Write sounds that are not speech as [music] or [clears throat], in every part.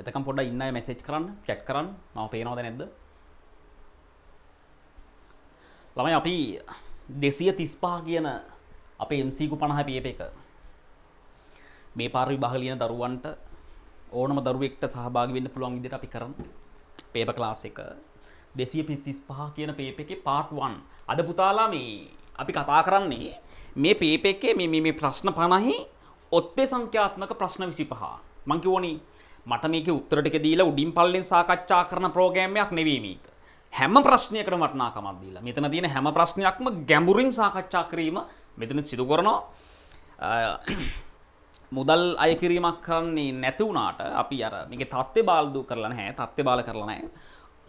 එතකම් පොඩ්ඩක් ඉන්න අය මැසේජ් කරන්න, chat කරන්න. මම පේනවද නැද්ද? ළමයි අපි 235 කියන අපේ MCQ 50 PF එක මේ පාර විභාග ලියන දරුවන්ට ඕනම දරුවෙක්ට සහභාගී වෙන්න පුළුවන් විදිහට අපි කරන paper class එක 235 කියන paper එකේ part 1. අද පුතාලා මේ අපි කතා කරන්නේ මේ paper එකේ මේ මේ ප්‍රශ්න 50 ඔත්තේ සංඛ්‍යාත්මක ප්‍රශ්න 25. මං කියවනේ මට මේක උත්තර ටික දීලා උඩින් පල්ලෙන් සාකච්ඡා කරන ප්‍රෝග්‍රෑම් එකක් නෙවෙයි මේක. හැම ප්‍රශ්නයකට වටිනාකමක් දීලා මෙතන තියෙන හැම ප්‍රශ්නයක්ම ගැඹුරින් සාකච්ඡා කිරීම මෙතන සිදු කරනවා. මුදල් අය කිරීමක් කරන්නේ නැති වුණාට අපි අර මේකේ தත්ත්වේ බාල්දු කරලා නැහැ. தත්ත්වේ බාල කරලා නැහැ.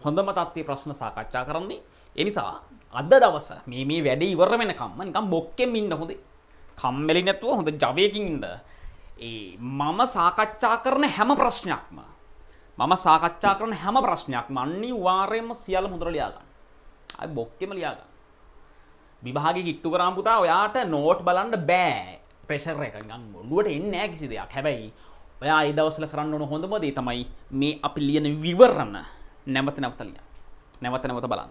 හොඳම தත්ත්වේ ප්‍රශ්න සාකච්ඡා කරන්නේ. ඒ නිසා අද දවස මේ මේ වැඩේ ඉවර වෙනකම්ම නිකන් බොක්කෙන් ඉන්න හොඳේ. කම්මැලි නැතුව හොඳ ජවයකින් ඉන්න. මම සාකච්ඡා කරන හැම ප්‍රශ්නයක්ම මම සාකච්ඡා කරන හැම ප්‍රශ්නයක්ම අනිවාර්යයෙන්ම සියල්ල හොඳට ලියා ගන්න. අය බොක්කෙම ලියා ගන්න. විභාගේ කිට්ටු කරාම පුතා ඔයාට නෝට් බලන්න බෑ. ප්‍රෙෂර් එක නිකන් ඔළුවට එන්නේ නැහැ කිසි දෙයක්. හැබැයි ඔයා ඒ දවස්වල කරන්න ඕන හොඳම දේ තමයි මේ අපි ලියන විවරණ නැවත නැවත ලියන්න. නැවත නැවත බලන්න.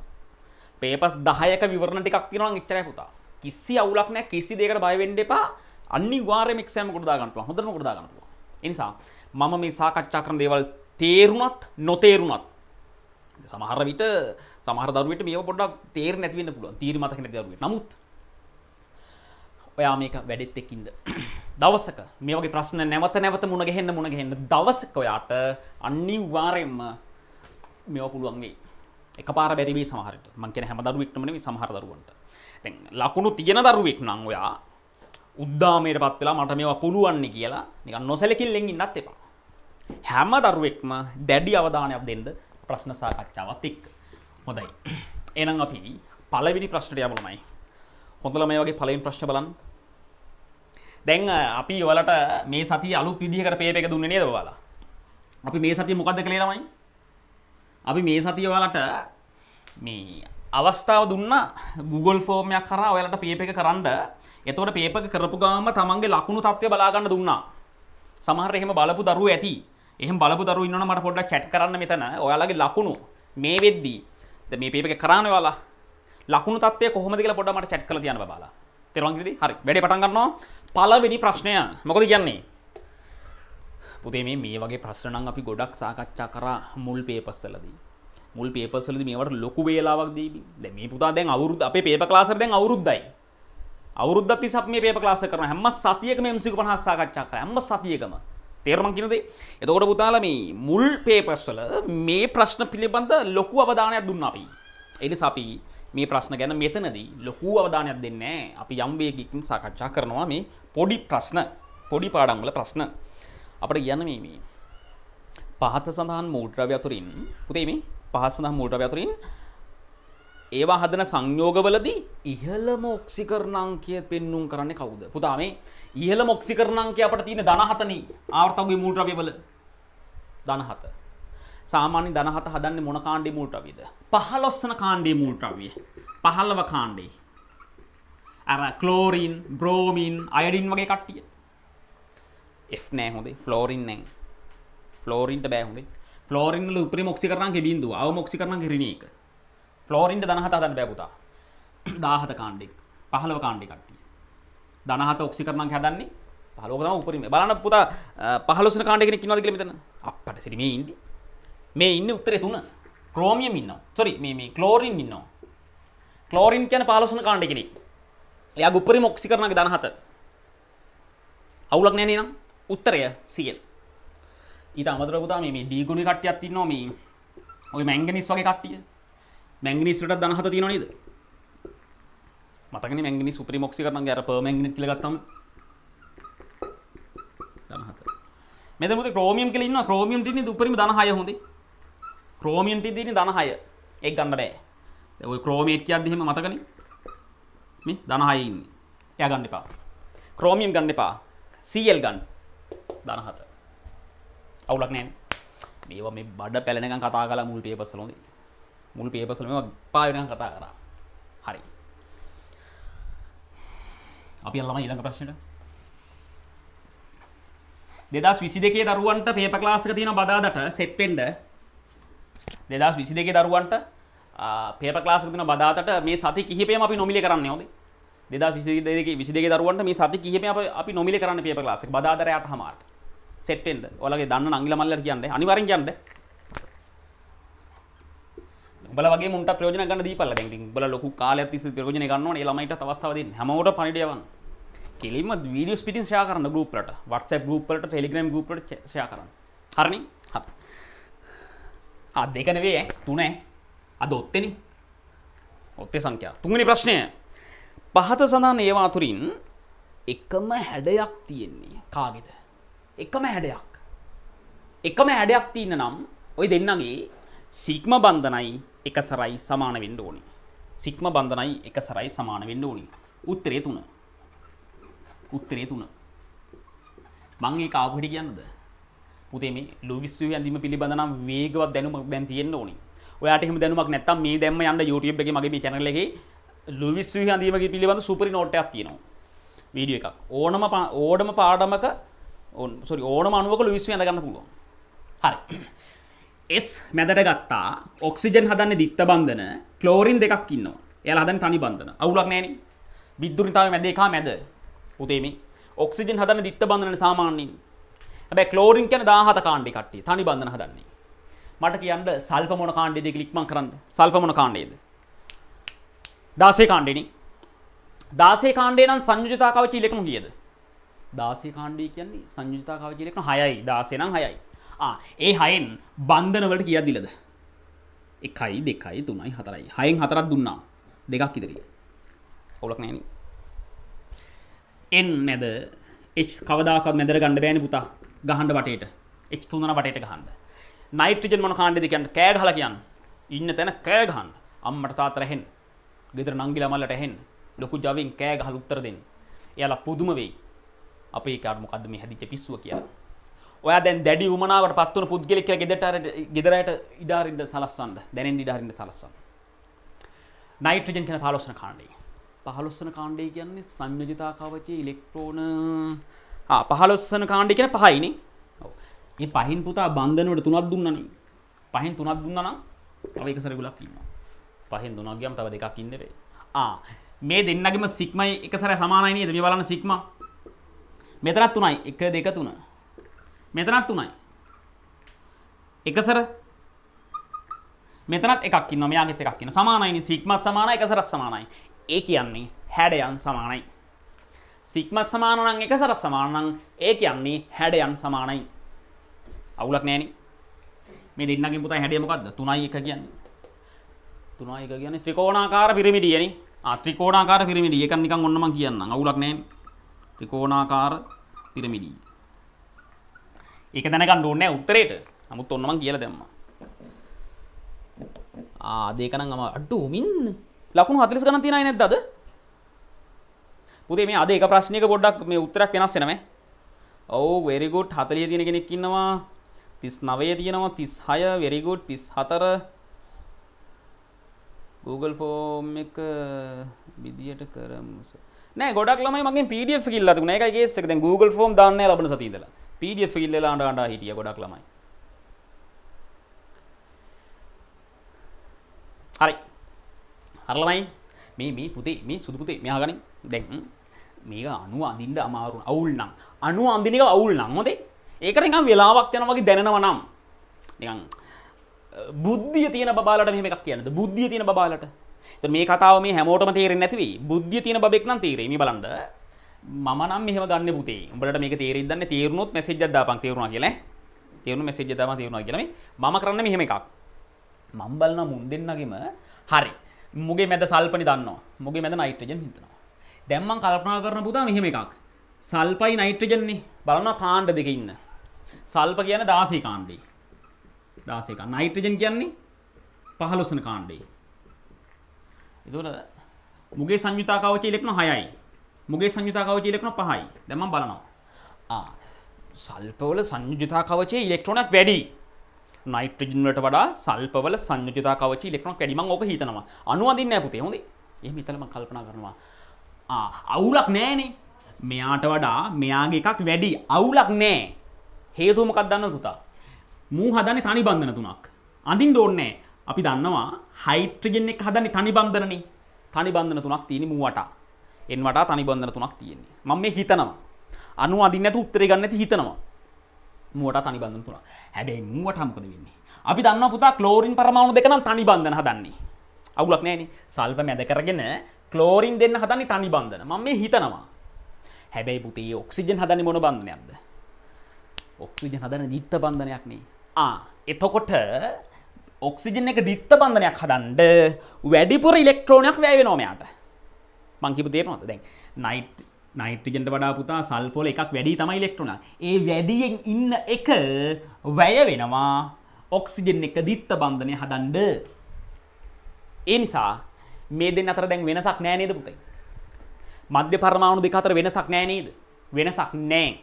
පේපස් 10ක විවරණ ටිකක් තියෙනවා නම් එච්චරයි පුතා. කිසි අවුලක් නැහැ කිසි දෙයකට බය වෙන්න එපා. අනිවාර්යයෙන්ම එක්සෑම් එකට දාගන්න පුළුවන්. හොඳටම කොට දාගන්න පුළුවන්. ඒ නිසා මම මේ සාකච්ඡා කරන දේවල් තේරුණත් නොතේරුණත් සමහර විට සමහර දරුවෙට මේව පොඩ්ඩක් තේරෙන්නේ නැති වෙන්න පුළුවන්. තීරි මතක නැති දරුවෙට. නමුත් ඔයා මේක වැඩෙත් එක්කින්ද. [clears throat] දවසක මේ වගේ ප්‍රශ්න නැවත නැවත මුණ ගැහෙන්න මුණ ගැහෙන්න දවසක ඔයාට අනිවාර්යයෙන්ම මේව පුළුවන් වෙයි. එකපාර බැරි වෙයි සමහරට. මං කියන හැම දරුවෙක්ටම නෙවෙයි සමහර දරුවන්ට. දැන් ලකුණු තියෙන දරුවෙක් නම් ඔයා උද්දාමයට පත් වෙලා මට මේවා පුළුවන්න කියලා නික නොසැලකිල්ලෙන් ඉන්නත් එපා. හැම දරුවෙක්ම දැඩි අවධානයක් දෙන්න ප්‍රශ්න සාකච්ඡාවත් එක්ක. හොඳයි. එහෙනම් අපි පළවෙනි ප්‍රශ්නට යමුමයි. හොඳලා මේ වගේ පළවෙනි ප්‍රශ්න බලන්න. දැන් අපි ඔයාලට මේ සතිය අලුත් විදිහකට පේප එක දුන්නේ නේද ඔයාලා? අපි මේ සතිය මොකද්ද කළේ ළමයි? අපි මේ සතිය ඔයාලට මේ අවස්ථාව දුන්නා Google ෆෝම් එකක් කරා ඔයාලට පේප එක කරන්න එතවට පේපක කරපු ගාම තමන්ගේ ලකුණු තත්වය බලාගන්න දුන්නා සමහර එහෙම බලපු දරුව ඇති එහම බලපු දරු ඉන්න මට පොඩ්ඩක් චැට් කරන්න මෙතන ඔයාලගේ ලකුණු මේ වෙද්දී ද මේ පේපක කරන්න වෙලා ලකුණු තත්වය කොහොමද කියලා පොඩ්ඩක් මට චැට් කරලා තියන්න බබාලා තේරුණාද හරි වැඩේ පටන් ගන්නවා පළවෙනි ප්‍රශ්නය මොකද කියන්නේ පුතේ මේ මේ වගේ ප්‍රශ්න නම් අපි ගොඩක් සාකච්ඡා කරා මුල් පේපර්ස් වලදී. මුල් පේපර්ස් වලදී මේවට ලොකු වේලාවක් දීවි. දැන් මේ පුතා දැන් අවුරුදු අපේ පේපර් ක්ලාස් වල දැන් අවුරුද්දයි. අවුරුද්ද තිසක් මේ පේපර් ක්ලාස් එක කරන හැම සතියකම MCQ 50ක් සාකච්ඡා කරා හැම සතියකම තේරුණා කියන දේ. එතකොට පුතාලා මේ මුල් පේපර්ස් වල මේ ප්‍රශ්න පිළිබඳ ලොකු අවධානයක් දුන්නා අපි. ඒ නිසා අපි මේ ප්‍රශ්න ගැන මෙතනදී ලොකු අවධානයක් දෙන්නේ නැහැ. අපි යම් වේගකින් සාකච්ඡා කරනවා මේ පොඩි ප්‍රශ්න, පොඩි පාඩම් වල ප්‍රශ්න. අපිට කියන්න මේ මේ පහත සඳහන් මූල්ද්‍රව්‍ය අතුරින් පුතේ මේ පහත සඳහන් මූල්ද්‍රව්‍ය අතුරින් ඒවා හදන සංයෝගවලදී ඉහළ මොක්සිකර නංකය පෙන්නුම් කරන්න කවුද පුතාමේ ඉහළ මොක්සිකර නංකය අපට තියෙන දනහතන ආර්තගේ මූල්ට්‍රවවල දනහත සාමාන්‍ය දනහත හදන්න මොන කාණ්ඩි මූල්ටවිද පහලොස්සන කාණ්ඩේ මූල්ටවිය පහල්ලව කාණ්ඩේ ඇර කලෝරීන් බ්‍රෝමීන් අයඩින් වගේ කට්ටිය එ නෑ හොදේ ෆලෝරින් නැ ෆලෝරින්ට බෑහුදේ ෆලෝරින්ල උපරි මොක්සි කරනගේ බින්දුව අව මොක්සි කරන කිරණ එක ෆ්ලෝරින්ට දනහත හදන්න බෑ පුතා. 17 කාණ්ඩෙ. 15 කාණ්ඩෙ කට්ටිය. දනහත ඔක්සිකර් මං හදන්නේ. 15 ඕක තමයි උපරිම. බලන්න පුතා 15 වෙනි කාණ්ඩෙ කෙනෙක් ඉන්නවද කියලා මෙතන. අප්පට සිරි මේ ඉන්නේ. මේ ඉන්නේ උත්තරේ තුන. ක්‍රෝමියම් ඉන්නවා. සෝරි මේ මේ ක්ලෝරින් ඉන්නවා. ක්ලෝරින් කියන්නේ 15 වෙනි කාණ්ඩෙ කෙනෙක්. එයා උපරිම ඔක්සිකර්ණගේ 17. අවුලක් නෑනේ නං. උත්තරය සියල්. ඊට අමතරව පුතා මේ මේ ඩී ගුණේ කට්ටියක් ඉන්නවා මේ ඔය මැංගනීස් වගේ කට්ටිය. මැංගිනිස්ට දනහත තියෙන නේද මතකන මැගිනි සුපරි මොක්සි කරන ගැර පර්මැගිනි ලිගත්තම් දනහත මෙතමුද ක්‍රෝමියම් කෙලින්න ක්‍රෝමියම් ටින උපරිම දනහය හොඳේ ක්‍රෝමියම් ටි තියෙන දනහය එක් ගන්න බෑ ඔය ක්‍රෝමේට් කියද්දි එහෙම මතකනේ මේ දනහය ඉන්නේ එයා ගන්න එපා ක්‍රෝමියම් ගන්න එපා CL ගන්න දනහත අවුලක් නෑනේ මේවා මේ බඩ පැලෙනකන් කතා කළා මුල් පේපර්ස් වල හොඳේ මුල් පේපසලම පායන කතා කරා හරි අපි අල්ලම ඊළඟ ප්‍රශ්නයට දෙදස් විසි දෙකේ දරුවන්ට පේප ලාසික තියෙන බදාදට සෙට්ටෙන්ඩ දෙදස් විසි දෙකේ දරුවන්ට පේප ලාසික තින බදාට මේ සති කිහිපේම අපි නොමිලි කරන්න යෝද දෙදා විසිදක විසි දෙක දරුවන්ට මේ සති කිහිප අපි නොමිලි කරන්න පේප ලාසික බදාදරයට හමාට සෙට්ටෙන්ඩ ඔලගේ දන්න අංගිල මල්ල කියන්න අනිවරෙන් කියන්න බල වගේ මුට ප්‍රයෝජන ගන්න දීපල්ල දැන් බල ලොකු කාලයක් තිස්සේ ප්‍රයෝජන ගන්නවා ඒ ළමයිට අවස්ථාව දෙන්න හැමෝටම පණිඩ යවන්න කෙලින්ම වීඩියෝස් පිටින් ෂෙයා කරන්න ගෲප් වලට WhatsApp ගෲප් වලට Telegram ගෲප් වලට ෂෙයා කරන්න හරිනේ හරි ආ දෙක නෙවෙයි ඈ තුන ඈ අද ඔත්තේනේ ඔත්තේ සංඛ්‍යාව තුන්වෙනි ප්‍රශ්නය පහත සඳහන් ඒවා අතුරින් එකම හැඩයක් තියෙන්නේ කාගෙද එකම හැඩයක් එකම හැඩයක් තියන්න නම් ඔය දෙන්නගේ සිග්ම බන්ධනයි එක සරයි සමාන වෙන්න ඕනි. සිග්ම බන්ධනයි එක සරයි සමාන වෙන්න ඕනි. උත්තරේ 3. උත්තරේ 3. මම ඒක ආපහුට කියන්නද? පුතේ මේ ලූවිස් විය ඇඳීම පිළිබඳ නම් වේගවත් දැනුමක් දැන් තියෙන්න ඕනි. ඔයාට එහෙම දැනුමක් නැත්තම් මේ දැම්ම යන්න YouTube එකේ මගේ මේ channel එකේ ලූවිස් විය ඇඳීම පිළිබඳ සුපරි නෝට් එකක් තියෙනවා. වීඩියෝ එකක්. ඕනම ඕඩම පාඩමක ඕන් සෝරි ඕනම අණුවක ලූවිස් විය ඇඳ ගන්න පුළුවන්. හරි. S මැදට ගත්තා ඔක්සිජන් හදන්න දිත්ත බන්ධන කලෝරින් දෙකක් ඉන්න එය හදන් තනි බන්ධන අවුලක් නෑන විදුරිතාව මැදේකා මැද උතේම ඔක්සිජන් හදන දිත්ත බන්ධන සාමාන්‍යින් හැබැ කලෝරින් කියන දාහත කාණ්ඩි කට්ටි තනි බඳන හදන්නේ මට කියන්න සල්ප මොන කාණ්ඩේද ලික්මන් කරන්න සල්ප මොන කාණ්ඩේද දාසේ කාණ්ඩෙන දාසේ කාණ්ඩේ නම් සංයුජතාකාව චීලෙකම කියද දාසේ කාණ්ඩී කියන්නේ සංයුජතාකාව චීලෙකම හයයි දාසේ නම් හයයි ඒ හයෙන් බන්ධනවලට කිය දිලද එකයි දෙකයි තුනයි හතරයි හයෙන් හතරක් දුන්නා දෙකක් ඉදිරිය ඔවුලක් නෑන එන් නැද එ් කවදාකත් මැදර ගණඩ බෑන පුතා ගහන්ඩ වටේට එච් තුනන වටේට ගහන්ඩ නයිට්‍රජන් මොන කාණ්ඩ දෙකන්න කෑ හල කියන්න ඉන්න තැන කෑ ගහන් අම්මට තාතරහෙන් ගෙදර නංගිල මල්ලට එහෙන් ලොකු ජවෙන් කෑ ගහල උත්තර දෙන්න එයාලා පුදුම වෙයි අපේ කාර්මකදම හැදිච පිස්සුව කියලා ඔය දැන් දැඩි උමනාවට පත්වන පුද්ගලෙක් කියලා ගෙදරට ගෙදරට ඉඩාරින්න සලස්වන්න දැනෙන් ඉඩාරින්න සලස්වන්න නයිට්‍රජන් කියන 15 වන කාණ්ඩය 15 වන කාණ්ඩය කියන්නේ සංයෝජිතා කවචයේ ඉලෙක්ට්‍රෝන ආ 15 වන කාණ්ඩය කියන්නේ පහයිනේ ඔව් මේ පහින් පුතා බන්ධන වල තුනක් දුන්නනේ පහින් තුනක් දුන්නා නම් තව එක සරගුලක් ඉන්නවා පහින් තුනක් ගියම තව දෙකක් ඉන්නේ වෙයි ආ මේ දෙන්නගෙම සිග්මයි එක සැරේ සමානයි නේද මේ බලන්න සිග්මා මෙතනත් තුනයි 1 2 3 මෙතනත් තුනයි එකසර මෙතනත් එකක් ඉන්න මෙයාගෙත් එකක් ඉන්න සමානයිනි සිග්මත් සමානයි එකසරස් සමානයි ඒ කියන්නේ හැඩයන් සමානයි සිග්මත් සමාන නම් එකසරස් සමාන නම් ඒ කියන්නේ හැඩයන් සමානයි අවුලක් නෑනි මේ දෙන්නගෙන් පුතා හැඩය මොකද්ද 3යි 1 කියන්නේ 3යි 1 කියන්නේ ත්‍රිකෝණාකාර පිරමිඩියනේ ආ ත්‍රිකෝණාකාර පිරමිඩිය එකක් නිකන් ඔන්න මම කියන්නම් අවුලක් නෑනේ ත්‍රිකෝණාකාර පිරමිඩිය ඒක දැනගන්න ඕනේ උත්තරේට. නමුත් ඔන්න මං කියලා දැම්මා. ආ දෙකනම් අම අඩු මින් ලකුණු 40 ගණන් තියනයි නැද්ද අද? පුතේ මේ අද එක ප්‍රශ්නයක පොඩ්ඩක් මේ උත්තරයක් වෙනස් වෙනමයි. ඔව් very good 40 තියෙන කෙනෙක් ඉන්නවා 39 තියෙනවා 36 very good 34 Google form එක විදියට කරමු. නෑ ගොඩක් ළමයි මගෙන් PDF කිල්ලා තිබුණා. ඒකයි කේස් එක. දැන් Google form දාන්න නෑ ලබන සතියේ ඉඳලා. PDF ඉල්ලලා අඬ අඬ හිටිය ගොඩක් ළමයි. හරි. හරි ළමයි මේ මේ පුතේ මේ සුදු පුතේ මෙහා ගනින්. දැන් මේක අණුව අඳින්න අමාරු අවුල් නම් අණුව අඳින එක අවුල් නම් හොදේ. ඒකට නිකන් වෙලාවක් යනවා වගේ දැනෙනවා නම්. නිකන් බුද්ධිය තියෙන බබාලට මෙහෙම එකක් කියන්නද? බුද්ධිය තියෙන බබාලට. එතකොට මේ කතාව මේ හැමෝටම තේරෙන්නේ නැති වෙයි. බුද්ධිය තියෙන බබෙක් නම් තේරෙයි. මේ බලන්න. මනම් මෙහම ගන්න පුතේ උඹලට මේක තේරෙද්දන්න තේරුණොත් මැසේජ් දාපන් තේරුණා කියලා තේරුණු මැසේජ් දාපන් තේරුණා කියලා මේ මම කරන්න මෙහෙම එකක් මම බලන මුන් දෙන්නගෙම හරි මුගේ මැද සල්පනි දන්නවා මුගේ මැද නයිට්‍රජන් හිතනවා දැන් මම කල්පනා කරන පුතා මෙහෙම එකක් සල්පයි නයිට්‍රජන් නේ බලනවා කාණ්ඩ දෙක ඉන්න සල්ප කියන්නේ 16 කාණ්ඩේ 16 කාණ්ඩ නයිට්‍රජන් කියන්නේ 15 කාණ්ඩේ එතකොට මුගේ සංයුතා කවචයේ ඉලෙක්ට්‍රෝන 6යි මුගේ සංයුතා කවචයේ ඉලෙක්ට්‍රෝන 5යි. දැන් මම බලනවා. ආ සල්පවල සංයුජිතා කවචයේ ඉලෙක්ට්‍රෝනක් වැඩි. නයිට්‍රජන් වලට වඩා සල්පවල සංයුජිතා කවචයේ ඉලෙක්ට්‍රෝන වැඩි. මම ඕක හිතනවා. අනුවදින්නේ නැහැ පුතේ. හොඳේ. එහෙම හිතලා මම කල්පනා කරනවා. ආ අවුලක් නැහනේ. මෙයාට වඩා මෙයාගේ එකක් වැඩි. අවුලක් නැහැ. හේතුව මොකක්ද දන්නවද පුතා? මූ හදන්නේ තනි බන්ධන තුනක්. අඳින්න ඕනේ අපි දන්නවා හයිට්‍රජන් එක හදන්නේ තනි බන්ධනනේ. තනි බන්ධන තුනක් තියෙන මූ වටා. එන් වටා තනිබන්ධන තුනක් තියෙන්නේ මම මේ හිතනවා අනු අදින්නට උත්තරේ ගන්න ඇති හිතනවා මුවට තනිබන්ධන තුන හැබැයි මුවට මොකද වෙන්නේ අපි දන්න පුතා ක්ලෝරින් පරමාණු දෙක නම් තනිබන්ධන හදන්නේ අවුලක් නෑනේ සල්ප මැද කරගෙන ක්ලෝරින් දෙන්න හදන්නේ තනිබන්ධන මම මේ හිතනවා හැබැයි පුතේ ඔක්සිජන් හදන්නේ මොන බන්ධනයක්ද ඔක්සිජන් හදන දිත්ත බන්ධනයක් නේ ආ එතකොට ඔක්සිජන් එක දිත්ත බන්ධනයක් හදන්ඩ වැඩිපුර ඉලෙක්ට්‍රෝනයක් වැෑවෙනෝමයාට මංකිපු තේරනොත දැන් නයිට් නයිට්‍රජන්ට වඩා පුතා සල්පෝල එකක් වැඩි තමයි ඉලෙක්ට්‍රොන ඒ වැඩියෙන් ඉන්න එක වැය වෙනවා ඔක්සිජන් එක දිත්ත බන්ධනය හදන්ඩ ඒ නිසා මේ දෙන්න අතර දැන් වෙනසක් නෑනේද පුතේ මධ්‍ය පරමාණු දෙක අතර වෙනසක් නෑනේද වෙනසක් නෑ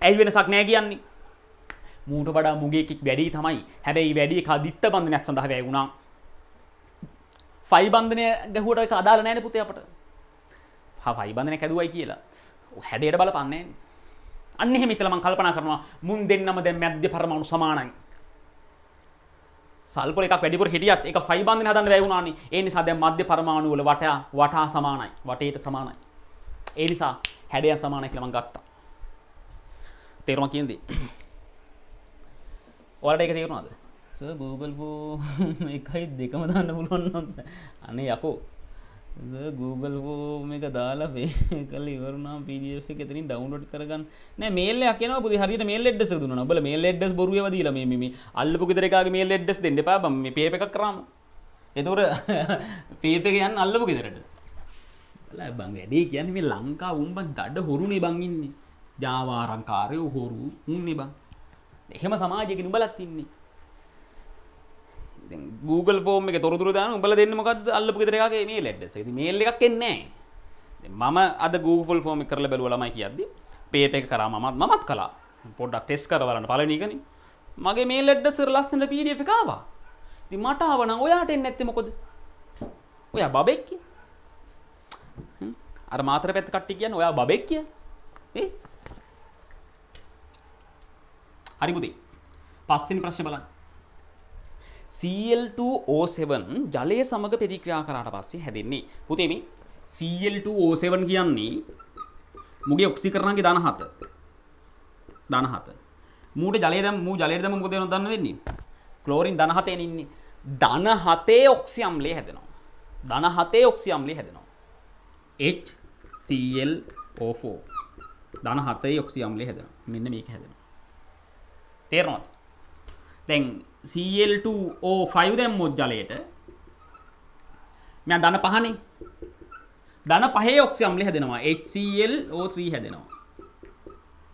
ඇයි වෙනසක් නෑ කියන්නේ මූට වඩා මුගේෙක් වැඩි තමයි හැබැයි වැඩි එක දිත්ත බන්ධනයක් සඳහ වැැගුණා ෆයි බන්ධනය ගැහුවට එක අදාර නෑන පුතේ අපට පයිබඳන ඇදුවයි කියලා හැඩයට බලපන්නේ අන්න මෙතලම කල්පනා කරනවා මුන් දෙන්නම දැ මැද්‍ය පරමණු සමානයි සල්ප එකක් වැඩිපුර හිටියත් එක ෆයිබන්ධ හදන්න වැැවුණනි ඒ නිසා දැ මධ්‍ය පරමාණුවල වට වටා සමානයි වටේට සමානයි. ඒ නිසා හැඩය සමානය කළම ගත්තා. තේරුම කියද [coughs] ඔලට එක තේරුණාද Google [laughs] එකයි දෙකම දන්න පුළුවන් නොස අනේ යකෝ Google හෝම එක දාලා පේ කල ඉවරුණා පිඩිය එකතින ඩවන්ලෝඩ් කරගන්න නෑ මේල් කියන පුදි හරි මේල් එඩ්ස් දුන බල මේල් එඩ්ස් බොරුව දීල මෙම අල්ලපු ෙරකාගේ මේල් එඩ්ස් දෙන්න පා බම පේප එකක් කරාම එතුර පේපක [laughs] යන්න අල්ලපු ගෙදරට බං වැඩේ කියන්න මේ ලංකා උම්බක් දඩ හොරුනේ බංඉන්නේ ජාවාරංකාරය හොරු උන්නේ බං එහෙම සමාජයක නුබලත් ඉන්නේ Google ෝම තොරතුර දාන උබල දෙන්න මොකක් අල්ල පිතරයාගේ මේ ලෙඩ්ස මේල්ල එකක් එන්නේ මම අද Google ෆෝමි කරල බැලුවලමයි කියද්දි පේත එක කරා මත් මමත් කලා පොඩ්ඩක් ටෙස් කරවලන්න පලනීගන මගේ මේ ලෙඩ්ඩසර ලස්සට පීඩ එකකාවා ති මට ආවන ඔයාට එන්න ඇත්ත මොකොද ඔය බබෙක්ක අර මාතර පැත් කට්ටි කියන්න ඔයා බෙක් කිය හරිපුති පස්සින් ප්‍රශ්න බලන්න CL2O7 ජලය සමඟ පෙරික්‍රියා කරාට පස්සේ හැදෙන්නේ. පුතේ මේ CL2O7 කියන්නේ මුගේ ඔක්සිකරණගේ 17. 17. මූට ජලය දැන් මූ ජලයට දැන් මොකද වෙනවද දන්න වෙන්නේ? ක්ලෝරින් 17 එන ඉන්නේ. 17 ඔක්සියම්ලේ හැදෙනවා. 17 ඔක්සියම්ලේ හැදෙනවා. H ClO4 17 ඔක්සියම්ලේ හැදෙනවා. මෙන්න මේක හැදෙනවා. තේරෙනවද? දැන් සල්2 ඕ ෆයි දැම්මොත් ජලයට මෙ දන පහනේ දන පහේ ඔක්සියම්ලි හැදෙනවා HCl O3 හැදෙනවා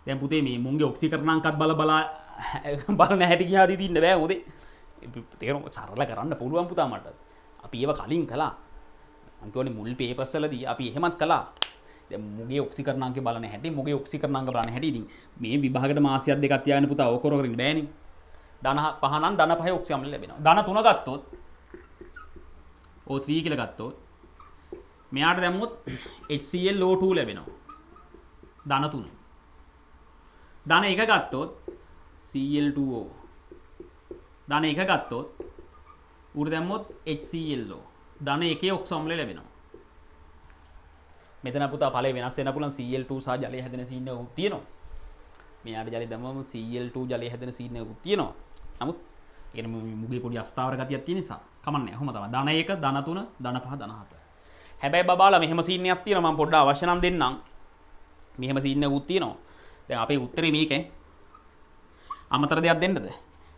දැන් පුතේ මේ මුන්ගේ ඔක්සි කරණංකත් බල බලා [laughs] බලන හැටි ගියා දී ඉන්න බෑ මොදේ තේරුම් සරල කරන්න පුළුවන් පුතා මට අපි ඒව කලින් කළා මං කියන්නේ මුල් පේපර්ස් වලදී අපි එහෙමත් කළා දැන් මුගේ ඔක්සි කරණංකේ බලන හැටි මුගේ ඔක්සි කරණංක බලන හැටි ඉතින් මේ විභාගයට මාසියක් දෙකක් තියාගෙන පුතා ඕක කරගෙන බෑනේ ධන පහනම් ධන පහ ඔක්සිජන් අම්ල ලැබෙනවා. ධන තුන ගත්තොත් O3 කියලා ගත්තොත් මෙයාට දැම්මොත් HClO2 ලැබෙනවා. ධන තුන. ධන එක ගත්තොත් Cl2O. ධන එක ගත්තොත් උඩ දැම්මොත් HClO. ධන එකේ ඔක්සිජන් අම්ල ලැබෙනවා. මෙතන පුතා පලේ වෙනස් වෙන පුළුවන් Cl2 සහ ජලය හැදෙන සීන් එකක් තියෙනවා. මෙයාට ජලය දැම්මම Cl2 ජලය හැදෙන සීන් එකක් තියෙනවා. නමුත් එ මුගේ පොඩි අස්ථාවර ගතියක් තිය නිසා කමන්න හොම තම ධන එක ධනතුන ධන පහ දනහත හැබැයි බාල මෙහම සිීනයක් තියෙන ම පොඩ්ඩ වශනම් දෙන්නම් මෙහෙම සින්න උත්තියනවා දැ අපේ උත්තර මේක අමතර දෙයක් දෙන්නද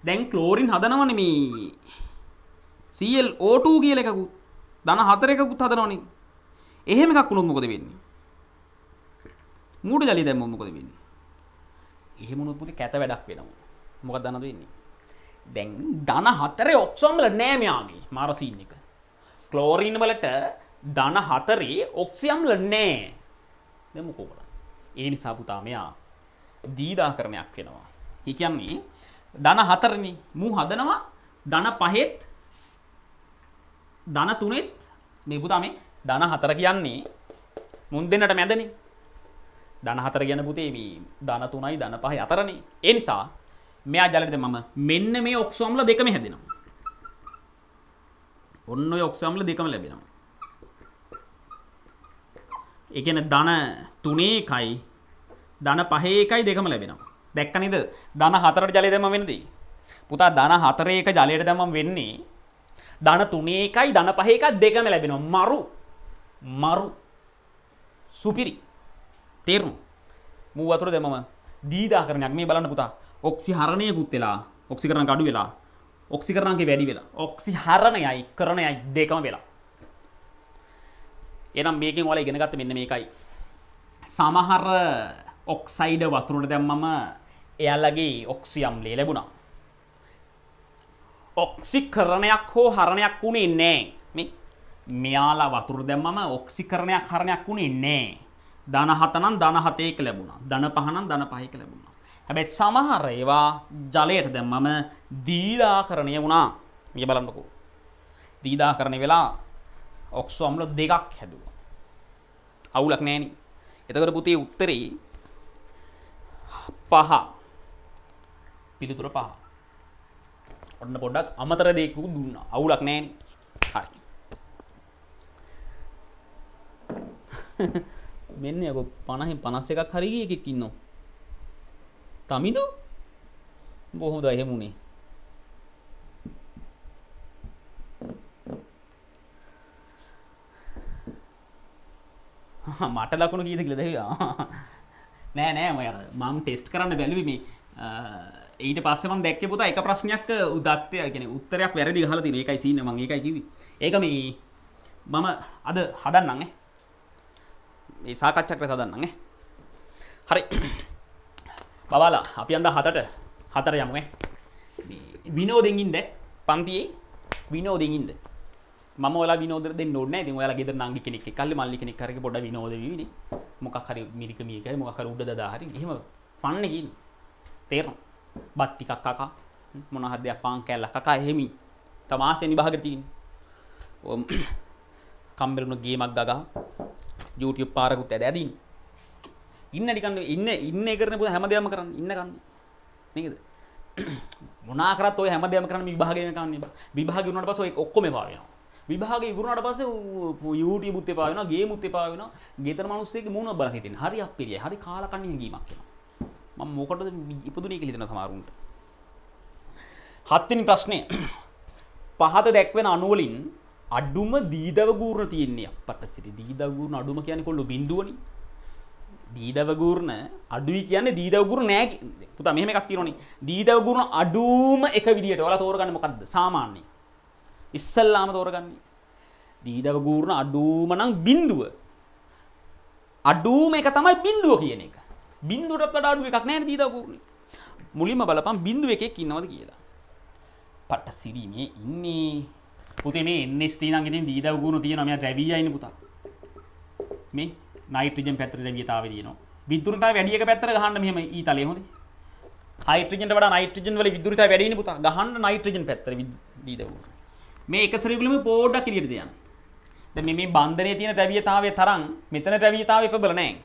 දැන් කලෝරින් හදනවන මේ සල් ඕටූ කියල එකකු දන හතරකුත් හදනවනේ එහෙම එකක් වුණොත් මොකද වෙන්නේ මූඩ ජලි දැම්ම මොකද වෙන්නේ එහෙම වුණොත් පුතේ කැත වැඩක් වෙනවා මොකක්ද දන්නද වෙන්නේ දැන් දන හතරේ ඔක්සෝම්ල නෑමයාගේ මරසින් එක. කලෝරීන් වලට දන හතරේ ඔක්සියම්ල නෑ දෙමකෝල. ඒ නිසා පුතාමයා දීදා කරණයක් වෙනවා. හිකයන්නේ දන හතරණ මූ හදනවා දන පහෙත් දන තුනෙත් මේ පුතාමේ දන හතර කියන්නේ මුන් දෙන්නට මැදනේ දන හතර ගැන පුතේ මේ දන තුනයි දන පහ අතරනේ ඒ නිසා මෙයා ජලරිද මම මෙන්න මේ ඔක්සෝම්ල දෙකම හැදෙනවා ඔන්න ඔක්සම්ල දෙකම ලැබෙනවා එකන ධන තුනේ එකයි ධන පහේ එකයි දෙකම ලැබෙනවා දැක්කනිද ධන හතරට ජලය දැම වෙනදී පුතා ධන හතරේ එක ජලයට දැමම් වෙන්නේ ධන තුනේ එකයි ධන පහේ එකක් දෙකම ලැබෙනවා මරු මරු සුපිරි තේරුම් මූ වතුර දෙමම දීදා කරනයක් මේ බලන්න පුතා ඔක්සි හරණයකුත් වෙලා ඔක්සි කරන ගඩු වෙලා ඔක්සි කරනගේ වැඩි වෙලා ඔක්සි හරණයයි කරණයයි දෙකම වෙලා එනම් මේකෙන් ඔයාලා ඉගෙනගත්ත මෙන්න මේකයි සමහර ඔක්සයිඩ් වතුරට දැම්මම එයාලගේ ඔක්සියම්ලේ ලැබුණා ඔක්සිකරණයක් හෝ හරණයක් වුණේ නෑ මේ මෙයාලා වතුර දැම්මම ඔක්සිකරණයක් හරණයක් වුණේ නෑ දනහතනම් දනහතයක ලැබුණා දන පහනම් දන පහයක ලැබුණා හැබැත් සමහර ඒවා ජලයට දැම්මම දීදාකරණය වුණා ය බලන්නකු. දීදාකරණය වෙලා ඔක්ස්වාම්ල දෙකක් හැදුව. අවුලක් නෑන එතකට පුතේ උත්තරේ පහ පිළිතුර පහ ඔන්න පොඩක් අමතර දෙකු දුන්න අවුලක් නෑන හරි [laughs] මෙන්න යක පණහි පනස්ස එකක් හරිගියකෙක් ඉන්නවා තමිදු බොහොම ද එහෙමුණේ [laughs] මට ලකුණු කීද කියලද [laughs] නෑ නෑ මය මං ටෙස්ට් කරන්න බැලවිමි ඊට පස්සම දැක්ක පුත එක ප්‍රශ්නයක් උදත්වය ගෙන උත්තරයක් වැරදි හල තින එකයි සින මං එකයි කිවි ඒක මේ මම අද හදන්නන්නේ ඒ සාකච්චක්‍ර හදන්නන්නේ හරි බවාලා අපි අන්ද හතට හතර යමුුව විනෝදෙන්ගින්ද පන්තියේ විනෝදෙන්ගින්ද ම විනෝද නොන ති ල ගෙද නගි කෙනෙක් කල්ල මල්ලි කෙනෙ කර ොඩ විනෝද මොකහරි මිරික මියක මොකර උඩ දාහරි හෙම පන්නකින් තේරු බත්ටිකක් කකා මොනහදය පාන් කෑල්ල කකා එහෙමි තමාසනි භාගතින් [coughs] කම්බෙරුණු ගේමක් ගගා YouTube පාරකුත් ඇද ඇදින් ඉන්න ටිකන්න ඉන්න ඉන්න කරන පුද හැමදයම කරන්න ඉන්නගන්න නකද මොනාකරත් ඔය හැමදයම කරන විභාගය කන්න විභාග වුණට පස ඔක්කොම පාවෙන විභාග ගුණට පස යුට බුත්ත පාවන ගේ මුත්ත පාවන ගෙත මනුස්සේ මුණ බර හිතින් හරි අපිරිය හරි කාලකන්න හැඟීමක් ම මෝකට ඉපදුනය කලිතන සමාරුන්ට හත්තිනි ප්‍රශ්නය පහත දැක්වෙන අනුවලින් අඩුම දීදව ගූරණ තියන්නේ අපට සිරි දීදගූරණ අඩුම කියන කොල්ලු බිඳුවනින් දීදවගූර්ණ අඩුයි කියන්නේ දීදවගුරු නෑ පුතා මෙහෙම එකක් තියෙනවනේ දීදවගුරුණ අඩුම එක විදියට ඔයාලා තෝරගන්නේ මොකද්ද සාමාන්‍යයෙන් ඉස්සල්ලාම තෝරගන්නේ දීදවගුරුණ අඩුම නම් බිඳුව අඩුම එක තමයි බිඳුව කියන එක බිඳුවටත් වඩා අඩු එකක් නෑනේ දීදවගුරුණේ මුලින්ම බලපන් බිඳුව එකෙක් ඉන්නවද කියලා පට සිරීමේ ඉන්නේ පුතේ මේ එන්නේ ස්ටී නම් ඉතින් දීදවගුරුණ තියෙනවා මෙයා රැවියා ඉන්නේ පුතා මේ නයිට්‍රජන් පැත්තට දැවියතාවය දිනවා. විදුරතාවය වැඩි එක පැත්තට ගහන්න මෙහෙම ඊතලය හොඳයි. හයිඩ්‍රජන්ට වඩා නයිට්‍රජන් වල විදුරතාවය වැඩි නේ පුතා. ගහන්න නයිට්‍රජන් පැත්තට දීදව. මේ එක සරීගුලම පොඩ්ඩක් එළියට දෙන්න. දැන් මේ මේ බන්ධනයේ තියෙන ද්‍රව්‍යතාවයේ තරම් මෙතන ද්‍රව්‍යතාවය ප්‍රබල නැහැ.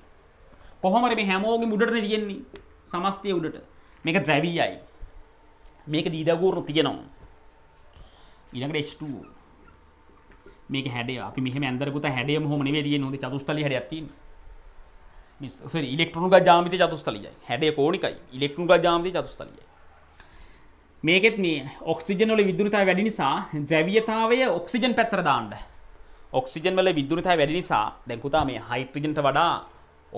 කොහොමද මේ හැමෝගෙම උඩටනේ තියෙන්නේ? සමස්තය උඩට. මේක ද්‍රවීයයි. මේක දීදගෝරු තියෙනවා. ඊළඟට H2O මේක හැඩේ අපි මෙහෙම ඇන්දර පුත හැඩේම හොම නෙවෙයි තියෙන්නේ හොඳ චතුස්තලී හැඩයක් තියෙන්නේ මේ සෝරි ඉලෙක්ට්‍රෝන ගා ජ්‍යාමිතිය චතුස්තලීයයි හැඩේ කෝණිකයි ඉලෙක්ට්‍රෝන ගා ජ්‍යාමිතිය චතුස්තලීයයි මේකෙත් මේ ඔක්සිජන් වල විදුලතාවය වැඩි නිසා ද්‍රව්‍යතාවය ඔක්සිජන් පැත්තට දාන්න ඔක්සිජන් වල විදුලතාවය වැඩි නිසා දැන් පුතා මේ හයිඩ්‍රජන්ට වඩා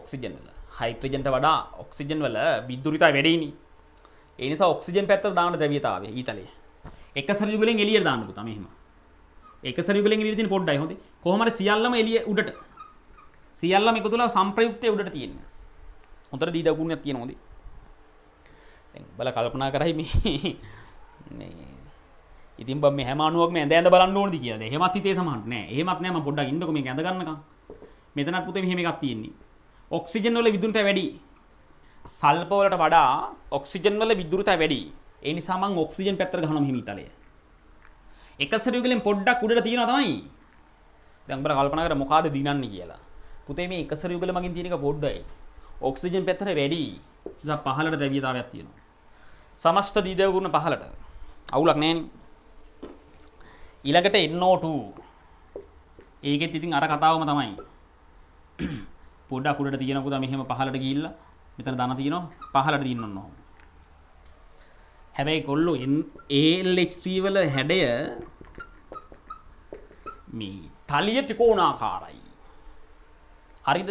ඔක්සිජන් වල හයිට්‍රජන්ට වඩා ඔක්සිජන් වල විදුරිතා වැඩයිනි ඒනිසා ඔක්සිජන් පැත්තර දාන ද්‍රවියතාවේ ඊතලේ එක සරජුගලෙන් එලියට දාන්නපු තමහෙම එක සරිගලෙන් ඉදිරි තියෙන පොඩ්ඩයි හොඳේ. කොහොම හරි සියල්ලම එළිය උඩට. සියල්ලම එකතු වෙලා සම්ප්‍රයුක්තයේ උඩට තියෙන්න. හොඳට දී දගුණයක් තියෙන හොඳේ. දැන් බල කල්පනා කරයි මේ මේ ඉතින් බම් මේ හැම අණුවක්ම ඇඳ ඇඳ බලන්න ඕනද කියලාද? එහෙමත් හිතේ සමහරට නෑ. එහෙමත් නෑ මම පොඩ්ඩක් ඉන්නකො මේක ඇඳ ගන්නකම්. මෙතනත් පුතේ මෙහෙම එකක් තියෙන්නේ. ඔක්සිජන් වල විදුලිත වැඩි. සල්ප වලට වඩා ඔක්සිජන් වල විදුලිත වැඩි. ඒ නිසා මම ඔක්සිජන් පැත්තට ගහනවා මෙහෙම ඉතලයේ. එක සරුවකලින් පොඩ්ඩක් උඩට තියෙනවා තමයි. දැන් උඹලා කල්පනා කර මොකಾದ දිනන්නේ කියලා. පුතේ මේ එක සරුවකල මගින් තියෙන එක පොඩ්ඩයි. ඔක්සිජන් පැත්තට වැඩි. නිසා පහළට ද්‍රව්‍යතාවයක් තියෙනවා. සමස්ත දීදවගුණ පහළට. අවුලක් නැහැ ඊළඟට NO2 ඒකෙත් ඉතින් අර කතාවම තමයි. [clears throat] පොඩ්ඩක් උඩට තියෙන පුතා මෙහෙම පහළට ගිහිල්ලා මෙතන දන තියෙනවා පහළට තියෙන්න ඕන. හැබැයි කොල්ලු ඒල්ලෙක්ස්්‍රී වල හැඩය මේ තලිය ටිකෝනාකාරයි හරිද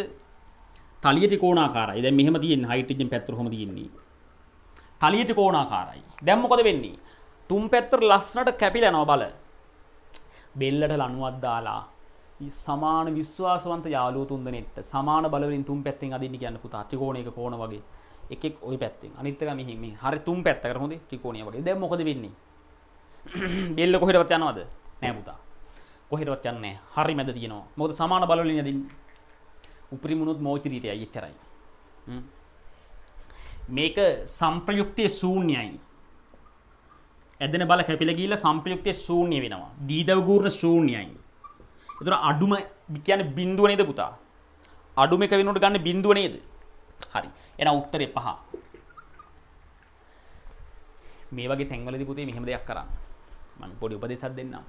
තලිය ටිකෝනාකාරයි දැන් මෙහෙම තියෙන හයිඩ්‍රජන් පැත්තර කොහොමද තියෙන්නේ තලිය ටිකෝනාකාරයි දැන් මොකද වෙන්නේ තුන් පැත්තර ලස්සනට කැපිලා යනවා බල බෙල්ලට ලණුවක් දාලා සමාන විශ්වාසවන්ත යාළුවෝ තුන්දෙනෙක්ට සමාන බලවලින් තුන් පැත්තෙන් අදින්න කියන්නේ පුතා ත්‍රිකෝණයක කෝණ වගේ එකෙක් ඔය පැත්තෙන් අනිත් එක මෙහි මේ හරි තුන් පැත්තකට හොඳේ ත්‍රිකෝණිය වගේ. දැන් මොකද වෙන්නේ? [clears throat] බෙල්ල කොහෙටවත් යනවද? නෑ පුතා. කොහෙටවත් යන්නේ නෑ. හරි මැද තියෙනවා. මොකද සමාන බලවලින් යදින්නේ. උපරිම උනොත් මෝචරීට යයි එච්චරයි. මේක සම්ප්‍රයුක්තයේ ශූන්‍යයි. ඇදෙන බල කැපිලා ගිහිල්ලා සම්ප්‍රයුක්තයේ ශූන්‍ය වෙනවා. දීදව ගුණ ශූන්‍යයි. ඒතර අඩුම කියන්නේ බිඳුව නේද පුතා? අඩුම එක වෙනකොට ගන්න බිඳුව නේද? හරි එන උත්තරේ පහ මේ වගේ තැන්වලදී පුතේ මෙහෙම දෙයක් කරන්න මම පොඩි උපදේශයක් දෙන්නම්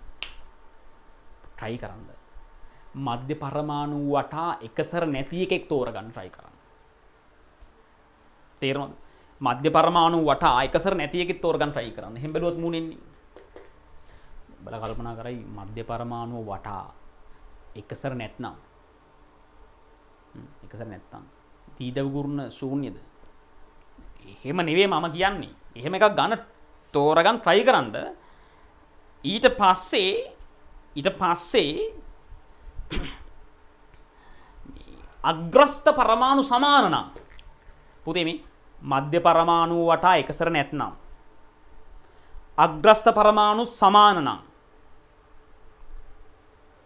try කරන්න මධ්‍ය පරමාණු වටා එකසර නැති එකෙක් තෝරගන්න try කරන්න තේරෙනවද මධ්‍ය පරමාණු වටා එකසර නැති එකෙක් තෝරගන්න try කරන්න එහෙම බැලුවොත් මූණෙන්නේ බල කල්පනා කරයි මධ්‍ය පරමාණු වටා එකසර නැත්නම් එකසර නැත්නම් තීදවගුරුණ ශූන්‍යද එහෙම නෙවේ මම කියන්නේ එහෙම එකක් ගන්න තෝරගන් ට්‍රයි කරන්න ඊට පස්සේ ඊට පස්සේ අග්‍රස්ථ පරමාණු සමානනම් පුතේ මේ මධ්‍ය පරමාණුව වටා එකසර නැත්නම් අග්‍රස්ථ පරමාණු සමානනම්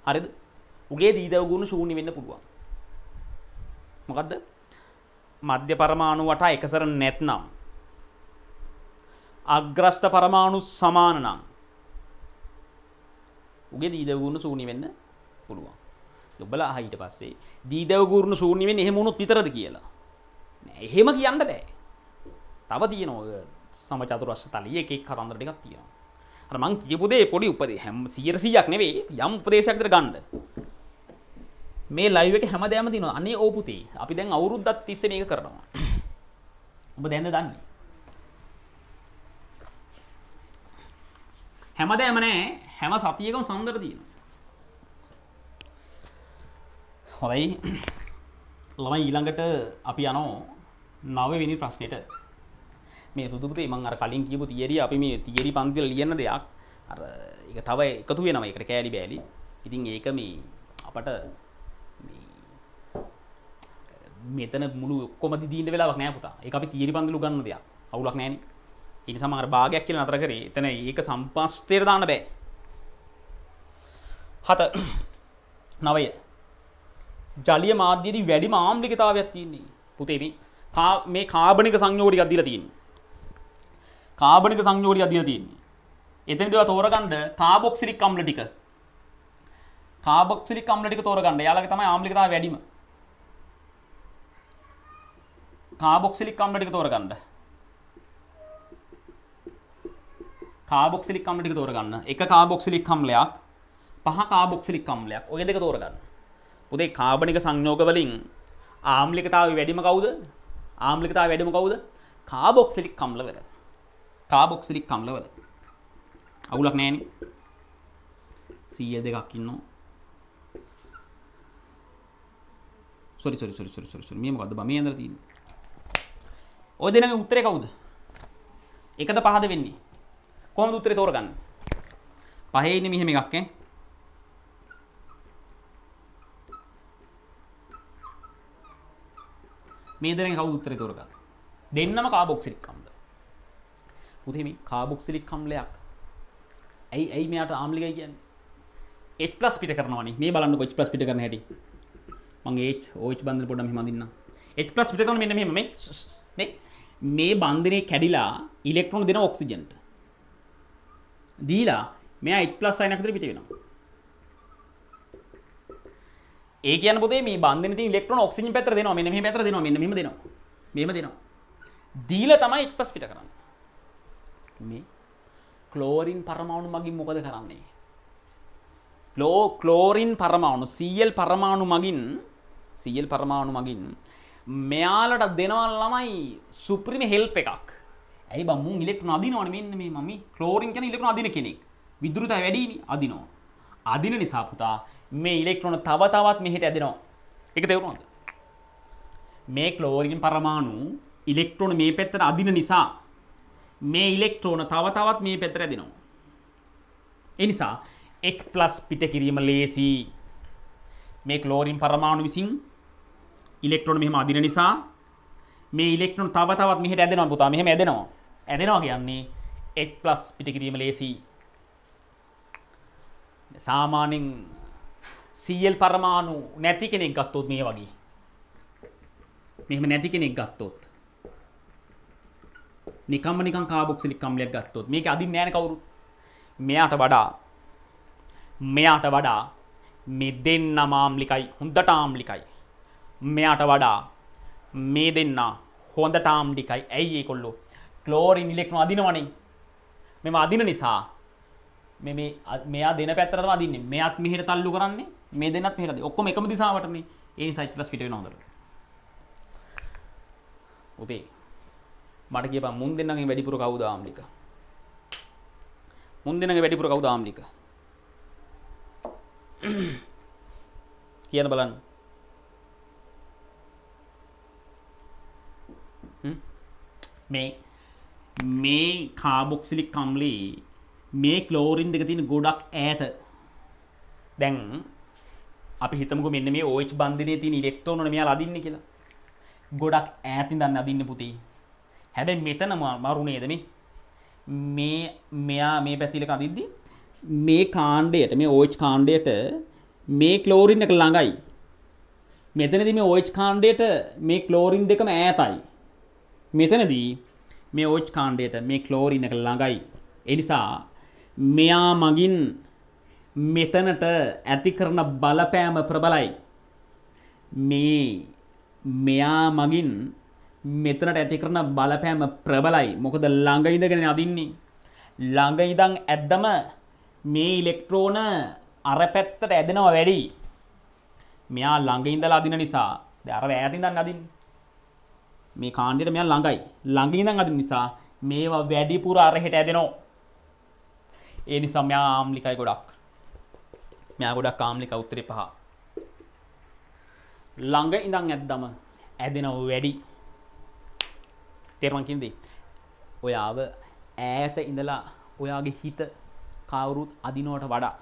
හරිද උගේ දීදවගුණ ශූන්‍ය වෙන්න පුළුවන් මොකක්ද මධ්‍ය පරමාණු වටා එකසර නැත්නම් අග්‍රස්ත පරමාණු සමාන නම් උගේ දීදවගුණු සූනි වෙන්න පුළුවන් ඔබල අහයිට පස්සේ දීදවගුරුණු සූනි වෙන්න එහෙම වුණොත් විතරද කියලා එහෙම කියන්න බෑ තව තියෙනවා සමචතුරස්ස තලිය එකෙක් කතන්දර ටිකක් තියෙනවා අර මං කියපු දේ පොඩි උපදේ හැම 100ක් නෙවෙයි යම් උපදේශයක්ද ගන්න මේ ලයිව් එක හැමදේම තියෙනවා. අනේ ඕ පුතේ. අපි දැන් අවුරුද්දක් තිස්සේ මේක කරනවා. ඔබ දැන්ද දන්නේ? හැමදේම නෑ. හැම සතියකම සඳර තියෙනවා. හොඳයි. ළමයි ඊළඟට අපි යනෝ 9 වෙනි ප්‍රශ්නෙට. මේ රුදු පුතේ මම අර කලින් කියපු තියරි අපි මේ තියරි පන්තිල ලියන දෙයක් අර ඒක තව එකතු වෙනවා ඒකට කෑලි බෑලි. ඉතින් ඒක මේ අපට මෙතන මුළු ඔක්කොම දීන්න වෙලාවක් නෑ පුතා ඒක අපි තීරි පන්දලු ගන්න දෙයක් අවුලක් නෑනේ ඒ නිසා මම අර භාගයක් කියලා නතර කරේ එතන ඒක සම්පස්තයට දාන්න බෑ හත නවය ජලිය මාධ්‍යයේදී වැඩිම ආම්ලිකතාවයක් තියෙන්නේ පුතේ මේ කා මේ කාබනික සංයෝග ටිකක් දීලා තියෙන්නේ කාබනික සංයෝග ටිකක් දීලා තියෙන්නේ එතනදී ඔයා තෝරගන්න කාබොක්සිලික් අම්ල ටික කාබොක්සිලික් අම්ල ටික තෝරගන්න යාළගේ තමයි ආම්ලිකතාවය වැඩිම කාබොක්සිලික් අම්ල ටික තෝරගන්න. කාබොක්සිලික් අම්ල ටික තෝරගන්න. එක කාබොක්සිලික් අම්ලයක් පහ කාබොක්සිලික් අම්ලයක්. ඔය දෙක තෝරගන්න. පුතේ කාබනික සංයෝග වලින් ආම්ලිකතාවය වැඩිම කවුද? ආම්ලිකතාවය වැඩිම කවුද? කාබොක්සිලික් අම්ල වල. කාබොක්සිලික් අම්ල වල. අවුලක් නැහැ නේ. 100 දෙකක් ඉන්නවා. Sorry sorry sorry sorry sorry sorry මේ මොකද්ද බා මේ ඇඳලා තියෙන්නේ ඔය දෙනගේ උත්තරේ කවුද? එකද පහද වෙන්නේ? කොහොමද උත්තරේ තෝරගන්නේ? පහේ ඉන්නේ මෙහෙම එකක් ඈ. මේ දෙනෙන් කවුද උත්තරේ තෝරගන්නේ? දෙන්නම කාබොක්සිලික් අම්ල. පුතේ මේ කාබොක්සිලික් අම්ලයක්. ඇයි ඇයි මෙයාට ආම්ලිකයි කියන්නේ? H+ පිට කරනවානේ. මේ බලන්නකො H+ පිට කරන හැටි. මම H OH බන්ධන පොඩ්ඩක් මෙහෙම අඳින්නම්. H+ පිට කරන මෙන්න මෙහෙම මේ මේ මේ බන්ධනය කැඩිලා ඉලෙක්ට්‍රෝන දෙන ඔක්සිජන්ට දීලා මෙයා H+ අයනක් විතර පිට වෙනවා. ඒ කියන්නේ පුතේ මේ බන්ධනේ තියෙන ඉලෙක්ට්‍රෝන ඔක්සිජන් පැත්තට දෙනවා මෙන්න මෙහෙම පැත්තට දෙනවා මෙන්න මෙහෙම දෙනවා. මෙහෙම දෙනවා. දීලා තමයි H+ පිට කරන්නේ. මේ ක්ලෝරින් පරමාණු මගින් මොකද කරන්නේ? ක්ලෝ ක්ලෝරින් පරමාණු Cl පරමාණු මගින් Cl පරමාණු මගින් මෙයාලට දෙනවල් ළමයි සුප්‍රිම හෙල්ප එකක් ඇයි බම්මුන් ඉලෙක් නදිනවන මෙන්න මේ මම ක්ලෝරින් කන ඉලෙක් අදින කෙනෙක් විදුරත වැඩි අදිනෝ අදින නිසා පුතා මේ ඉලෙක්ට්‍රොන තව තවත් මෙහෙට ඇදෙනවා එක තෙවරුණද මේ ක්ලෝරින් පරමාණු ඉලෙක්ට්‍රෝන මේ පැත්තට අදින නිසා මේ ඉලෙක්ට්‍රෝන තව තවත් මේ පැත්තට ඇදෙනවා එනිසා එක් ප්ලස් පිට කිරීම ලේසි මේ ක්ලෝරින් පරමාණු විසින් ඉලෙක්ට්‍රෝන මෙහෙම අදින නිසා මේ ඉලෙක්ට්‍රෝන තව තවත් මෙහෙට ඇදෙනවා පුතා මෙහෙම ඇදෙනවා ඇදෙනවා කියන්නේ h+ පිටකිරීම ලේසි සාමාන්‍යයෙන් Cl පරමාණු නැති කෙනෙක් ගත්තොත් මේ වගේ මෙහෙම නැති කෙනෙක් ගත්තොත් නිකම්ම නිකන් කාබොක්සිලික් අම්ලයක් ගත්තොත් මේක අදින්නේ නැහැ කවුරු මෙයාට වඩා මෙයාට වඩා මේ දෙන්නම ආම්ලිකයි හොඳට ආම්ලිකයි මෙයාට වඩා මේ දෙන්න හොඳ ටාම් ටිකයි ඇයි ඒ කොල්ලු ක්ලෝරින් ඉලෙක්න අදිනවනේ මෙම අදින නිසා මෙ මෙයා දෙන පැත්තරම අදින්නේ මෙයත් මෙහෙට තල්ලු කරන්නේ මේ දෙනත් මෙහෙටද ඔක්කොම එකම දිසාවටනේ ඒ නිසා ඉච්චලස් පිට වෙනවා හොඳට උතේ මට කියපන් මුන් දෙන්නගේ වැඩිපුර කවුද ආම්ලික මුන් දෙන්නගේ වැඩිපුර කවුද ආම්ලික [clears throat] කියන බලන්න මේ මේ කාබොක්සිලික් කම්ලි මේ ක්ලෝරින් දෙක තියෙන ගොඩක් ඈත දැන් අපි හිතමුකෝ මෙන්න මේ OH බන්ධනයේ තියෙන ඉලෙක්ට්‍රෝන වල මෙයා ලදින්නේ කියලා ගොඩක් ඈතින් දන්න අදින්න පුතේ හැබැයි මෙතන මරු නේද මේ මේ මෙයා මේ පැතිලක අදිද්දි මේ කාණ්ඩයට මේ OH කාණ්ඩයට මේ ක්ලෝරින් එක ළඟයි මෙතනදි මේ OH කාණ්ඩයට මේ ක්ලෝරින් දෙකම ඈතයි මෙතනදී මේ ඕච් කාණ්ඩයට මේ ක්ලෝරින එක ළඟයි. එනිසා මෙයා මගින් මෙතනට ඇති කරන බලපෑම ප්‍රබලයි. මේ මෙයා මගින් මෙතනට ඇති කරන බලපෑම ප්‍රබලයි මොකද ළඟ ඉඳගෙන අදින්නේ. ළඟ ඉඳං ඇද්දම මේ ඉලෙක්ට්‍රෝන අර පැත්තට ඇදෙනවා වැඩි. මෙයා ළඟ ඉඳලා අදින නිසා අර ඈතින් දන්න අදින්නේ. මේ කාණ්ඩයට මෙයා ළඟයි ළඟ ඉඳන් අදින නිසා මේවා වැඩිපුර අරහෙට ඇදෙනවා ඒ නිසා මෙයා ආම්ලිකයි ගොඩක් මෙයා ගොඩක් ආම්ලික උත්තරේ පහ ළඟ ඉඳන් ඇද්දම ඇදෙනව වැඩි තේරුම් කින්දේ ඔයාව ඈත ඉඳලා ඔයාගේ හිත කවුරුත් අදිනවට වඩා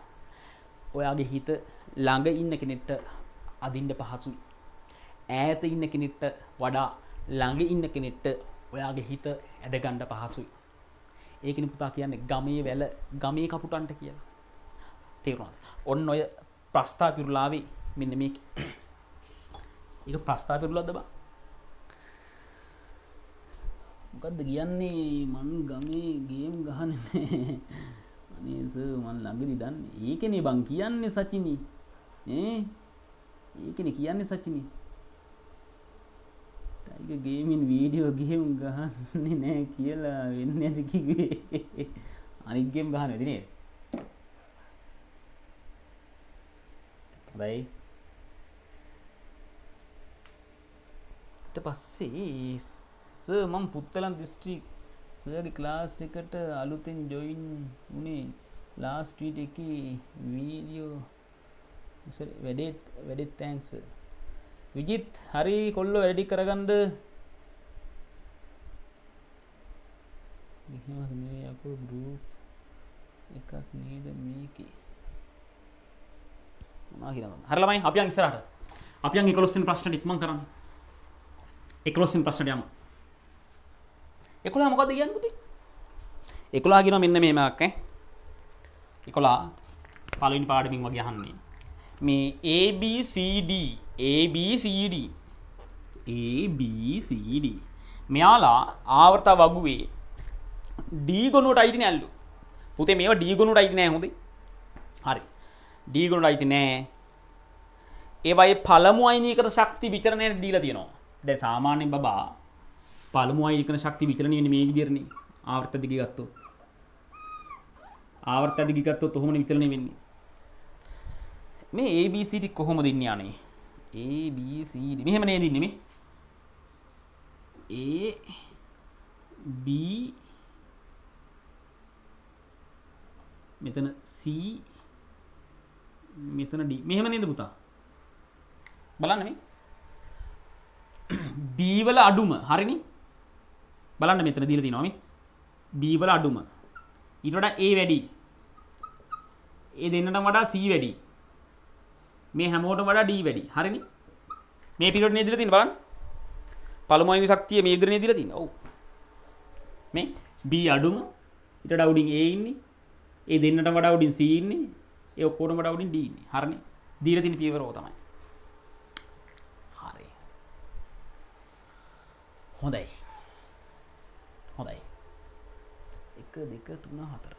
ඔයාගේ හිත ළඟ ඉන්න කෙනෙක්ට අදින්න පහසුයි ඈත ඉන්න කෙනෙක්ට වඩා ළඟ ඉන්න කෙනෙට්ට ඔයාගේ හිත ඇඩගණ්ඩ පහසුයි ඒකන පුතා කියන්නේ ගමේ වැල ගමේ කපුටන්ට කියලා තේරුණත් ඔන්න ඔය ප්‍රස්ථා පිරුලාවේ මෙන්න මේ එක ප්‍රස්ථා පිරුලද බා මොකක්ද කියන්නේ මන් ගමේ ගේම් ගහන අනේස මන් ළඟදි දන්න ඒකනේ බං කියන්නේ සචිනී ඒකන කියන්නේ සචිනී ඒක ගේමින් වීඩියෝ ගේම් ගහන්නේ නෑ කියලා වෙන්න ඇති කිව්වේ අනිත් ගේම් ගහන ඇති නේද හොඳයි ඊට පස්සේ සර් මම පුත්තලම් දිස්ත්‍රික් සර්ගේ ක්ලාස් එකට අලුතෙන් ජොයින් වුණේ ලාස්ට් වීට් එකේ වීඩියෝ වැඩෙත් වැඩෙත් තෑන්ක්ස් සර් විජිත් හරි කොල්ලෝ වැඩි කරගන්න ගිහිමස් නෙවෙයි අපෝ ගෲප් එකක් නේද මේකේ මොනවා කියලාද හරි ළමයි අපි යන් ඉස්සරහට අපි යන් 11 වෙනි ප්‍රශ්නට ඉක්මන් කරන්න 11 වෙනි ප්‍රශ්නට යමු 11 මොකද්ද කියන්නේ පුතේ 11 කියනවා මෙන්න මේමයක් ඈ 11 පළවෙනි පාඩමින් වගේ අහන්නේ මේ ABCD ABCD ABCD මෙයාලා ආවර්තා වගුවේ ඩීගොනුවට අයිති නැල්ලු පුතේ මේ ඩීගොනුට අයිති නෑ හොඳේ හරි ඩීගොනුට අයිති නෑ ඒවයි පළමු අයිනීකට ශක්ති විචරණය දීලා තියෙනවා දැ සාමාන්‍යෙන් බබා පළමු අයිකන ශක්ති විචරණය මේ විදිරණ ආවර්ත දිගි ගත්තු ආවර්ත දිගත්තු තොහොම විතරණය වෙන්නේ මේ ABCට කොහොම දෙන්න යනේ ABCD මෙහෙම නේද ඉන්නේ මේ A B මෙතන C මෙතන D මෙහෙම නේද පුතා බලන්න මේ B වල අඩුම හරිනේ බලන්න මෙතන දීලා තිනවා මේ B වල අඩුම ඊට වඩා A වැඩි ඒ දෙන්නට වඩා C වැඩි මේ හැමෝට වඩා ඩී වැඩි හරිනි මේ පිරිට නේදිල තින් බලන් පළමුයි ශක්තිය මේ විදිහට නේදිල තින් ඔව් මේ B අඩුම ඊට වඩා උඩින් A ඉන්නේ ඒ දෙන්නට වඩා උඩින් C ඉන්නේ ඒ ඔක්කොටම වඩා උඩින් D ඉන්නේ හරිනේ දීලා තින් පියවර ඕ තමයි හරි හොඳයි හොඳයි 1 2 3 4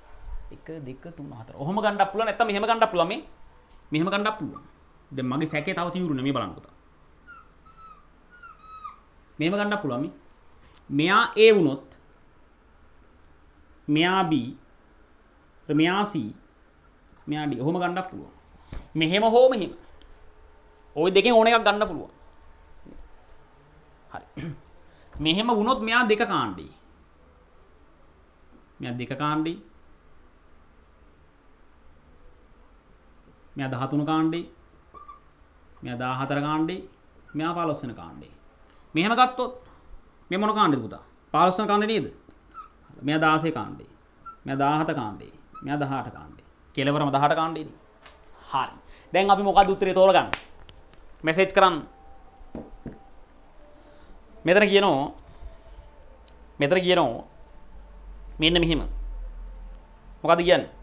එක දෙක තුන හතර ඔහොම ගණ්ඩක් පුළුවන් නැත්නම් මෙහෙම ගණ්ඩක් පුළුවන් මේ මෙහෙම ගණ්ඩක් පුළුවන් ද මගේ සැකේ තව තිවරුණ මේ බලන්නකොත මෙම ගන්න පුළුවමි මෙයා ඒ වුණොත් මෙයාB මෙයාසී මෙයාඩි හොම ගණ්ඩක් පුළුව මෙහෙම හෝ මෙහෙම ඔය දෙකෙන් ඕන එකක් ගන්න පුළුව හරි [coughs] මෙහෙම වුණොත් මෙයා දෙක කාණ්ඩි මෙ දෙක කාණ්ඩි මෙ දහතුන කාණ්ඩේ මෙයා 14 කාණ්ඩේ මෙයා 15 වෙනි කාණ්ඩේ. මෙහෙම ගත්තොත් මේ මොන කාණ්ඩේද පුතා? 15 වෙනි කාණ්ඩේ නේද? මෙයා 16 කාණ්ඩේ. මෙයා 17 කාණ්ඩේ. මෙයා 18 කාණ්ඩේ. කෙලවරම 18 කාණ්ඩේනේ. හරි. දැන් අපි මොකද්ද උත්තරේ තෝරගන්න? මෙසේජ් කරන්න. මෙතන කියනවා මෙතන කියනවා මෙන්න මෙහෙම. මොකද්ද කියන්නේ?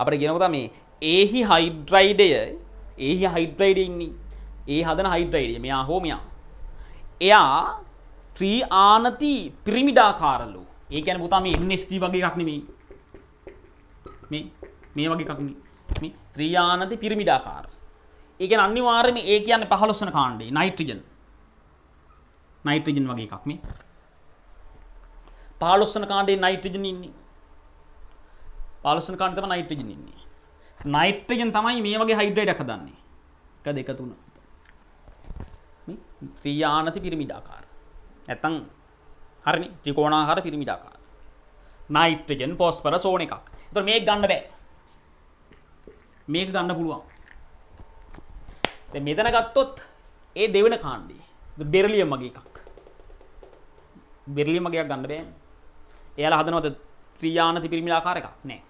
අපිට කියනකොට මේ ඒහි හයිඩ්‍රයිඩය ඒහි හයිඩ්‍රයිඩඉන්නේ ඒ හදන හයිඩ්‍රයිඩිය මෙයා හෝමයා එයා ත්‍රී ආනති පිරිමිඩාකාරලු ඒ ැන පුතාම එන්නස්ට වගේ එකක්නෙමී මේ මේ වගේ එකක්න ත්‍රියානති පිරිමිඩාකාර ඒක අනිවාරම ඒ කියන්න පහලොස්සන කාණ්ඩේ නයිට්‍රජන් නයිට්‍රජන් වගේ එකක් මේ පාලොස්සන කාණ්ඩේ නයිට්‍රජන ඉන්නේ පාලොස්සන කාණ්ඩතම නයිට්‍රජන ඉන්නේ නයිට්‍රජන් තමයි මේ වගේ හයිඩ්‍රේට් හදන්නේ. එක දෙක තුන. මේ ත්‍රිආනති පිරමිඩ ආකාර. නැත්තම් හරිනේ ත්‍රිකෝණාකාර පිරමිඩ ආකාර. නයිට්‍රජන් ෆොස්ෆරස් ඕන එකක්. ඒතකොට මේක ගන්න බෑ. මේක ගන්න පුළුවන්. දැන් මෙතන ගත්තොත් ඒ දෙවෙන කාණ්ඩේ. බෙරලියම් වගේ එකක්. බෙරලියම් වගේක් ගන්න බෑනේ. එයාලා හදනවද ත්‍රිආනති පිරමිඩ ආකාර එකක්? නෑ.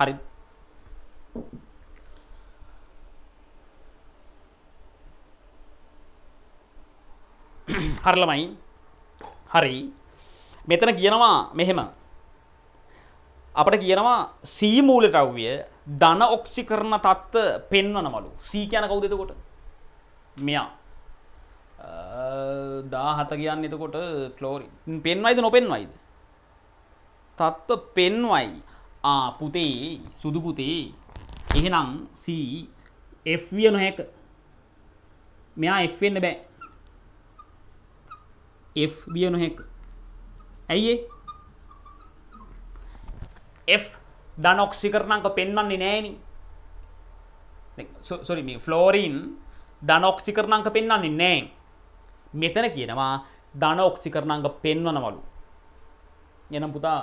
හරි [coughs] හරලමයි හරි මෙතන කියනවා මෙහෙම අපට කියනවා සීමූලට අව්විය ධන ඔක්සි කරන තත්ත පෙන්වනමලු සී කියන කවු දෙතකොට මෙයා දාහත කියන්න එතකොට කලෝරි පෙන්වයිද නොපෙන්වයිද තත්ත්ව පෙන්වයි පුතේ සුදු පුතේ එහෙනම් C F විය නොහැක මෙයා F වෙන්න බෑ F විය නොහැක ඇයි ඒ F ධනොක්සිකරණංක පෙන්වන්නේ නෑනේ සොරි මේ ෆ්ලෝරින් ධනොක්සිකරණංක පෙන්වන්නේ නෑ මෙතන කියනවා ධනොක්සිකරණංක පෙන්වනවලු එනම් පුතා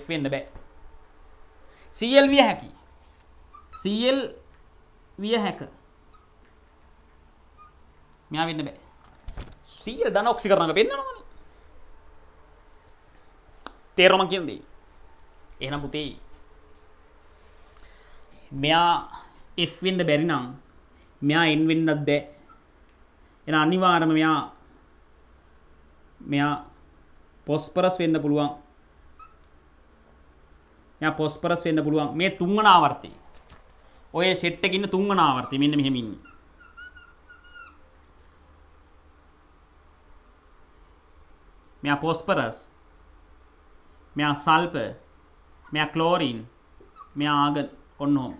F වෙන්න බෑ CL විය හැකියි CL විය හැක මෙයා වෙන්න බෑ CL දන ඔක්සි කරනක පෙන්නනවා තේරම කියන දේ එහෙනම් පුතේ මෙයා F වෙන්න බැරි නම් මෙයා N වෙන්නත් බෑ එන අනිවාර්යම මෙයා මෙයා පොස්පරස් වෙන්න පුළුවන් මෙයා පොස්පරස් වෙන්න පුළුවන් මේ තුන්වන ආවර්තයේ ඔය සෙට් එකේ ඉන්න තුන්වන ආවර්තය මෙන්න මෙහෙම ඉන්නේ. මෙයා පොස්පරස්. මෙයා සල්ප. මෙයා ක්ලෝරින්. මෙයා ආගන් ඔන්න ඔහොම.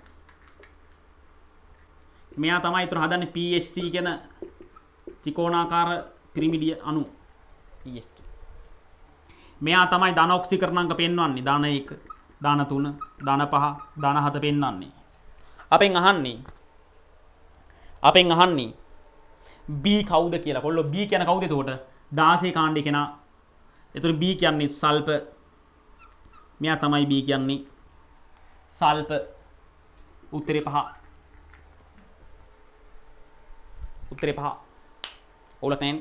මෙයා තමයි ඉතුරු හදන්නේ PH3 කියන ත්‍රිකෝණාකාර පිරමිඩිය අණු. PH3. මෙයා තමයි ධන ඔක්සීකරණාංග පෙන්වන්නේ ධන 1, ධන 3, ධන 5, ධන 7 පෙන්වන්නේ. අපෙන් අහන්නේ අපෙන් අහන්නේ බී කවුද කියලා කොල්ලො බී කියන කවුද තෝට දාසේ කාණ්ඩි කෙනා එතුර බී කියන්නේ සල්ප මෙයා තමයි බී කියන්නේ සල්ප උත්තරේ පහ උත්තරේ පහ ඔවුලක් නෑන්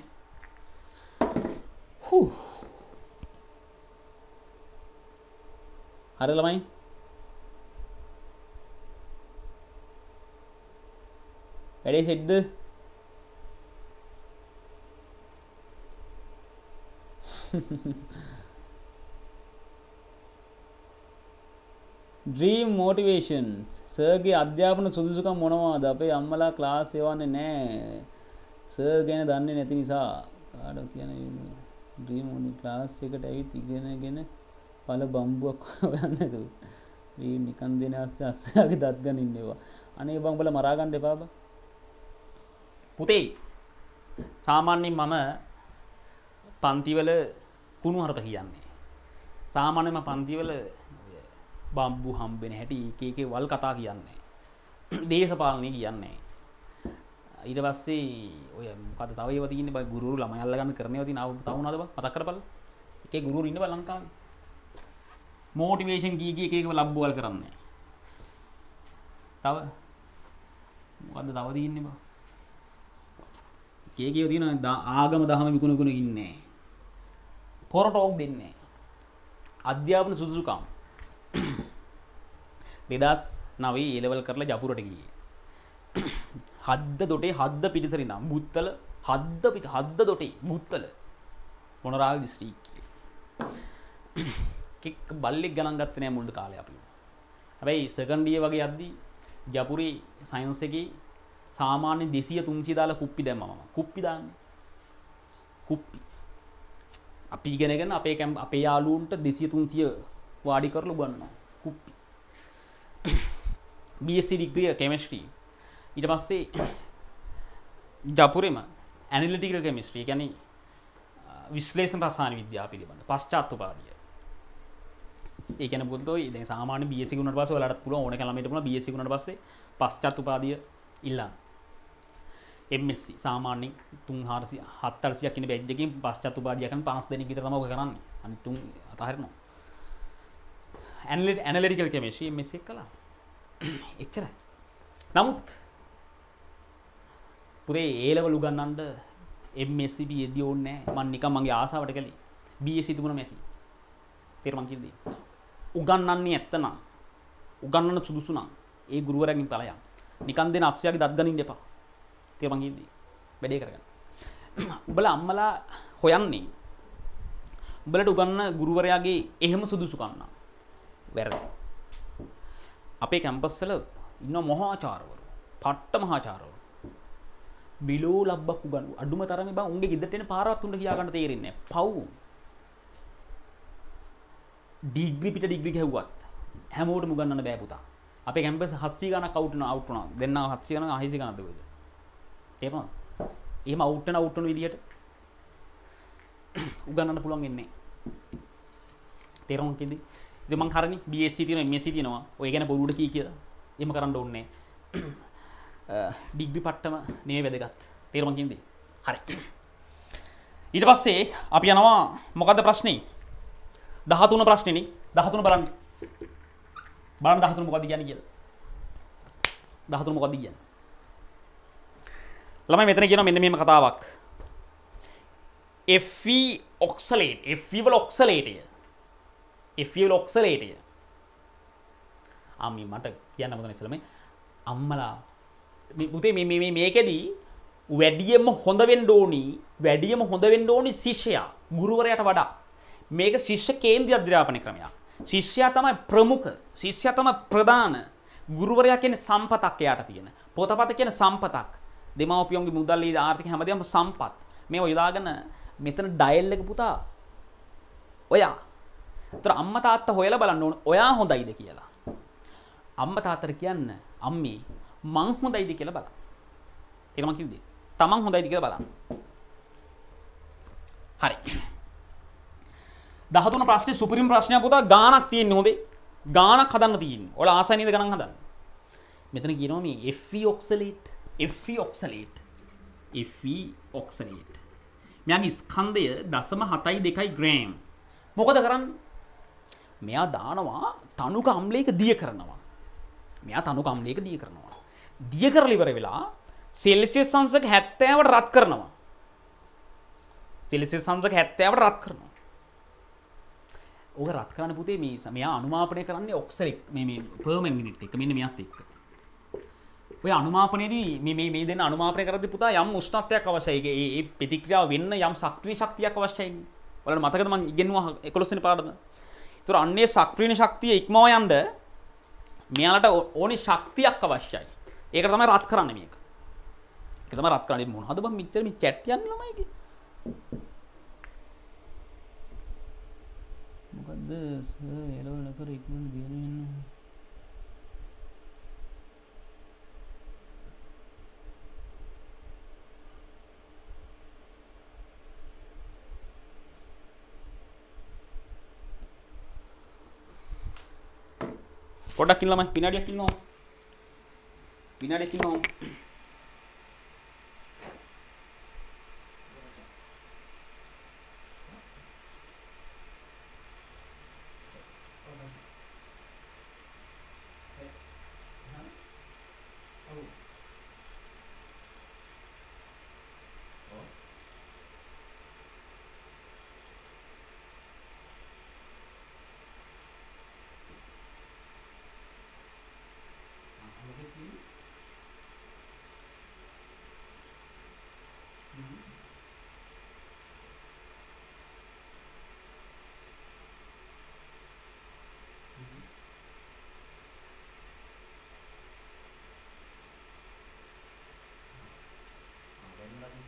හරි ළමයි වැඩේ සෙට්ද ්‍රීම් මෝටිවේෂන්ස් සර්ගේ අධ්‍යාපන සුදුසුකම් මොනවාද අපේ අම්මලා ක්ලාස් යවන්නේ නෑ සර් ගැන දන්නේ නැති නිසා කාඩ කියන ්‍රීමෝනි ක්ලාස් එකට ඇවිත් ඉගෙනගෙන පල බම්බුවක් ඔයන්නතු ්‍රීම් නිකන් දෙෙන අස්සේ අස්සයාගේ දත්ගන්න ඉන්නවා අනේ බංබල මරාගණ්ඩ එපාබා පුතේ සාමාන්‍යෙන් මම පන්තිවල කුණු හරප කියන්නේ සාමාන්‍යම පන්තිවල බම්බු හම්බෙන හැටි එකේ වල් කතා කියන්නේ දේශපාලනය කියන්නේ ඊට පස්සේ ඔය මොකද තව ඒවා තියෙන්නේ බයි ගුරුරු ළමයි අල්ලගන්න කරන ඒවා තියෙන අවු තව මොනවද බං මතක් කරපළ එකේ ගුරුරු ඉන්න බං ලංකාවේ මොටිවේෂන් ගී ගී එක එක ලබ්බුවල් කරන්නේ තව මොකද්ද තව තියෙන්නේ බං කේකව තියෙන ආගම දහම විකුණුගුණ ඉන්නේ පොරටෝක් දෙන්නේ අධ්‍යාපන සුදුසුකම් දෙදස් නවී ඒලවල් කරලා ජපුරට ගිය හද්ද දොටේ හද්ද පිටිසරි නම් බුත්තල හද්ද පිට හද්ද දොටේ බුත්තල මොනරාල් දිස්ත්‍රීක්කය කික් බල්ලෙක් ගණන් ගත්තනය මුල්ඩ කාලය අපි හැබැයි සකන්ඩිය වගේ අද්දී ජපුරේ සයින්සගේ සාමාන්‍ය දෙසිය තුන්සි දාලා කුප්පි දැම කුප්පි දාන්න කුප්පි අපි ඉගෙනගෙන අපේ කැම් අපේ යාලුන්ට දෙසිය තුන්සිය වාඩි කරලු ගන්න කුප්පි බSC ඩිග්‍රිය කෙමස්ට්‍රී ඊට පස්සේ ජපුරෙම ඇනිලිටිකල් කෙමිස්ට්‍රී ගැන විශ්ලේෂන් රසාන විද්‍යා පිළිබඳ පශ්චාත්තු පාදිය ඒකන පුද ද සාමාන බියසිකුණට පස ලට පුල ඕන කලමට පුල බියසිකුණට පස්සේ පස්්චාත්තු පාදිය ඉල්ලන්න එMS සාමාන්‍යෙන් තුන් හාරසි හත්තරසියක් කියන බැද්ජකින් පශ්චත්තු බාධයකන පනස් දෙනෙක් විතර තමයි ඔක කරන්නේ අනිත් තුන් අතහරිනවා ඇනලට ඇනලටිකල් කෙමේශී මෙසෙක් කලා එච්චරයි නමුත් පුරේ ඒලවලු ගන්නන්ට එමසිබ එදිය ඕන්නෑ මන්නික මගේ ආසාවට කළේ බිය සිතිබුණ මැති තෙරමංකිල්ද උගන්නන්නේ ඇත්තනම් උගන්නන සුදුසුනම් ඒ ගුරුවරැගින් තලයා නිකන් දෙෙන අස්යක් දත්ගනින් දෙපා ගමන්ගේදී වැඩේ කරගන්න [clears throat] උබල අම්මලා හොයන්නේ උබලට උගන්න ගුරුවරයාගේ එහෙම සුදුසු කන්නා වැරද අපේ කැම්පස්සල ඉන්න මොහාචාරවරු පට්ට මහාචාරවරු බිලෝ ලබ්බක් උගන්න අඩුම තරම බා උන්ගේ ගෙදරටෙන පාරවත් උන්ට කියා ගන්න තේරෙන්නේ පව් ඩිග්‍රි පිට ඩිග්‍රි ගැහුවත් හැමෝටම උගන්නන්න බෑ පුතා අපේ කැම්පස් 700 ගණන් අවුට් වුණා අවුට් වුණා දෙන්නා 700 ගණන් 800 ගණන්ද වේද තේරෙනවද? එහෙම අවුට් වෙන අවුට් වෙන විදියට [coughs] උගන්නන්න පුළුවන් වෙන්නේ. තේරෙනවද කින්දි? ඉතින් මං කරන්නේ BSc තියෙනවා MSc තියෙනවා. ඔය ගැන බොරුවට කී කියලා. එහෙම කරන්න ඕනේ නැහැ. ඩිග්‍රි [coughs] පට්ටම නෙමෙයි වැදගත්. තේරෙනවද කින්දි? හරි. ඊට පස්සේ අපි යනවා මොකද්ද ප්‍රශ්නේ? 13 ප්‍රශ්නේනේ. 13 බලන්න. බලන්න 13 මොකද්ද කියන්නේ කියලා. 13 මොකද්ද කියන්නේ? ළම මෙතන කියන මෙන්න මෙම කතාවක් ඔක්සලේට් එවල් ඔක්සලේටය එල් ඔක්සලේටය අමි මට කියන්න මතන ඉසලම අම්මලා පුතේ මේ මේකෙදී වැඩියම හොඳ වෙන්න ඕනි වැඩියම හොඳ වෙන්න ඕනි ශිෂ්‍යයා ගුරුවරයාට වඩා මේක ශිෂ්‍ය කේන්ද්‍රීය අධ්‍යාපන ක්‍රමයක් ශිෂ්‍යයා තමයි ප්‍රමුඛ ශිෂ්‍යයා තමයි ප්‍රධාන ගුරුවරයා කියන්නේ සම්පතක් එයාට තියෙන පොතපත කියන සම්පතක් දෙමවපියෝන්ගේ මුදල්ලී ආර්ථික හැමදම සම්පත් මේ යොදාගන්න මෙතන ඩයිල් එක පුතා ඔයා තර අම්ම තාත්ත හොයලා බලන්න ඕන ඔයා හොඳයිද කියලා අම්ම තාත්තට කියන්න අම්මේ මං හොඳයිද කියලා බලන්න ඒක මං කිව්වේ තමන් හොඳයිද කියලා බලන්න හරි 13 ප්‍රශ්නේ සුපිරිම ප්‍රශ්නය පුතා ගාණක් තියෙන්නේ හොඳේ ගාණක් හදන්න තියෙන්නේ ඔයාලා ආසයි නේද ගණන් හදන්න මෙතන කියනවා මේ FE oxalate Fe oxalate Fe oxalate මෙයන් ස්කන්දය දසම හතයි දෙකයි ග්‍රේම් මොකද කරන්න මෙයා දානවා තනුක අම්ලේක දිය කරනවා මෙයා තනුක අම්ලේක දිය කරනවා දිය කරලිවර වෙලා සෙල්සිය සම්සක හැත්තෑවට රත් කරනවා සෙලිසිය සම්සක හැත්තෑවට රත් කරනවා ඔක රත් කරන්න පුතේ මේ සමයා අනුමාපනය කරන්නේ ඔක්සරෙක් මේ පර්මෙන් මිනිට් එක මෙන්න මෙයක්ත් එක්ක ඔය අනුමාපනයේදී මේ මේ දෙන අනුමාපනය කරද්දී පුතා යම් උෂ්ණත්වයක් අවශ්‍යයි. ඒ ප්‍රතික්‍රියාව වෙන්න යම් සක්‍රීය ශක්තියක් අවශ්‍යයි. ඔයාලට මතකද මම ඉගෙනුවා 11 වෙනි පාඩම. ඒතර අන්නේ සක්‍රීය ශක්තිය ඉක්මව යන්න මෙයාලට ඕනි ශක්තියක් අවශ්‍යයි. ඒක තමයි රත් කරන්න මේක. ඒක තමයි රත් කරන්නේ මොනවද බං මිත්‍ර මේ චැට් යන්නේ ළමයිගේ. මොකද්ද සර් එලවල කර ඉක්මනට දිනු වෙනවා. පොඩක් ඉල්ලම පිනාඩියක් ඉන්නවා පිනාඩියක් ඉන්නවා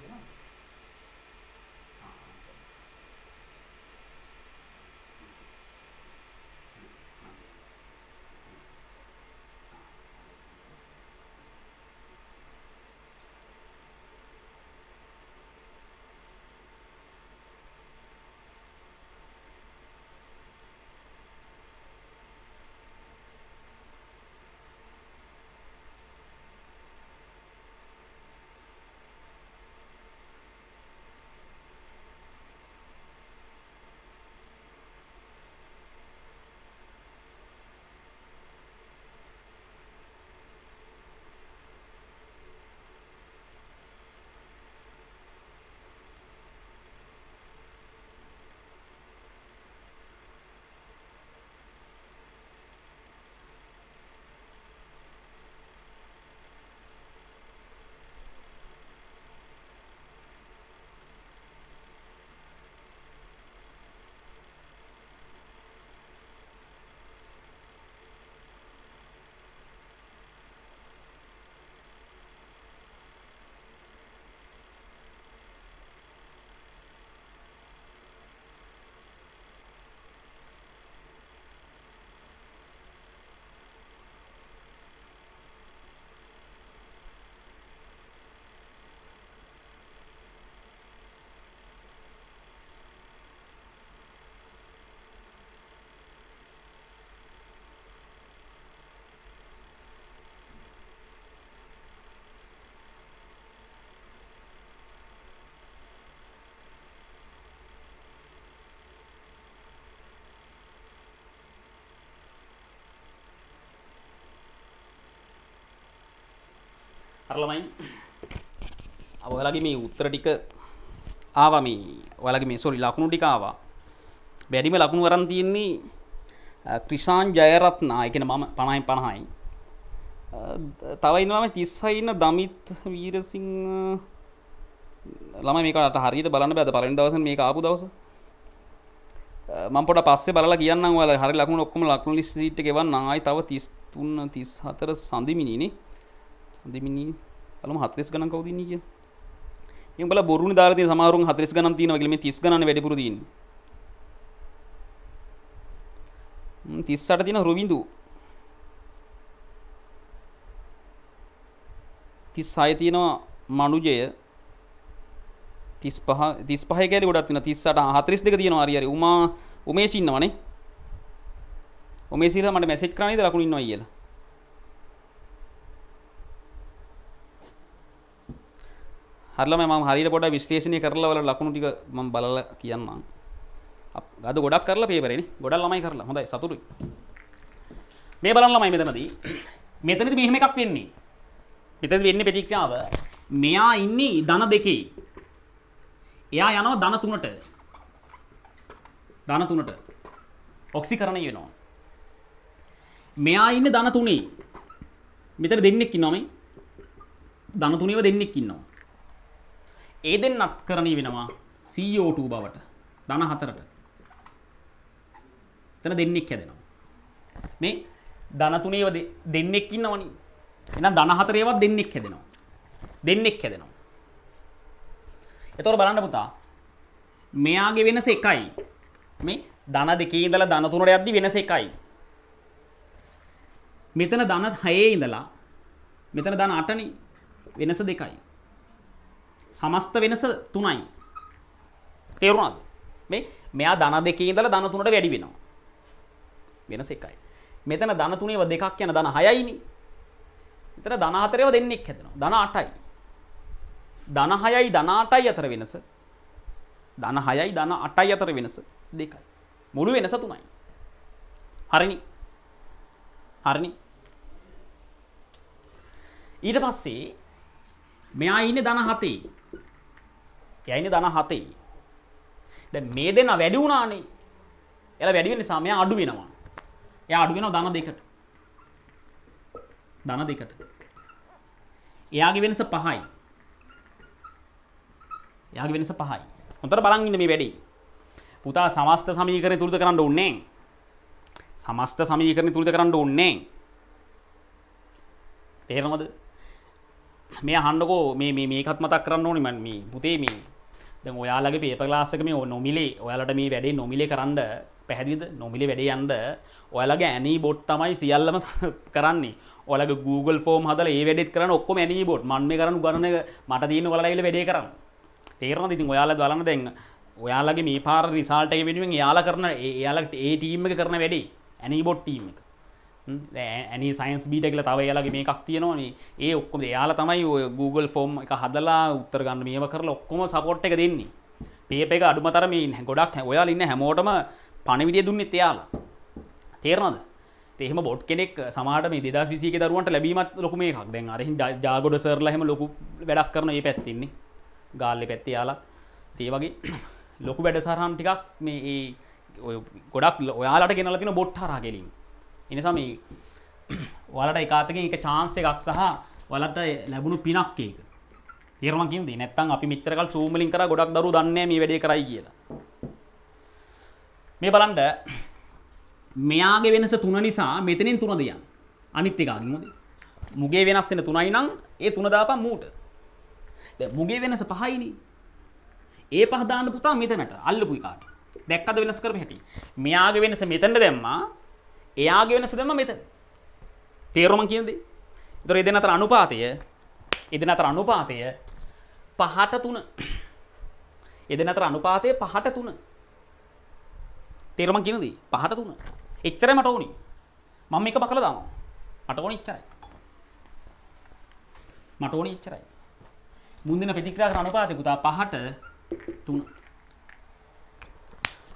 Yeah. අරලමයින් ඔයාලගේ මේ උත්තර ටික ආවා මේ ඔයාලගේ මේ සොරි ලකුණු ටික ආවා වැඩිම ලකුණු වරන් තියෙන්නේ ක්‍රිෂාන් ජයරත්න ඒ කියන්නේ මම 50යි 50යි තව ඉන්නවා මම 36 ඉන්න දමිත් වීරසිංහ ළමයි මේකට හරියට බලන්න බෑද පළවෙනි දවසේ මේක ආපු දවස මම පොඩ පස්සේ බලලා කියන්නම් ඔයාලා හරිය ලකුණු ඔක්කොම ලකුණු ලිස්ට් එකේ වන්න ආයි තව 33 34 සඳිමිනිනේ දෙමිනි අලම හතස් ගන කවදන්න කිය එබල බොරු දාරති සමාරුන් හතස් ගනම් තින වගලම තිස් ගන වැඩිපුර දී තිස්සට තින රුවිඳු තිස් අය තියෙනවා මනුජය තිස් පහ තිස් පහ කැලි ගොඩක් තියෙන තිස්සට හතරිස් දෙක තියෙනවා හරි හරි උමා උමේෂ් ඉන්නවනේ උමේෂ් ඉර මට මැසේජ් කරන්නේ ලකුණු ඉන්නවා කියලා හරලම මම හරියට පොඩ විශ්ලේෂණය කරලා වල ලකුණු ටික මම බලලා කියන්නම්. අද ගොඩක් කරලා පේපරේනේ. ගොඩක් ළමයි කරලා. හොඳයි සතුටුයි. මේ බලන්න ළමයි මෙතනදී. [clears throat] මෙතනදී මෙහෙම එකක් වෙන්නේ. මෙතනදී වෙන්නේ ප්‍රතික්‍රියාව. මෙයා ඉන්නේ ධන දෙකේ. එයා යනවා ධන තුනට. ධන තුනට. ඔක්සිකරණය වෙනවා. මෙයා ඉන්නේ ධන තුනේ. මෙතන දෙන්නෙක් ඉන්නවා මේ. ධන තුනේව දෙන්නෙක් ඉන්නවා. ඒ දෙන්නත් කරණී වෙනවා CO2 බවට ධන හතරට. එතන දෙන්නෙක් හැදෙනවා. මේ ධන තුනේව දෙන්නෙක් ඉන්නවනේ. එහෙනම් ධන හතරේවත් දෙන්නෙක් හැදෙනවා. දෙන්නෙක් හැදෙනවා. එතකොට බලන්න පුතා මෙයාගේ වෙනස එකයි. මේ ධන දෙකේ ඉඳලා ධන තුනට යද්දි වෙනස එකයි. මෙතන ධන 6 ඉඳලා මෙතන ධන 8 වෙනස දෙකයි. සමස්ත වෙනස තුනයි. තේරුණාද? මේ මෙයා ධන දෙකේ ඉඳලා ධන තුනට වැඩි වෙනවා. වෙනස එකයි. මෙතන ධන තුනේව දෙකක් යන ධන 6යිනේ. මෙතන ධන හතරේව දෙන්නෙක් හැදෙනවා. ධන 8යි. ධන 6යි ධන 8යි අතර වෙනස. ධන 6යි ධන 8යි අතර වෙනස දෙකයි. මුළු වෙනස තුනයි. හරිනි. හරිනි. ඊට පස්සේ මෙයා ඉන්නේ ධන හතේ. එයා ඉන්නේ ධන හතේ. දැන් මේ දෙන්න වැඩි වුණානේ. එයාලා වැඩි වෙන නිසා මෙයා අඩු වෙනවා. එයා අඩු වෙනවා ධන දෙකට. ධන දෙකට. එයාගේ වෙනස 5යි. එයාගේ වෙනස 5යි. හොඳට බලන් ඉන්න මේ වැඩේ. පුතා සමස්ත සමීකරණය තුරුද කරන්න ඕනේ සමස්ත සමීකරණය තුරුද කරන්න ඕනේ තේරෙනවද මේ හන්ඩකෝ මේ මේකත් මතක් කරන්න ඕනි මන් මේ පුතේ මේ දැන් ඔයාලගේ පේපලාස්සක මේ නොමිලේ ඔයාලට මේ වැඩේ නොමිලේ කරන්න පැහැදිද නොමිලි වැඩේ යන්ද ඔයාලගේ ඇනී බොට් තමයි සියල්ලම [laughs] කරන්නේ ඔලග Google ෆෝම් හදල ඒ වැඩෙත් කරන ඔක්කොම ඇනී බොට් මන් මේ කරන ගණන මට දීන ඔලයිල වැඩේ කරන්න තේරනද ඉතින් ඔයාල බලන්න දැන් ඔයාලගේ මේ පාර රිසාල්ටය වෙනුවෙන් යාලා කරන එයාලට ඒ ටීම් එක කරන වැඩේ ඇනී බොට් ටීම් එක ඇනි සයින්ස් බීට කියල තව යාලගේ මේකක් තියෙනවානේ ඒ ඔක්කොම යාලා තමයි ඔය Google ෆෝම් එක හදලා උත්තර ගන්න මේම කරලා ඔක්කොම සපෝට් එක දෙන්නේ පේප එක අඩුමතරම ගොඩක් ඔයාල ඉන්න හැමෝටම පණවිඩිය දුන්නෙත් එයාලා තේරනද තෙම බොට් කෙනෙක් සමාට මේ දෙදස් විසික දරුවන්ට ලැබීමත් ලොකුම එකක් දැන් අරහි ජාගොඩ සරලා හෙම ලොකු වැඩක් කරන ඒ පැත්තින්නේ ගාල්ලි පැත්ති යාලා තේ වගේ ලොකු වැඩසරහන් ටිකක් මේ ගොඩක් ඔයාලට ගෙනලතින බොට් හරා කෙලින් එනිසා මේ වලට එකතකින් එක චාන්ස එකක් සහ වලට ලැබුණු පිනක් ඒක තේරුම් ගන්න දෙන්නේ නැත්නම් අපි මෙච්චරකල් zoom වලින් කරා ගොඩක් දරුවෝ දන්නේ මේ වැඩේ කරයි කියලා මේ බලන්න මෙයාගේ වෙනස 3 නිසා මෙතනින් 3 දෙයන් අනිත් එකකින් හොදේ මුගේ වෙනස් වෙන 3යි නම් ඒ 3 දාපන් මූට දැන් මුගේ වෙනස 5යිනේ ඒ 5 දාන්න පුතා මෙතනට අල්ලපු එකට දැක්කද වෙනස් කරපු හැටි මෙයාගේ වෙනස මෙතනට දැම්මා එයාගේ වෙනස දෙම මෙත තේරුම කියද දොර එදෙන අතර අනුපාතය එදෙන අතර අනුපාතය පහට තුන එදෙන අතර අනුපාතය පහට තුන තේරුම කියනදී පහට තුන එච්චර මට ඕනි මම එක බකල දානවා මට ඕනි ඉච්චරයි මට ඕනි ඉච්චරයි මුන්දින ප්‍රතික්‍රියා කරන අනුපාතය පුතා පහට තුන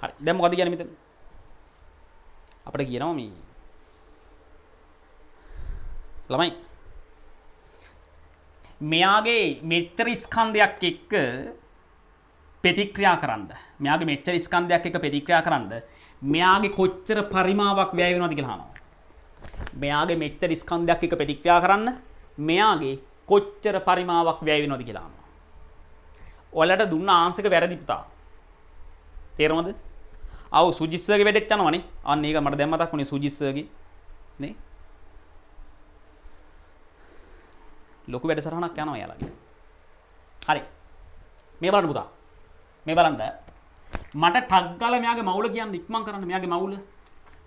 හරි දැන් මොකද කියන්නේ මෙතන අපට කියනවා මේ ළමයි මෙයාගේ මෙච්චර ස්කන්ධයක් එක්ක ප්‍රතික්‍රියා කරන්න මෙයාගේ මෙච්චර ස්කන්ධයක් එක ප්‍රතික්‍රියා කරන්න මෙයාගේ කොච්චර පරිමාවක් ව්‍යය වෙනවද කියලා අහනවා මෙයාගේ මෙච්චර ස්කන්ධයක් එක ප්‍රතික්‍රියා කරන්න මෙයාගේ කොච්චර පරිමාවක් ව්‍යය වෙනවද කියලා අහනවා ඔයාලට දුන්න ආන්සර් එක වැරදි පුතා තේරෙනවද අව සුජිස්සගේ වැඩෙත් යනවනේ අන්න ඒක මට දැන් මතක් වුණේ සුජිස්සගේ නේ ලොකු වැඩසටහනක් යනවා යාළුවනේ හරි මේ බලන්න පුතා මේ බලන්න මට ටක් ගාලා මෙයාගේ මවුල කියන්න ඉක්මන් කරන්න මෙයාගේ මවුල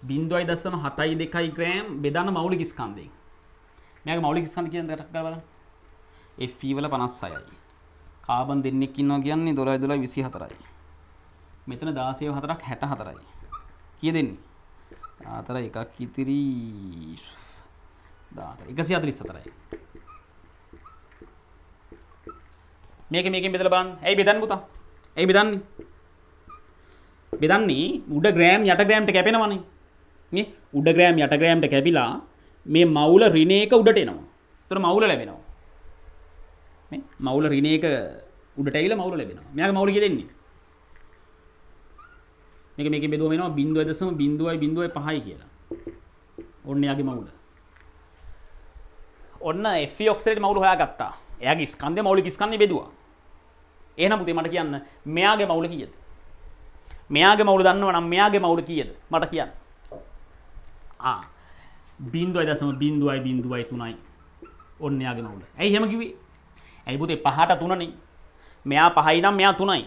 0.72 ග්‍රෑම් බෙදන්න මවුලික ස්කන්ධයෙන් මෙයාගේ මවුලික ස්කන්ධ කියන දේ ටක් ගාලා බලන්න Fe වල 56යි කාබන් දෙන්නෙක් ඉන්නවා කියන්නේ 12 12 24යි මෙතන 16 4ක් 64යි. කියදෙන්නේ. ආතර එකක් ඉතිරි 14 144යි. මේක මේකෙන් බෙදලා බලන්න. ඇයි බෙදන්නේ පුතා? ඇයි බෙදන්නේ? බෙදන්නේ උඩ ග්‍රෑම් යට ග්‍රෑම්ට කැපෙනවනේ. මේ උඩ ග්‍රෑම් යට ග්‍රෑම්ට කැපිලා මේ මවුල ඍණ එක උඩට එනවා. ඒතර මවුල ලැබෙනවා. මේ මවුල ඍණ එක උඩට ඇවිල්ලා මවුල ලැබෙනවා. මෙයාගේ මවුල කිය දෙන්නේ. මේක මේක බෙදුවම එනවා 0.0 0.5 කියලා. ඔන්න එයාගේ මවුල. ඔන්න Fe oxalate මවුල හොයාගත්තා. එයාගේ ස්කන්ධය මවුලික ස්කන්ධය බෙදුවා. එහෙනම් පුතේ මට කියන්න මෙයාගේ මවුල කීයද? මෙයාගේ මවුල දන්නව නම් මෙයාගේ මවුල කීයද? මට කියන්න. ආ 0.0.0.3යි. ඔන්න එයාගේ මවුල. ඇයි එහෙම කිව්වේ? ඇයි පුතේ 5ට 3නේ. මෙයා 5යි නම් මෙයා 3යි.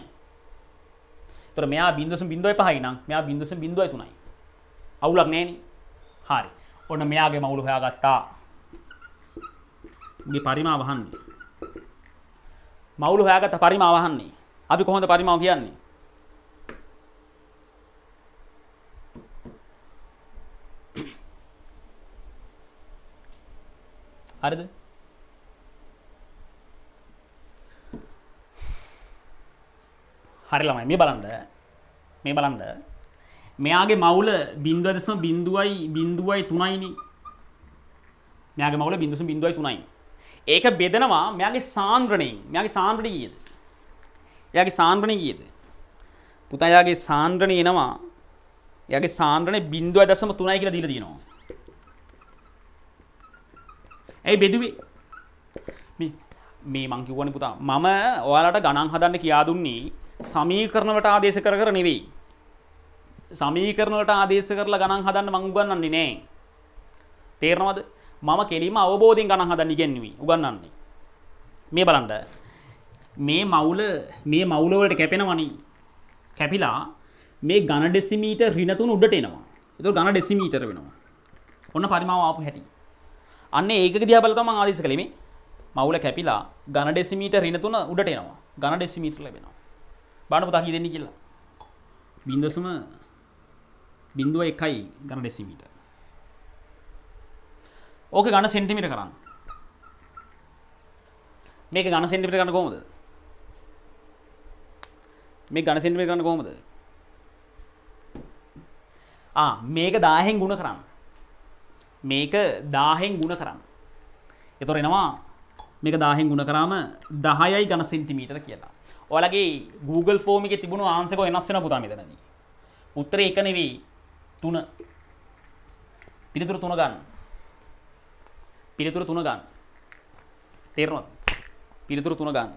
තොර මෙයා බින්දුවස බින්දුවයි පහයි නම් මෙයා බින්දුවස බින්දුවයි තුනයි අවුලක් නෑන හරි ඔන්න මෙයාගේ මවුලු හොයා ගත්තා ගේ පරිමා වහන්නේ මවුලු හොයාගත පරිමා වහන්නේ අපි කොහොඳ පරිමාව කියන්නේ හරිද හරිළමයි මේ බලන්ද මේ බලන්ද මෙයාගේ මවුල බින්දුව දෙසම බින්දුවයි බින්දුවයි තුනයිනි මෙයාගේ මවුල බිඳුසු බින්දුවයි තුනයි ඒක බෙදනවා මෙයාගේ සාන්ද්‍රණයෙන් මෙයාගේ සාන්ද්‍රණය කීයද එයාගේ සාන්ද්‍රණය කීයද පුතා එයාගේ සාන්ද්‍රණය එනවා එයාගේ සාන්ද්‍රණය 0.3යි කියලා දීලා තියෙනවා ඇයි බෙදුවේ මේ මේ මං කිව්වනේ පුතා මම ඔයාලට ගණන් හදන්න කියා දුන්නේ සමීකරණවලට ආදේශ කර කර නෙවෙයි. සමීකරණවලට ආදේශ කරලා ගණන් හදන්න මං උගන්වන්නේ නෑ. තේරෙනවද? මම කෙලිම අවබෝධයෙන් ගණන් හදන්න ඉගෙනුවි උගන්වන්නේ. මේ බලන්න. මේ මවුල මේ මවුල වලට කැපෙනවනේ. කැපිලා මේ ඝන ඩෙසිමීටර් ඍණ තුන උඩට එනවා. ඒක ඝන ඩෙසිමීටර් වෙනවා. ඔන්න පරිමාව ආපු හැටි. අන්න ඒක දිහා බලලා තමයි මම ආදේශ කළේ මේ මවුල කැපිලා ඝන ඩෙසිමීටර් ඍණ තුන උඩට එනවා. ඝන ඩෙසිමීටර් ලැබෙනවා. බාට පුතා හිදෙන්නේ කියලා බින්දසම බින්දුව එකයි ගන ඩෙසිමීට ඕක ගණ සෙන්ටිමිට කරන්න මේක ගණ සෙන්ටිමිට කරන්න කොමද මේ ගණ සෙන්ටිමිට කරන්න කොමද මේක දාහෙන් ගුණ කරන්න මේක දාහෙන් ගුණ කරන්න එතොර එනවා මේක දාහෙන් ගුණ කරාම දහයයි ගණ සෙන්ටිමීට කියලා ඔලගේ Google ෆෝමික තිබුණු ආන්සක වෙනස්සෙන පුතා මෙතනද උත්තර එක නෙවී තුන පිළිතුර තුන ගන්න පිළිතුර තුන ගන්න තේරනොත් පිළිතුර තුන ගන්න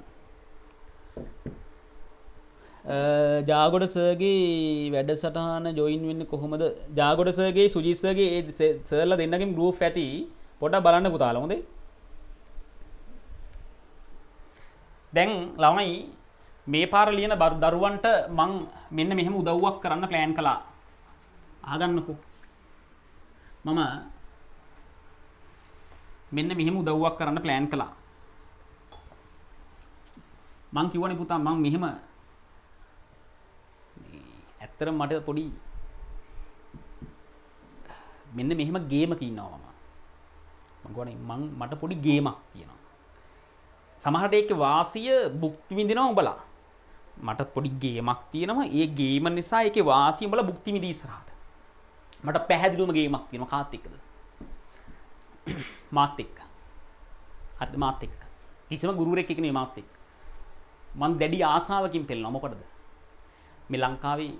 ජාගොඩ සර්ගේ වැඩසටහන ජොයින් වෙන්න කොහොමද ජාගොඩ සර්ගේ සුජිස්සගේ ඒ සර්ල දෙන්නගින් ගරුප් ඇති පොඩ බලන්න පුතාලොමදේ දැන් ළමයි මේ පාර ලියන බරු දරුවන්ට මං මෙන්න මෙහෙම උදව්වක් කරන්න ප්ලෑන් කළා ආගන්නකු මම මෙන්න මෙහෙම උදව්වක් කරන්න ප්ලෑන් කළා මං කිව්වනේ පුතා මං මෙහෙම ඇත්තටම මට පොඩි මෙන්න මෙහෙම ගේමක ඉන්නවා මම මං ගොනේ මං මට පොඩි ගේමක් තියෙනවා සමහරට ඒක වාසිය භුක්ති විඳිනවා උඹලා මට පොඩි ගේමක් තියෙනවා ඒ ගේම නිසා එක වාසිම්බල බුක්තිමිදීස්රහට මට පැහැදිලුම ගේමක් තියෙන කාත්තෙක්කද මාත් එක්ක අද මාත් එක්ක කිසිම ගුරුවරෙක් එකනේ මාත් එක්ක මං දැඩි ආසාවකින් පෙළනවා මොකටද මේ ලංකාවේ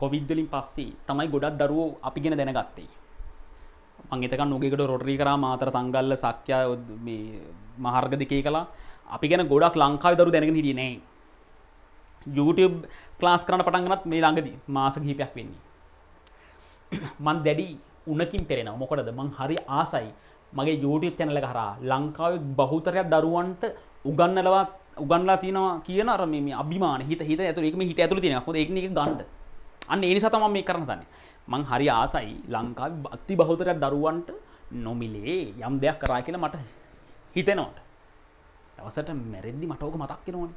කොවිඩ් වලින් පස්සේ තමයි ගොඩක් දරුවෝ අපි ගැන දැනගත්තේ මං එතකන් නුගේකට රොටරි කරා මාතර තංගල්ල සක්‍යා මේ මාර්ග දෙකේ කළා අපි ගැන ගොඩක් ලංකාවේ දරුවෝ දැනගෙන හිටියේ නෑ YouTube ක්ලාස් කරන්න පටන්ගනත් මේ ළඟදී මාස ගහිපයක් වෙන්නේ මන් දැඩි උනකින් පෙරෙන මොකටද මං හරි ආසයි මගේ YouTube චැනල හරා ලංකාව බහුතරයක් දරුවන්ට උගන්නලවා උගන්නලා තියෙනවා කියන අර මේ අභිමාන හිත හිත ඇතුළ එකම හිත ඇතුළ තියෙන හොඳ එක්නික ගන්නට අන්න ඒ නිසා තමයි මේ කරන්න තන්නේ මං හරි ආසයි ලංකාවේ අති බහුතරයක් දරුවන්ට නොමිලේ යම් දෙයක් කරා කියලා මට හිතෙනවට දවසට මැරෙද්දි මට ඕක මතක් වෙනවනේ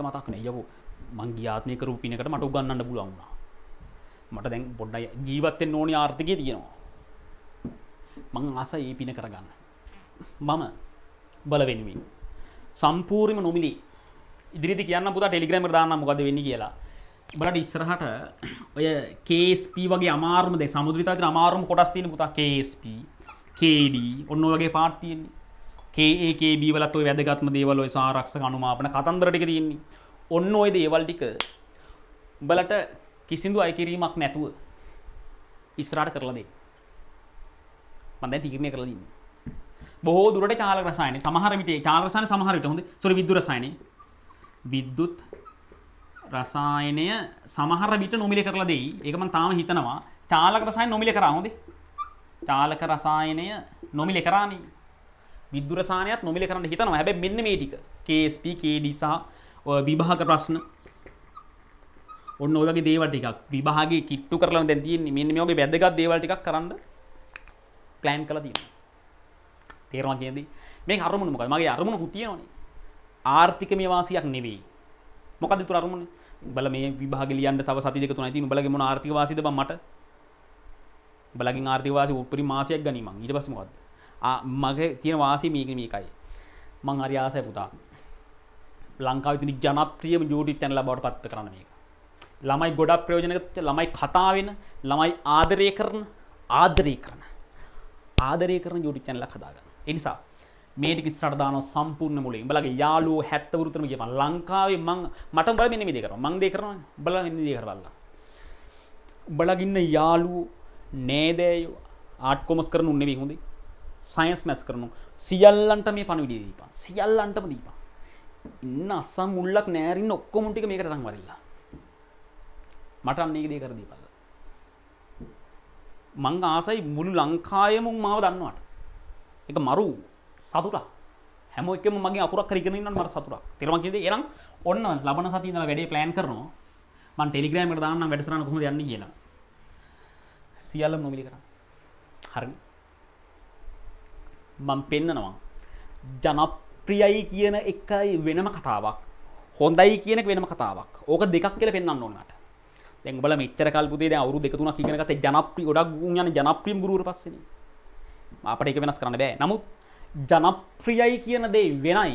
එක මතක්න යකු මං ගියාත්මය කරු පිනකට මට උගන්නන්න පුළුවන් වුණා මට දැන් පොඩ්ඩයි ජීවත්තෙන් ඕනි ආර්ථකය තියෙනවා මං ආස ඒ පින කරගන්න මම බලවෙෙනමින් සම්පූර්ම නොමිලි ඉදිරිදි කියන්න පුතා ටෙලිග්‍රම දාන්න මොකද වෙන්න කියලා බලට ඉස්සරහට ඔය කේස්පී වගේ අමාර්මද සමුද්‍රතාක අමාරුම කොටස් තියෙන පුතා කේස්පී කේඩී ඔන්න වගේ පාට් තියෙන්නේ කඒඒ බීවලත් ඔය වැදගත්ම දේවල් ඔය සාරක්ෂ අනුමාපන කතන්දරටික තියන්නේ ඔන්න ඔය දේවල් ටික උඹලට කිසිදු අයකිරීමක් නැතුව ඉස්රාට කරලදේ මඳ තිීරණය කරලදන්න බොහෝ දුරට චාල රසායන සමහරමට චාලරසාන සමහරට හොඳ සොර විදුරසායන විද්දුත් රසායනය සමහර විට නොමිලි කරලා දෙයි ඒකම තාම හිතනවා චාලක රසායන නොමිලි කරා හොඳේ චාලක රසායනය නොමිලි කරානේ විදුරසානයක් නොමිල කරන්න හිතනවා හැබැ මෙන්න මේ ටික කේස්පි කේඩිසා විභාග ප්‍රශ්න ඔන්න ඔයගේ දේවල් ටිකක් විභාගේ කිට්ටු කරලා දැන් තියෙන්නේ මෙන්න මේ වගේ වැදගත් දේවල් ටිකක් කරන්න ප්ලෑන් කරලා තියෙනවා තේරෙනවා කියන්නේ මේක අරමුණ මොකද මගේ අරමුණ හුතියනවනේ ආර්ථිකමය වාසියක් නෙවෙයි මොකද තුර අරමුණ බල මේ විභාග ලියන්න තව සති දෙක තුනයි තියෙන උඹලගේ මොන ආර්ථික වාසියද බං මට උඹලගෙන් ආර්ථික වාසිය උපරි මාසයක් ගනීමක් ඊට පස්සේ මොකද්ද මගේ තියෙන වාසි මේක මේකයි මං හරි ආසයි පුතා ලංකාව ඉතින් ජනප්‍රියම YouTube channel බවට පත් කරන්න මේක ළමයි ගොඩක් ප්‍රයෝජනක ළමයි කතා වෙන ළමයි ආදරය කරන ආදරය කරන ආදරය කරන YouTube channel එකක් හදාගන්න. ඒ නිසා මේ ටික ඉස්සරහට දානවා සම්පූර්ණ මුලින්. උඹලගේ යාළුවෝ 70 වෘතනම කියපන්. ලංකාවේ මං මට උඹලා මෙන්න මේ දේ කරනවා. මං දේ කරනවා. උඹලා මෙන්න දේ කරවල්ලා. උඹලගේ ඉන්න යාළුවෝ නෑදෑයෝ ආට් කොමර්ස් කරන උන්නේ නෙවෙයි හොඳේ. සයින්ස් මැස් කරනු සියල්ලන්ට මේ පණවිඩිය දීපා සියල්ලන්ටම දීපා ඉන්න අස්සම් මුල්ලක් නෑරින් ඔක්කොමුටික මේක රං වරල්ලා මට අන්නේ දේ කර දීපල්ල මං ආසයි මුළු ලංකායමුම් මාව දන්නවට එක මරු සතුටක් හැම එකම මගේ අපුරක් කරිගෙන මර සතුරක් තෙරම කියෙද එරම් ඔන්න ලබන සතිදල වැඩේ ප්ලෑන් කරනවා මන් ටෙලිග්‍රෑමට දාන්න වැඩසරන කොම යන්න කියලා සියල්ල නොමිලි කරන්න හරි මං පෙන්නනවා. ජනප්‍රියයි කියන එකයි වෙනම කතාවක් හොඳයි කියනක වෙනම කතාවක් ඕක දෙකක් කියල පෙන්න්න ඔන්නට දැබල මෙච්චර කල්පුේ අවරු දෙකතුන කියනකත ජනප්‍රී ගොඩක් යන ජනප්‍රීම් ගුරු පස්සන අපට එක වෙනස් කරන්න බෑ නමුත් ජනප්‍රියයි කියන දේ වෙනයි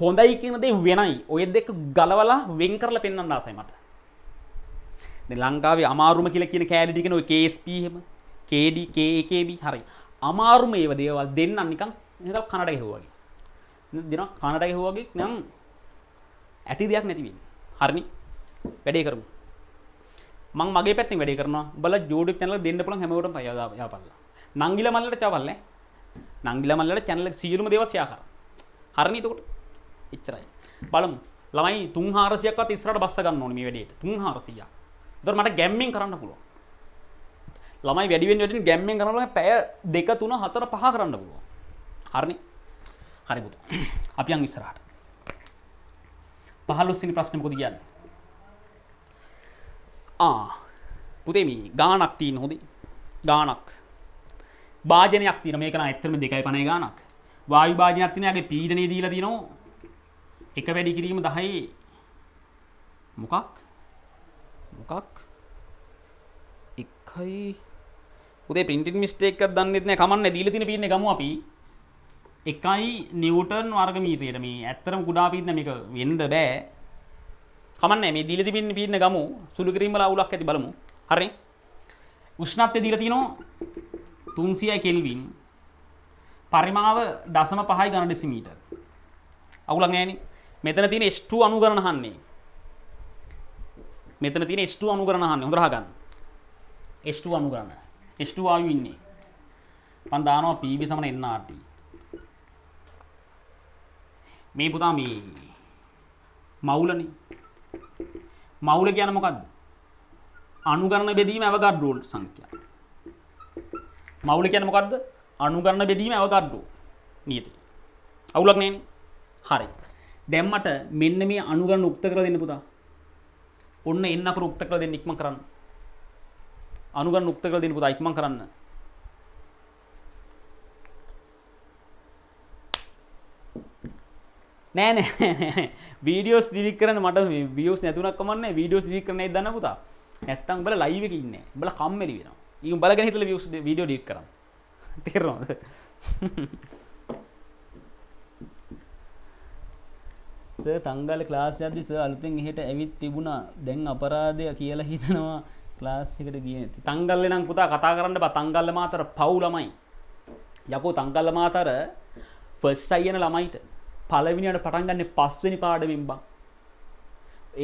හොඳයි කියන දේ වෙනයි ඔය දෙක ගලවලා වෙන් කරලා පෙන්න්න ආසයිමට ලංකාවේ අමාරුම කියල කියන කෑලිටිකෙන ඔය කේස්පීහම කේඩි කේකේබි හරි අමාරු මේ දේවල් දෙන්න නිකම් නිකල් කනට ගැහුවගේ දෙන කනට ගැහුවගේ නම් ඇති දෙයක් නැතිවෙන් හරණි වැඩේ කරමු මං මගේ පැත්ති වැඩි කරන බල ජෝඩි චැනල දෙන්න පුළන් හැමවට යපල්ල නංගිල මල්ලට චවල්ල නංගිල මල්ලට චැනල සීරුම දෙවස්යාකර හරණිතකොට එච්චරයි බලමු ළමයි තුන් හාරසියක්වත් ඉස්රට බස්ස ගන්න ඕනම වැඩේට තුන් හාරසිය දොර මට ගැම්මෙන් කරන්න පුළුවන් ළමයි වැඩිවෙන් වැඩින් ගැම්මෙන් කරනලා පැය දෙක තුන හතර පහ කරන්න පුළුවන් හරිනේ හරි පුතා අපි යන් ඉස්සරහට 15 වෙනි ප්‍රශ්නේ මොකද කියන්නේ ආ පුතේ මේ ගාණක් තියෙන හොඳේ ගාණක් භාජනයක් තියෙන මේක නම් ඇත්තටම 2.50 ගාණක් වායු භාජනයක් තියෙන යගේ පීඩනේ දීලා තිනවා එක වැඩි කිරීම 10 මොකක් මොකක් එකයි උදේ පින්ටින් මිස්ටේක් එකක් දන්නේ නැහැ කමන්නේ දීලා තියෙන පීන්නේ ගමු අපි 1යි නිව්ටන් වර්ගමීටරයට මේ ඇත්තටම කුඩා පීන්න මේක වෙන්න බෑ කමන්නේ මේ දීලා තියෙන පීන්නේ ගමු සුළු කිරීම වල අවුලක් ඇති බලමු හරි උෂ්ණත්වය දීලා තිනවා 300 කෙල්වින් පරිමාව 0.5යි ඝන ඩෙසිමීටර අවුලක් නැහැනේ මෙතන තියෙන H2 අනුගණන අහන්නේ මෙතන තියෙන H2 අනුගණන අහන්නේ හොඳට අහගන්න H2 අනුගණන H2 ආයු ඉන්නේ. මම දානවා PB සමන nRT. මේ පුතා මේ මවුලනේ. මවුල කියන්නේ මොකද්ද? අනුගණන බෙදීම අවගඩ්ඩෝ සංඛ්‍යාව. මවුල කියන්නේ මොකද්ද? අනුගණන බෙදීම අවගඩ්ඩෝ. නියතයි. අවුලක් නෑනේ. හරි. දැන් මට මෙන්න මේ අනුගණන උක්ත කරලා දෙන්න පුතා. ඔන්න එන්න අකුරු උක්ත කරලා දෙන්න ඉක්මන් කරන්න. අනුගන් උක්ත කළ දෙන පුතා ඉක්මන් කරන්න නෑ නෑ වීඩියෝස් දිලික් කරන මට වියස් නැතුනක් කමන්න වීඩියෝස් දිලික් කරන දන්න පුතා නැත්තම් බල ලයිව එක ඉන්න බල කම්මැලි වෙනවා ඊ බලගෙන හිතලා වියස් වීඩියෝ ඩිලීට් කරන්න [laughs] තේරෙනවද සර් [laughs] තංගල ක්ලාස් යද්දි සර් අලුතෙන් එහෙට ඇවිත් තිබුණා දැන් අපරාධය කියලා හිතනවා ක්ලාස්සිකට ගිය ඇති තංගල්ල නම් පුතා කතා කරන්න බ තංගල්ල මාතර පවුලමයි යකෝ තංගල්ල මාතර ෆස් අයන ළමයිට පලවිනිට පටන්ගන්න පස්වනි පාඩමින් බා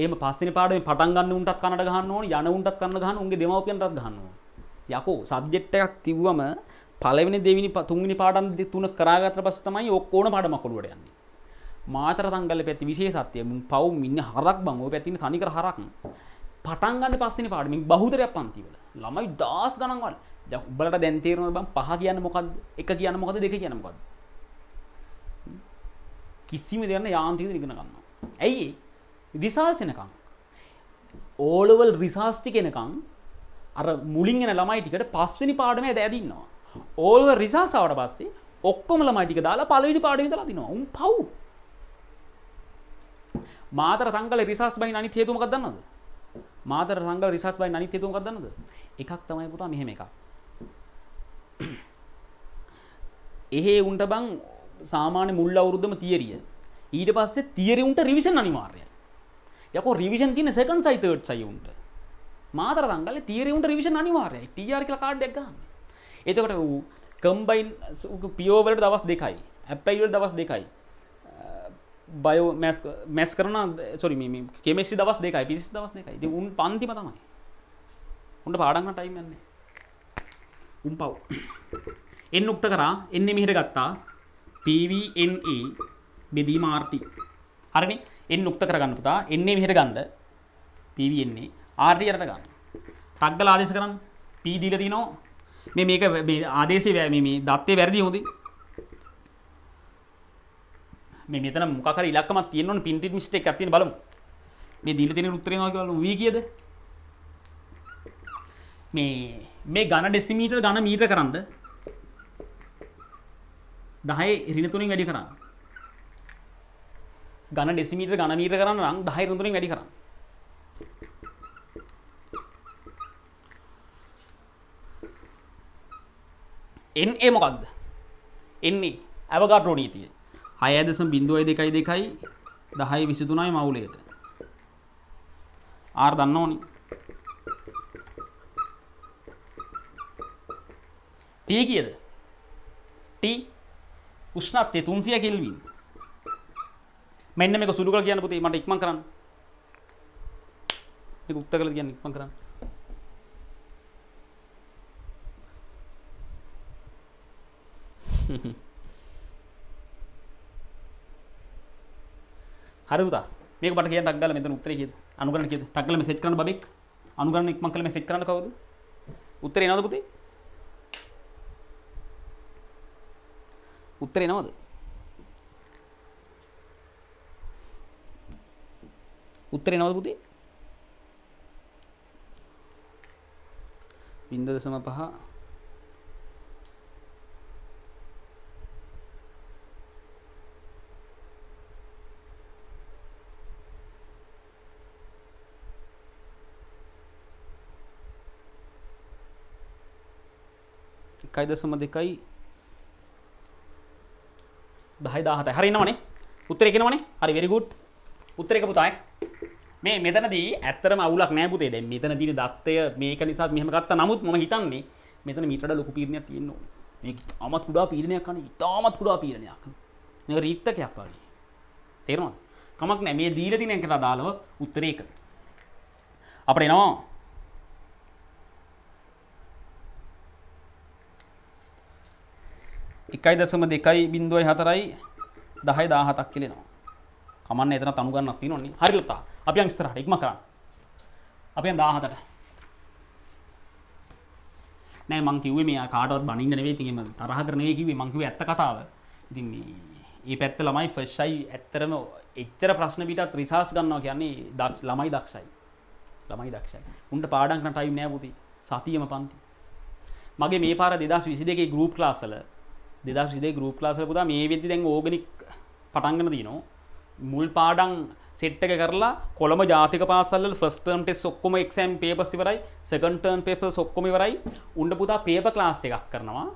ඒම පස්සනි පාඩම පටන්ගන්න උන්ටත් කනට ගන්න ඕන යන උන්ටත් කන්න ගහන්න උන්ගේ දෙමවපියන්ටත් ගන්නවා යකෝ සබ්ජෙට් එකක් තිබ්වම පලවෙනි දෙවිනි තුන්ගනි පාඩම් තුන කරාගතර පස් තමයි ඔක්කෝන පාඩමකොළුවට යන්නේ මාතර තංගල පැති විශේෂත්වය මුන් පවුම් ඉන්න හරක් බං ඔය පැතින තනිකර හරක් පටන්ගන්න පස්සන පාඩමින් බහුතරයක් පන්තිවල ළමයි දස් ගනන්වල් බලට දැන්තේරන බම් පහ කියන්න මොකක් එක කියන්න මොකද දෙක කියන මොකද කිසිම දෙන්න යාන්තීද ඉගෙන ගන්න ඇයි රිසාල්සනකං ඕලවල් රිසාස්ති කෙනකං අර මුලින්ගෙන ළමයි ටිකට පස්වනි පාඩම ඇද ඇදින්නවා ඕල්ව රිසාල්සාවට පස්සේ ඔක්කොම ළමයිටික දාලා පලවිනි පාඩමි තලාදිනවා උම් පව් මාතර තංගල රිසාස් බහි අනි හේතුමකක් දන්නද මාතර සංගල් රිසස් බයි අනිත් හේතුව මොකක්ද දන්නවද? එකක් තමයි පුතා මෙහෙම එකක්. [clears throat] එහෙ උන්ට බං සාමාන්‍ය මුල් අවුරුද්දම තියරිය. ඊට පස්සේ තියරි උන්ට රිවිෂන් අනිවාර්යයි. යකෝ රිවිෂන් තියෙන සෙකන්ඩ් සයි තර්ඩ් සයි උන්ට. මාතර සංගල්ේ තියරි උන්ට රිවිෂන් අනිවාර්යයි. TR කියලා කාඩ් එකක් ගන්න. එතකොට ඌ කම්බයින් පියෝ වලට දවස් දෙකයි. ඇප්ලයි වලට දවස් දෙකයි. බයෝ මැස් කරන සොරි කෙමෙසි දවස් දෙකයි පිසි දවස් දෙකයි ති උන් පන්තිම තමයි උන්ට පාඩන්න ටයිම්න්නේ උම් පව් එන්න උක්ත කරා එන්න මිහිට ගත්තා පවNE බෙදී මාර්ටි හරනි එන්න උක්ත කරගන්න පුතා එන්නේ මිහිට ගන්ඩ පවන්නේ ආර්ය e, අරට ගන්න ටක්ගල ආදේශ කරන්න පීදීල තිනෝ මේ මේක ආදේශේ වැෑම මේ දත්තේ වැරදි හොදී මේ මෙතන මොකර ඉලක්කමත් තියෙනවන පින්ටිට මිස්ට එකක් තියෙන බලමු මේ දීලා තියෙන උත්තරේ මොකද බලමු v කියද මේ මේ ඝන ඩෙසිමීටර් ඝන මීටර කරන්ද 10 ඍණ 3 වැඩි කරන්න ඝන ඩෙසිමීටර් ඝන මීටර කරන්න නම් 10 ඍණ 3 වැඩි කරන්න එන්නේ මොකක්ද එන්නේ ඇවගාඩ්‍රෝ නීතිය හයදසම් බින්දුවයි දෙකයි දෙකයි දහයි විසිතුනයි මවුලේට ආර් දන්න ඕනි ටී කියද ටී උෂ්ණත්තේ තුන්සිය කෙල්වින් මෙන්න මේක සුළු කර කියන්න පුතේ මට ඉක්මන් කරන්න මේක උත්තර කළ කියන්න ඉක්මන් කරන්න Mm-hmm. [laughs] හරි පුතා මේක බට කියන්න ටක් ගාලා මෙතන උත්තරේ කියද අනුගරණ කියද ටක් ගාලා මෙසේජ් කරන්න බබෙක් අනුගරණ ඉක්මන් කළා මෙසේජ් කරන්න කවුද උත්තරේ එනවද පුතේ උත්තරේ එනවද උත්තරේ එනවද පුතේ බින්ද දශම පහ එකයි දශම දෙකයි දහයි දාහත හරිනවනේ උත්තරෙකෙනවනේ හරි වෙරිගුට් උත්තරෙක පුතායි මේ මෙතනදී ඇත්තරම අවුලක් නෑ පුතේ දැන් මෙතනදී දත්තය මේක නිසා මෙහෙම ගත්තා නමුත් මම හිතන්නේ මෙතන මීටරට ලොකු පීඩනයක් තියෙන්න ඕනේ මේක ඉතාමත් කුඩා පීඩනයක් අනේ ඉතාමත් කුඩා පීඩනයක් මේක රීත්තකයක් වගේ තේරෙනවද කමක් නෑ මේ දීලා තියෙන එකට අදාළව උත්තරේ එක අපිට එනවා එකයි දසම දෙකයි බින්දුවයි හතරයි දහයි දාහතක් කියලෙනවා කමන්න එතන තනුගන්න තින ඔන්නේ හරිලතා අපි අංස්තරහට ඉක්ම කරන්න අපි දාහතට නෑ මං කිව්වේ මේ කාටවත් බනින්න නෙවෙයි ඉතින් එම තරහ කරන නෙවෙයි කිව්වේ මං කිව්වේ ඇත්ත කතාව ඉතින් මේ මේ පැත්ත ළමයි ෆර්ස්ට් අයි ඇත්තරම එච්චර ප්‍රශ්න පිටත් රිසර්ච් ගන්නවා කියන්නේ දක්ෂ ළමයි දක්ෂයි ළමයි දක්ෂයි උන්ට පාඩම් කරන ටයිම් නෑ පුතේ සතියම පන්ති මගේ මේ පාර 2022 ගෲප් ක්ලාස් වල දෙදක් සිදේ ගරුප් ලාසල පුතා මේ වෙදි දැන් ඕගනික් පටන්ගන තිනවා මුල් පාඩන් සෙට්ටක කරලා කොළම ජාතික පාසල් ෆස්ටර්ම් ටෙස් ඔක්කොම එක්ෂම් පේපස් ඉවරයි සකන්ටර්ම් පේප ඔක්කොම ඉවරයි උන්ඩ පුතා පේප ලාස් එකක් කරනවා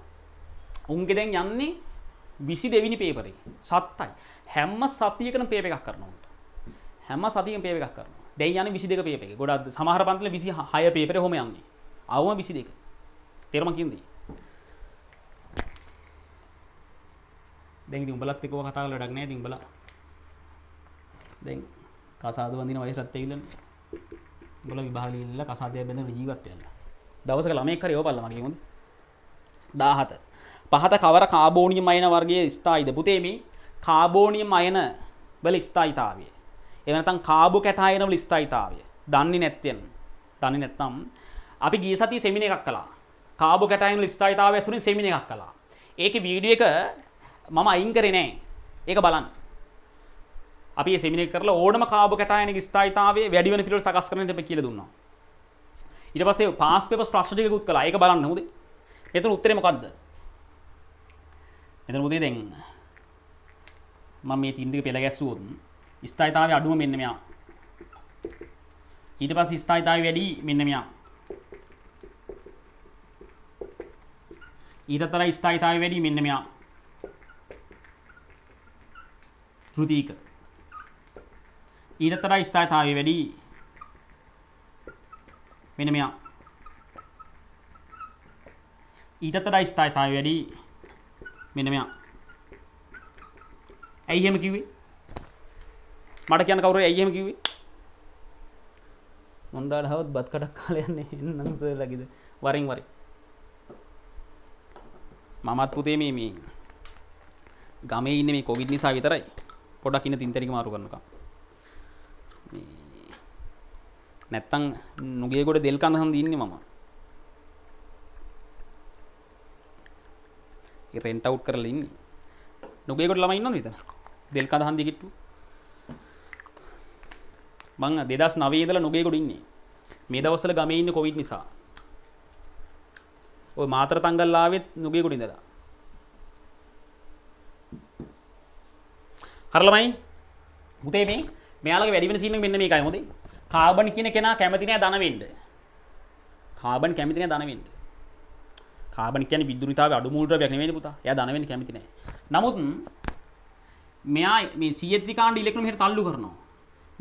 උන්ගෙ දැන් යන්නේ විසි දෙවිනි පේපරි සත්තයි හැම්ම සතියකන පේප එකක් කරනවට හැම සතියක පේප එකක් කරනවා දැන් යන විසි දෙක පේප එක ගොඩත් සමහර පන්තල විසි හය පේපර හොම යන්නේ අවම විසි දෙක තෙරම කින්දී දැන් ඉතින් උඹලත් එක්කව කතා කරලා වැඩක් නැහැ ඉතින් උඹලා දැන් කසාද වඳින වයසටත් ඇවිල්ලානේ උඹලා විභාග ලියලා කසාදය බඳින ජීවත් වෙනවා දවසක ළමයෙක් හරි යෝපල්ලා මගේ හොඳ 17 පහත කවර කාබෝනියම් අයන වර්ගයේ ස්ථායිද පුතේ මේ කාබෝනියම් අයන වල ස්ථායිතාවය එහෙම නැත්නම් කාබෝ කැටායන වල ස්ථායිතාවය දන්නේ නැත්නම් දන්නේ නැත්නම් අපි ගිය සතියේ සෙමින එකක් කළා කාබෝ කැටායන වල ස්ථායිතාවය ඇසුරින් සෙමින එකක් කළා ඒකේ වීඩියෝ එක මම අයින් කරේ නෑ ඒක බලන්න අපි සෙමිනි කරලා ඕනම කාබ කටායන ස්ථායිතාවේ වැඩි වෙන පිළිවෙල සකස් කරන්න දෙප කියලා දුන්නා ඊට පස්සේ පාස් පේපර්ස් ප්‍රශ්න ටිකකුත් කළා ඒක බලන්න හොඳේ මෙතන උත්තරේ මොකද්ද මෙතන උදේ දැන් මම මේ තින් ටික පෙළ ගැස්සුවොත් ස්ථායිතාවේ අඩුම මෙන්න මෙයා ඊට පස්සේ ස්ථායිතාවේ වැඩි මෙන්න මෙයා ඊටතර ස්ථායිතාවේ වැඩි මෙන්න මෙයා හෘදීක ඊටතර ස්ථායතාවය වැඩි මෙන්න මෙයා ඊටතර ස්ථායතාවය වැඩි මෙන්න මෙයා ඇයි එහෙම කිව්වේ මට කියන්න කවුරු ඇයි එහෙම කිව්වේ මොණ්ඩාඩ හවත් බත් කඩක් කාලා යන්නේ එන්නම් සර්ලාගේද වරින් වර මමත් පුතේ මේ මේ ගමේ ඉන්න මේ කොවිඩ් නිසා විතරයි පොඩක් ඉන්න තින්තරික මාරු කරනක නැත්තං නුගේකොට දෙල් කඳහම් දන්න මම රෙන්ට අවු් කරලඉන්න නුගේකොට ළමයින්න විතන දෙල් කඳහන් දිගිට්ටු මං දෙදස් නවේදල නොගේකොට ඉන්නේ මේ දවස්සල ගමඉන්න කොවිත් නිසා ඔය මාතර තංගල්ලාවෙත් නුගේකොඩින්දලා හරලමයි පුතේ මේ මෙයාලගේ වැඩිවෙන සීන මෙන්න මේකයි හොඳේ කාබන් කියන කෙනා කැමති නෑ ධනවෙන්න කාබන් කැමති නෑ ධනවෙන්න කාබන් කියන්නේ විදුලිතාවේ අඩු මූල ද්‍රව්‍යයක් නෙවෙයි පුතා එයා ධනවෙන්න කැමති නෑ නමුත් මෙයා මේ CH3 කාණ්ඩ ඉලෙක්ට්‍රෝන මෙහෙට තල්ලු කරනවා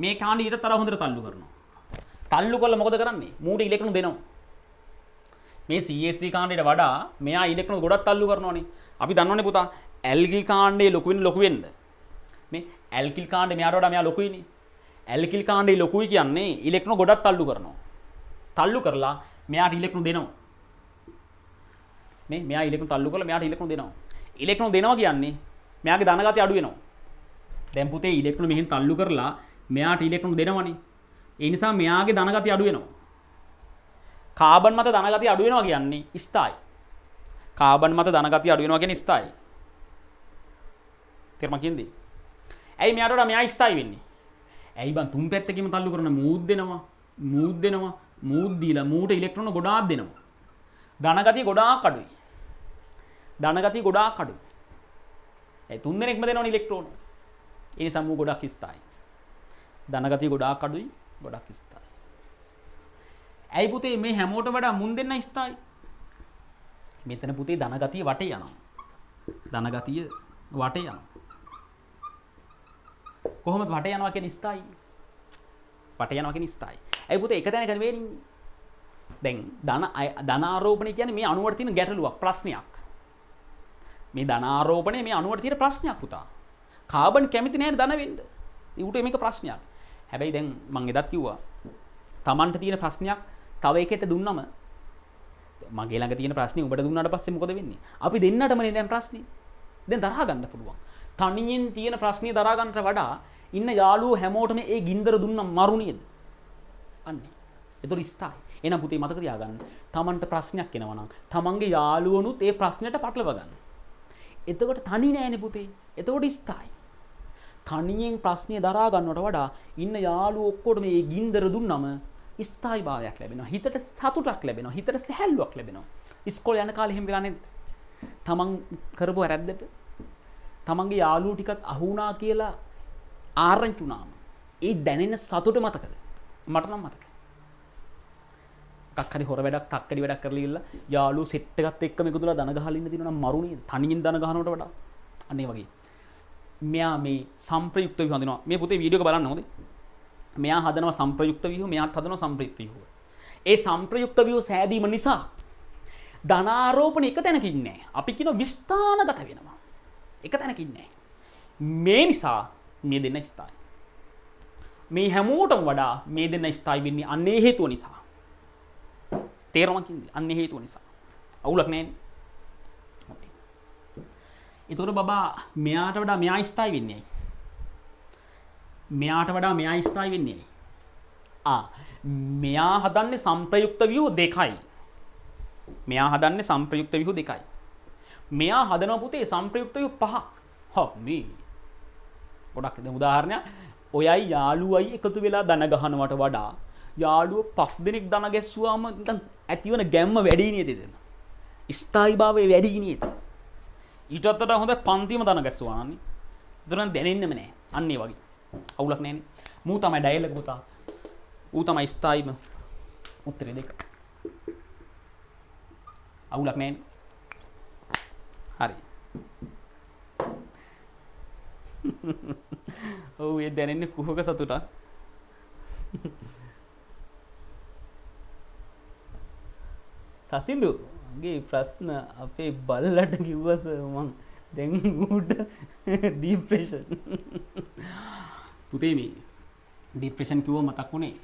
මේ කාණ්ඩ ඊට තරහ හොඳට තල්ලු කරනවා තල්ලු කළා මොකද කරන්නේ මූට ඉලෙක්ට්‍රෝන දෙනවා මේ CH3 කාණ්ඩයට වඩා මෙයා ඉලෙක්ට්‍රෝන ගොඩක් තල්ලු කරනවානේ අපි දන්නවනේ පුතා ඇල්ගිල් කාණ්ඩයේ ලොකු වෙන ලොකු වෙන්නේ මේ ඇල්කිල් කාණ්ඩ මෙයාට වඩා මෙයා ලොකුයිනේ ඇල්කිල් කාණ්ඩේ ලොකුයි කියන්නේ ඉලෙක්ට්‍රෝන ගොඩක් තල්ලු කරනවා තල්ලු කරලා මෙයාට ඉලෙක්ට්‍රෝන දෙනවා මේ මෙයා ඉලෙක්ට්‍රෝන තල්ලු කරලා මෙයාට ඉලෙක්ට්‍රෝන දෙනවා ඉලෙක්ට්‍රෝන දෙනවා කියන්නේ මෙයාගේ ධන ගතිය අඩු වෙනවා දැන් පුතේ ඉලෙක්ට්‍රෝන මෙහෙන් තල්ලු කරලා මෙයාට ඉලෙක්ට්‍රෝන දෙනවනේ ඒ නිසා මෙයාගේ ධන ගතිය අඩු වෙනවා කාබන් මත දනගති අඩුවෙනවා කියන්නේ ස්ථායි. කාබන් මත දනගති අඩුවෙනවා කියන්නේ ස්ථායි. තේරුම් ගන්නේ. ඇයි මෙයාට මෙයා ස්ථයි වෙන්නේ ඇයි බන් තුන් පැත්තකම තල්ලු කරන මූද් දෙනවා මූද් දෙනවා මූද්දීලා මූට ඉලෙක්ට්‍රොන ගොඩාක් දෙනවා ධනගති ගොඩාක් කඩුයි ධනගති ගොඩාක් කඩු ඇ තුන් දෙනෙක්ම දෙනවා ඉලෙක්ට්‍රෝන එනි සම්මූ ගොඩක් ස්ථයි ධනගති ගොඩාක් කඩුයි ගොඩක් ස්ථයි ඇයි පුතේ මේ හැමෝට වඩා මුන් දෙන්න ස්ථයි මෙතන පුතේ ධනගතිය වට යනවා ධනගතිය වට යනවා කොහොම වට යනවා කිය ස්ථයි පට යනවා කිය ස්ථයි ඇයි පුත එක තැන කරවෙන් දැන් ධන ධනාරෝපණය කියන මේ අනුවර්තින ගැටලුවක් ප්‍රශ්නයක් මේ ධනාරෝපණය මේ අනුවර්තියට ප්‍රශ්නයක් පුතා කාබන් කැමති නෑ ධනවෙන්ඩ ඉවට මේක ප්‍රශ්නයක් හැබැයි දැන් මං එදත් කිව්වා තමන්ට තියෙන ප්‍රශ්නයක් තව එකට දුන්නම මගේ ළඟ තියෙන ප්‍රශ්නේ උඹට දුන්නාට පස්සේ මොකද වෙන්නේ අපි දෙන්නටම නේද දැන් ප්‍රශ්නේ දැන් දරහ ගන්න පුළුවන් තනියෙන් තියෙන ප්‍රශ්නය දරාගන්නට වඩා ඉන්න යාළුවෝ හැමෝටම ඒ ගින්දර දුන්න මරු නේද? අන්නේ. ඒතොර ඉස්තයි. එහෙනම් පුතේ මතක තියාගන්න. Tamanට ප්‍රශ්නයක් එනවා නම් Tamanගේ යාළුවනුත් ඒ ප්‍රශ්නෙට පටලව ගන්න. එතකොට තනි නෑනේ පුතේ. එතකොට ඉස්තයි. තනියෙන් ප්‍රශ්නය දරා ගන්නවට වඩා ඉන්න යාළුවෝ ඔක්කොටම මේ ගින්දර දුන්නම ස්ථායි භාවයක් ලැබෙනවා. හිතට සතුටක් ලැබෙනවා. හිතට සැහැල්ලුවක් ලැබෙනවා. ඉස්කෝලේ යන කාලේ හැම වෙලාවෙම තමන් කරපු වැරද්දට තමන්ගේ යාලූ ටිකත් අහුනා කියලා ආරංචුනාම ඒ දැනෙන සතුට මතකද මට නම් මතක කක්හරි හොර වැඩක් තක්කඩි වැඩක් කරලල්ල යාලු සෙට්ටකත් එක්ම එකතුල දනගහලින්න තිනන මරුණ තනිින් දනගහනට වඩා අන්නේ වගේ මෙයා මේ සම්ප්‍රයුක්ත හඳනවා මේ පුතේ වීඩියෝ බලන්න නොද මෙයා හදනව සම්ප්‍රයුක්ත වියහ මෙයා හදන සම්ප්‍රයුක්ති හෝ ඒ සම්ප්‍රයුක්ත වියෝ සෑදීම නිසා ධනාරෝපන එක තැනකින්නේ අපි කියන විස්ථානගත වෙනවා එක තැනකින්නේ. මේ නිසා මේ දෙන්න ස්ථායි. මේ හැමෝටම වඩා මේ දෙන්න ස්ථායි වෙන්නේ අන්නේ හේතුව නිසා. තේරමකින්ද අන්න හේතුව නිසා. අවුලක් නෑ එතුර බබා මෙයාට වඩා මෙයා ස්ථායි වෙන්නේ. මෙයාට වඩා මෙයා ස්ථායි වෙන්නේ. මෙයා හදන්නේ සම්ප්‍රයුක්ත වියූ දෙකයි. මෙයා හදන්නේ සම්ප්‍රයුක්ත විහු දෙකයි. මෙයා හදනපුතේ සම්ප්‍රයුක්තය පහක් හොමී ගොඩක් ද උදාහරණයක් ඔයයි යාළුවයි එකතු වෙලා දන ගහනවට වඩා යාළුව පස් දෙනෙක් දන ගැස්වාම ඇතිවන ගැම්ම වැඩීනිය දෙදෙන. ස්ථායි භාවය වැඩීනියද. ඊටත්තට හොඳ පන්තිම දන ගැස්වානන්නේ දරන දැනෙන්න්නම නෑ අන්නේ වගේ අවුලක් නෑන මූ තමයි ඩයිල්ලක පුතා ඌ තමයි ස්ථායිම උත්තර දෙක අවුලක් නෑන හරි ඔව් ඒ දැනෙන්නේ කුහක සතුටක් සසිඳුගේ ප්‍රශ්න අපේ බල්ලට කිව්වස මං දැන් ඌට ඩීප්‍රේෂන් පුතේ මේ ඩිප්‍රේෂන් කිව්ව මතක් වුණේ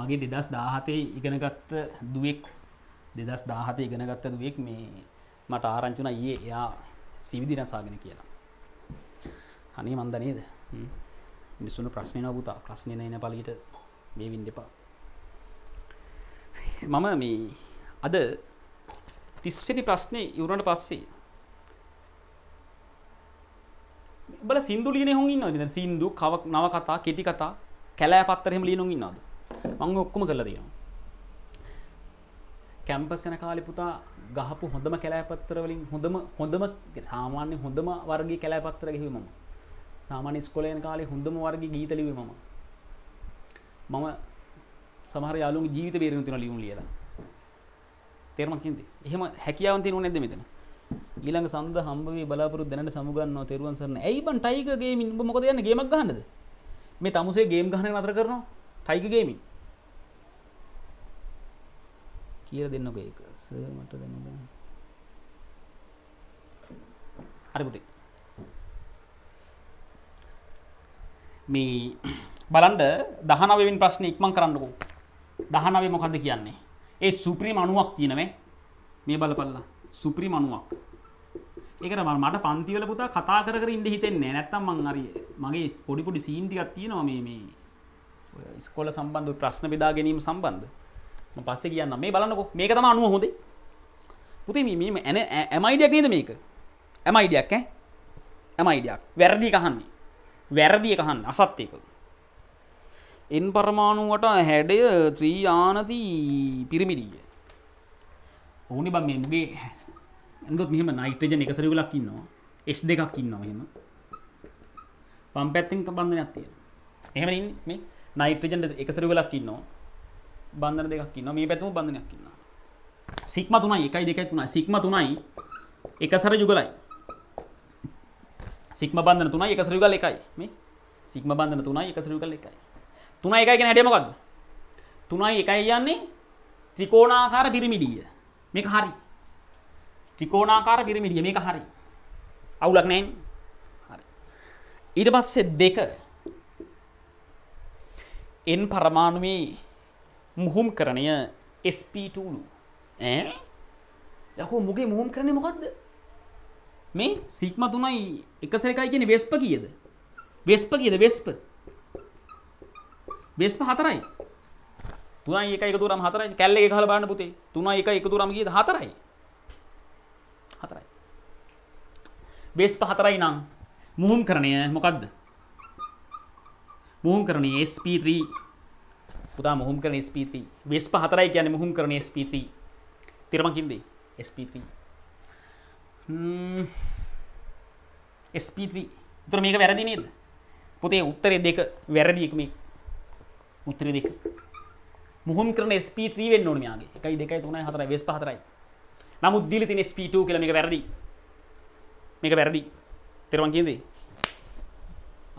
මගේ දෙදස් දාහතේ ඉගෙනගත්ත දුවෙක් දෙදස් දාහත ඉගෙනගත්ත දුවෙක් මේ මට ආරංචුන ඒ එයා සිවිදින සාගෙන කියලා හනේ මන්ද නේද මිනිස්සුන ප්‍රශ්නය නොබුතා ප්‍රශ්නය එන පලිට මේ වින් දෙපා මම මේ අද තිස්වනි ප්‍රශ්නය ඉවරට පස්සේ බල සිින්දු ලියන හොන් ඉන්න සිින්දු කවක් නව කතා කෙටි කතා කැලෑ පත්තරහෙම ලියනුම් ඉන්නවාද මංග ඔක්කොම කළ දෙනවා කැම්පස් යන කාලි පුතා ගහපු හොඳම කැලෑපත්තර වලින් හොඳම හොඳම සාමාන්‍ය හොඳම වර්ගයේ කැලෑපත්තර ගෙවි මම. සාමාන්‍ය ඉස්කෝලේ යන කාලේ හොඳම වර්ගයේ ගීත ලිව්වේ මම. මම සමහර යාළුවන්ගේ ජීවිත බේරෙන්න තියෙනවා ලියුම් ලියලා. තේරුමක් කියන්නේ. එහෙම හැකියාවන් තියෙනව නැද්ද මෙතන? ඊළඟ සඳ හම්බ වේ බලාපොරොත්තු දැනට සමුගන්නවා තෙරුවන් සරණ. ඇයි බන් ටයිගර් ගේමින් ඔබ මොකද යන්නේ ගේමක් ගහන්නද? මේ තමුසේ ගේම් ගහන නතර කරනවා ටයිගර් ගේමින්. කියලා දෙන්නකො ඒක සර් මට දැනගන්න හරි පුතේ මේ බලන්න 19 වෙනි ප්‍රශ්නේ ඉක්මන් කරන්නකෝ 19 මොකද්ද කියන්නේ ඒ සුප්‍රීම අණුවක් තියෙනනේ මේ බලපල්ලා සුප්‍රීම අණුවක් ඒකට මට පන්ති වල පුතා කතා කර කර ඉන්න හිතෙන්නේ නැත්තම් මං හරි මගේ පොඩි පොඩි සීන් ටිකක් තියෙනවා මේ මේ ඉස්කෝල සම්බන්ධ ප්‍රශ්න බෙදා ගැනීම සම්බන්ධ පස්සේ කියන්න මේ බලන්නකො මේක තම අනුව හොඳේ පුති මීම ඇන ඇමයිඩියක් නේද මේක ඇමයිඩියක් ඇමයිඩියක් වැරදි කහන්නේ වැරදිය කහන්න අසත්යක එන් පරමාණුවට හැඩය ත්‍රීආනති පිරිමිඩිය ඕනි බ මෙගේ ඇගොත් මෙහම නයිට්‍රජන එක සරකුලක් ඉන්නවා එස් දෙකක් ඉන්නවා එහෙම පම් පැත්තෙන් බන්ධ නැත්තිය එහෙම මේ නයිට්‍රජන්ට එකසරකුලක් ඉන්නවා බන්ධන දෙකක් ඉන්න මේ පැතුම බඳනයක් ඉන්න සික්ම තුනයි එකයි දෙකයි තුනයි සික්ම තුනයි එකසර යුගලයි සික්ම බන්ධන තුනයි එකසර යුගල එකයි මේ සික්ම බන්ධන තුනයි එකසර යුගල එකයි තුනයි එකයි කියන්නේ හැටි මොකද්ද තුනයි එකයි කියන්නේ ත්‍රිකෝණාකාර පිරමිඩිය මේක හරි ත්‍රිකෝණාකාර පිරමිඩිය මේක හරි අවුලක් නැහැ හරි ඊට පස්සේ දෙක n පරමාණුවේ මුහුම් කරණය ස්පටලු දකෝ මුගේ මුහුම් කරණය මොකක්ද මේ සික්ම තුනයි එක සරකයි කියන වෙස්ප කියද වෙස්ප කියද වෙස්ප වෙස්ප හතරයි තුනයි එක තුරම් හතරයි කැල්ල එක හල බාන්න පුතේ තුනයි එක එක තුරම් කියද හතරයි හතරයි වෙස්ප හතරයි නම් මුහුම් කරණය මොකක්ද මුහුම් කරණය SP3 පුදා මුහම් කරන SP3 වෙස්ප හතරයි කියන මුහම් කරන SP3 තිරමකින්දේ SP3 SP3 තුර මේක වැරදි නේද පොතේ උත්තරේ දෙක වැරදි එක මේ උත්තරේ දෙක මුහම් කරන SP3 වෙන්න ඕනේ මෙයාගේ 1 2 3 4 වෙස්ප හතරයි නමුත් දීලා තියෙන SP2 කියලා මේක වැරදි මේක වැරදි තේරුම් කියන්නේ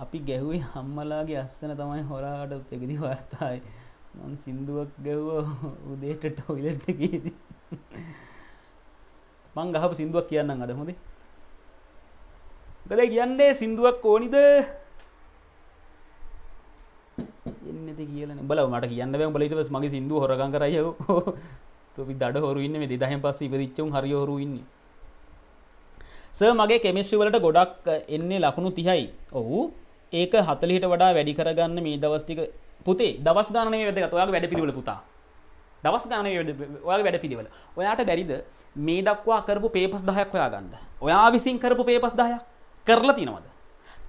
අපි ගැහුවේ අම්මලාගේ අස්සන තමයි හොරාට පෙගදි වර්තායි මං සින්දුවක් ගැව්ව [laughs] උදේට ටොයිලට් එකේදී මං ගහපු සින්දුවක් කියන්නම් අද හොඳේ ගලේ කියන්නේ සින්දුවක් ඕනිද එන්නද කියලන බල මට කියන්න බෑ බලට පස් මගේ සින්දුව හොරගං කරයි [laughs] තොපි දඩ හොරු ඉන්න මේ දෙදහන් පස්ස ඉපදිච්චුම් හරි හොරු ඉන්න ස මගේ කෙමිස්්‍රි වලට ගොඩක් එන්නේ ලකුණු තිහයි ඔහු ඒක හතලිට වඩා වැඩි කරගන්න මේ දවස්ටික පුතේ දවස් ගානේ වැදගත් ඔයාගේ වැඩ පිළිවෙල පුතා දවස් ගානේ ඔයාගේ වැඩ පිළිවෙල ඔයාට බැරිද මේ දක්වා කරපු පේපස් 10ක් හොයාගන්න ඔයා විසින් කරපු පේපස් 10ක් කරලා තිනවද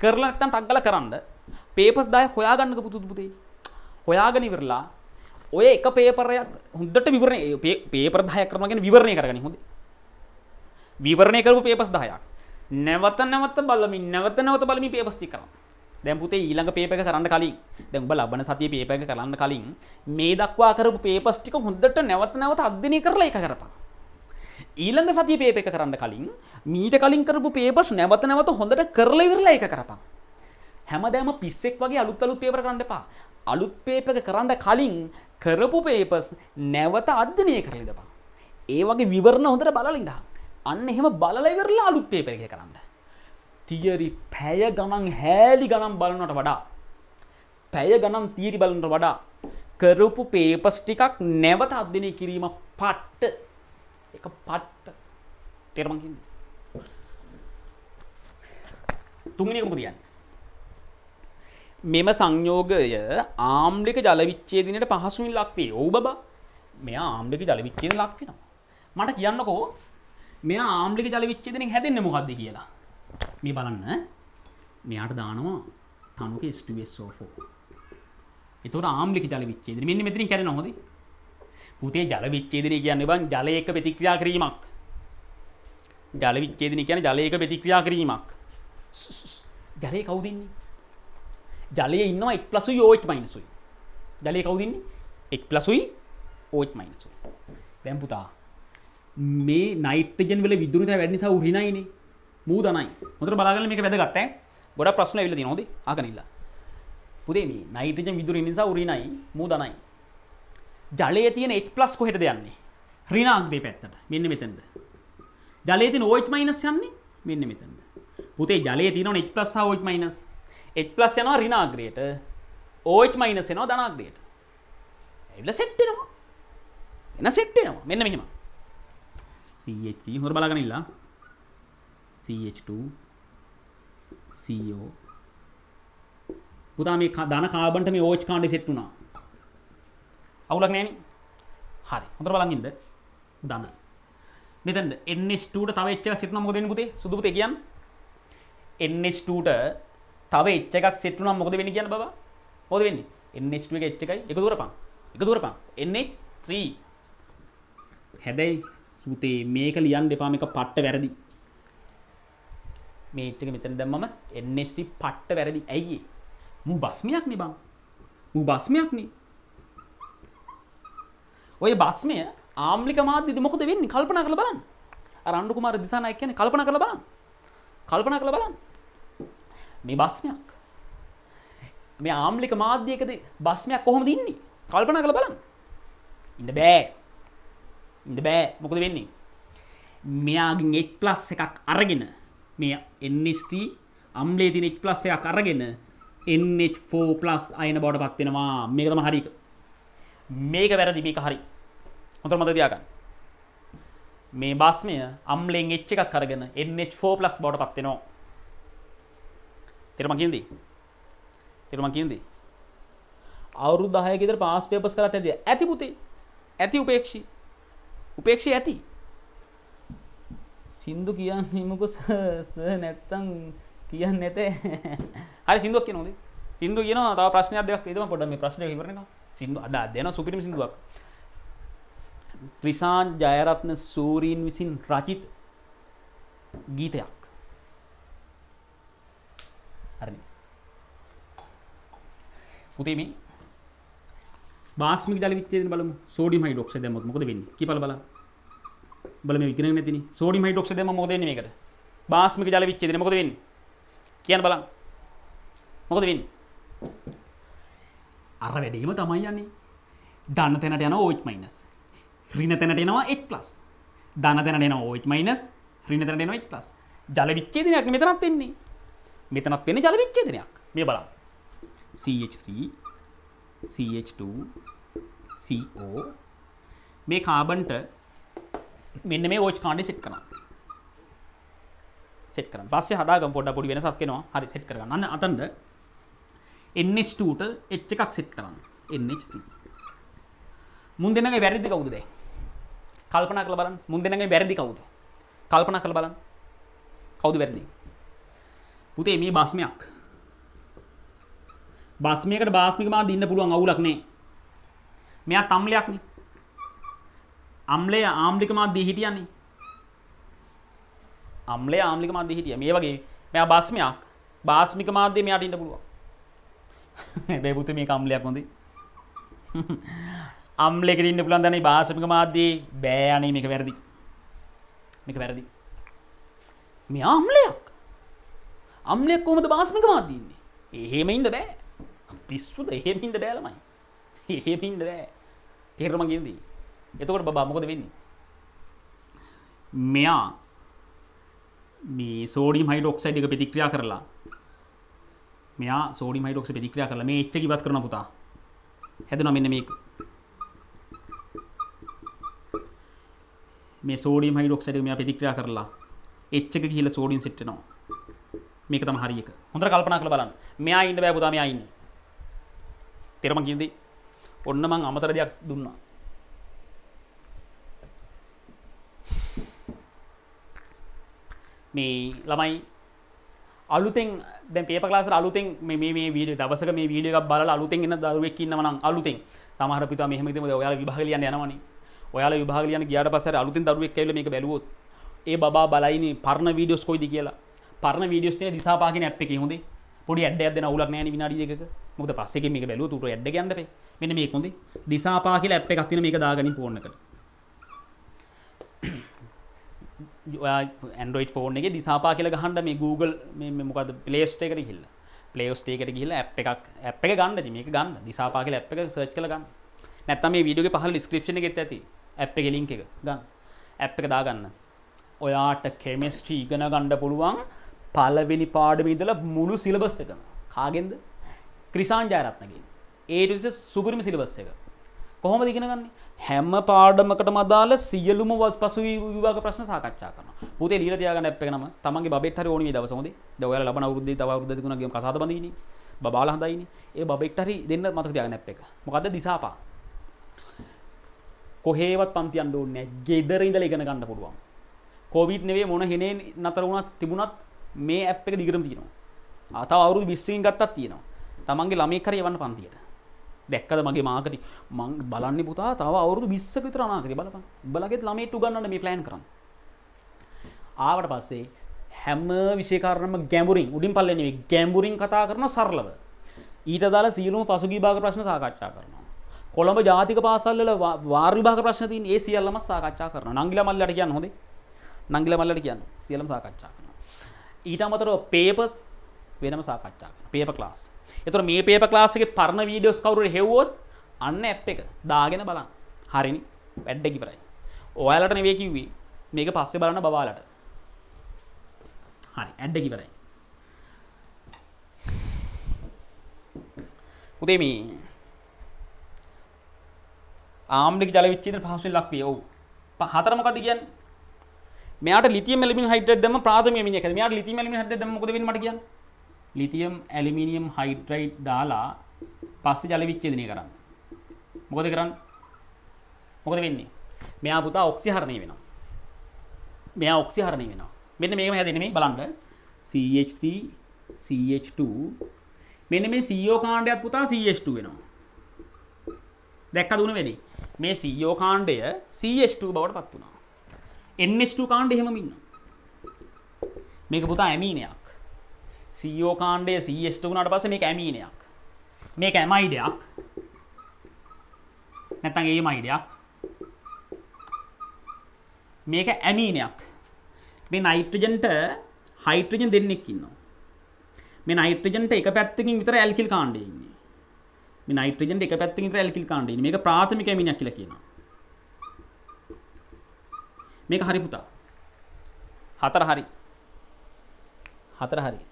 කරලා නැත්නම් ටග් ගාලා කරන්න පේපස් 10 හොයාගන්නක පුතු පුතේ හොයාගෙන ඉවරලා ඔය එක පේපරයක් හොඳට විවරණය පේපර් 10ක් කරනවා කියන්නේ විවරණය කරගන්න හොඳයි විවරණය කරපු පේපස් 10ක් නැවත නැවත බලමින් නැවත නැවත බලමින් පේපස් ටික කරනවා දැන් පුතේ ඊළඟ පේපර් එක කරන්න කලින් දැන් ඔබ ලබන සතියේ පේපර් එක කරන්න කලින් මේ දක්වා කරපු පේපර්ස් ටික හොඳට නැවත නැවත අධ්‍යයනය කරලා ඒක කරපන්. ඊළඟ සතියේ පේපර් එක කරන්න කලින් මීට කලින් කරපු පේපර්ස් නැවත නැවත හොඳට කරලා ඉවරලා ඒක කරපන්. හැමදාම පිස්සෙක් වගේ අලුත් අලුත් පේපර් කරන්න එපා. අලුත් පේපර් එක කරන්න කලින් කරපු පේපර්ස් නැවත අධ්‍යයනය කරලා ඉඳපන්. ඒ වගේ විවරණ හොඳට බලලා ඉඳහන්. අන්න එහෙම බලලා ඉවරලා අලුත් පේපර් එක කරන්න. තියරි පැය ගමන් හෑලි ගනම් බලනට වඩා පැය ගනම් තීරි බලනට වඩා කරපු පේපස් ටිකක් නැවත අධ්‍යනය කිරීම පට්ට එක පට්ට තෙරමකින්ද තුමිනිකම පුදියන් මෙම සංයෝගය ආම්ලික ජලවිච්චේදිනට පහසුවෙන් ලක්වේ ඔව් බබා මෙයා ආම්ලික ජලවිච්චේද ලක්වෙනවා මට කියන්නකෝ මෙයා ආම්ලික ජලවිච්චේදන හැදෙන්න්න මොකක්ද කියලා මේ බලන්න මෙයාට දානවා තනුක ස්ටෝ එතුට ආම්ලි ජල විච්චේද මෙන්න මෙතිරින් කැන නොද පුතේ ජල විච්චේදනය කියන්න බන් ජලයක ප්‍රතික්‍රියා කිරීමක් ජල විච්චේදන කියන ජලයක ප්‍රතික්‍රියා කිරීමක් ජලය කවුදන්නේ ජලය ඉන්නවා එක් පලසු යෝච් මයිනසුයි ජලය කවුදන්නේ එක් පලසුයි ඕච් මයිනසුයි දැම්පුතා මේ නයිටජන් වල විදුරට වැඩනිසා උරිනයිනේ මූදනයි මුොතර බලාගල මේක වැදගත්ත ගොඩ ප්‍රශ්න විල නොද ආගනිල්ල පුදේ මේ නයිටජ විදුර නිසා උරිනයි මූදනයි ජලය තියෙන එක් ප්ලස් කොහෙට දෙයන්නේ රිනාක්දේ පැත්තට මෙන්න මෙතැද ජලය තින ඕයිට් මයිනස් යන්නේ මෙන්න මෙතැද පුතේ ජලය තින එක් ප්ලස් ෝයිට් මයිනස් එක් ප්ලස් යනවා රිනාග්‍රයට ඕයිට් මයිනස් එනවා දනාක්දයට එල සෙට්ටෙනවා එන සෙට්ටෙනවා මෙන්න මෙහෙම හොර බලාගනිල්ලා CH2 CO පුතා මේ ධන කාබන්ට මේ OH කාණ්ඩේ සෙට් වුණා. අවුලක් නැහැ නේ? හරි. හොඳට බලන් ඉන්න. ධන. මෙතන NH2ට තව H එකක් සෙට් වුණා මොකද වෙන්නේ පුතේ? සුදු පුතේ කියන්න. NH2ට තව H එකක් සෙට් වුණා මොකද වෙන්නේ කියන්න බබා? මොකද වෙන්නේ? NH2 එක H එකයි එක දුරපන්. එක දුරපන්. NH3. හැබැයි පුතේ මේක ලියන්න එපා මේක පට්ට වැරදි. මේට්ක මෙතන දැම්ම එන්නස්ට පට්ට වැරදි ඇයි මු බස්මයක් නිබං මු බස්මයක්න ඔය බස්මය ආම්ලික මාධ්‍යද මොකද වෙන්නේ කල්පන කළ බලන්න අරන්ඩු කුමාර දිසානය කියන කල්පන කළ බලන්න කල්පන කළ බලන්න මේ බස්මයක් මේ ආම්ලික මාධ්‍යයකද බස්මයක් කොහොම දින්නේ කල්පන කළ බලන්න ඉන්න බෑ ඉන්න බෑ මොකද වෙන්නේ මෙයාගින් එක් ප්ලස් එකක් අරගෙන මේ එන්නස්ට අම්ලේ තින එච් ප්ලස්සයක් අරගෙන එෝ ප්ලස් අයන බවට පත්වෙනවා මේකතම හරික මේක වැරදි මේක හරි හොතර මත දයාගන්න මේ බස්මය අම්ලෙන් එච්ච එකක් කරගෙන එෝ ප්ලස් බවට පත්වෙනවා තෙරම කියදී තෙරම කියදී අවුරුදදාහයගෙදර පාස් පේපස් කරත් ඇද ඇති පුතේ ඇති උපේක්ෂි උපේක්ෂි ඇති සින්දු කියන්න හිමකු නැත්තං කියන්න නැත හරි සිින්දුවක් කියනොද සිින්දු කියන තාව ප්‍රශ්නයක් දෙයක් ඒතම පොඩම ප්‍රශ්නය හිරන සිින්දු අද දෙන සුපිරිම සිදුවක් ක්‍රිසාන් ජයරත්න සූරීන් විසින් රචිත් ගීතයක් හරි පුතේ මේ බාස්මි දල විච්චේ බලමු සෝඩියම් හයිඩ්‍රොක්සයිඩ් දැම්මොත් මොකද වෙන්නේ කීපල බලන්න බල මේ විකිරණ නැතිනේ සෝඩියම් හයිඩ්‍රොක්සයිඩ් දැම්ම මොකද වෙන්නේ මේකට බාස්මික ජල විච්ඡේදනය මොකද වෙන්නේ කියන්න බලන්න මොකද වෙන්නේ අර වැඩේම තමයි යන්නේ ධන තැනට යනවා OH- ඍණ තැනට එනවා H+ ධන තැනට එනවා OH- ඍණ තැනට එනවා H+ ජල විච්ඡේදනයක් මෙතනත් වෙන්නේ මෙතනත් වෙන්නේ ජල විච්ඡේදනයක් මේ බලන්න CH3 CH2 CO මේ කාබන්ට මෙන්න මේ ෝච් කාණ්ඩි සෙට් කරන සෙට් කරන පස්සේ හදාගම් පොඩ පොඩි වෙනසක් වෙනවා හරි සෙට් කරගන්න අන්න අතනද NH2ට H එකක් සෙට් කරන්න NH3 මුන් දෙන්නගේ වැරදි කවුද දැන් කල්පනා කරලා බලන්න මුන් දෙන්නගේ වැරදි කවුද කල්පනා කරලා බලන්න කවුද වැරදි පුතේ මේ බස්මයක් බස්මයකට බාස්මික මා දින්න පුළුවන් අවුලක් නෑ මෙයා තම්ලයක්නේ අම්ලය ආම්ලික මධ්දී හිටියන්නේ අම්ලේ ආම්ලික මධ්දී හිටිය මේ වගේ මෙයා බස්මයක් බාස්මික මාධ්‍ය මෙයාට ඉන්න පුළුවන් [laughs] බේපුත මේ කම්ලයක් හොඳ [laughs] අම්ලෙකට ඉන්න පුළන් දැන භාෂමික මාධ්‍යයේ බෑයනේ මේක වැරදි මේක වැරදි මේ අම්ලයක් අම්ලෙක් කොමද බාස්මික මාධ්‍යන්නේ එහෙම ඉන්න බෑ පිස්සුද එහෙමින්ද බෑලමයි එහෙමින්ද බෑ තෙරමගින්දී [laughs] එතකොට බබා මොකද වෙන්නේ මෙයා මේ සෝඩිම් හයිඩොක්සයිඩ් එක ප්‍රතික්‍රියා කරලා මෙයා සෝඩිම් හයිඩොක්ස ප්‍රතික්‍රියා කරලා මේ එච්ච ඉවත් කරන පුතා හැදුනා මෙන්න මේක මේ සෝඩියම් හයිඩොක්සයිඩ් එක මෙයා ප්‍රතික්‍රියා කරලා එච් එක ගිහිල්ලා සෝඩියම් සෙට් වෙනවා මේක තමයි හරියක හොඳට කල්පනා කරලා බලන්න මෙයා ඉන්න බෑ පුතා මෙයා ඉන්නේ තේරම කියන්නේ ඔන්න මං අමතර දෙයක් දුන්නා මේ ළමයි අලුතෙන් දැ පේපලාස අලුතෙන් මේ මේ වීඩ දවසක මේ වීඩියක් බල අලුතෙන් එන්න දරුවෙක් ඉන්නවනම් අලුතෙන් සමහර පිතා මෙහෙමද ඔයාල විභාගලියන් යනවනි ඔයාල විභාගලියන් ගියට පස අලුතින් දරුවෙක් කෙල මේ බැලුවොත් ඒ බබා බලයින පරණ වීඩියෝස් කොයිද කියලා පරණ වීඩියස් තින දිසාපාගෙන ඇප් එක හොඳේ පොඩි ඇඩ ඇද නවුලක් නෑන විනාඩි දෙක මුද පස්සෙක මේක බැලූ තුට ඇඩ ගැන්නප මෙන මේකුන්දේ දිසාපා කියලා ඇප් එකක් තින මේක දාගනින් පෝර්ණකට ඇන්ඩරෝයි් ෆෝන් එක දිසාපා කියල ගහන්ඩ මේ Google මොකද පලේස්ට එකට හිල්ල පලේස්ට එකට කියල ඇ් එකක් ඇ් එක ගන්න මේක ගන්න දිසාපා කියල ඇ් එක සර්ච් කලගන්න නැත්තම මේ විඩියගේ පහල ස්ක්‍රපෂණ එකෙත් ඇති ඇ් එක ලින්ක එක ගන්න ඇ් එක දාගන්න ඔයාට කෙමස්ට්‍රී ඉගෙන ගණ්ඩ පුළුවන් පලවෙනි පාඩම ඉදල මුළු සිලබස් එකන කාගෙන්ද ක්‍රිසාන් ජාරත්නගින් ඒට සුපුරම සිලබස් එක කොහොම දිගෙනගන්නේ හැම පාඩමකට මදාල සියලුම පසු විවාග ප්‍රශ්න සාකච්ඡා කරන පුතේ ලීර තියාගන්න එපෙනම තමන්ගේ බබෙක් හරි ඕනි දවස හොඳේ දවල් ලබන අවුරුද්දේ තව අවුරුද්දක ගම කසාද බඳිනේ බබාලා හඳයිනේ ඒ බබෙක්ට හරි දෙන්න මතක තියාගන්න එප එක මොකද්ද දිසාපා කොහේවත් පන්ති යන්න ඕනේ නැහැ ගෙදර ඉඳලා ඉගෙන ගන්න පුළුවන් කොවිඩ් නෙවෙයි මොන හෙනේ නතර වුණත් තිබුණත් මේ ඇප් එක දිගටම තියෙනවා ආතව අවුරුදු 20 ගත්තත් තියෙනවා තමන්ගේ ළමෙක් හරි යවන්න පන්තියට දැක්කද මගේ මාකට මං බලන්න පුතා තව අවුරුදු විස්සක විතර අනාගතේ බලපන්. උඹලගෙත් ළමයට උගන්වන්න මේ ප්ලෑන් කරන්න. ආවට පස්සේ හැම විෂය කාරණම ගැඹුරින් උඩින් පල්ලේ නෙවෙයි ගැඹුරින් කතා කරන සරලව. ඊට දාලා සියලුම පසුගිය භාග ප්‍රශ්න සාකච්ඡා කරනවා. කොළඹ ජාතික පාසල් වල වාර විභාග ප්‍රශ්න තියෙන ඒ සියල්ලම සාකච්ඡා කරනවා. නංගිල මල්ලට කියන්න හොඳේ. නංගිල මල්ලට කියන්න. සියල්ලම සාකච්ඡා කරනවා. ඊට අමතරව පේපර්ස් වෙනම සාකච්ඡා කරනවා. Paper class. එතුර මේ පේප ලාසගේ පරණ වීඩියෝස් කවරු හෙවෝත් අන්න ඇ් එක දාගෙන බලන්න හරිනි වැඩ්ඩකි පරයි ඔයාලට නවේ කිව්වේ මේක පස්සේ බලන්න බවාලට හරි ඇඩ්ඩකි පරයි උදේ මේ ආම්ලි ජල විච්චිත පහසුවෙන් ලක්විය ඔවු හතරමකද කියන් මෙයාට ලිතිය මෙලින් හයිට දම ප්‍රාථමය මිනික මෙයාට ලිතිය මෙලින් හද දම මොකද වෙන්නට කියන්නේ ලිතියම් ඇලිමිනියම් හයිඩ්‍රයිඩ් දාලා පස්සේ ජල විච්ඡේදනය කරන්න. මොකද කරන්නේ? මොකද වෙන්නේ? මෙයා පුතා ඔක්සිහරණය වෙනවා. මෙයා ඔක්සිහරණය වෙනවා. මෙන්න මේකම හැදෙන්නේ මේ බලන්න. CH3 CH2 මෙන්න මේ CO e කාණ්ඩයත් පුතා CH2 වෙනවා. දැක්කද උන වැඩි. මේ CO e කාණ්ඩය CH2 බවට පත් වුණා. NH2 කාණ්ඩය එහෙමම ඉන්නවා. මේක පුතා ඇමීනයක්. සෝ e කාණ්ඩය සීෂ්ට වුණට පස මේ ඇමීනයක් මේ ඇමයිඩයක් නැතන් ඒ මයිඩයක් මේක ඇමීනයක් මේ නයිට්‍රජන්ට හයිට්‍රජන් දෙන්නෙක් ඉන්නවා මේ නයිට්‍රජන්ට එක පැත්තකින් විතර ඇල්කිල් කාණ්ඩය ඉන්නේ මේ නයිට්‍රජන්ට එක පැත්තකින් විතර ඇල්කිල් කාණ්ඩය ඉන්නේ මේක ප්‍රාථමික ඇමීනයක් කියලා කියනවා මේක හරි පුතා හතර හරි හතර හරි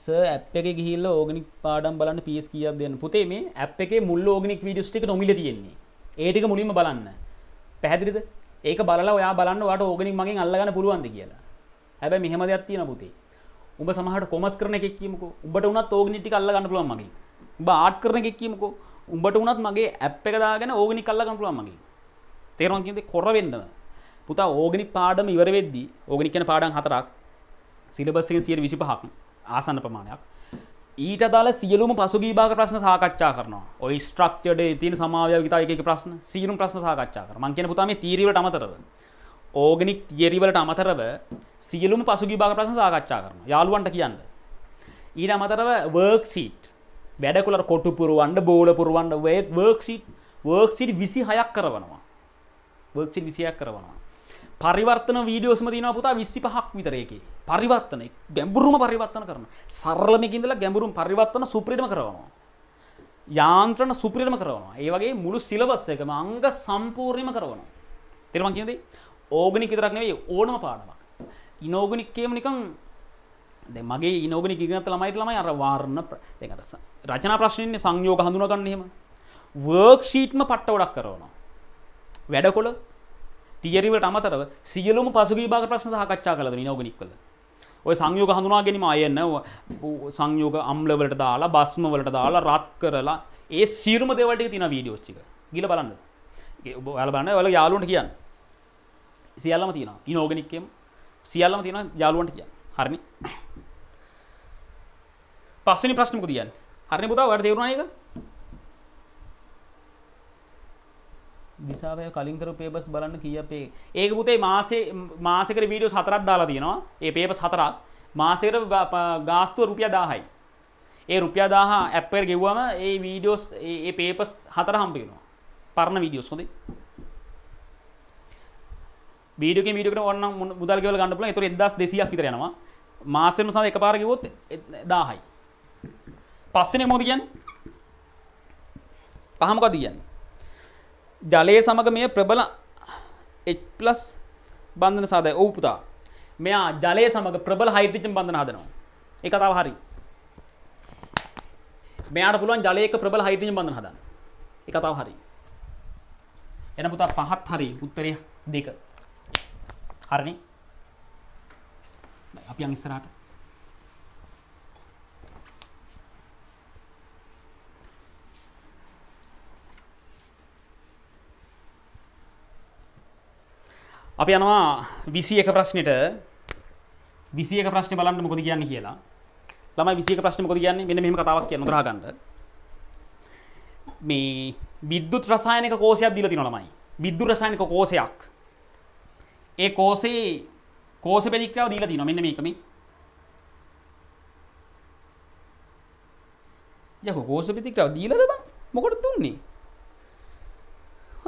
ස ඇ් එක ගිහිල්ල ඕගනික් පාඩම් බලන්න පිස් කියක් දෙන්න පුතේ මේ ඇ් එක මුල් ඕගනික් විඩියස්ටික නොමිල තියෙන්නේ ඒටික මුලින්ම බලන්න පැහැදිරිද ඒක බලලා ඔයා බලන්න වට ඕගනික් මගින් අල්ලගන්න පුළුවන්ද කියලා හැබැ මෙහෙම දෙයක් තියෙන පුතේ උඹ සමහට කොමස් කරන එකක් කියමුකෝ උඹට උනත් ඕගනිටි කල්ලගන්න පුළුවන් මගේ උඹ ආට් කරන එකක් කියමුකෝ උඹට උනත් මගේ ඇප් එක දාගෙන ඕගනි කල්ලගන්න පුළුවන් මගේ තේරුණා කියන්නේ කොර වෙන්නම පුතා ඕගනි පාඩම ඉවර වෙද්දී ඕගනි කියන පාඩම් හතරක් සිලබස් එකෙන් 125ක් ආසන්න ප්‍රමාණයක් ඊට දාල සියලුම පසුගීභාග ප්‍රශ්න සාකච්ඡා කරනවා ඔයි ස්ට්‍රක්ටඩ තින සමාව්‍යවිතා එක ප්‍රශ්න සීරුම් ප්‍රශ්න සාකච්ඡා කර මං කියන පුතාම තීරවට අමතරව ඕගනික් යෙරිවලට අමතරව සියලුම පසුගීභාග ප්‍රශ්න සාකච්ඡා කරන යාළුවන්ට කියන්න ඊට අමතරව වර්ක් සීට් වැඩකුල කොටු පුරුවන්ඩ බෝල පුරුවන්ඩ වේක් වර්ක් සිට් වර්ක් සිට් විසි හයක් කරවනවා වර්ක්සිට් විසියක් කරවනවා පරිවර්තන වීඩියෝස්ම තියෙනවා පුතා 25ක් විතර ඒකේ. පරිවර්තන ගැඹුරුම පරිවර්තන කරන. සරලම එකේ ඉඳලා ගැඹුරුම පරිවර්තන සුපිරිම කරනවා. යාන්ත්‍රණ සුපිරිම කරනවා. ඒ වගේ මුළු සිලබස් එකම අංග සම්පූර්ණයෙන්ම කරනවා. තේරුම් ගන්න දේ ඕගනික් විතරක් නෙවෙයි ඕනම පාඩමක්. ඉනෝගනික් කියම නිකන් දැන් මගේ ඉනෝගනික් ඉගෙන ගත්ත ළමයිට ළමයි අර වර්ණ දැන් අර රචනා ප්‍රශ්නින්නේ සංයෝග හඳුනා ගන්න එහෙම. වර්ක්ෂීට්ම පට්ට ගොඩක් කරනවා. වැඩකොළ තියරිවට අමතරව සියලුම පසුගී භාග ප්‍රශ්න සාකච්ඡා කළද විනෝගනික් කළ. ඔය සංයෝග හඳුනා ගැනීම අයන්න සංයෝග අම්ලවලට දාලා බස්ම වලට දාලා රත් කරලා ඒ සීරුම දෙවලට තින වීඩියෝස්්චික ගිල බලන්න ඔලබන්න වල යාලුන්ට කියන්න සියල්ලම තියෙන ඉනෝගනික්කම සියල්ලම තියෙන යාලුවන්ට කිය හරණි පස්සනි ප්‍රශ්නක තියන් හරි පුතාව වැර තේරුණනක දිසාවය කලින්කර පේබස් බලන්න කියපේ ඒක පුතේ මාසේ මාසකර වීඩියෝ සතරත් දාලා තියෙනවා ඒ පේපස් හතරක් මාසකර ගාස්තුව රුපිය දාහයි ඒ රුපිය දාහ ඇප්පර් ගෙව්වම ඒ වීඩියෝස් ඒ පේපස් හතර හම්පෙනවා පරණ වීඩියෝස් හොඳේ වීඩියෝ වීඩියෝකට ඔන්න මුදල් ගෙවලා ගන්න පුළුවන් ඒතර 1200ක් විතර යනවා මාසෙම සඳ එකපාර ගෙවුවොත් 1000යි පස්සේ මොකද කියන්නේ පහමකද කියන්නේ ජලය සමග මෙය ප්‍රබල එ්ලස් බන්ධන සාදය ඔවපුතා මෙයා ජලය සමඟ ප්‍රබල හයිට්‍රිජන් බඳන හදනවා එක කතාව හරි මෙයාට පුළුවන් ජලයක ප්‍රබල හයිට්‍රිජන් බඳන හදන්න එක කතාව හරි එන පුතා පහත් හරි උත්තරය දෙක හරණ අපි අං ඉස්සරහට අපි යනවා විසි එක ප්‍රශ්නයට විසිය ප්‍රශ්න බලන්න මොකද කියන්න කියලා ළමයි විසික ප්‍රශ්න කොද කියන්න මෙ මෙම කතාවක් කිය නොදරාගන්න මේ විද්දුත් රසායනක කෝසයක් දිල තින ළමයි විද්දු රසායනක කෝසයක් ඒ කෝසේ කෝස පෙදික්‍රාව දීල තින මෙන්න මේකම යක කෝස පිතික්‍රාව දීලද මොකට දුන්නේ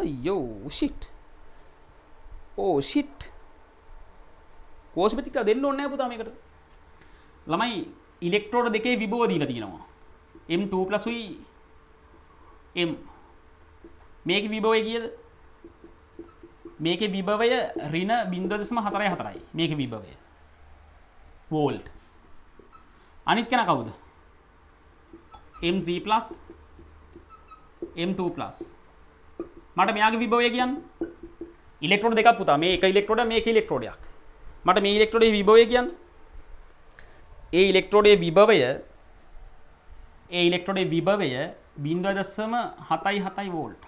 අයෝ ෂිට් ඕ ශිට් කෝස්මතික දෙන්න ඕන්න පුතා මේකට ළමයි ඉලෙක්ට්‍රෝඩ දෙකේ විබෝ දීල තියෙනවා M2 පලසුයි M මේක විභවය කියද මේක විභවය රින බින්දදස්ම හතරයි හතරයි මේක විභවය වෝල්ට් අනිත් කෙන කවුද M3 M2 මට මෙයාගේ විභවය කියන්න ඉලෙක්ට්‍රෝඩ් දෙකක් පුතා මේ එක ඉලෙක්ට්‍රෝඩ මේක ඉලෙක්ට්‍රෝඩයක් මට මේ ඉලෙක්ට්‍රෝඩේ විභවය කියන්න ඒ ඉලෙක්ට්‍රෝඩේ විභවය ඒ ඉලෙක්ට්‍රෝඩේ විභවය බින්දුව දස්සම හතයි හතයි වෝල්ට්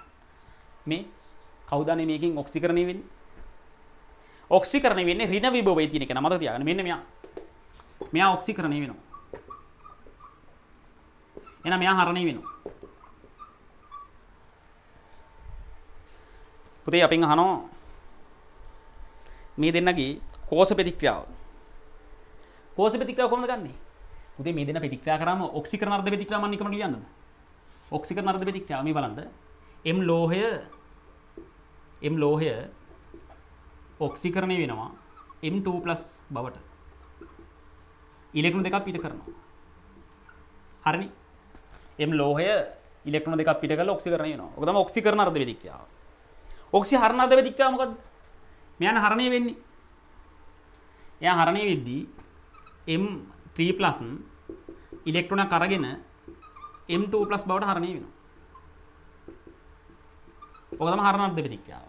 මේ කවුදන මේකින් ඔක්සි කරණය වෙන් ඔක්සි කරන වෙන්න රින විභවය තියෙන එක නමත තියගෙන මෙන්න මෙයා මෙයා ඔක්සි කරණය වෙනවා එන මෙයා හරණය වෙනවා පුතේ අපින් අහනෝ මේ දෙන්නගේ කෝස ප්‍රතික්‍රියාව. කෝස ප්‍රතික්‍රියාව කොහොමද ගන්නෙ? පුතේ මේ දෙන්න ප්‍රතික්‍රියා කරාම ඔක්සිකරන අර්ධ ප්‍රතික්‍රියාව මම නිකමට ලියන්නද? ඔක්සිකරන අර්ධ ප්‍රතික්‍රියාව මේ බලන්න. M ලෝහය M ලෝහය ඔක්සිකරණය වෙනවා M2+ බවට. ඉලෙක්ට්‍රෝන දෙකක් පිට කරනවා. හරිනේ? M ලෝහය ඉලෙක්ට්‍රෝන දෙකක් පිට කරලා ඔක්සිකරණය වෙනවා. ඔක තමයි ඔක්සිකරන අර්ධ ප්‍රතික්‍රියාව. ඔක්සිහරණ අර්ධ ප්‍රතික්‍රියාව මොකද්ද? මෙයන් හරණය වෙන්නේ එයා හරණය වෙද්දී M3+ ඉලෙක්ට්‍රෝනක් අරගෙන M2+ බවට හරණය වෙනවා. ඔක තමයි හරණාර්ථ ප්‍රතික්‍රියාව.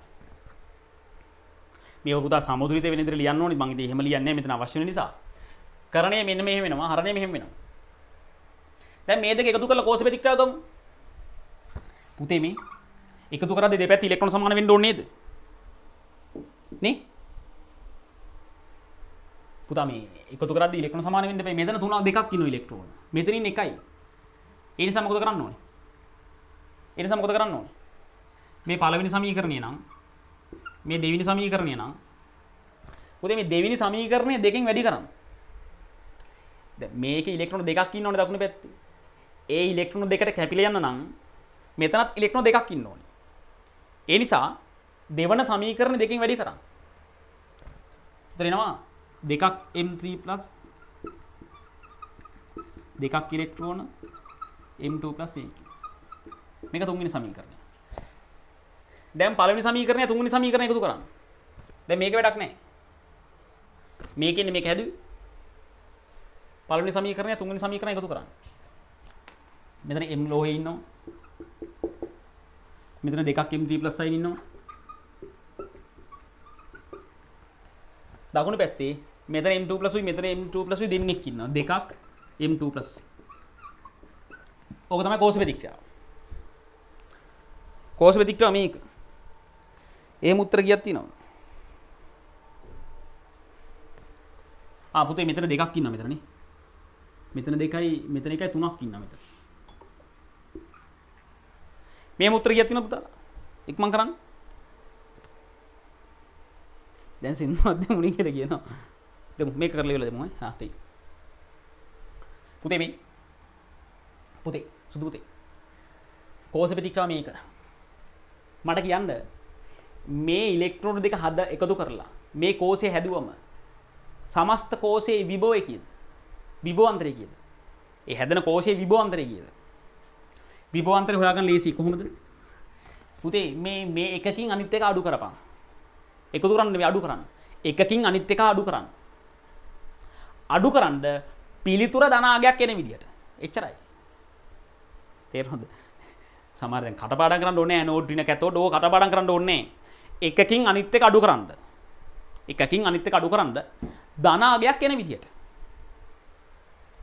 මේ ඔබ පුතා සමුද්‍රිත වෙන විදිහට ලියන්න ඕනේ. මම ඉතින් එහෙම ලියන්නේ මෙතන අවශ්‍ය වෙන නිසා. කරණය මෙන්න මෙහෙම වෙනවා. හරණය මෙහෙම වෙනවා. දැන් මේ දෙක එකතු කරලා කෝෂ ප්‍රතික්‍රියාව ගමු. පුතේ මේ එකතු කරද්දී දෙපැත්ත ඉලෙක්ට්‍රෝන සමාන වෙන්න ඕනේ නේද? නේ පුතා මේ එකතු කරද්දී ඉලෙක්ට්‍රෝන සමාන වෙන්න බෑ මෙතන තුනක් දෙකක් ඉන්නු ඉලෙක්ට්‍රෝන මෙතනින් එකයි ඒ නිසා මොකද කරන්න ඕනේ ඒ නිසා මොකද කරන්න ඕනේ මේ පළවෙනි සමීකරණය නම් මේ දෙවෙනි සමීකරණය නම් පුතේ මේ දෙවෙනි සමීකරණය දෙකෙන් වැඩි කරන්න දැන් මේක ඉලෙක්ට්‍රෝන දෙකක් ඉන්න ඕනේ දකුණු පැත්තේ ඒ ඉලෙක්ට්‍රෝන දෙකට කැපිලා යන්න නම් මෙතනත් ඉලෙක්ට්‍රෝන දෙකක් ඉන්න ඕනේ ඒ නිසා දෙවන සමීකරණ දෙකෙන් වැඩි කරන්න තරෙනවා දෙකක් M3+ දෙකක් ඉලෙක්ට්‍රෝන M2+ මේක තුන්වෙනි සමීකරණය. දැන් පළවෙනි සමීකරණය තුන්වෙනි සමීකරණය එකතු කරන්න. දැන් මේක වැඩක් නැහැ. මේකෙන්නේ මේක හැදුවේ. පළවෙනි සමීකරණය තුන්වෙනි සමීකරණය එකතු කරන්න. මෙතන M ලෝහේ ඉන්නවා. මෙතන දෙකක් M3+ සයින් ඉන්නවා. දකුණු පැත්තේ මෙතන M2 plus මෙතන M2 plus දෙන්නෙක් ඉන්නවා දෙකක් M2 plus ඕක තමයි කෝෂ ප්‍රතික්‍රියාව කෝෂ ප්‍රතික්‍රියාව මේක එහෙම උත්තර ගියක් තියෙනවා ආ පුතේ මෙතන දෙකක් ඉන්නවා මෙතනනේ මෙතන දෙකයි මෙතන එකයි තුනක් ඉන්නවා මෙතන මේ මුත්‍ර ගියක් තියෙනවා පුතාලා ඉක්මන් කරන්න දැන් සින්දුවත්ද මුණින් කර කියනවා මේ කරල වෙලදම හටයි පුතේ මේ පුතේ සුදුපුතේ කෝස ප්‍රතික්‍රා මේක මට කියන්න මේ ඉලෙක්ට්‍රෝඩ් දෙක හද එකතු කරලා මේ කෝසය හැදුවම සමස්ත කෝසේ විබෝයකින් විබෝන්තරය කියද ඒ හැදන කෝෂය විබෝන්තරය කියද විබෝන්තර හොයාගන්න ලේසි කොහොමද පුතේ මේ මේ එකකින් අනිත් එක අඩු කරපා එකතු කරන්න මේ අඩු කරන්න. එකකින් අනිත් එක අඩු කරන්න. අඩු කරන්න පිළිතුර ධනාගයක් එන විදිහට. එච්චරයි. තේරෙනවද? සමහර දැන් කටපාඩම් කරන්න ඕනේ ඇනෝඩ් ඍණ කැතෝඩ් ඕක කටපාඩම් කරන්න ඕනේ. එකකින් අනිත් එක අඩු කරන්න. එකකින් අනිත් එක අඩු කරන්න ධනාගයක් එන විදිහට.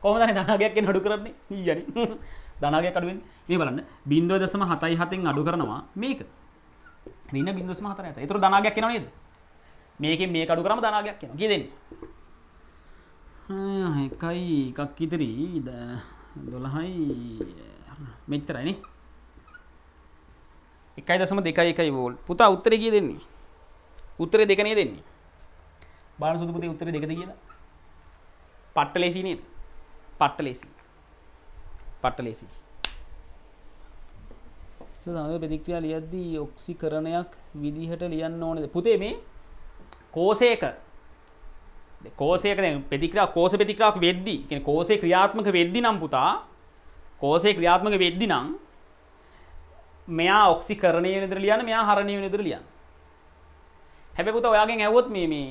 කොහොමද ධනාගයක් එන අඩු කරන්නේ? ඊයනේ. [laughs] ධනාගයක් අඩු වෙන්නේ. මේ බලන්න 0.77 න් අඩු කරනවා මේක. ක්‍රීන බිදුස් මහතර ඇත තුර දනාගයක් කෙන නේද මේක මේ කඩු කරම දනාගයක් කෙන ගෙදෙන් එකයි එකක් ඉතරී දොළහයි මෙච්චරයින එකයි දසම දෙකයි එකයි වෝල් පුතා උත්තර කිය දෙන්නේ උත්තරේ දෙකනේ දෙන්නේ බාන සුදුපුතේ උත්තර දෙකද කියලා පට්ට ලේසි නේද පට්ට ලේසි පට්ට ලේසි සඳහන් ප්‍රතික්‍රියා ලියද්දී ඔක්සිකරණයක් විදිහට ලියන්න ඕනද පුතේ මේ කෝසයක කෝසයක ප්‍රතික්‍රියා කෝස ප්‍රතික්‍රියාවක් වෙද්දී කියන්නේ කෝසේ ක්‍රියාත්මක වෙද්දී නම් පුතා කෝසේ ක්‍රියාත්මක වෙද්දී නම් මෙයා ඔක්සිකරණය වෙන විදිහට ලියන්න මෙයා හරණය වෙන විදිහට ලියන්න හැබැයි පුතා ඔයාගෙන් ඇහුවොත් මේ මේ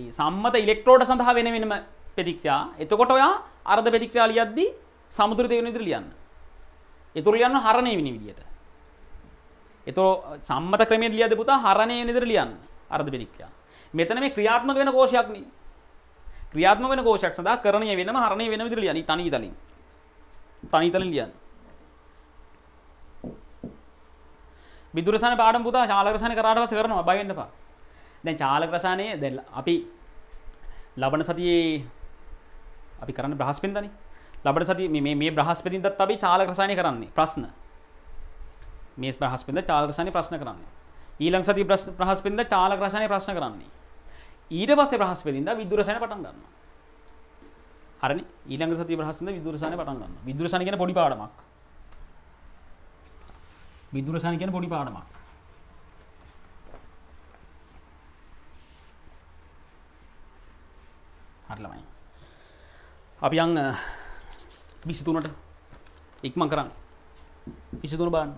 ඒ සම්මත ඉලෙක්ට්‍රෝඩ සඳහා වෙන වෙනම ප්‍රතික්‍රියා එතකොට ඔයා අර්ධ ප්‍රතික්‍රියා ලියද්දී සමුද්‍රිත වෙන විදිහට ලියන්න. ඒතුරු ලියන්න හරණය වෙන විදිහට. එතෝ සම්මත ක්‍රමේ ලියද පුතා හරණය නිදර ලියන් අර්ධ පිරික්කා. මෙතන මේ ක්‍රියාත්මක වෙන කෝෂයක්නේ. ක්‍රියාත්මක වෙන කෝෂයක් සඳහා කරණය වෙනම හරණය වෙන විදිහට ලියන්නේ තනි තලින්. තනි තලින් ලියන්න. විදුරසන පාඩම් පුතා චාලක රසායන කරාට පස්සේ කරනවා බය වෙන්න එපා. දැන් චාලක රසායනයේ දැන් අපි ලබන සතියේ අපි කරන්න බ්‍රහස්පතින්දානේ. ලබන සතියේ මේ මේ බ්‍රහස්පතින්දත් අපි චාලක රසායනය කරන්නේ ප්‍රශ්න. මේ ප්‍රහස්පෙන්ද චාලරසානය ප්‍රශ්න කරන්නේ ඊළං සති ප්‍රහස්පෙන්ද චාලකරසානය ප්‍රශ්න කරන්නේ ඊට පස ප්‍රහස්පෙලින්ද විදුරසාන පටන් ගන්න හරනි ඊළංග සති ප්‍රහසද විදුරසාන පටන් ගන්න විදුරසාන කියන පොඩි පාඩමක් විදුරසාන කියන පොඩි පාඩමක් හරලමයි අපි අං විසිතුනට ඉක්මන් කරන්න විසිතුන බාන්න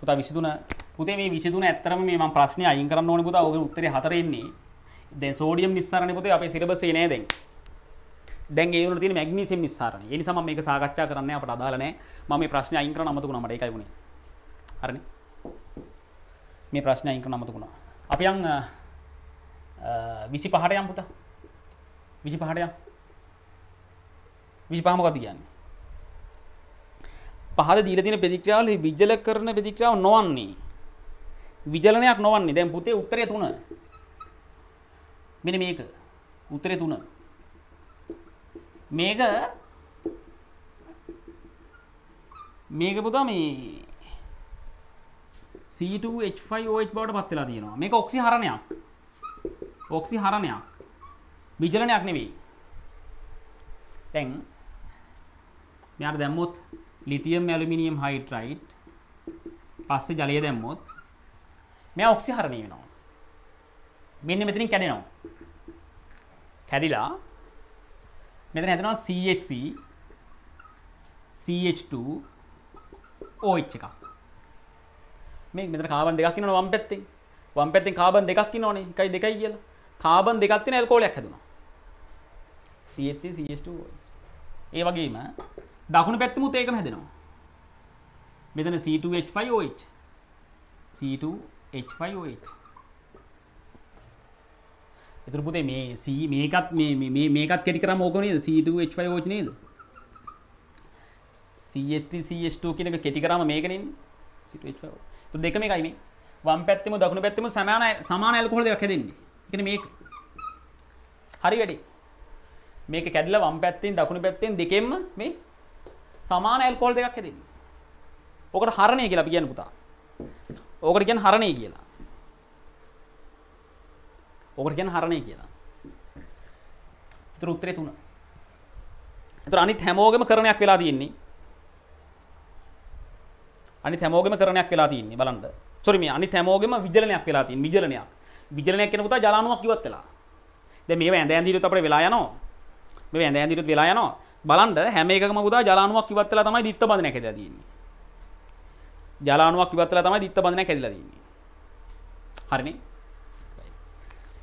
පුතා විසිතුන පුතේ මේ විසිතුන ඇත්තරම මේ මම ප්‍රශ්නේ අයින් කරන්න ඕනේ පුතා ඔගේ උත්තරේ හතර එන්නේ දැන් සෝඩියම් නිස්සාරණේ පුතේ අපේ සිලබසේ නෑ දැන් දැන් ඒ වල තියෙන මැග්නීසියම් නිස්සාරණේ ඒ නිසා මම මේක සාකච්ඡා කරන්න අපට අදාළ නෑ මම මේ ප්‍රශ්නේ අයින් කරන්න අමතකුණා මට ඒකයි වුනේ හරිනේ මේ ප්‍රශ්නේ අයින් කරන්න අමතකුණා අපි යන් 25ට යම් පුතා 25ට යම් 25 මොකක්ද කියන්නේ පහල දීලා තියෙන ප්‍රතික්‍රියාවල විජල කරන ප්‍රතික්‍රියාව නොවන්නේ. විජලනයක් නොවන්නේ. දැන් පුතේ උත්තරය 3. මෙන්න මේක. උත්තරය 3. මේක මේක පුතා මේ C2H5OH බවට පත් වෙලා තියෙනවා. මේක ඔක්සිහරණයක්. ඔක්සිහරණයක්. විජලනයක් නෙවෙයි. දැන් මෙයාට දැම්මොත් ලිතියම් ඇලුමිනියම් හයිඩ්‍රයිඩ් පස්සේ ජලය දැම්මොත් මෙයා ඔක්සිහරණය වෙනවා. මෙන්න මෙතනින් කැඩෙනවා. කැඩිලා මෙතන හැදෙනවා CH3 CH2 OH එකක්. මේ මෙතන කාබන් දෙකක් ඉන්නවනේ වම් පැත්තේ. වම් පැත්තේ කාබන් දෙකක් ඉන්නවනේ 1යි 2යි කියලා. කාබන් දෙකක් තියෙන ඇල්කොහොලයක් හැදුනා. CH3 CH2 OH. ඒ වගේම දකුණු පැත්තමුත් ඒකම හැදෙනවා. මෙතන C2H5OH C2H5OH එතර පුතේ මේ C මේකත් මේ මේකත් කෙටි කරාම ඕක නේද C2H5OH නේද CH3CH2 කියන එක කෙටි කරාම මේක නෙන්නේ C2H5OH. එතකොට දෙකම එකයි මේ. වම් පැත්තෙම දකුණු පැත්තෙම සමාන සමාන ඇල්කොහොල් දෙකක් හැදෙන්නේ. ඒ කියන්නේ මේක හරි වැඩි. මේක කැඩිලා වම් පැත්තෙන් දකුණු පැත්තෙන් දෙකෙන්ම මේ සමාන ඇල්කොහොල් දෙකක් හැදෙන්නේ. ඕකට හරණය කියලා අපි කියන්නේ පුතා. ඕකට කියන්නේ හරණය කියලා. ඕකට කියන්නේ හරණය කියලා. ඒතර උත්තරේ තුන. ඒතර අනිත් හැමෝගෙම කරණයක් වෙලා තියෙන්නේ. අනිත් හැමෝගෙම කරණයක් වෙලා තියෙන්නේ බලන්න. සෝරි මේ අනිත් හැමෝගෙම විජලනයක් වෙලා තියෙන විජලනයක්. විජලනයක් කියන පුතා ජලාණුවක් ඉවත් වෙලා. දැන් මේව ඇඳ ඇඳ හිටියොත් අපිට වෙලා යනවා. මේව ඇඳ ඇඳ හිටියොත් වෙලා යනවා. බලන්ට හැම එකම පුතා ජලානුවක් ඉවත්වෙලා තමයි දිත්ත බඳන කැදලා තියෙන්නේ ජලානුවක් ඉවත්වෙලා තමයි දිත්ත බඳන කැදලා තියෙන්නේ හරිනේ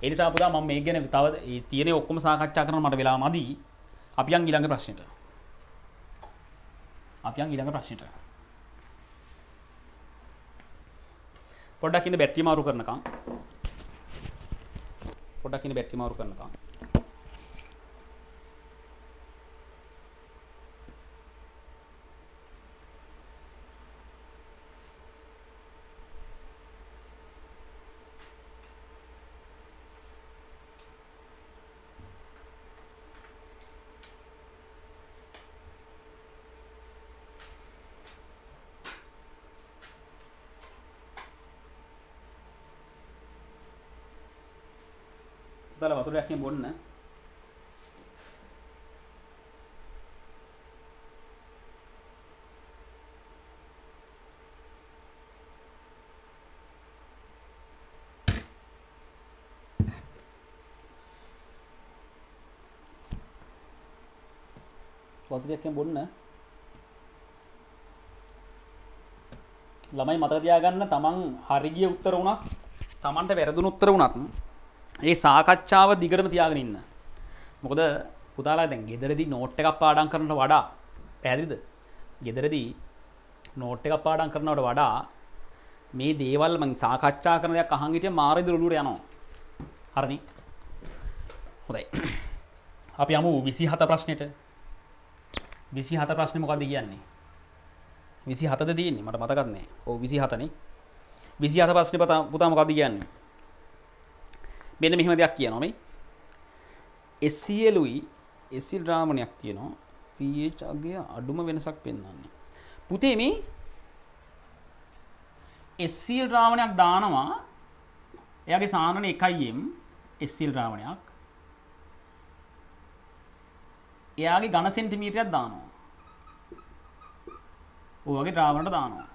එනිසා පුතා මම මේ ගැන තව තියෙන ඔක්කොම සාකච්ඡා කරන මට වෙලා මදි අපි යන් ඊළඟ ප්‍රශ්නෙට අපි යන් ඊළඟ ප්‍රශ්නෙට පොඩ්ඩක් ඉන්න බැටරි මාරු කරනකම් පොඩ්ඩක් ඉන්න බැටරි මාරු කරනකම් පතුරයක්ෙන් බොන්න ළමයි මතතියාගන්න තමන් හරිගිය උත්තර වුණක් තමන්ට වැරදුන උත්තර වුණත් ඒ සාකච්ඡාව දිගටම තියාගෙන ඉන්න මොකද පුතාලා දැන් ගෙදරදි නෝට් එකක් පාඩම් කරනට වඩා පැදිද ගෙදරදී නෝට් එකක් පාඩම් කරනවට වඩා මේ දේවල් මං සාකච්ඡා කරන දෙයක් අහන් හිටිය මාරදි ලුලුර යනවා හරිනේ හොඳයි අපි යමු 27 ප්‍රශ්නෙට විසි හත ප්‍රශ්න මොකද කියන්නේ විසි හතද තියන්නේ මට මතකත්න්නේ ඕ විසි හතන විසි හත ප්‍රශ්න පතා පුතා මොකද කියන්නේ මෙන්න මෙහෙම දෙයක් කියනොමයි එසියලුයි එසිල් රාමණයක් තියෙනවා පH අගේ අඩුම වෙනසක් පෙන්වන්නේ පුතේ මේ එස්සල් රාවණයක් දානවා එයාගේ සානන එකයිම් එස්සල් රාවණයක් එයාගේ ඝන සෙන්ටිමීටරයක් දානවා. ඕවගේ රාවණට දානවා.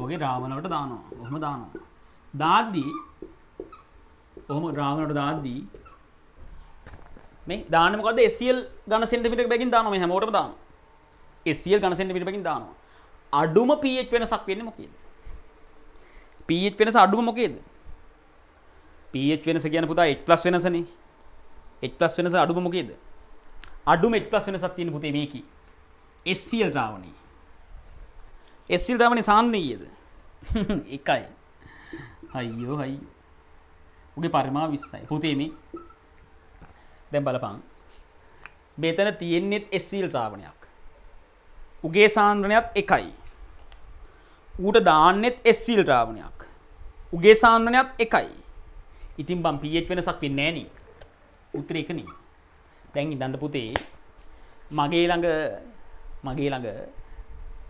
ඕගේ රාවණවට දානවා. ඔහොම දානවා. දාද්දී ඔහොම රාවණට දාද්දී මේ දාන්නේ මොකද්ද? SCL ඝන සෙන්ටිමීටරයක බැගින් දානවා මේ හැමෝටම දානවා. SCL ඝන සෙන්ටිමීටර බැගින් දානවා. අඩුම pH වෙනසක් වෙන්නේ මොකේද? pH වෙනස අඩුම මොකේද? pH වෙනස කියන්නේ පුතා H+ වෙනසනේ. H+ වෙනස අඩුම මොකේද? අඩුම එච් ප්ලස් වෙනසක් තියෙන පුතේ මේකේ SCl ද්‍රාවණය SCl ද්‍රාවණය සාන්නීයද [laughs] එකයි අයියෝ අයියෝ උගේ පරිමාව 20යි පුතේ මේ දැන් බලපන් මෙතන තියෙන්නේත් SCl ද්‍රාවණයක් උගේ සාන්ද්‍රණයත් එකයි ඌට දාන්නෙත් SCl ද්‍රාවණයක් උගේ සාන්ද්‍රණයත් එකයි ඉතින් බම් pH වෙනසක් වෙන්නේ නැහැ නේ උත්තරේ එක නේ දැන් ඉදන්න පුතේ මගේ ළඟ මගේ ළඟ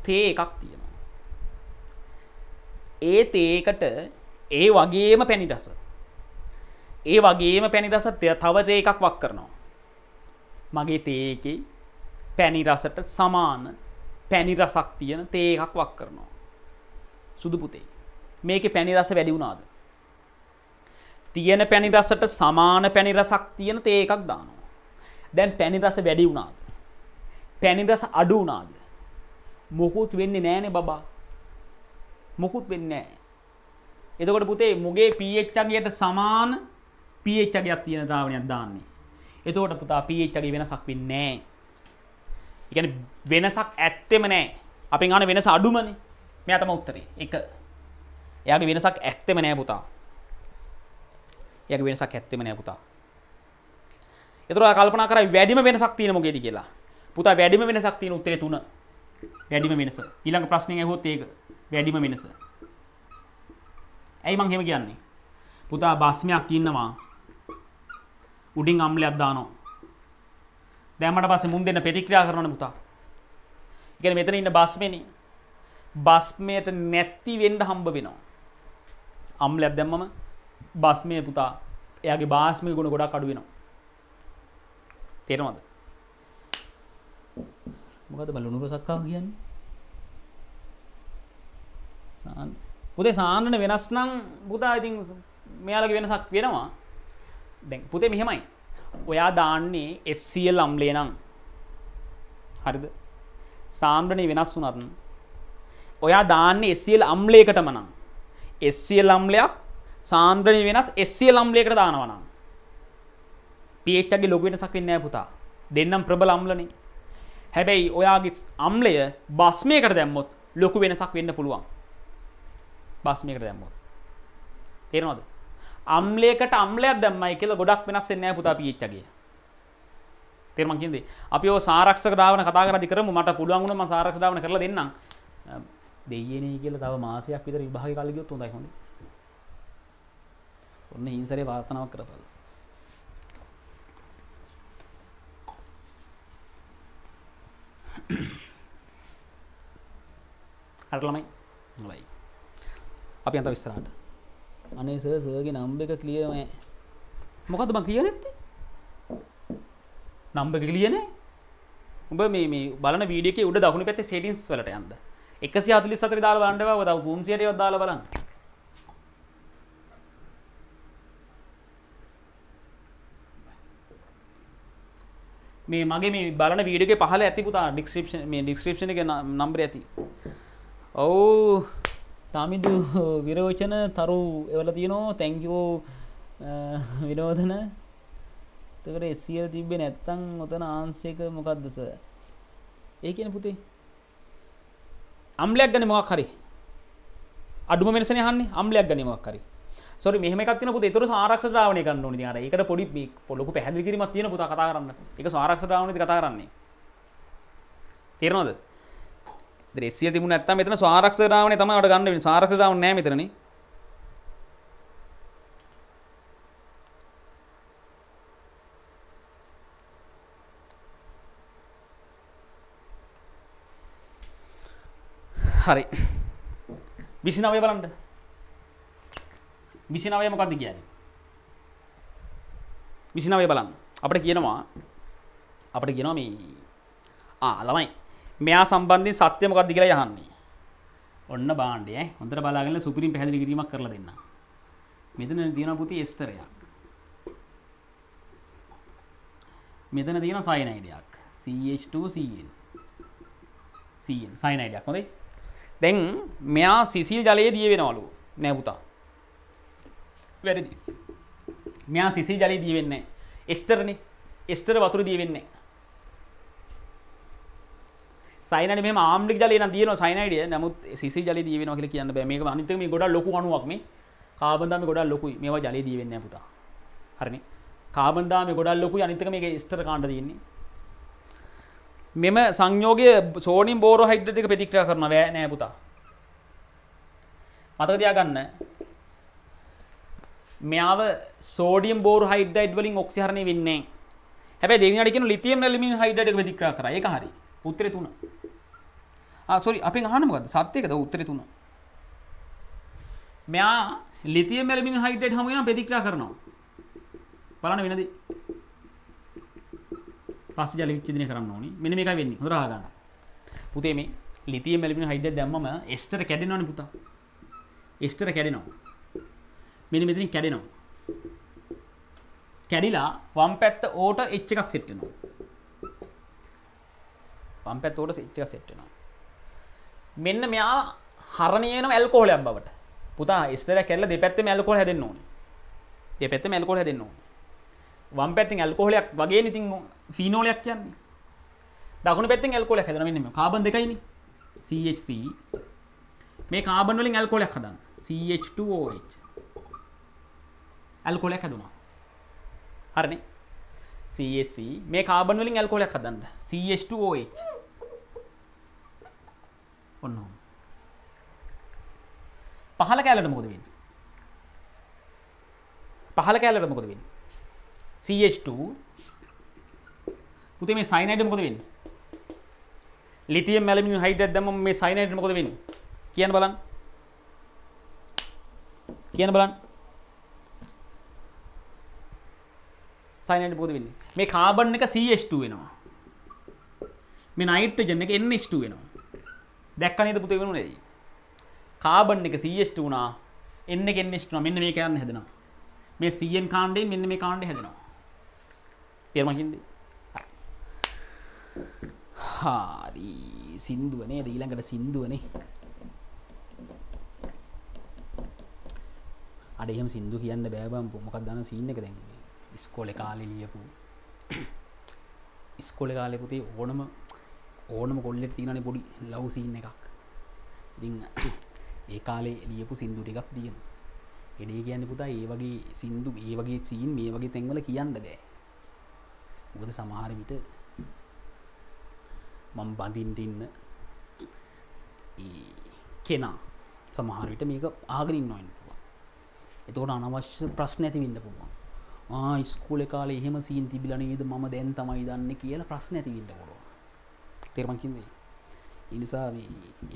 තේ එකක් තියෙනවා ඒ තේකට ඒ වගේම පැණි දස ඒ වගේම පැණි දසත් තවතේ එකක් වක් කරනවා මගේ තේකි පැණි රසට සමාන පැණි රසක් තියෙන තේ එකක් වක් කරනවා සුදු පුතේ මේක පැණි රස වැඩි වුණාද තියෙන පැණි රසට සමාන පැණි රසක් තියෙන තේ එකක් දානවා දැන් පැණි රස වැඩි වුණාද? පැණි රස අඩු වුණාද? මොකුත් වෙන්නේ නැහනේ බබා. මොකුත් වෙන්නේ නැහැ. එතකොට පුතේ මුගේ pH අගයට සමාන pH අගයක් තියෙන ද්‍රාවණයක් දාන්නේ. එතකොට පුතා pH අගේ වෙනසක් වෙන්නේ නැහැ. ඒ කියන්නේ වෙනසක් ඇත්තෙම නැහැ. අපෙන් අහන වෙනස අඩුමනේ. මෙයා තමයි උත්තරේ. 1. එයාගේ වෙනසක් ඇත්තෙම නැහැ පුතා. එයාගේ වෙනසක් ඇත්තෙම නැහැ පුතා. එතුර කල්පනා කර වැඩිම වෙනසක් තියෙන මොකෙද කියලා පුතා වැඩිම වෙනසක් තියෙන උත්තරේ තුන වැඩිම වෙනස ඊළඟ ප්‍රශ්නේ ඇහුවොත් ඒක වැඩිම වෙනස ඇයි මං එහෙම කියන්නේ පුතා භාස්මයක් ඉන්නවා උඩින් අම්ලයක් දානවා දැම්මට පස්සේ මුන් දෙන්න ප්‍රතික්‍රියා කරනවනේ පුතා ඉගෙන මෙතන ඉන්න බස්මේනේ බස්මයට නැති වෙන්න හම්බ වෙනවා අම්ලයක් දැම්මම බස්මේ පුතා එයාගේ බාස්මේ ගුණ ගොඩක් අඩු වෙනවා තේරවාද මොකද බලුණුර සක්කා කියන්න පුතේ සාන්නන වෙනස් නම් බුදා ඉතින් මෙයාලගේ වෙනසක් වෙනවා දැන් පුතේ මෙහෙමයි ඔයා දාන්නේ එල් අම්ලේ නම් හරිද සාම්්‍රණය වෙනස් වුනත්න් ඔයා දාන්නේ එල් අම්ලේකටම නම් එල් අම්ලයක් සාන්ද්‍රණය වෙනස් එල් අම්ලේකට දානවනම් පේච්චගේ ලොග වෙනසක් වෙන්න පුතා දෙන්නම් ප්‍රබල අම්ලනේ හැබැයි ඔයාගේ අම්ලය බස්මයකට දැම්මොත් ලොකු වෙනසක් වෙන්න පුළුවන් බස්මයකට දැම්මොත් තේරනොද අම්ලේකට අම්ලයක් දැම්මයි කියලා ගොඩක් වෙනස් වෙන්නේ නැහැ පුතා පීච්චගේ තේරුම් කියන්නේ අපි ඔය සාරක්ෂක ධාවන කතා කරදි කරමු මට පුළුවන් වුණා මම සාරක්ෂක ධාවන කරලා දෙන්නම් දෙයියනේ කියලා තව මාසයක් විතර විභාගේ කාලෙ ගියොත් හොඳයි හොඳයි ඔන්න හිංසරේ වාර්තනාවක් කරපළ අර ළමයි හොඳයි අපි අත විස්තරාට අනේ සර් සර්ගේ නම්බ එක ක්ලියර් මේ මොකද්ද මං ක්ලියර් නැත්තේ නම්බ එක ක්ලියර් නේ උඹ මේ මේ බලන වීඩියෝ එකේ උඩ දකුණු පැත්තේ සෙටින්ග්ස් වලට යන්න 144 දාලා බලන්න බෑ ඔය තව 300 ටිකක් දාලා බලන්න මේ මගේ මේ බලන වීඩියෝ එකේ පහළ ඇති පුතා ඩිස්ක්‍රිප්ෂන් මේ ඩිස්ක්‍රිප්ෂන් එකේ නම්බරය ඇති. ඔව් තමිදු විරෝචන තරු එවලා තියෙනවා thank you විනෝදන. එතකොට SCL තිබ්බේ නැත්තම් ඔතන ආන්සර් එක මොකද්ද සර්? ඒ කියන්නේ පුතේ අම්ලයක් ගැන මොකක් හරි අඩුම වෙනසනේ අහන්නේ අම්ලයක් ගැන මොකක් හරි සොරි මෙහෙම එකක් තියෙන පුතේ ඒතර ආරක්ෂක ධාවනය කරන්න ඕනේ. ඉතින් අර ඒකට පොඩි ලොකු පැහැදිලි කිරීමක් තියෙන පුතා කතා කරන්න. ඒක ආරක්ෂක ධාවනයේදී කතා කරන්නේ. තේරෙනවද? ඉතින් SCL තිබුණ නැත්තම් මෙතන ආරක්ෂක ධාවනය තමයි අපිට ගන්න වෙන්නේ. ආරක්ෂක ධාවන නෑ මෙතනනේ. හරි. 29 බලන්න. විසිනවය මොකක්ද කියන්නේ විසිනවය බලන්න අපට කියනවා අපට කියනවා මේ ආ ළමයි මෙයා සම්බන්ධයෙන් සත්‍ය මොකක්ද කියලා යහන්නේ ඔන්න බාණ්ඩය හොඳට බලාගෙන සුපිරිම පැහැදිලි කිරීමක් කරලා දෙන්න මෙතන තියෙන පුති එස්තරයක් මෙතන තියෙන සයිනයිඩයක් CH2CN සයිනයිඩයක් හොඳයි දැන් මෙයා සිසිල් ජලයේ දිය වෙනවලු නෑ පුතා වැරදි මෙයා සිසි ජලී දී වෙන්නේ එස්ටර්නේ එස්ටර් වතුර දී වෙන්නේ සයිනයිඩ් මෙහෙම ආම්ලික ජලය නම් දිනනවා සයිනයිඩ් නමුත් සිසි ජලය දී වෙනවා කියලා කියන්න බෑ මේක අනිත් එක මේ ගොඩක් ලොකු අණුවක් මේ කාබන් දාමේ ගොඩක් ලොකුයි මේවා ජලය දී වෙන්නේ නැහැ පුතා හරිනේ කාබන් දාමේ ගොඩක් ලොකුයි අනිත් එක මේකේ එස්ටර් කාණ්ඩ තියෙන්නේ මෙම සංයෝගය සෝනිම් බෝරෝ හයිඩ්‍රට් එක ප්‍රතික්‍රියා කරනවා නෑ පුතා මතක තියාගන්න මෙයාව සෝඩියම් බෝර හයිඩයිඩ් වලින් ඔක්සිහරණය වෙන්නේ හැබැයි දෙවිනාට කියන ලිතියම් ඇලුමිනියම් හයිඩයිඩ් එක ප්‍රතික්‍රියා කරා ඒක හරි උත්තරේ තුන ආ සෝරි අපෙන් අහන්න මොකද්ද සත්‍යයකද උත්තරේ තුන මෙයා ලිතියම් ඇලුමිනියම් හයිඩයිඩ් හමු වෙනවා ප්‍රතික්‍රියා කරනවා බලන්න වෙනද පස්සේ ජල විච්ඡේදනය කරන්න ඕනි මෙන්න මේකයි වෙන්නේ හොඳට අහගන්න පුතේ මේ ලිතියම් ඇලුමිනියම් හයිඩයිඩ් දැම්මම එස්ටර් කැඩෙනවනේ පුතා එස්ටර් කැඩෙනවා මෙනි මෙතින් කැඩෙනවා කැඩිලා වම් පැත්ත ඕට එච් එකක් සෙට්ටනවා වම් පැත් ෝට සිච්ච සෙට්ටනවා මෙන්න මෙයා හරණයන ඇල්කෝලයක් බවට පුතා ස්තර කෙල්ල දෙපැත්ත මැල්කෝල් හැදෙන්න ඕන දෙපැත්ත මැල්කෝල් හැදෙන්න ඕන වම් පැත්තිෙන් ඇල්කෝහලයක් වගේ ඉතින් ෆීනෝලයක් කියන්නේ දකුණු පැත්තිෙන් ඇල්කෝල හැදරමන්නම කාබන් දෙකයින CH3 මේ කාබන්වලින් ඇල්කෝලයක් හදන්න CH2OH ඇල්කොලයක් හැදුණා හරණ CH3 මේ කාබන් වලින් ඇල්කොලයක් හදන්න CH2OH ඔන්න පහල කෑලට මොකද වෙන්නේ පහල කෑලට මොකද වෙන්නේ CH2 පුතේ මේ සයිනයිඩ් මොකද වෙන්නේ ලිතියම් මැලමින් හයිඩ්‍රේට් දැම්මම මේ සයිනයිඩ් මොකද වෙන්නේ කියන්න බලන්න කියන්න බලන්න සයිනට පුද වෙන්නේ මේ කාබන් එක සට වෙනවා මේ නයිට ජන එක එන්න ෂ්ට වෙනවා දැක්කනේද පුතේ වෙනු නැදී කාබන් එක සට වුණා එන්න එකෙන් ෂ්ටන මෙන්න මේ කරන්න හැදෙනවා මේ සීයෙන් කාණ්ඩේ මෙන්න මේ කාණ්ඩ හැදෙනවා තේරමකින්ද හාරි සින්දුවනේ දීළඟට සින්දුවනේ අඩ එහෙම සින්දු කියන්න බෑබම් මොකක් දන්න සිීන්න එක දැන්ගේ ඉස්කෝලෙ කාලෙ ලියපු ඉස්කොල කාලෙපුතේ ඕනම ඕනම කොල්ලෙට තිනන පොඩි ලවසින්න එකක් ඒ කාලේ ලියපු සින්දු ටිකක් දියන එඩේ කියන්න පුතා ඒ වගේ සින්දු ඒ වගේ චීන් මේ වගේ තැන්වල කියන්න බෑ උකද සමහර විට මං බඳින්ටින්න කෙනා සමහරවිට මේක ආගරින් නොයින් එතකොට අනවශ්‍ය ප්‍රශ්න ඇතිවෙන්න පුළුවන් ස්කූල කාල එහෙම සීන් තිබිල නේද ම දැන් තමයි දන්න කියලා ප්‍රශ්න ඇතිවිට පුොර තෙරමකින්දේ ඉනිසා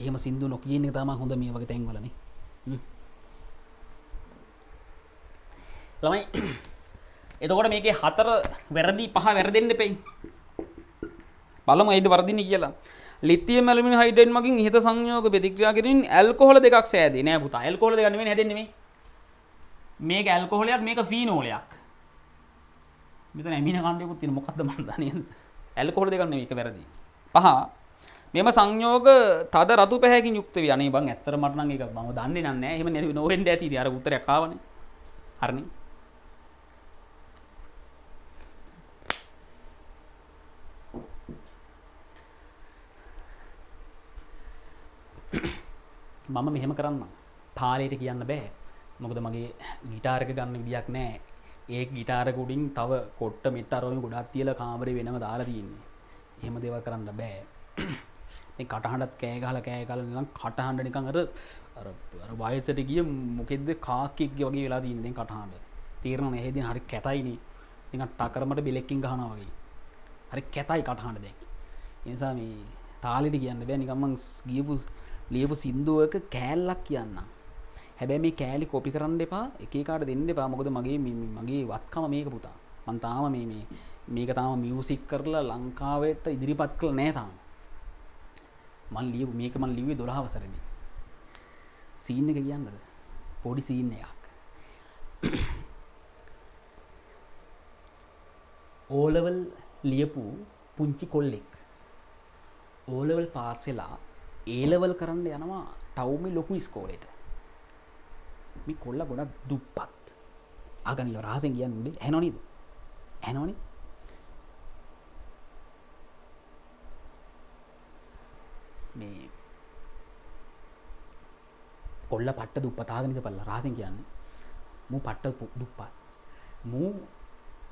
එහෙම සිින්දු නොකියන්න තම හොඳ මේ වගේ තැන්වලන ළමයි එතකොට මේක හතර වැරදි පහ වැරදෙන්න්න පෙයි බලම අයිද වරදින කියලා ලිත්තිය මලමින් හයිඩන් මගින් හිත සංයෝග පෙතික්‍රියා කිරින් ඇල්කොහොල දෙකක් සෑද නෑ පුතා ඇල්කොල ගන්න හැදෙන්නේ මේ ඇල්කොහොලයක් මේක ෆීනෝලයක් මෙතන ඇමින කණ්ඩයකුත් තියෙන මොකක්ද මන් දන්නේ ඇල්කොහොල් දෙකක් නෙවෙයි එක වැරදි පහ මෙම සංයෝග තද රතු පැහැකින් යුක්ත වේ අනේ බං ඇත්තට මට නම් ඒක මම දන්නේ නැහැ එහෙම නේද නොවෙන්න ඇති ඉතින් අර උත්තරයක් ආවනේ හරිනේ මම මෙහෙම කරන්න පාලයට කියන්න බෑ මොකද මගේ ගිටාරක ගන්න විදියක් නෑ ඒ ගිටාරකුඩින් තව කොට්ට මෙත් අරෝම ගොඩක් තියල කාමරි වෙනම දාලා තියන්නේ එහෙම දෙව කරන්න බෑ කටහටත් කෑගහල කෑ කල නම් කටහන්ඩ නිකං අර බයසට ගිය මොකෙද කාකෙක් වගේ වෙලා තින්නේ කටහන්ඩ තේරණ එහෙද හරි කැතයින නිකන් ටකරමට බෙලෙක්කින් ගහන වගේ හරි කැතයි කටහන්ඩ දැක් නිසා මේ තාලිට කියන්න බෑ නිකම්මං ගියපු ලියපු සින්දුවක කෑල්ලක් කියන්නා හැබැ මේ කෑලි කොපි කරන්න එපා එකකාට දෙන්න එපා මොකද මගේ මගේ වත්කම මේක පුතා මන්තාම මේ මේ මේක තාම මියසික් කරලා ලංකාවට ඉදිරිපත් කළ නෑතාම මල් ලිය මේක මල් ලිවේ දොළහවසරදි සීන එක කියන්නද පොඩි සීන්න එකක් ඕලවල් [coughs] ලියපු පුංචි කොල්ලෙක් ඕලවල් පාස් වෙලා ඒලවල් කරන්න යනවා ටවුමි ලොකු ස්කෝලට මේ කොල්ල ගොඩක් දුප්පත් ආගනිල රහසෙන් කියන්න උඩේ හැනොනිද හැනෝනේ මේ කොල්ල පට්ට දුප්පතාගනිත පල්ල රහසින් කියන්නේ මු පට්ට දුප්පත් මූ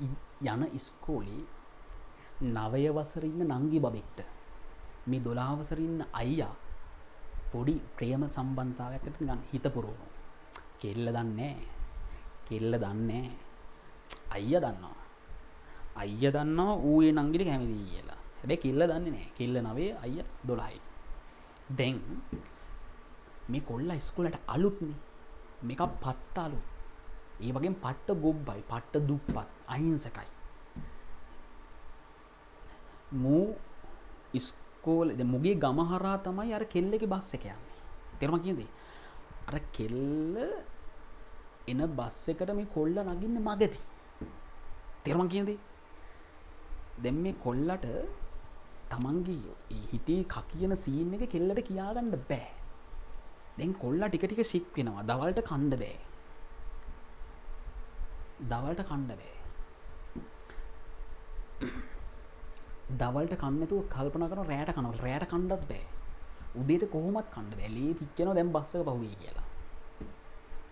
යන ඉස්කෝලේ නවය වසරඉන්න නංගි බබෙක්ට මේ දොලාවසරන්න අයියා පොඩි ප්‍රියම සම්බන්ධාවකට ගන්න හිත පුරුවුණු කෙල්ල දන්නේ කෙල්ල දන්නේ අයිය දන්නවා අයිය දන්නවා ඌයේ නංගිට කැමිදී කියලා හැබැ කෙල්ල දන්නේ නෑ කෙල්ල නවේ අය දොළහයි දැන් මේ කොල්ලා ඉස්කොලට අලුත්න මේක පට්ට අලු ඒ වගේ පට්ට ගොබ්බයි පට්ට දුප්පත් අහිංසකයි මූ ඉස්කෝල මුගේ ගමහරා තමයි අර කෙල්ලෙ බස්ස එකයන්න තෙරම කියදේ අර කෙල්ල එන බස් එකට මේ කොල්ල නගින්න මගති තෙරම කියදී දැම් මේ කොල්ලට තමන්ගේ හිතේ කකියන සීන් එක කෙල්ලට කියාගන්න බෑ දැන් කොල්ලා ටික ටික සික් වෙනවා දවල්ට කණ්ඩ බෑ දවල්ට කණ්ඩ බෑ දවල්ට කන්නතුව කල්පන කර රෑට කනව රෑට කණ්ඩක් බෑ උදේට කොහොමත් කණ්ඩ වැලේ පිච්චන දැම් බස්ස පහුවේ කියලා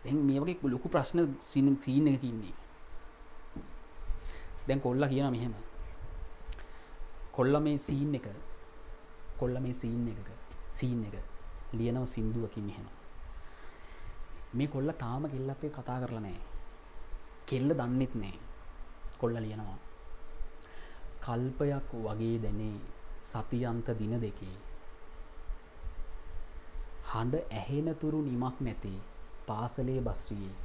දැන් මේ වගේ ලොකු ප්‍රශ්න සින සීන එකකින්නේ දැන් කොල්ල කියන මෙහෙම කොල්ල මේ සීන් එක කොල්ල මේ සීන් එක සීන් එක ලියනව සින්දුවකි මෙහෙම මේ කොල්ල තාම කෙල්ලත්තේ කතා කරලා නෑ කෙල්ල දන්නෙත් නෑ කොල්ල ලියනවා කල්පයක් වගේ දැනේ සතියන්ත දින දෙකේ හඬ ඇහෙනතුරු නිමක් නැති පාසලේ බස්රියේ.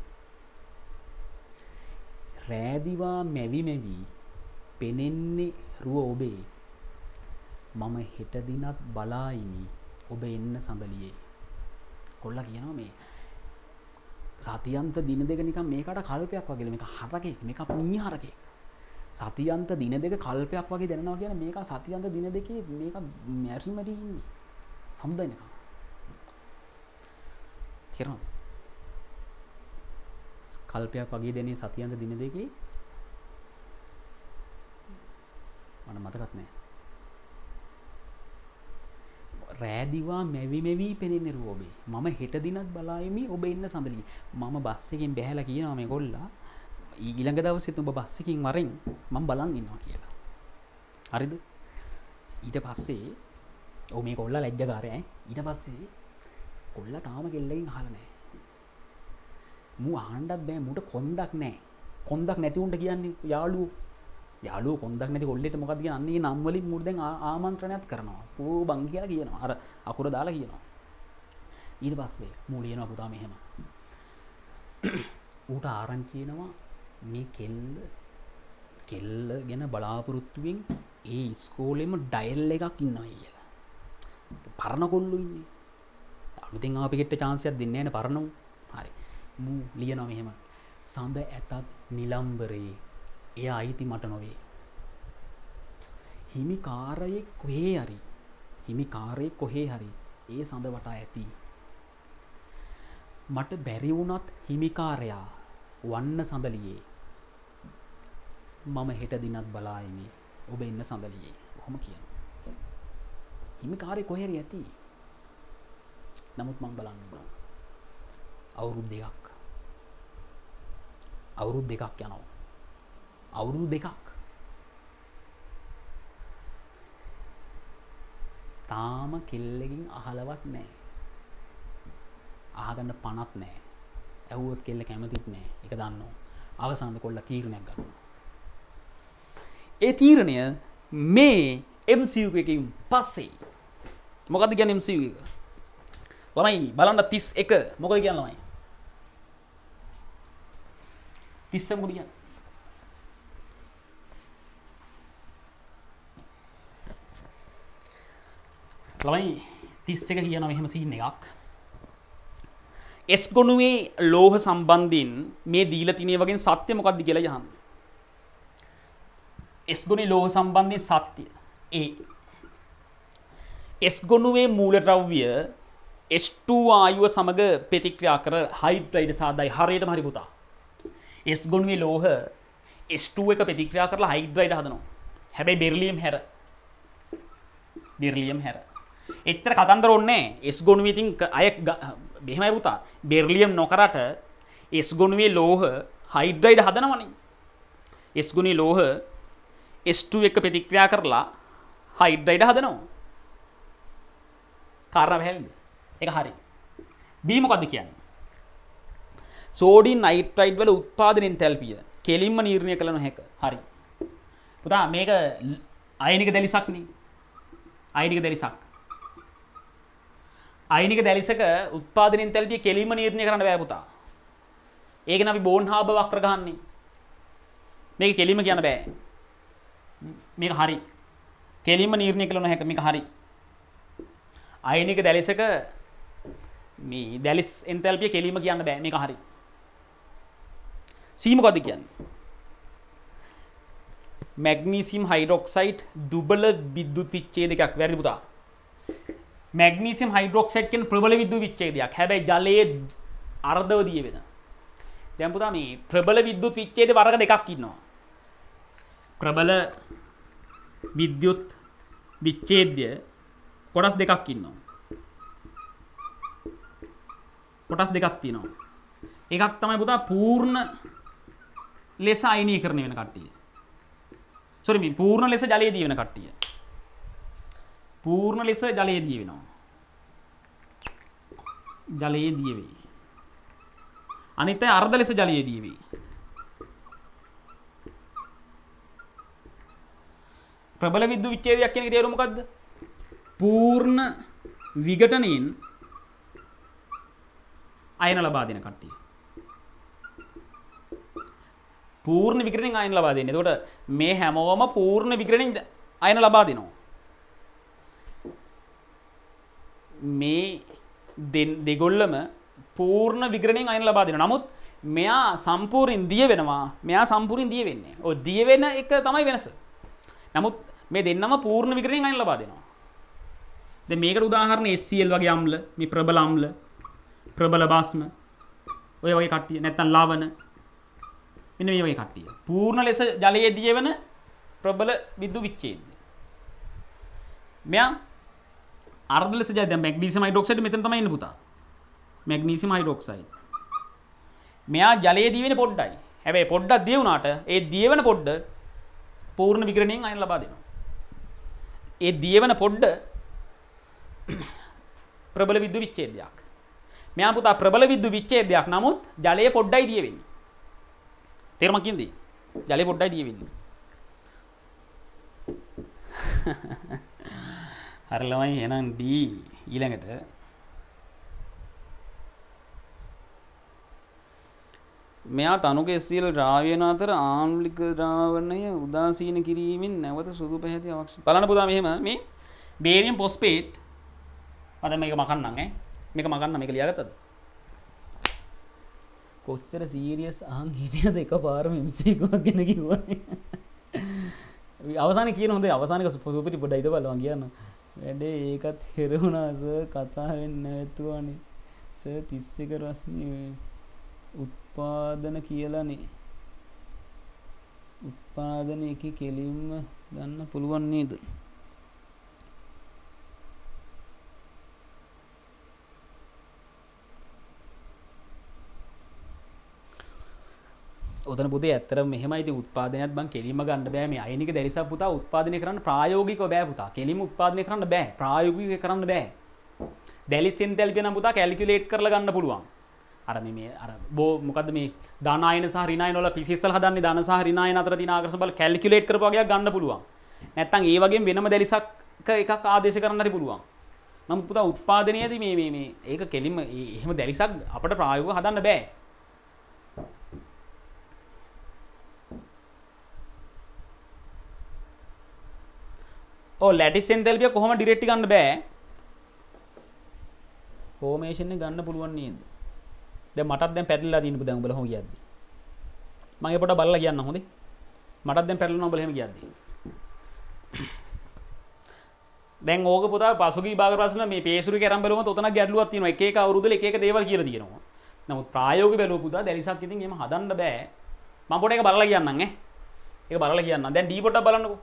රෑදිවා මැවි මැවී පෙනෙන්නේ රුව ඔබේ මම හෙටදිනත් බලායිමි ඔබ එන්න සඳලියේ. කොල්ල කියනවා මේ සතියන්ත දින දෙක නිකම් මේකට කල්පයක් වගේ මේක හරකෙක් මේක මී හරකෙක් සතියන්ත දින දෙක කල්පයක් වගේ දැනවා කියන මේක සතියන්ත දින දෙකේ මේක මැරිමරීන්නේ සම්දනකම් කෙරොන් කල්පයක් වගේ දෙනේ සතියන්ත දින දෙකේ මට මතකත් නෑ රෑදිවා මැවි මෙවී පෙනෙන්නේ රෝබේ මම හෙට දිනත් බලායමි ඔබ එන්න සඳලි මම බස් එකෙන් බැහැලා කියනවා මේ ගොල්ලා ඊළඟ දවසෙත් ඔබ බස් එකකින් වරෙන් මම බලන් ඉන්නවා කියලා හරිද ඊට පස්සේ ඔ මේ කොල්ලා ලැජ්ජකාරයයි ඊට පස්සේ කොල්ල තාම කෙල්ලකින් හලනෑ මු ආණ්ඩක් බෑ මුට කොන්දක් නෑ කොන්දක් නැතිවුන්ට කියන්නේ යාලු යාලු කොන්දක් නැති කොල්ලෙට මොකද කියන්නේ නම්වලින් මුර්දෙන් ආමන්ත්‍රණයක් කරනවා පූ බං කියලා කියනවා අර අකුර දාලා කියනවා ඊට පස්සේ මූ ලියනවා පුතා මෙහෙම [clears throat] ඌට ආරංචියනවා මේ කෙල්ල කෙල්ල ගැන බලාපොරොත්තුවෙන් ඒ ස්කෝලෙම ඩයිල් එකක් ඉන්නයි කියලා පරණ කොල්ලු ඉන්නේ ඉතින් අපිගෙට චාන්සයක් දෙන්න න පරණු හරි මූ ලියනො මෙහෙම සඳ ඇතත් නිලම්බරේ එය අයිති මට නොවේ හිමිකාරයෙක් කොහේ හරි හිමිකාරයෙක් කොහේ හරි ඒ සඳ වටා ඇති මට බැරි වුණත් හිමිකාරයා වන්න සඳලියේ මම හෙට දිනත් බලායමි ඔබ එන්න සඳලියේ හොම කියන හිමිකාරය කොහෙරි ඇති නමුත් මං බලන්නවා අවුරුදු දෙකක් අවුරුදු දෙකක් යනවා අවුරුදු දෙකක් තාම කෙල්ලකින් අහලවත් නෑ අහගන්න පනත් නෑ ඇවුවත් කෙල්ල කැමතිත් නෑ එක දන්න අවසාන්න කොල්ල තීරණයක් ගන්න ඒ තීරණය මේ එම්සියකින් පස්සේ මොකද ගැන එම්සික ළමයි බලන්න තිස් එක මොකද කියන්න ළමයි තිස්ස මොකද කියන්න ළමයි තිස් එක කියන මෙහෙම සිහින්න එකක් එස් ගොනුවේ ලෝහ සම්බන්ධයෙන් මේ දීලතිනය වගේ සත්‍ය මොකක්ද කියලා යහන් එස් ගොනි ලෝහ සම්බන්ධය සත්‍යය ඒ එස් ගොනුවේ මූලට්‍රව්විය S2 ආයුව සමඟ ප්‍රතික්‍රියා කර හයිබ්‍රයිඩ් සාදයි හරියට හරි පුතා. S ගොනුවේ ලෝහ S2 එක ප්‍රතික්‍රියා කරලා හයිබ්‍රයිඩ් හදනවා. හැබැයි බෙරිලියම් හැර. බෙරිලියම් හැර. එච්චර කතන්දර ඕනේ S ගොනුවේ ඉතින් අය මෙහෙමයි පුතා. බෙරිලියම් නොකරට S ගොනුවේ ලෝහ හයිබ්‍රයිඩ් හදනවනේ. S ගොනුවේ ලෝහ S2 එක ප්‍රතික්‍රියා කරලා හයිබ්‍රයිඩ් හදනවා. කාරණා පැහැදිලිද? එක හරි බීමකොද කියන්න සෝඩින් අයිටයිඩ් වල උත්පාදනින් තැල්පිය කෙලින්ම නිර්ණය කළ නොහැක හරි පුතා මේක අයිනික දැලිසක්න අයිනික දැලිසක් අයිනික දැලිසක උත්පාදනින් තැල්පිය කෙලින්ම නිර්ණය කරන්න බෑපුතා ඒක අපි බෝන් හාබ වක්‍රගන්නේ මේක කෙලිම කියන බෑ මේක හරි කෙලින්ම නිර්ණය කළ නොහැක මේක හරි අයිනික දැලිසක මේ දැලිස් එන්තැල්පිය කෙලීම කියන්න බෑ මේ හරි සීමකොද කියන්න මැග්නීසිම් හයිඩොක්සයිට් දුබල විද්දුත් විච්චේ දෙකක් වැරි පුතා මැග්නීසිම් හයිඩොක්සයිට්ෙන් ප්‍රබල විද්දු විච්චේදයක් හැබැයි ජලයේ අර්ධව දිය වෙන දැම්පුතා මේ ප්‍රබල විද්දුත් විච්චේද වර්ග දෙකක් ඉන්නවා ප්‍රබල විද්‍යුත් විච්චේද්‍ය කොටස් දෙකක් ඉන්නවා කොටස් දෙකක් තියෙනවා. එකක් තමයි පුතා පූර්ණ ලෙස අයිනීකරණය වෙන කට්ටිය. සොරි මේ පූර්ණ ලෙස ජලයේදී වෙන කට්ටිය. පූර්ණ ලෙස ජලයේදී වෙනවා. ජලයේදී වෙයි. අනිත් අය අර්ධ ලෙස ජලයේදී වෙයි. ප්‍රබල විද්‍යුත් විච්ඡේදයක් කියන එකේ තේරුම මොකද්ද? පූර්ණ විඝටනයෙන් අයන ලබා දෙන කට්ටිය. පූර්ණ විකරණින් අයන ලබා දෙන්නේ. එතකොට මේ හැමෝම පූර්ණ විකරණින් අයන ලබා දෙනවා. මේ දෙගොල්ලම පූර්ණ විග්‍රණයෙන් අයින් ලබා දෙන නමුත් මෙයා සම්පූර්ණයෙන් දිය වෙනවා මෙයා සම්පූර්ණයෙන් දිය වෙන්නේ. ඔය දිය වෙන එක තමයි වෙනස. නමුත් මේ දෙන්නම පූර්ණ විග්‍රණයෙන් අයින් ලබා දෙනවා. දැන් මේකට උදාහරණ SCl වගේ අම්ල, මේ ප්‍රබල අම්ල ප්‍රබල බාස්ම ඔය වගේ කට්ටිය නැත්තන් ලාවන මෙන මේ වගේ කට්ටිය පූර්ණ ලෙස ජලයේ දියවන ප්‍රබල විද්දු විච්චේද මෙයා අර්ධ ලෙස ජය දැන් මැග්නීසියම් හයිඩ්‍රොක්සයිඩ් මෙතන තමයි ඉන්නේ පුතා මැග්නීසියම් හයිඩ්‍රොක්සයිඩ් මෙයා ජලයේ දිවෙන පොඩ්ඩයි හැබැයි පොඩ්ඩක් දිය වුණාට ඒ දියවන පොඩ්ඩ පූර්ණ විග්‍රහණයෙන් අයින් ලබා දෙනවා ඒ දියවන පොඩ්ඩ [coughs] ප්‍රබල විද්දු විච්ඡේදයක් මෙයා පුතා ප්‍රබල විද්දු විච්ඡේදයක්. නමුත් ජලය පොඩ්ඩයි දිය වෙන්නේ. තේරුමක් කියන්නේ. ජලය පොඩ්ඩයි දිය වෙන්නේ. හරි [laughs] ළමයි එහෙනම් D ඊළඟට මෙයා තනුගේ සියල් ද්‍රාව්‍යන අතර ආම්ලික ද්‍රාවණය උදාසීන කිරීමෙන් නැවත සුදු පැහැති අවශ්‍ය. බලන්න පුතා මෙහෙම මේ බේරියම් පොස්පේට් මම මේක මකන්නම් ඈ මේක මගන්න මේක ලියගතද කොච්චර සීරියස් අහන් හිටියද එක පාරම මිසේකුවක් ගෙන කිව අවසාන කියන හොඳ අවසානක සුපපිටි පොඩ යිද බලවා කියන්න වැඩේ ඒකත් හෙරවුණස කතා වෙන්න ඇතුවානේ ස තිස්සක රස්නය උත්පාදන කියලානේ උත්පාදන එක කෙලින්ම ගන්න පුළුවන් නේද ඔතන පුද ඇතර මෙහමයි උත්පාදනයක් බං කෙලීම ගන්න බෑ මේ අයනික දැරිස පුතා උත්පාදනය කරන්න ප්‍රායෝගික බෑ පුතා කෙලිම උත්පාදනය කරන්න බෑ ප්‍රායෝගික කරන්න බෑ දැලිසින් තැල්පෙන පුතා කැල්කිලේට් කරල ගන්න පුළුවන් අර මේ අර බෝ මොකද මේ දානයන සහරිනයනොල පිසිස්සල් හදන්න දන සහරිනයන අතර දිනාකරස බල කැල්කිලේට් කරපගයක් ගන්න පුළුවන් නැත්තං ඒ වගේ වෙනම දැලිසක් එකක් ආදේශ කරන්නට පුළුවන් නමුත් පුතා උත්පාදනයද මේ මේ ඒක කෙලිම එහෙම දැලිසක් අපට ප්‍රායෝග හදන්න බෑ ඕ ලැටිස් එන්තැල්පිය කොහොම ඩිරෙක්ට් ගන්න බෑ ෆෝමේෂන් එක ගන්න පුළුවන් නේද දැන් මටත් දැන් පැටලලා තියෙනකෝ දැන් උඹලා හොම කියද්දි මම ඒ පොඩ බලලා කියන්න හොඳේ මටත් දැන් පැටලුණා උඹලා එහෙම කියද්දි දැන් ඕක පුතා පසුගිය භාග ප්‍රශ්න මේ පේසුරු කරම්බලම උතන ගැටලුවක් තියෙනවා එක එක අවුරුදුල එක එක දේවල් කියලා තියෙනවා නමුත් ප්‍රායෝගික බැලුව පුතා දැලිසක් ඉතින් එහෙම හදන්න බෑ මම පොඩ එක බලලා කියන්නම් ඈ ඒක බලලා කියන්නම් දැන් ඩී පොඩක් බලන්නකෝ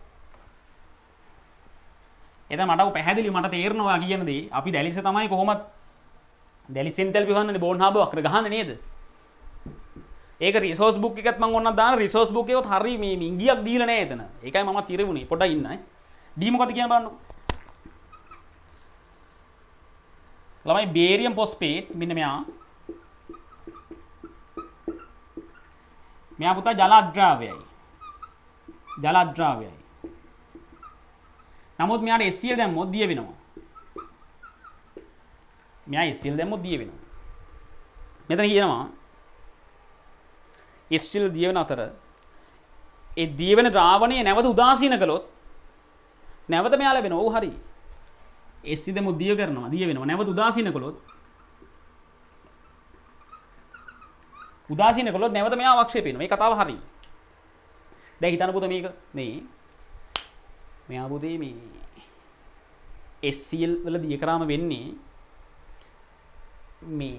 එත මට පැහැදිලි මට තේරනවා කියනද අපි දැලිස තමයි කොහොමත් දැලි සින්තල් පිහන්න බෝන්හාාව අක්‍ර ගහන්න නේද ඒක රිසෝස් බුක් එකත්ම ඔන්න දාන රිසෝස් බුකයෝ හරි මේ ඉංගියක් දීලන ඇතන එකයි මම තිරවුණේ පොඩ ඉන්න දීමකත කියන බන්න ළමයි බේරියම් පොස්පේට් මෙන්න මෙයා මෙයා පුතා ජල අද්‍රාවයයි ජල අද්‍රාවයයි නමුත් මෙයාට SCL දැම්මොත් දිය වෙනවා. මෙයා SCL දැම්මොත් දිය වෙනවා. මෙතන කියනවා SCL දිය වෙන අතර ඒ දිය වෙන ද්‍රාවණය නැවත උදාසීන කළොත් නැවත මෙයා ලැබෙනවා. ඔව් හරි. SC දැම්මොත් දිය කරනවා. දිය වෙනවා. නැවත උදාසීන කළොත් උදාසීන කළොත් නැවත මෙයා අවක්ෂේප වෙනවා. මේ කතාව හරි. දැන් හිතන්න පුතේ මේක මේ මේ ආබුදේ මේ SCL වල දියකරාම වෙන්නේ මේ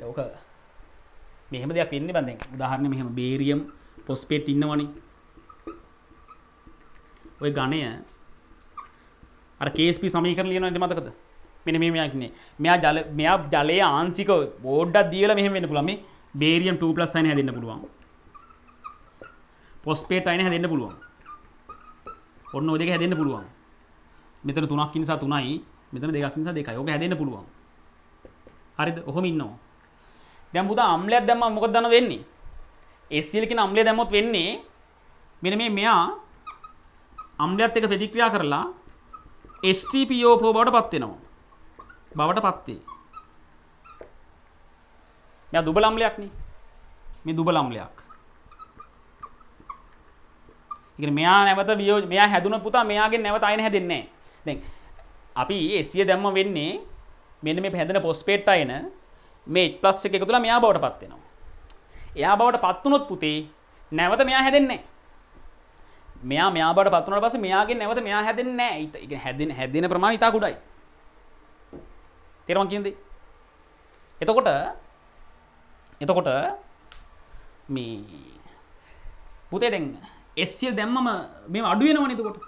ලෝක මෙහෙම දෙයක් වෙන්නේ බන්දෙන් උදාහරණ මෙහෙම බේරියම් පොස්පේට් ඉන්නවනි ඔය ගණය අර කේස්පි සමීකරණ ලියනවා ඉතින් මතකද මෙන්න මේ මෙයා කියන්නේ මෙයා ජල මෙයා ජලයේ ආංශික බෝඩ්ඩක් දීලා මෙහෙම වෙන්න පුළුවන් මේ බේරියම් 2 අයින හැදෙන්න පුළුවන් පොස්පේට් අයින හැදෙන්න පුළුවන් ඔන්න ඔය දෙක හැදෙන්න පුළුවන්. මෙතන 3ක් නිසා 3යි මෙතන 2ක් නිසා 2යි. ඔක හැදෙන්න පුළුවන්. හරිද? ඔහොම ඉන්නවා. දැන් පුතා අම්ලයක් දැම්මම මොකද දන වෙන්නේ? SCL කියන අම්ලය දැම්මොත් වෙන්නේ මෙන්න මේ මෙයා අම්ලයත් එක්ක ප්‍රතික්‍රියා කරලා H3PO4 බවට පත් වෙනවා. බවට පත් වෙයි. මෙයා දුබල අම්ලයක්නේ. මේ දුබල අම්ලයක්. එක මෙයා නැවත බියෝ මෙයා හැදුන පුතා මෙයාගේ නැවත අයින හැදෙන්නේ දැන් අපි එසිය දැම්ම වෙන්නේ මෙන්න මේ හැදෙන පොස්පේට් අයන මේ ප්ලස් එක එකතුලා මෙයා බවට පත් වෙනවා. එයා බවට පත් වුණොත් පුතේ නැවත මෙයා හැදෙන්නේ මෙයා මෙයා බවට පත් වුණාට පස්සේ මෙයාගේ නැවත මෙයා හැදෙන්නේ නැහැ. ඒ හැදෙන හැදෙන ප්‍රමාණය ඉතා කුඩායි. තේරුම් කියන්නේ. එතකොට එතකොට මේ පුතේ දැන් එස්සිල් දැම්මම මේ අඩුවෙනව නතකොට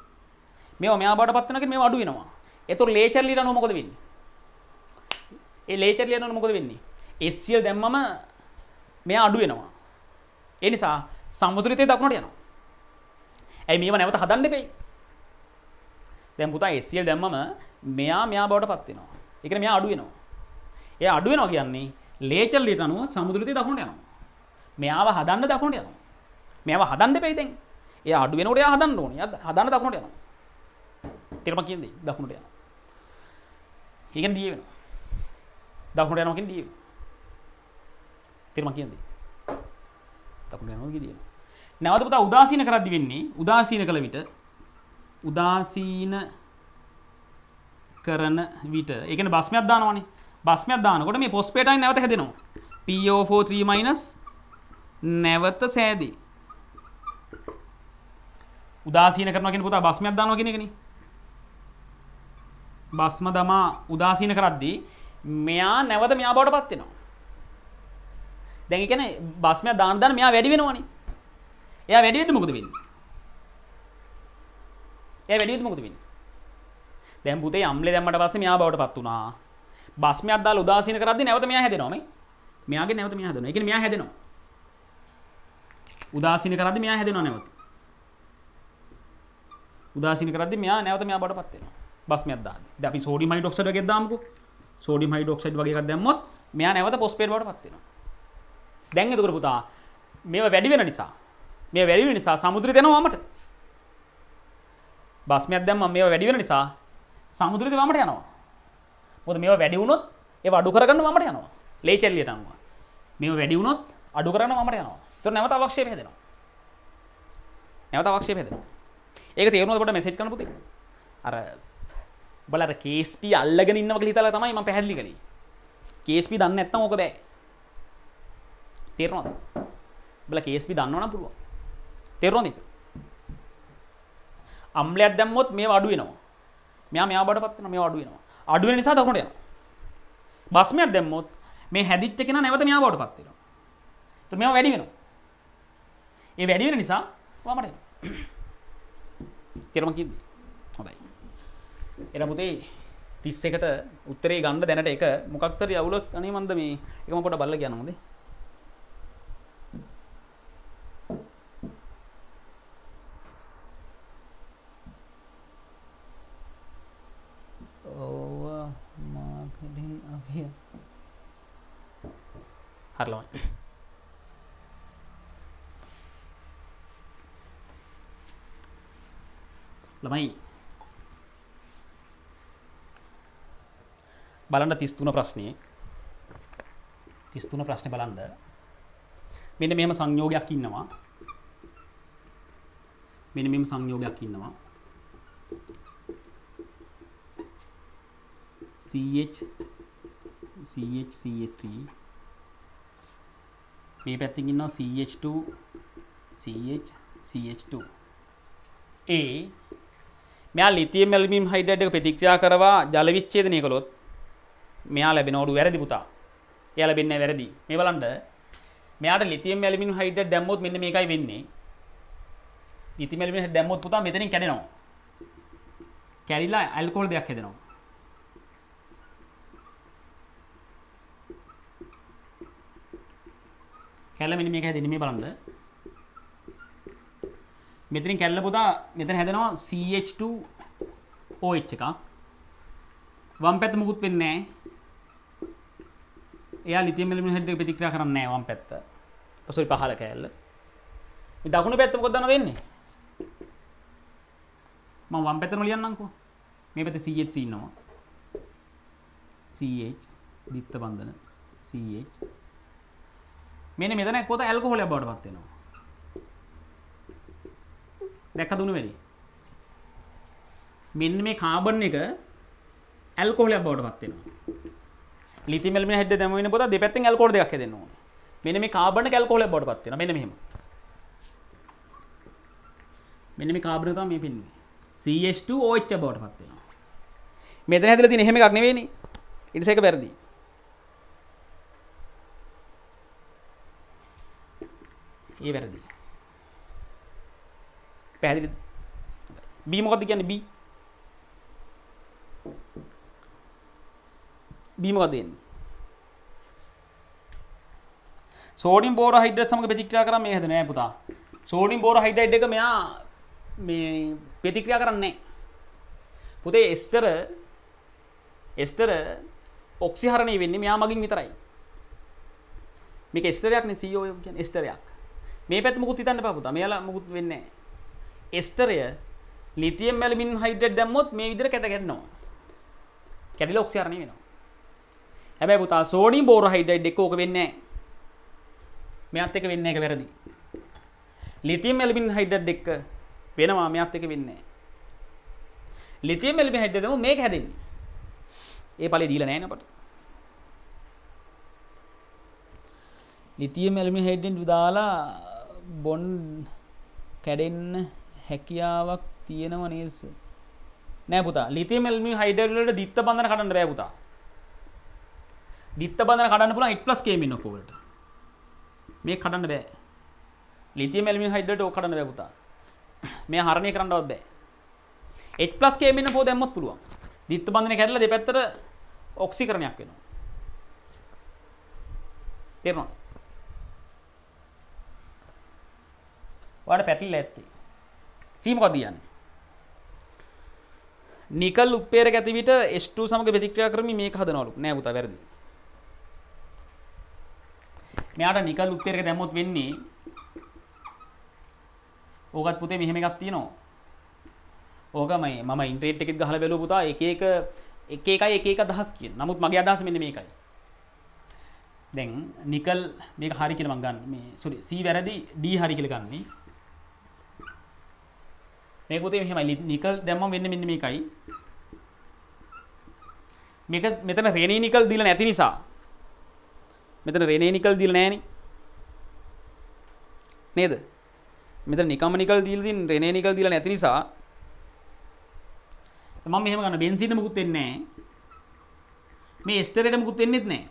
මේ මෙයා බට පත්වනක මේ අඩුවෙනවා එතුර ලේචර් ලියන නොමොද වෙන්න ඒ ලේචර් ලියන නොමොද වෙන්නේ එස්සිල් දැම්මම මෙය අඩුවෙනවා එනිසා සම්බුදුරිතය දක්නට යනවා ඇයි මේවා නැවත හදන්න දෙපෙයි දැම් පුතා එස්සිල් දැම්මම මෙයා මෙයා බවට පත්වෙනවා එක මෙයා අඩුවෙනවා එය අඩුවෙනවා කියන්නේ ලේචල් ලිට අනුව සමුදුරිතය දකුණට යනවා මෙයාව හදන්න දකුණට යනවා මෙයාව හදන්න දෙපෙයිදෙන් ඒ අඩු වෙනකොට එයා හදන්න ඕනේ. හදන්න දකුණට යනවා. ඊටම කියන්නේ දකුණට යනවා. ඊගෙන් දිය වෙනවා. දකුණට යනවා කියන්නේ දිය වෙනවා. ඊටම කියන්නේ දකුණට යනවා කියන්නේ දිය වෙනවා. නැවත පුතා උදාසීන කරද්දි වෙන්නේ උදාසීන කළ විට උදාසීන කරන විට ඒ කියන්නේ භස්මයක් දානවනේ. භස්මයක් දානකොට මේ පොස්පේටයින් නැවත හැදෙනවා. PO43- නැවත සෑදේ. උදාසීන කරනවා කියන පුතා බස්මයක් දානවා කියන එකනේ. බස්ම දමා උදාසීන කරද්දී මෙයා නැවත මෙයා බවට පත් වෙනවා. දැන් ඒ කියන්නේ බස්මයක් දාන දාන මෙයා වැඩි වෙනවනේ. එයා වැඩි වෙද්දි මොකද වෙන්නේ? එයා වැඩි වෙද්දි මොකද වෙන්නේ? දැන් පුතේ අම්ලේ දැම්මට පස්සේ මෙයා බවට පත් වුණා. බස්මයක් දාලා උදාසීන කරද්දී නැවත මෙයා හැදෙනවා මේ. මෙයාගේ නැවත මෙයා හැදෙනවා. ඒ කියන්නේ මෙයා හැදෙනවා. උදාසීන කරද්දී මෙයා හැදෙනවා නැවත. උදාසින කරද මෙයා නැවත මෙයා බට පත්වෙන බස්මයක් දාද දැපි සෝඩි මයි ඩොක්සඩ ගෙදදාමකු සෝඩි මයි ඩොක්සයිඩ් වගේ දැම්මොත් මෙයා නැවත පොස්පේට බට පත්වෙන දැන් එතුකර පුතා මේ වැඩිවෙන නිසා මේ වැඩි නිසා සමුද්‍ර දෙනවාමට බස්මයක් දැම්ම මේ වැඩිවෙන නිසා සමුද්‍ර දෙවාමට යනවා මොද මේ වැඩිවුණොත් ඒ අඩු කරගන්න මට යනවා ලේචල්ලියට අනුව මේ වැඩිවුණොත් අඩු කරන්න මට යනවා තුර නැවත අවක්ෂය පෙදෙනවා නැවත අවක්ෂය පෙදෙනවා ඒක තේරුණට මෙසෙච් කන පුති අර බලට කේස්පි අල්ලගෙන ඉන්නවක හිතල තමයිම පැහැදිලි කළි කේස්පි දන්න ඇත්ත ඕක බෑ තේරවාද බල කේස්පි දන්නවන පුළුව තේරවාද අම්ල අදැම්මොත් මේ අඩුවෙනවා මෙයා මෙයා බට පත්වන මේ අඩුවෙනවා අඩුව නිසා දකුණට යන බස්මයක් දැම්මොත් මේ හැදිච්ච කෙන නැවත මෙයා බවට පත්වෙනවා තු මෙයා වැඩි වෙනවා ඒ වැඩිවෙන නිසා වමට තෙරම කිද හොඳයි එරමුතේ තිස්සකට උත්තරේ ගණ්ඩ දැනට එක මොකක්තර අවුලක් අනේ මන්ද මේ එකම පොට බල්ල ගැනමුදේ over marketing up here. Hello. ළමයි බලන්න 33 ප්‍රශ්නේ 33 ප්‍රශ්නේ බලන්න මෙන්න මෙහෙම සංයෝගයක් ඉන්නවා මෙන්න මෙහෙම සංයෝගයක් ඉන්නවා CH CH CH3 මේ පැත්තින් ඉන්නවා CH2 CH CH2 A මෙයා ලිතියම් ඇල්මිම් හයිඩඩ් එක ප්‍රතික්‍රියා කරවා ජල විච්ඡේදනය කළොත් මෙයා ලැබෙන ඔඩු වැරදි පුතා. එයා ලැබෙන්නේ වැරදි. මේ බලන්න මෙයාට ලිතියම් ඇල්මිම් හයිඩඩ් දැම්මොත් මෙන්න මේකයි වෙන්නේ. ලිතියම් ඇල්මිම් හයිඩඩ් දැම්මොත් පුතා මෙතනින් කැඩෙනවා. කැරිලා ඇල්කොහොල් දෙයක් හැදෙනවා. කැලමිනි මේක හැදෙන්නේ මේ බලන්න. මෙතරින් කැල්ල පුතා මෙතන හැදෙනවා CH2 OH එකක් වම් පැත්ත මුකුත් වෙන්නේ නැහැ එයා ලිතියම් එලිමනට් එක ප්‍රතික්‍රියා කරන්නේ නැහැ වම් පැත්ත සෝරි පහළ කැල්ල මේ දකුණු පැත්ත මොකද දන්නවද වෙන්නේ මම වම් පැත්තම ලියන්නම්කෝ මේ පැත්තේ CH3 ඉන්නවා CH දිත්ත බන්ධන CH මෙන්න මෙතන කොහොත ඇල්කොහොලයක් බවට පත් වෙනවා දැක්ක දුණු වැඩි. මෙන්න මේ කාබන් එක ඇල්කොහොලයක් බවට පත් වෙනවා. ලිතියම් ඇලුමින හෙඩ් දැම වෙන පොත දෙපැත්තෙන් ඇල්කොහොල් දෙකක් හැදෙන්න ඕනේ. මෙන්න මේ කාබන් එක ඇල්කොහොලයක් බවට පත් වෙනවා. මෙන්න මෙහෙම. මෙන්න මේ කාබන් එක තමයි මේ පින්නේ. CH2OH බවට පත් වෙනවා. මෙතන හැදලා තියෙන එහෙම එකක් නෙවෙයිනේ. ඊටස එක වැරදි. ඒ වැරදි. පැහැදිලි බීමකොද ගැන බී බීමකදයෙන් සෝඩින් බෝර හිඩ සමග ප්‍රතික්‍රියා කරා මේ හැදෙන්නේ නැහැ පුතා. සෝඩින් බෝර හයිඩයිඩ් එක මෙයා මේ ප්‍රතික්‍රියා කරන්නේ නැහැ. පුතේ එස්ටර් එස්ටර් ඔක්සිහරණය වෙන්නේ මෙයා මගින් විතරයි. මේක එස්ටරයක් නේ CO කියන්නේ එස්ටරයක්. මේ පැත්ත මුකුත් හිතන්න එපා පුතා. මෙයාලා මුකුත් වෙන්නේ නැහැ. එස්ටරය ලිතියම් මැලමින් හයිට දැම්මොත් මේ විදිර කැටගැන්නවා කැඩිල ඔක්සිරණය වෙනවා හැබැ පුතා සෝඩින් බෝර හයිඩ එක්කෝක වෙන්න මෙත් එක වෙන්න එක වැරදි ලිතියම් මැලමින් හයිඩ එක්ක වෙනවා මෙත් එක වෙන්නේ ලිතියම් මැලමි හයිඩදම මේක හැදෙන්නේ ඒ පලේ දීල නෑනපට ලිතියම් මැලමි හෙඩ්ඩෙන් විදාලා බොන්් කැඩෙන්න්න හැකියාවක් තියෙනව නේස නෑ පුතා ලිතියම් ඇල්මිනියම් හයිඩ්‍රයිඩ් වලට දිත්ත බන්ධන කඩන්න බෑ පුතා දිත්ත බන්ධන කඩන්න පුළුවන් 1+ කේමින් ඔක වලට මේ කඩන්න බෑ ලිතියම් ඇල්මිනියම් හයිඩ්‍රයිඩ් ඔක කඩන්න බෑ පුතා මේ හරණය කරන්නවත් බෑ 1+ කේමින් පෝ දැම්මත් පුළුවන් දිත්ත බන්ධනේ කැඩලා දෙපැත්තට ඔක්සිකරණයක් වෙනවා තේරෙනවද? ඔයාලට පැටලලා ඇත්තේ සීමකො තියන්න නිකල් උපේර ඇතිවිට ස්ට සමග බෙතික්්‍රය කරම මේ හදනවලු නැවත වැරදි මෙයාට නිකල් උත්තේරක දැමොත් වෙන්නේ ඕකත් පුතේ මෙහෙම එකක් තියෙනවා ඕකමයි මම ඉන්ට්‍රේට් එකෙත් ගහලා බැලුවා පුතා එක එක එක එකයි එක එක අදහස් කියන. නමුත් මගේ අදහස මෙන්න මේකයි. දැන් නිකල් මේක හරි කියලා මම ගන්න. මේ සෝරි C වැරදි D හරි කියලා ගන්නේ. මේක පුතේ මෙහෙමයි නිකල් දැම්මම වෙන්නේ මෙන්න මේකයි මේක මෙතන රේනේ නිකල් දීලා නැති නිසා මෙතන රේනේ නිකල් දීලා නැහෙනි නේද මෙතන නිකම්ම නිකල් දීලා තියෙන රේනේ නිකල් දීලා නැති නිසා මම මෙහෙම ගන්න බෙන්සින්ට මුකුත් වෙන්නේ නැහැ මේ එස්ටරේට මුකුත් වෙන්නේත් නැහැ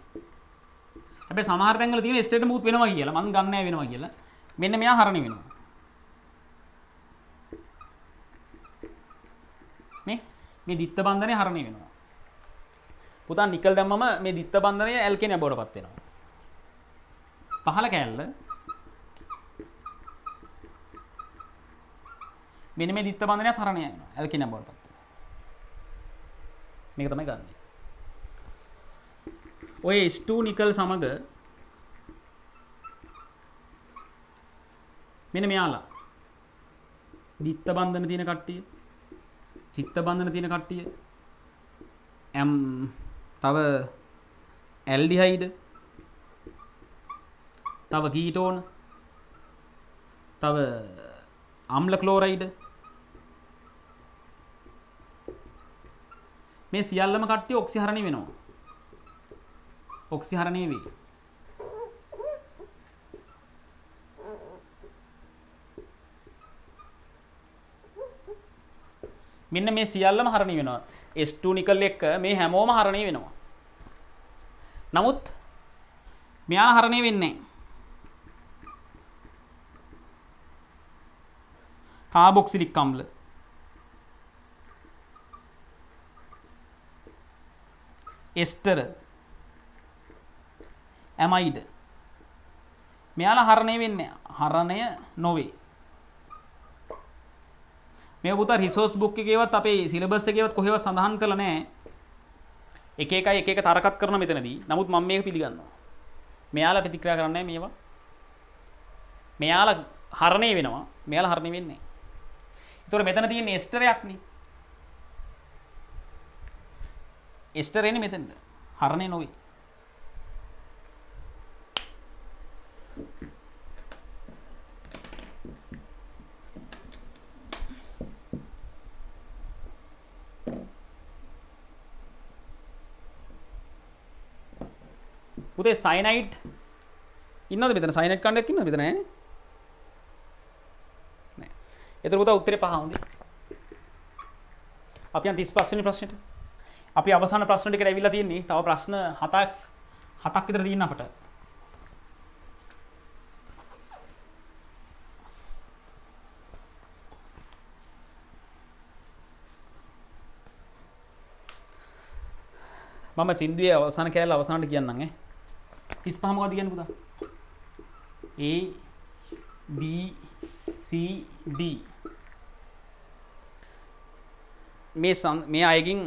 හැබැයි සමහර තැන්වල තියෙන එස්ටරේට මුකුත් වෙනවා කියලා මම ගන්න නැහැ වෙනවා කියලා මෙන්න මෙයා හරණ වෙනවා මේ දිත්ත බන්ධනය හරණය වෙනවා පුතා නිකල් දැම්මම මේ දිත්ත බන්ධනය ඇල්කෙන බවට පත් වෙනවා පහල කෑල්ල මෙන්න මේ දිත්ත බන්ධනය හරණය වෙනවා ඇල්කෙන බවට පත් මේක තමයි ගන්න ඔය ස්ට නිකල් සමඟ මෙන මෙයාලා දිත්ත බන්ධන තියෙන කට්ටිය චිත්ත බන්ධන තියෙන කට්ටිය ඇම් තව ඇල්ඩිහයිඩ තව කීටෝන තව අම්ල කලෝරයිඩ මේ සියල්ලම කට්ටි ඔක්සිහරණි වෙනවා ඔක්සිහරණය වී මෙන්න මේ සියල්ලම හරණය වෙනවා. S2 නිකල් එක්ක මේ හැමෝම හරණය වෙනවා. නමුත් මෙයා හරණය වෙන්නේ කාබොක්සිලික් අම්ල එස්ටර ඇමයිඩ මෙයාලා හරණය වෙන්නේ හරණය නොවේ මේ පුතා රිසෝස් බුක් එකේවත් අපේ සිලබස් එකේවත් කොහෙවත් සඳහන් කරලා නැහැ. එක එකයි එක එක තරකත් කරන මෙතනදී. නමුත් මම මේක පිළිගන්නවා. මෙයාලා ප්‍රතික්‍රියා කරන්නේ මේවා. මෙයාලා හරණය වෙනවා. මෙයාලා හරණය වෙන්නේ නැහැ. ඒතොර මෙතන තියෙන එස්ටරයක් නේ. එස්ටරේනේ මෙතනද? හරණය නොවේ. පුතේ සයිනයිට් ඉන්නද මෙතන සයිනයිට් කණ්ඩයක් ඉන්නද මෙතන නෑනේ නෑ එතකොට පුතා උත්තරේ පහ හොඳයි අපි යන් 35 වෙනි ප්‍රශ්නෙට අපි අවසාන ප්‍රශ්න ටිකට ඇවිල්ලා තියෙන්නේ තව ප්‍රශ්න 7ක් 7ක් විතර තියෙන අපට මම සින්දුවේ අවසාන කෑල්ල අවසානට කියන්නම් ඈ 35 මොකද්ද කියන්නේ පුතා? A B C D මේ මේ අයගෙන්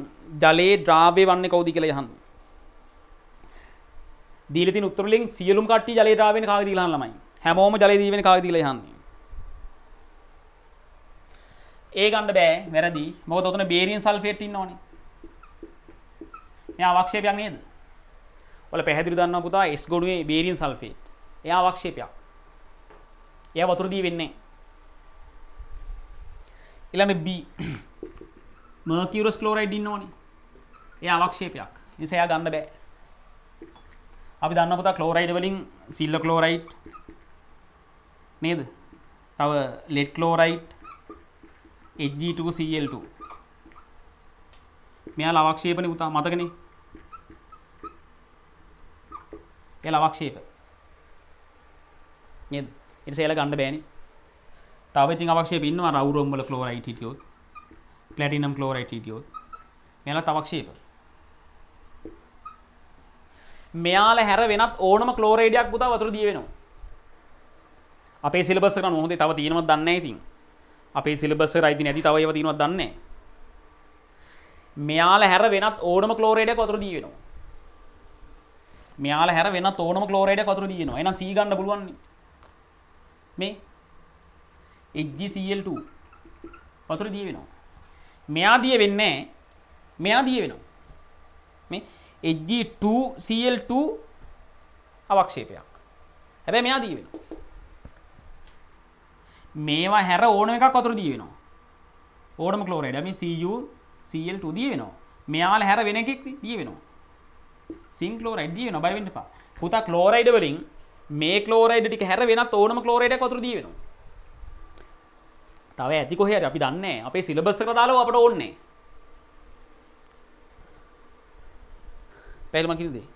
ජලයේ ද්‍රාවය වන්නේ කවුද කියලා අහන්න. දීලා තියෙන උත්තර වලින් සියලුම කට්ටිය ජලයේ ද්‍රාවය වෙන කාගෙද කියලා අහන්න ළමයි. හැමෝම ජලයේ දී වෙන කාගෙද කියලා අහන්නේ. ඒ ගන්න බෑ වැරදි. මොකද උතන බේරියන් සල්ෆේට් ඉන්න ඕනේ. මේ අවක්ෂේපයක් නේද? ඔල පැහැදිලි දන්නවා පුතා S ගොඩුවේ බේරියම් සල්ෆේට්. එයා අවක්ෂේපයක්. එයා වතුර දී වෙන්නේ. ඊළඟ B මර්කියුරස් ක්ලෝරයිඩ් ඉන්න ඕනේ. එයා අවක්ෂේපයක්. නිසා එයා ගන්න බෑ. අපි දන්න පුතා ක්ලෝරයිඩ් වලින් සිල්ල ක්ලෝරයිඩ් නේද? තව ලෙඩ් ක්ලෝරයිඩ් Hg2Cl2 මෙයා ලවක්ෂේපනේ පුතා මතකනේ ඒ ලවක්ෂේප නේද ඊට සේල ගන්න බෑනේ තව ඉතින් අවක්ෂේප ඉන්නවා රවුරොම් වල ක්ලෝරයිඩ් හිටියොත් ප්ලැටිනම් ක්ලෝරයිඩ් හිටියොත් මෙයාලා තවක්ෂේප මෙයාල හැර වෙනත් ඕනම ක්ලෝරයිඩයක් පුතා වතුර දිය වෙනවා අපේ සිලබස් එක නම් හොඳේ තව තියෙනවද දන්නේ නැහැ ඉතින් අපේ සිලබස් එක රයිදී නැති තව ඒවා තියෙනවද දන්නේ නැහැ මෙයාල හැර වෙනත් ඕනම ක්ලෝරයිඩයක් වතුර දිය වෙනවා මෙයාල හැර වෙන තෝනම කලෝරයිඩ කතුර තියෙනවා එනම් සී ගන්න පුළුවන් මේ HgCl2 වතුර දිය වෙනවා මෙයා දිය වෙන්නේ මෙයා දිය වෙනවා මේ Hg2Cl2 අවක්ෂේපයක් හැබැයි මෙයා දිය වෙනවා මේවා හැර ඕනම එකක් වතුර දිය වෙනවා ඕනම chloride I mean Cu Cl2 දිය වෙනවා මෙයාල හැර වෙන එකෙක් දිය වෙනවා සිං ලෝරයිඩ් දිය නොබයි වෙන්න එපා පුතා ක්ලෝරයිඩ් වලින් මේ ක්ලෝරයිඩ් ටික හැර වෙනත් ඕනම ක්ලෝරයිඩයක් වතුර දී වෙනවා තව ඇති කොහේ හරි අපි දන්නේ අපේ සිලබස් එකට දාලා අපට ඕන්නේ පැහැදිලිම කිව්දේ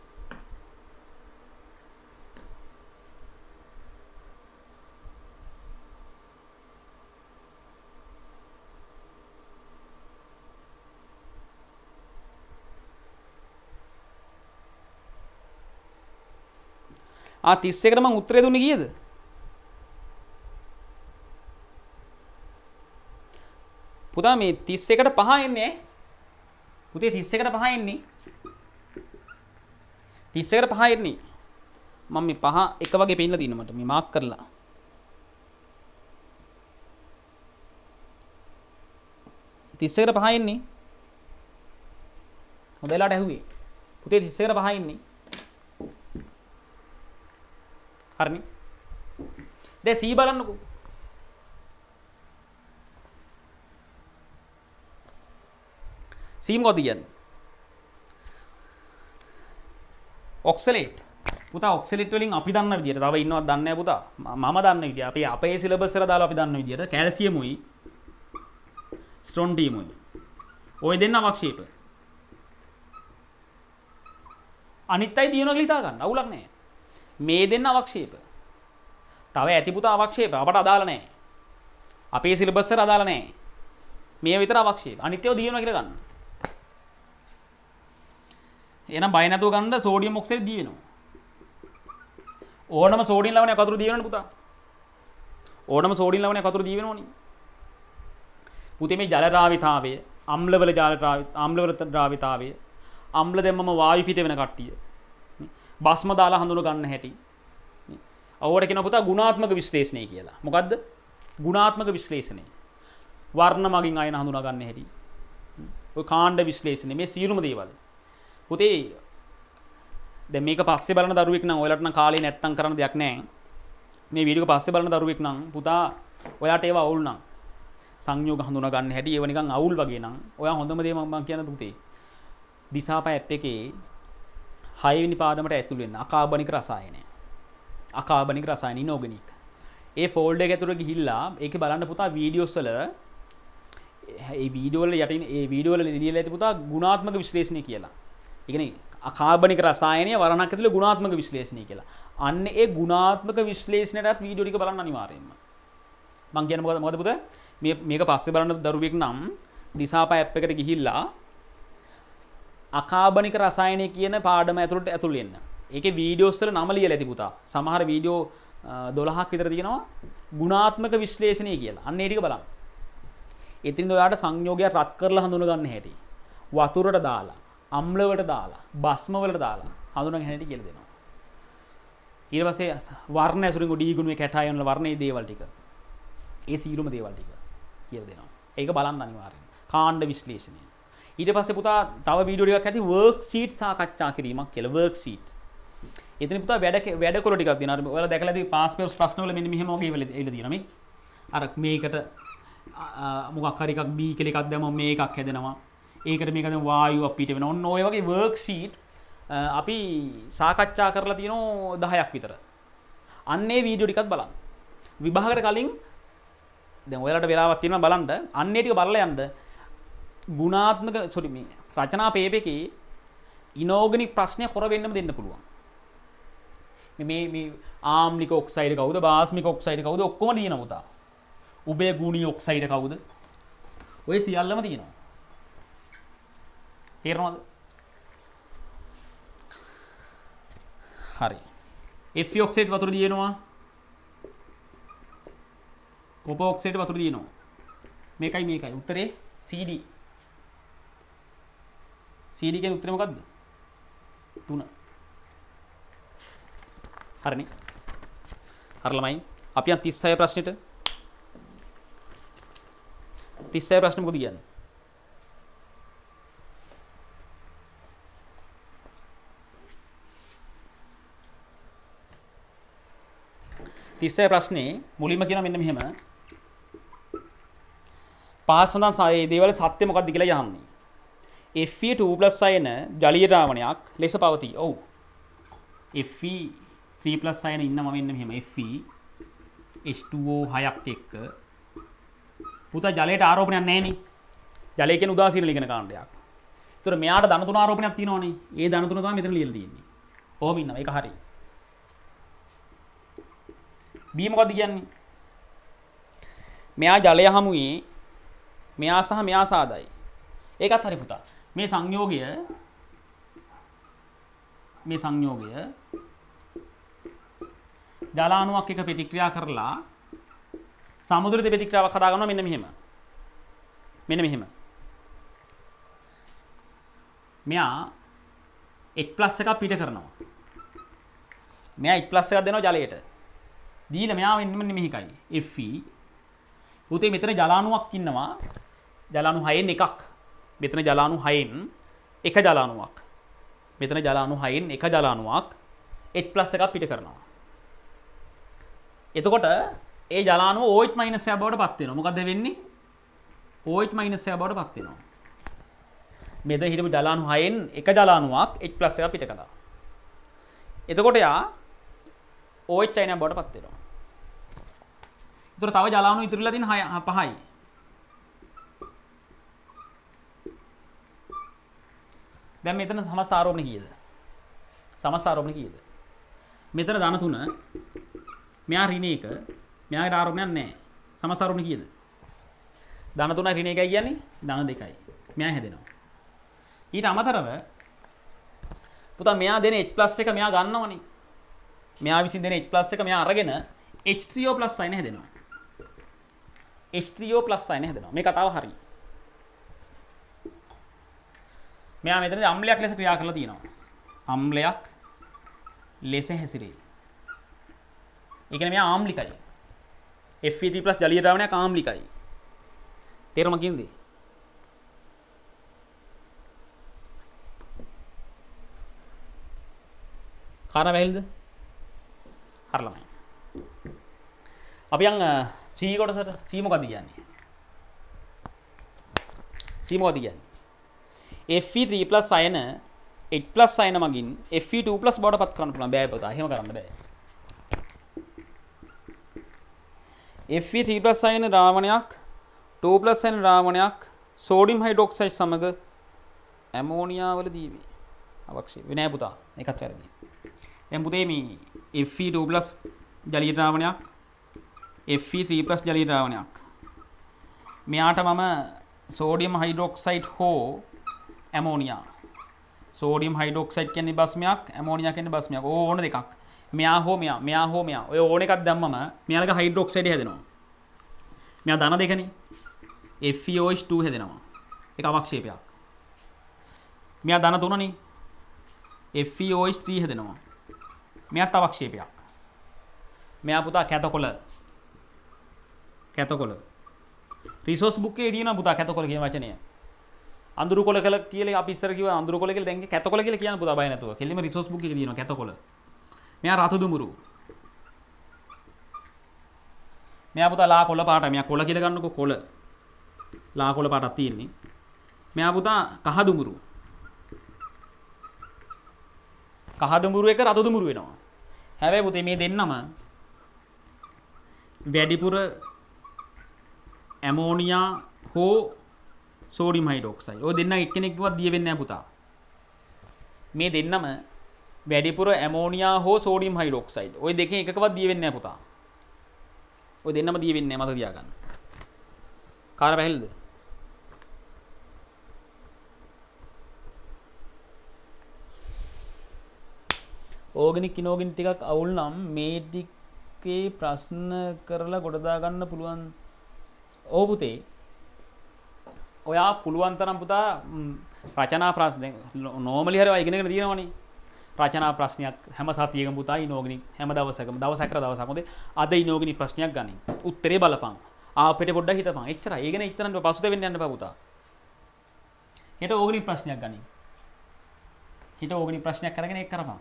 ආ 31කට මං උත්තරේ දුන්නේ කීයද? පුතා මේ 31කට පහ එන්නේ පුතේ 31කට පහ එන්නේ 31කට පහ එන්නේ මම මේ පහ එක වගේ පෙන්නලා තියෙනවා මට මේ මාක් කරලා තිස්සකට පහයින්නේ හොඳලාට ඇහුවේ පුතේ තිස්සකට පහයින්නේ හරණි දෙ සී බලන්නකු සීම් ගොති ගැන් ඔක්සලේට් පුතා ඔක්සලෙට් වලින් අපි දන්න විදිහට තව ඉන්නවත් දන්නේ නැහැ පුතා මම දන්න විදිහ අපි අපේ සිලබස් වල දාලා අපි දන්න විදිහට කැල්සියමුයි ස්ටොන්ටියමුයි ওই දෙන්න අවක්ෂේප අනිත් අය දිනන කියලා හිතා ගන්න අවුලක් නැහැ මේ දෙන්න අවක්ෂේප. තව ඇතිපුතා අවක්ෂේප අපට අදාළ නැහැ. අපේ සිලබස් එකට අදාළ නැහැ. මේ විතර අවක්ෂේප. අනිත් ඒවා දිනනවා කියලා ගන්න. එහෙනම් බය නැතුව ගන්න සෝඩියම් ඔක්සයිඩ් දී වෙනවා. ඕනම සෝඩින් ලවණය කතුරු දී වෙනවනේ පුතා. ඕනම සෝඩින් ලවණය කතුරු දී වෙනවනේ. පුතේ මේ ජල ද්‍රාවිතාවය, අම්ලවල ජල ද්‍රාවිත, අම්ලවල ද්‍රාවිතාවය, අම්ල දැම්මම වායු පිට වෙන කට්ටිය. බස්ම දාලා හඳුන ගන්න හැටි ඔවට කෙන පුතා ගුණාත්මක විශ්ලේෂණය කියලා මොකක්ද ගුණාත්මක විශ්ලේෂණය වර්ණ මගින් අයන හඳුනා ගන්න හැටි කාණ්ඩ විශ්ලේෂණ මේ සීරුම දේවල් පුතේ දැ මේක පස්සේ බලන දරුවෙක් නම් ඔයලටන කාලේ නැත්තන් කරන දෙයක් නෑ මේ විඩික පස්සේ බලන දරුවෙක් නම් පුතා ඔයාට ඒවා අවුල් නම් සංයෝග හඳුන ගන්න හැටි ඒවනිකං අවුල් වගේ නම් ඔයා හොඳම දේ මම කියන පුතේ දිසාපා ඇප් එකේ හයවිනි පාදමට ඇතුළෙන් අකාබනික රසායනය අකාබනික රසායන නෝගෙනනික් ඒ ෆෝල්ඩ ඇතුර ගිහිල්ලා ඒක බලන්න පුතා වීඩියෝස්වල වීඩියෝල යටන් ඒ වීඩියෝල දිියල ඇති පුතා ගුණාත්මක විශ්ලේෂණය කියලා එකන අකාබනික රසායනය වරණක්ඇතුල ගුණාත්මක විශ්ලේෂණය කියලා අන්න ඒ ගුණාත්මක විශ්ලේෂණයටත් වීඩියෝටික බලන්න අනිවාරයෙන්ම මං කියන මොද මොදපුද මේක පස්සේ බලන්න දරුවෙක් නම් දිසාපා ඇප් එකට ගිහිල්ලා අකාබනික රසායනය කියන පාඩම ඇතුළට ඇතුළ එන්න ඒක වීඩියෝස්සල නමලිය ඇති පුතා සමහර වීඩියෝ දොළහක් විතර තියෙනවා ගුණාත්මක විශ්ලේෂණය කියලා අන්න ඒටික බලන්න ඉතින් ඔයාට සංයෝගයක් රත් කරලා හඳුනගන්න හැටි වතුරට දාලා අම්ලවට දාලා බස්මවලට දාලා හඳුන හැටි කියල දෙනවා ඊවසේ වර්ණ ඇසුරින් ඩීගුණුවේ කැටයන්ල වර්ණය දේවල් ටික ඒ සීරුම දේවල් ටික කියල දෙනවා ඒක බලන්න අනිවාරෙන් කාණ්ඩ විශ්ලේෂණය ඊට පස්සේ පුතා තව වීඩියෝ ටිකක් ඇති වර්ක් ෂීට් සාකච්ඡා කිරීමක් කියලා වර්ක් ෂීට්. එතන පුතා වැඩ වැඩ කොල ටිකක් දෙනවා. ඔයාලා දැකලා තියෙන පාස් පේපර්ස් ප්‍රශ්න වල මෙන්න මෙහෙම වගේ ඉවිල්ලා තියෙනවා මේ. අර මේකට මොකක් හරි එකක් B කියලා එකක් දැම්මම මේ එකක් හැදෙනවා. ඒකට මේක දැන් වායුවක් පිට වෙනවා. ඔන්න ඔය වගේ වර්ක් ෂීට් අපි සාකච්ඡා කරලා තියෙනවා 10ක් විතර. අන්නේ වීඩියෝ ටිකක් බලන්න. විභාගකට කලින් දැන් ඔයාලට වෙලාවක් තියෙනවා බලන්න. අන්නේ ටික බලලා යන්න. ගුණාත්මක සොරි මේ රචනා පේපකේ ඉනෝගනික් ප්‍රශ්නය කොර වෙන්නම දෙන්න පුළුවන් මේ ආම්ලික ඔක්සයිඩ කවුද බාස්මික ඔක්සයිඩ කවුද ඔක්කොම තියෙන පුතා උබේ ගුණී ඔක්සයිඩ කවුද ඔය සියල්ලම තියෙනවා තේරනවාද හරි එෆෝක්සේට් වතුර තියෙනවා කොපෝක්සේට් වතුර තියෙනවා මේකයි මේකයි උත්තරේ සීඩී CD කියන්නේ උත්තරේ මොකද්ද? 3. හරිනේ. හරි ළමයි. අපි යන් 36 ප්‍රශ්නෙට. 36 ප්‍රශ්නේ මොකද කියන්නේ? තිස්සේ ප්‍රශ්නේ මුලින්ම කියන මෙන්න මෙහෙම පාසඳන් ඒ දේවල් සත්‍ය මොකක්ද කියලා යහන්නේ. F2+ අයන ජලීය ද්‍රාවණයක් ලෙස පවතී. ඔව්. Fe3+ අයන ඉන්නවා මෙන්න මෙහෙම Fe H2O 6ක් එක්ක පුතා ජලයට ආරෝපණයක් නැහැ නේ. ජලය කියන්නේ උදාසීන ලිගන කාණ්ඩයක්. ඒතර මෙයාට ධන තුන ආරෝපණයක් තියෙනවනේ. ඒ ධන තුන තමයි මෙතන ලියලා තියෙන්නේ. කොහොම ඉන්නවා? ඒක හරියි. B මොකද්ද කියන්නේ? මෙයා ජලය හමුවේ මෙයා සහ මෙයා සාදයි. ඒකත් හරි පුතා. මේ සංයෝගය මේ සංයෝගය ජලාණුවක් එක ප්‍රතික්‍රියා කරලා සමුද්‍රිත ප්‍රතික්‍රියාවක් හදාගන්නවා මෙන්න මෙහෙම. මෙන්න මෙහෙම. මෙයා එක්ලස් එකක් පිට කරනවා. මෙයා එක්ලස් එකක් දෙනවා ජලයට. දීලා මෙයා වෙන්නම මෙහිකයි. FE. උතේ මෙතන ජලාණුවක් ඉන්නවා. ජලාණු 6න් එකක් මෙතන ජලානු හයින් එක ජලානුවක් මෙතන ජලානු හයින් එක ජලානුවක් එත් ප්ලස් එකක් පිට කරනවා. එතකොට ඒ ජලානුව ඕයිට් මයිනසය බවට පත්වෙනවා මොකද වෙන්නේ ඕයිට් මයිනසය බවට පත්වෙනවා. මෙද හිටපු ජලානු හයෙන් එක ජලානුවක් එක් ප්ලස් එක පිට කළා. එතකොට යා ඕයිට් චයිනය බවට පත්වෙනවා. තුර තව ජලානු ඉතුරලතින් හය පහයි දැන් මෙතන සමස්ත ආරෝපණ කීයද? සමස්ත ආරෝපණ කීයද? මෙතන ධන තුන මෙයා ඍණ 1 මෙයාගේ ආරෝපණයක් නැහැ. සමස්ත ආරෝපණ කීයද? ධන තුනයි ඍණ 1යි කියන්නේ ධන 2යි. මෙයා හැදෙනවා. ඊට අමතරව පුතා මෙයා දෙන H+ එක මෙයා ගන්නවනේ. මෙයා විසින් දෙන H+ එක මෙයා අරගෙන H3O+ සයින් හැදෙනවා. H3O+ සයින් හැදෙනවා. මේ කතාව හරියි. මෙයා මෙතනද අම්ලයක් ලෙස ක්‍රියා කරලා තියෙනවා. අම්ලයක් ලෙස හැසිරේ. ඒ කියන්නේ මෙයා ආම්ලිකයි. Fe3+ ජලීය ද්‍රාවණයක් ආම්ලිකයි. තේරුම කියන්නේ කාරණ වැහිල්ද? හරලමයි. අපි යන් සී uh, කොටසට සී මොකද්ද කියන්නේ? සී මොකද්ද කියන්නේ? F3+ අයන 8+ අයන මගින් F2+ e බවට පත් කරන්න පුළුවන් බෑ පුතා. එහෙම කරන්න බෑ. Fe3+ අයන රාවණයක් 2+ අයන රාවණයක් සෝඩියම් හයිඩ්‍රොක්සයිඩ් සමග ඇමෝනියා වල දීවි. අවශ්‍ය වෙන්නේ නැහැ පුතා. ඒකත් වැරදි. දැන් පුතේ මේ Fe2+ ජලීය ද්‍රාවණයක් Fe3+ ජලීය ද්‍රාවණයක්. මෙයාට මම සෝඩියම් හයිඩ්‍රොක්සයිඩ් හෝ ඇමෝනියා සෝඩියම් හයිඩොක්සයිඩ් කියන්නේ බස්මයක් ඇමෝනියා කියන්නේ බස්මයක් ඕන දෙකක් මෙයා හෝ මෙයා මෙයා හෝ මෙයා ඔය ඕන එකක් දැම්මම මෙයාලක හයිඩ්‍රොක්සයිඩ් හැදෙනවා මෙයා ධන දෙකනේ FeOH2 හැදෙනවා ඒක අවක්ෂේපයක් මෙයා ධන තුනනේ FeOH3 හැදෙනවා මෙයාත් අවක්ෂේපයක් මෙයා පුතා කැතකොළ කැතකොළ රිසෝස් බුක්කේ තියෙනවා පුතා කැතකොළ කියන වචනය අඳුර කොල කල කියල අපිස්සරකිව අඳුර කොල කියල දැන් කැතකොල කියලා කියන පුතා බය නැතුව කෙලිම රිසෝස් බුක් එකේ තියෙනවා කැතකොල මෙයා රතු දුමුරු මෙයා පුතා ලා කොල පාට මෙයා කොල කියලා ගන්නකො කොල ලා කොල පාටක් තියෙන්නේ මෙයා පුතා කහ දුමුරු කහ දුමුරු එක රතු දුමුරු වෙනවා හැබැයි පුතේ මේ දෙන්නම වැඩිපුර ඇමෝනියා හෝ සෝඩියම් හයිඩ්‍රොක්සයිඩ්. ඔය දෙන්නා එක්කෙනෙක්වත් දිය වෙන්නේ නැහැ පුතා. මේ දෙන්නම වැඩිපුර ඇමෝනියා හෝ සෝඩියම් හයිඩ්‍රොක්සයිඩ්. ওই දෙකෙන් එකකවත් දිය වෙන්නේ නැහැ පුතා. ওই දෙන්නම දිය වෙන්නේ නැහැ මතක තියාගන්න. කාර පැහැදිලිද? ඕගනික් කිනෝගින් ටිකක් අවුල් නම් මේ ටිකේ ප්‍රශ්න කරලා ගොඩදාගන්න පුළුවන් ඕපුතේ ඔයා පුළුවන්තරම් පුතා රචනා ප්‍රශ්න නෝමලිහර ඉගෙනක තියෙනවනි රචනා ප්‍රශ්නයක් හැම සතියක පුතා නෝගනි හැම දවසකම දවසකර දවසකොද අද නෝගනි ප්‍රශ්නයක් ගනි උත්තරේ බලපං අපට පොඩ හිතපන් එච්චර ඒගෙන ඉතරට පසුත වෙන්නන්න පුතා හිට ඕගනි ප්‍රශ්නයක් ගනී හිට ඕගනි ප්‍රශ්නයක් කරගෙන එක් කරපන්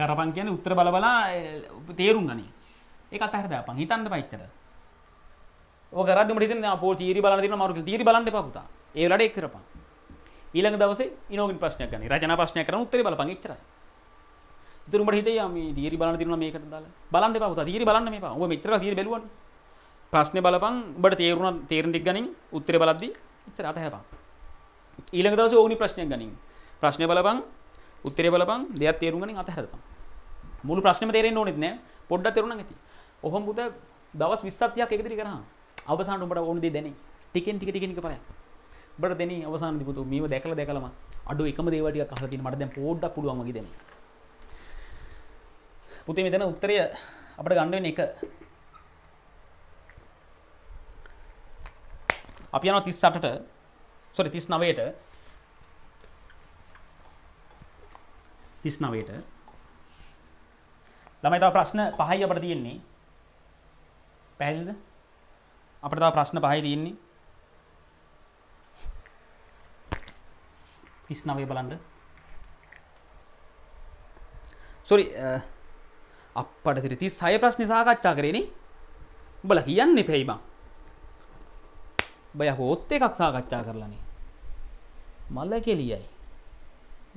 කරපන් කියන උත්තර බලබලා තේරුම් ගනි ඒ අතහර දපන් හිතන්න පච්චර කරද මට අපෝ තීරි බල තින මරු තීරි බලන්න පපුතා ඒලට එක් කරපා ඊළඟ දවස ඉනෝගින් ප්‍රශ්නය ගන රජන ප්‍රශ්නය කරන උත්තර බල පංචර දුරමට හිතේ යම දීරි බලන්න තින මේකට දාල බලන්න පපුත තීරි බලන්න මේ ඔබ මිත්‍ර තීර බැලුවන් ප්‍රශ්න බලපන් බට තේරුණ තේරටික් ගනින් උත්තර බලද්දි ඉතර අතහැපා ඊළඟ දවස ඕනි ප්‍රශ්නය ගනින් ප්‍රශ්නය බලපන් උත්තර බලපන් දෙයක් තේරුණගනින් අතහැරපම් මුළු ප්‍රශ්න තේරෙන් ඕනෙත්නෑ පොඩ්ඩ තේරුණ ඇති ඔහොම බුද දවස් විස්සත්යක් එකදිරි කරහා අවසාන උඹට ඕන දේ දැනේ ටිකෙන් ටික ටිකෙන් ටික පරයක් බට දෙන අවසාන පුතු මේව දැකලා දැකලම අඩු එකම දේවටික කහලා තියෙන මට දැන් පොඩ්ඩක් පුළුවන් වගේ දැනේ. පුතේ මෙතන උත්තරය අපිට ගන්න වෙන්නේ එක. අපි යනවා 38ට sorry 39ට 39ට ළමයි තව ප්‍රශ්න පහයි අපිට තියෙන්නේ. පැහැදිලිද? අපට තව ප්‍රශ්න පහයි තියෙන්නේ 39 බලන්න සොරි uh, අපට සිරි 36 ප්‍රශ්නේ සාකච්ඡා කරේනේ උඹලා කියන්නේ පෙයි බං බය හොත් එකක් සාකච්ඡා කරලානේ මල කෙලියයි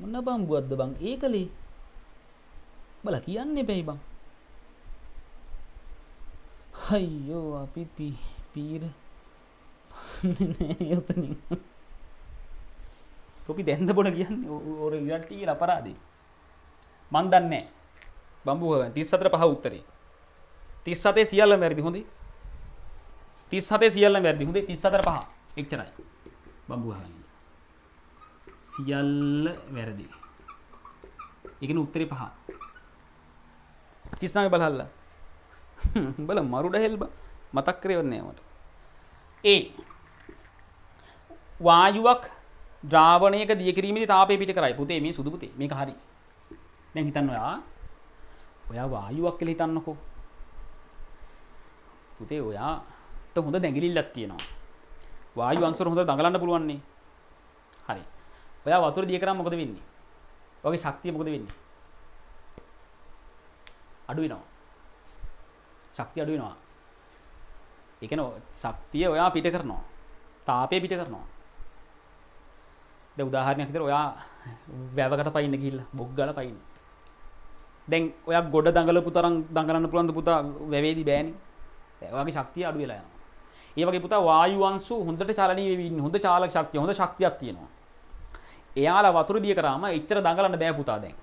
මොන බම්බුවක්ද බං ඒකලේ බල කියන්නේ පෙයි බං අයියෝ අපි පී පීර යතන තොපි දැන්ද බොඩ කියන්න ඕර ගටී අපරාදී මන් දන්නේ බම්බුව තිස් සතර පහ උත්තරේ තිස් සතේ සියල්ල වැරදි හොඳේ තිස් සතේ සියල්ල වැරදි හොඳේ තිස් සතර පහ එක්චරයි බම්බුහගන්න සියල්ල වැරදි එකන උත්තරේ පහ තිස්නාව බලහල්ලා [laughs] බල මරුඩ හෙල්බා මතක් කරවන්නේමට. ඒ වායුවක් ද්‍රාවණයක දියකිරීමේ තාපය පිට කරයි පුතේ මේ සුදු පුතේ මේක හරි. දැන් හිතන්න ඔයා ඔයා වායුවක් කියලා හිතන්නකෝ. පුතේ ඔයාට හොඳ දැඟිලිල්ලක් තියෙනවා. වායු අංශර හොඳට දඟලන්න පුළුවන් නේ. හරි. ඔයා වතුර දිය කරාම මොකද වෙන්නේ? ඔයාගේ ශක්තිය මොකද වෙන්නේ? අඩු වෙනවා. ශක්තිය අඩු වෙනවා. එකන ශක්තිය ඔයා පිට කරනවා තාපය පිට කරනවා ද උදාහරණයක් විතර ඔයා වැවකට පයින්න ගිල්ල බොග්ගල පයින් දැන් ඔය ගොඩ දඟලපු තරම් දඟලන්න පුළන්ද පුතා වැවේදි බෑනි ඒවාගේ ශක්තිය අඩු වෙලා යනවා ඒ වගේ පුතා වායුවන්සු හොඳට චලනය වෙන්න හොඳ චාලක ශක්තිය හොඳ ශක්තියක් තියෙනවා එයාලා වතුර දිය කරාම එච්චර දඟලන්න බෑ පුතා දැන්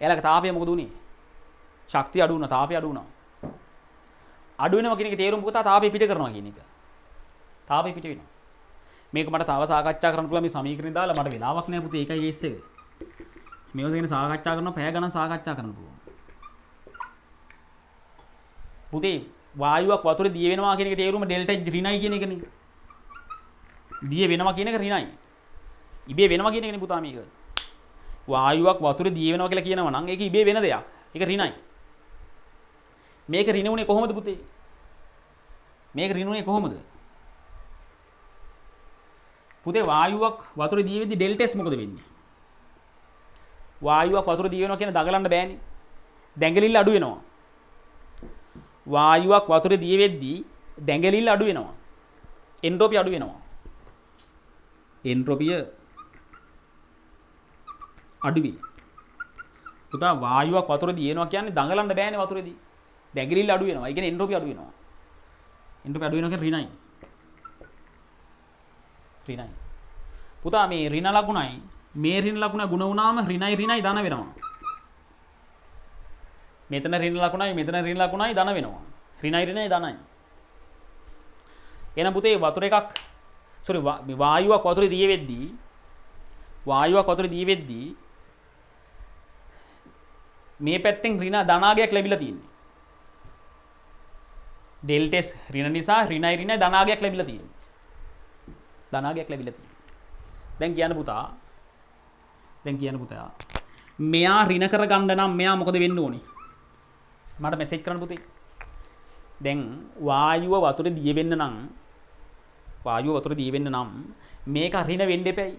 එයාලගේ තාපය මොකද උනේ ශක්තිය අඩු වුණා තාපය අඩු වුණා අඩු වෙනවා කියන එක තේරුම් පුතා තාපය පිට කරනවා කියන එක. තාපය පිට වෙනවා. මේක මට තව සාකච්ඡා කරන්න පුළුවන් මේ සමීකරණ දාලා මට වෙලාවක් නැහැ පුතේ ඒකයි කේස් එක. මේවා ගැන සාකච්ඡා කරනවා පැය ගණන් සාකච්ඡා කරන්න පුළුවන්. පුතේ වායුවක් වතුරේ දිය වෙනවා කියන එක තේරුම ඩෙල්ටා ඍණයි කියන එකනේ. දිය වෙනවා කියන එක ඍණයි. ඉබේ වෙනවා කියන එකනේ පුතා මේක. වායුවක් වතුරේ දිය වෙනවා කියලා කියනවා නම් ඒක ඉබේ වෙන දෙයක්. ඒක ඍණයි. මේක රිනවුනේ කොහොමද පුතේ? මේක රිනවුනේ කොහොමද? පුතේ වායුවක් වතුර දීවේදී ඩෙල්ටස් මොකද වෙන්නේ? වායුවක් වතුර දී වෙනවා කියන දගලන්න බෑනේ. දැඟලිල්ල අඩු වෙනවා. වායුවක් වතුර දිය වෙද්දී දැඟලිල්ල අඩු වෙනවා. එන්ට්‍රොපි අඩු වෙනවා. එන්ට්‍රොපිය අඩු වෙයි. පුතා වායුවක් වතුර දියනවා කියන්නේ දඟලන්න බෑනේ වතුරේදී. දැගිල් අඩු වෙනවා ඉගෙන එන්ඩ්‍රෝපි අඩු වෙනවා එන්ඩ්‍රෝපි අඩු වෙනවා කියන්නේ ඍණයි ඍණයි පුතා මේ ඍණ ලකුණයි මේ ඍණ ලකුණ ගුණ වුණාම ඍණයි ඍණයි ධන වෙනවා මෙතන ඍණ ලකුණයි මෙතන ඍණ ලකුණයි ධන වෙනවා ඍණයි ඍණයි ධනයි එහෙනම් පුතේ වතුර එකක් සෝරි වායුවක් වතුරේ දිය වෙද්දී වායුවක් වතුරේ දිය වෙද්දී මේ පැත්තෙන් ඍණ ධනාගයක් ලැබිලා තියෙන්නේ ඩෙල්ටෙස් රින නිසා රිනයි රින ධනාගයක් ලැබිලතිී ධනාගයක් ලැබිලති දැන් කියන පුතා දැන් කියන පුතයා මෙයා රින කර ගණ්ඩ නම් මෙයා මොකද වෙන්න ඕනි මට මෙසෙක් කරන පුතේ දැන් වායුව වතුර දියවෙන්න නම් වායුව වතුර දියවෙන්න නම් මේක රින වෙන්න එපැයි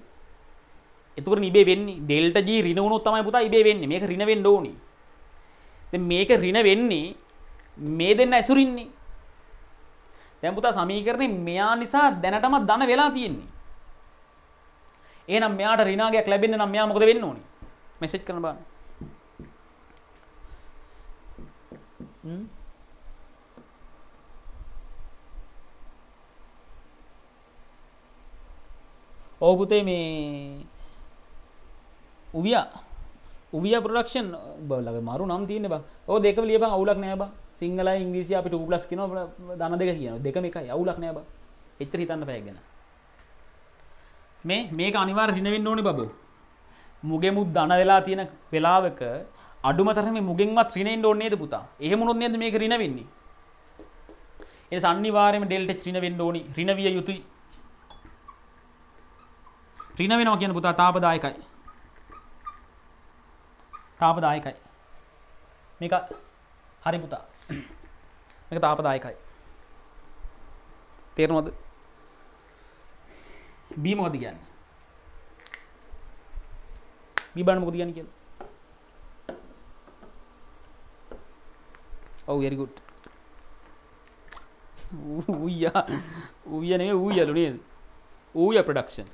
එතුකර නිබේ වෙන්නේ ඩෙල්ට ජී රින වුණොත් තමයි පුතා ඉබේ වෙන්නේ මේක රින වෙන්න ඕනි දැන් මේක රින වෙන්නේ මේ දෙන්න ඇසුරින්නේ දැන් පුතා සමීකරණේ මෙයා නිසා දැනටමත් ධන වෙලා තියෙන්නේ. එහෙනම් මෙයාට ඍණාගයක් ලැබෙන්න නම් මෙයා මොකද වෙන්න ඕනි? මෙසේජ් කරන්න බලන්න. හ්ම් ඔව් පුතේ මේ උවියා උවියා ප්‍රොඩක්ෂන් බ ළඟ මාරු නම් තියෙන්නේ බං. ඔව් දෙකම ලියපන් අවුලක් නෑ බං. සිංහල ඉංග්‍රීසි අපි ටූපලස් කියන දන දෙක කියන දෙකම එක යවුලක් නෑ බ එච්චර හිතන්න පැයගෙන මේ මේක අනිවාර් හිනවෙන්න ඕනි බබ මුගෙමුත් දන වෙලා තියෙන වෙලාවක අඩුමතරම මුගෙන්වත් ්‍රිනෙන් ඕන්නේද පුතා එහෙමුණොත් නේද මේක රිනවෙන්නේ ඒ සනිවාරම ඩෙල්ට ්‍රිනවෙන්න ඕනි රිනවිය යුතුයි රිනවෙනවා කියන පුතා තාපදායකයි තාපදායකයි මේක හරි පුතා මේක තාපදායකයි තේරෙනවද B මොකද කියන්නේ B බලන්න මොකද කියන්නේ කියලා ඔව් very good ඌයා ඌයා නෙමෙයි ඌයලු නේද ඌයා ප්‍රොඩක්ෂන්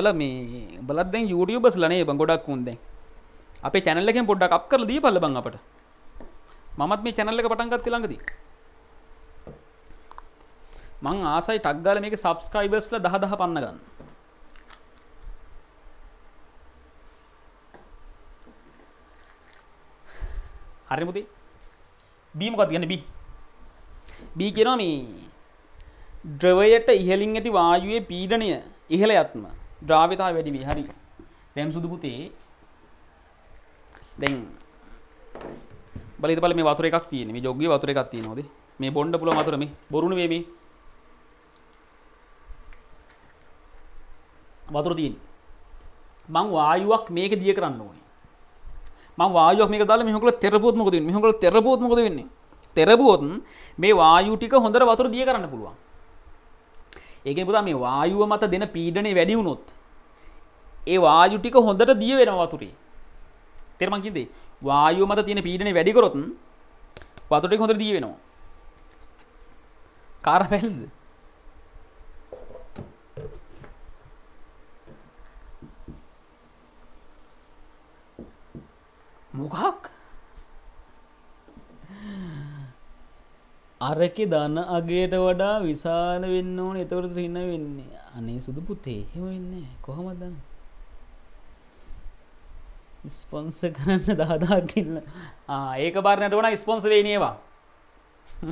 උඹල මේ උඹලත් දැන් YouTube බස්ලනේ බං ගොඩක් උන් දැන්. අපේ channel එකෙන් පොඩ්ඩක් අප් කරලා දීපල්ල බං අපට. මමත් මේ channel එක පටන් ගත්තේ ළඟදී. මං ආසයි ටක් ගාලා මේකේ subscribersලා 10000 පන්න ගන්න. හරි මුති බී මොකක්ද කියන්නේ බී බී කියනවා මේ ද්‍රවයට ඉහලින් ඇති වායුවේ පීඩනය ඉහළ යත්ම ද්‍රාවිතාව වැඩි වී හරි දැම් සුදු පුතේ දැන් බලපල මේ වතුර එකක් තියෙන මේ ජොග්ගේ වතුර එකක් තියෙනවද මේ බොණ්ඩ පුළුවන් වතුර මේ බොරුණු වේ මේ වතුර තියෙන මං වායුවක් මේක දිය කරන්න ඕනේ මං වායුවක් මේක දාලා මෙහෙම කරලා තෙරපුවොත් මොකද වෙන්නේ මෙහෙම කරලා තෙරපුවොත් මොකද වෙන්නේ තෙරපුවොත් මේ වායු ටික හොඳට වතුර දිය කරන්න පුළුවන් ඒක පුතා මේ වායුව මත දෙන පීඩනය වැඩි වුණොත් ඒ වායු ටික හොඳට දිය වෙනවා වතුරේ තේරුම් ගන්නද වායුව මත තියෙන පීඩනය වැඩි කරොත් වතුර ටික හොඳට දිය වෙනවා කාර පැහැදිලිද මොකක් අරකෙ දන්න අගේට වඩා විශාල වෙන්න ඕන එතවට ත්‍රීන වෙන්නේ අනේ සුදු පුතේ හෙම වෙන්නේ කොහොමදන්න ස්පොන්ස කරන්න දාදාකින්න ඒක බාරණට වන ස්පොන්ස වේනේවා [laughs]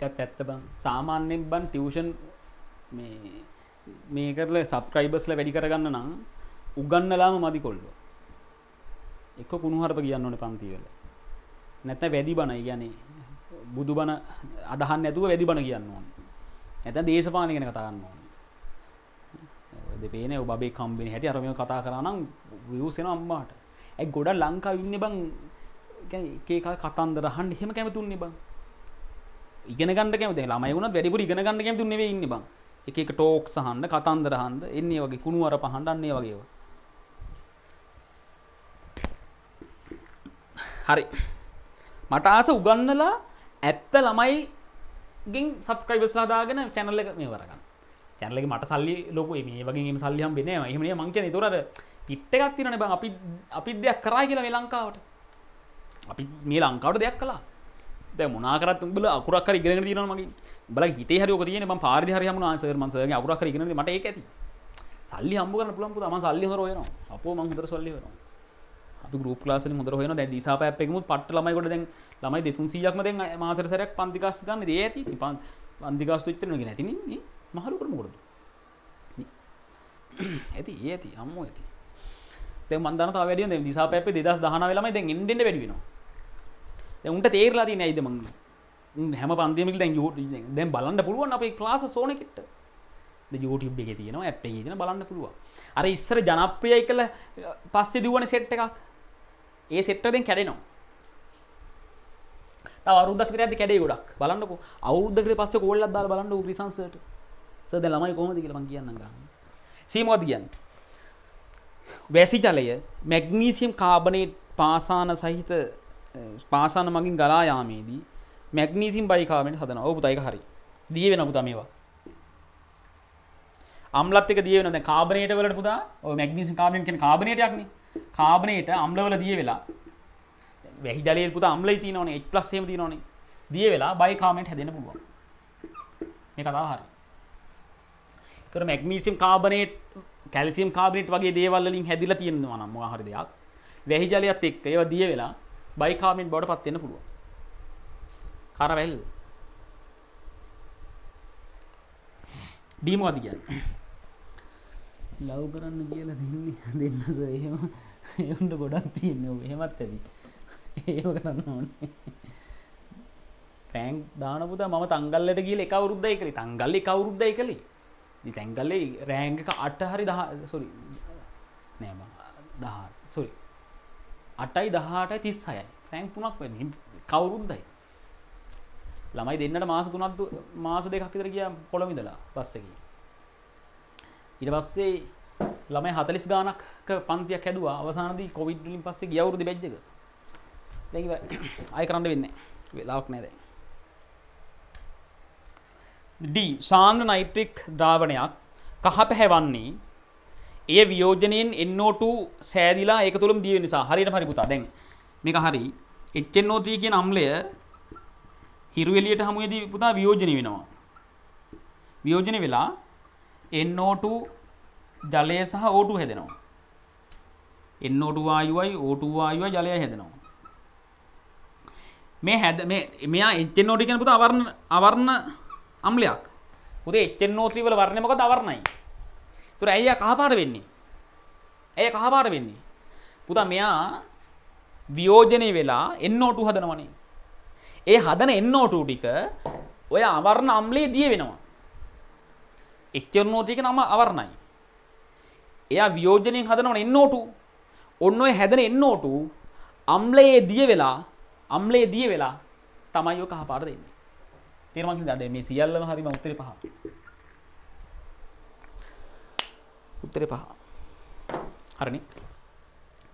එකත් ඇත්ත බං සාමාන්‍යෙන් බන් ටියෂන් මේ මේ කරල සබ්ක්‍රයිබස්ල වැඩි කරගන්න නම් උගන්නලාම මදි කොල්ලෝ එක කුණුහරප කියන්න ඕන පන්තිවල නැත්ත වැදි බණ කියන්නේ බුදු බණ අදහන්න ඇතුව වැදි බණ කියන්න ඕන ඇත දේශපාන ගෙන කතාගන්න ඕන දෙපේන ඔබේ කම්බෙන හැට අරම කතා කරනම් වියසෙන අම්මාට ඇ ගොඩ ලංකා ඉන්න බං ඒකල් කතන්දර හන්ඩ හෙම කැමතුන්න බං ඉගෙන ගන්න කැමති ළමයි වුණත් වැඩිපුර ඉගෙන ගන්න කැමති නෙවෙයි ඉන්නේ බං එක එක ටෝක් සහන්න කතන්දර හන්ද එන්නේ වගේ කුණු අර පහඳන්නේ වගේවා හරි මට ආස උගන්නලා ඇත්ත ළමයි ගින් සබ්කයිබස්ලා දාගෙන චැනල්ල එක මේ වරගන්න චැනලෙ මට සල්ලි ලොක මේ වගේ සල්ලියම් බෙන හම මංකන තුරට පිට්ට එකක් තිරන බ අපි අපි දෙයක් කරා කියලා මේ ලංකාවට අපි මේ ලංකාවට දෙයක් කලා දැ මොනාකරත් උඹල අකුරක්කර ඉගෙන දන මගේ බල හිත හරයක තියන ම පාරි හරයම ආසරමන්සගේ අකුරක්කර ඉගෙන මට ඒක ඇති සල්ලි හම්බුගන්න පුළන්පු තම සල්ලි හරෝයන අපෝ මංහිතර සල්ලි වෙනවා ගුප ලාස මුදර හන දැ දිසා පැක්කම පට ලමයිකොට දැන් ලමයි දෙතුන් සියක්ම දැන් මාතරසරයක් පන්තිකාශ ගන්න දේ ඇති පන් පන්දිකාශ ච්චන නැති මහරුකර මුොරද ඇති ඒ ඇති අම්ම ඇති දැ මන්දන වැඩිය දැ දිසා පැපේ දෙදස් දහන වෙලාම දැන් ඉඩට වැඩිෙන උන්ට තේරලාද නයිද මං හැම පන්දමි දැන් යෝට දැන් බලන්න පුළුවන් අපේ ලාස සෝනෙකට යුටබ් එක තියෙනවා ඇ් තියෙන බලන්න පුළුව අර ඉස්සර ජනප්‍රියයි කළ පස්සේ දුවන සෙට් එකක් ඒ සෙට්ටරෙන් කැඩෙනවා තව අවුරුද්දක් විතර ඇද්දි කැඩේ ගොඩක් බලන්නකෝ අවුරුද්දකට පස්සේ කෝල්ලක් දාලා බලන්න ක්‍රිසන්සර්ට සර් දැන් ළමයි කොහොමද කියලා මම කියන්නම් ගන්න සීමොද කියන්නේ වැසි ජලය මැග්නීසියම් කාබනේට් පාසාන සහිත පාසාන මගින් ගලා යාමේදී මැග්නීසිම් බයිකාමෙන්ට හදන ඔවු පුතයික හරි දිය වෙන පුතා මේවා අම්ලත් එක දිය වෙන දැන් කාබනේට් වලට පුතා ඔය මැග්නීසියම් කාබනේට් කියන්නේ කාබනේටයක්නේ කාබනයට අම්ලවල දිය වෙලා වැහි ජලය පුත අම්ලයි තියනවන එක් ප්ලස්සේම තියනවනේ දිය වෙලා බයිකාමෙන්ට් හැදෙන පුළුවන් මේ කතා හරි තොර මැක්නීසිම් කාබනේට් කැල්සිම් කාබනට් වගේ දේවල්ලින් හැදිල තියෙනවා නම් හරි දෙයක් වැහි ජලයත් එක් ඒව දිය වෙලා බයිකාමෙන්ට් බොඩ පත්වෙන පුළුවන් කරවැල් ඩීමවාදි කියන්න ලව් කරන්න කියලා දෙන්නේ දෙන්න සයම එවුන්ට ගොඩක් තියන්න හෙමත් ඇති ඒ කරන්න ඕන ටැන්ක් දානපුත ම තංගල්ලට කියල එකවරුද්දයි කළේ තංගල්ලි කවරුද්දයි කළේ තැන්ගල්ලේ රෑංගක අට හරි දහ සොරි නෑම දහ සොරි අටයි දහට තිස් හයයි රැං පුනක් වෙන කවුරුද්දයි ළමයි දෙන්නට මාස තුනත් මාස දෙකක් විතර කිය කොළමිදලා පස්සකි ඉට පස්සේ ළමයි හතලිස් ගානක් පන්තියක් හැදවා අවසානදී කොවිඩ්ලින් පස්සේ ගියවරුදු බැද්ජක අය කරන්න වෙන්න වෙලාවක් නෑද D සාන්න නයිට්‍රික් ද්‍රාවණයක් කහ පැහැවන්නේ ඒ වියෝජනයෙන් එන්නෝට සෑදිලා ඒක තුළම් දිය නිසා හරියට හරිපුතා දැන් මේක හරි එච්චෙන්නෝතිය කිය නම්ලය හිරුවෙලියට හමුවේදී පුතා වියෝජනය වෙනවා වියෝජන වෙලා NO2 ජලය සහ O2 හැදෙනවා. NO2 වායුවයි O2 වායුවයි ජලය හැදෙනවා. මේ හැද මේ මෙයා HNO2 කියන පුතා අවර්ණ අවර්ණ අම්ලයක්. පුතේ HNO3 වල වර්ණය මොකද අවර්ණයි. ඒතර ඇයි යා කහපාට වෙන්නේ? ඇයි කහපාට වෙන්නේ? පුතා මෙයා වියෝජනය වෙලා NO2 හදනවනේ. ඒ හදන NO2 ටික ඔය අවර්ණ අම්ලයේ දිය වෙනවා. එක්චරනෝතික නම අවරණයි. එයා වියෝජනයෙන් හදනවන එන්නෝටු ඔන්න ඔය හැදන එන්නෝටු අම්ලයේ දිය වෙලා අම්ලේ දිය වෙලා තමයි ඔය කහපාට දෙන්නේ. තේරුම් ගන්න මේ සියල්ලම හරිම උත්තරේ පහ. උත්තරේ පහ. හරිනේ.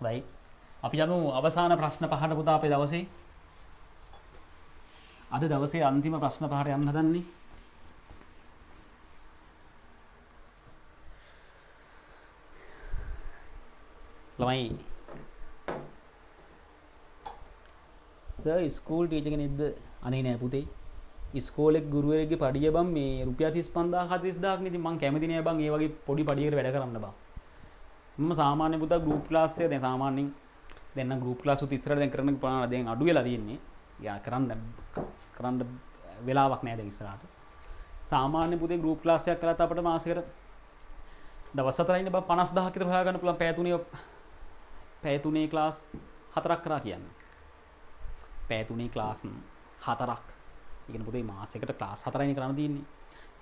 right අපි යමු අවසාන ප්‍රශ්න පහට පුතා අපේ දවසේ. අද දවසේ අන්තිම ප්‍රශ්න පහට යන්න හදන්නේ. ළමයි සර් ස්කූල් ටීචර් කෙනෙක්ද අනේ නෑ පුතේ ස්කෝලෙක් ගුරුවරගේ පඩිය බම් මේ රුපියා 35000 40000ක් නේ මං කැමති නෑ බං ඒ වගේ පොඩි පඩියකට වැඩ කරන්න බං මම සාමාන්‍ය පුතා ගෲප් ක්ලාස් එක දැන් සාමාන්‍යයෙන් දැන් නම් ගෲප් ක්ලාස් උත් ඉස්සරහට දැන් කරන්න පුළුවන් දැන් අඩු වෙලා තියෙන්නේ යා කරන්න කරන්න වෙලාවක් නෑ දැන් ඉස්සරහට සාමාන්‍ය පුතේ ගෲප් ක්ලාස් එකක් කරලා අපිට මාසෙකට දවස් 4යින් බං 50000 කට හොයාගන්න පුළුවන් පෑතුනේ පැය තුනේ ක්ලාස් හතරක් කරා කියන්න පැය තුනේ ක්ලාස් හතරක් ඉගෙන පුතේ මාසෙකට ක්ලාස් හතරයිනි කරන්න තියෙන්නේ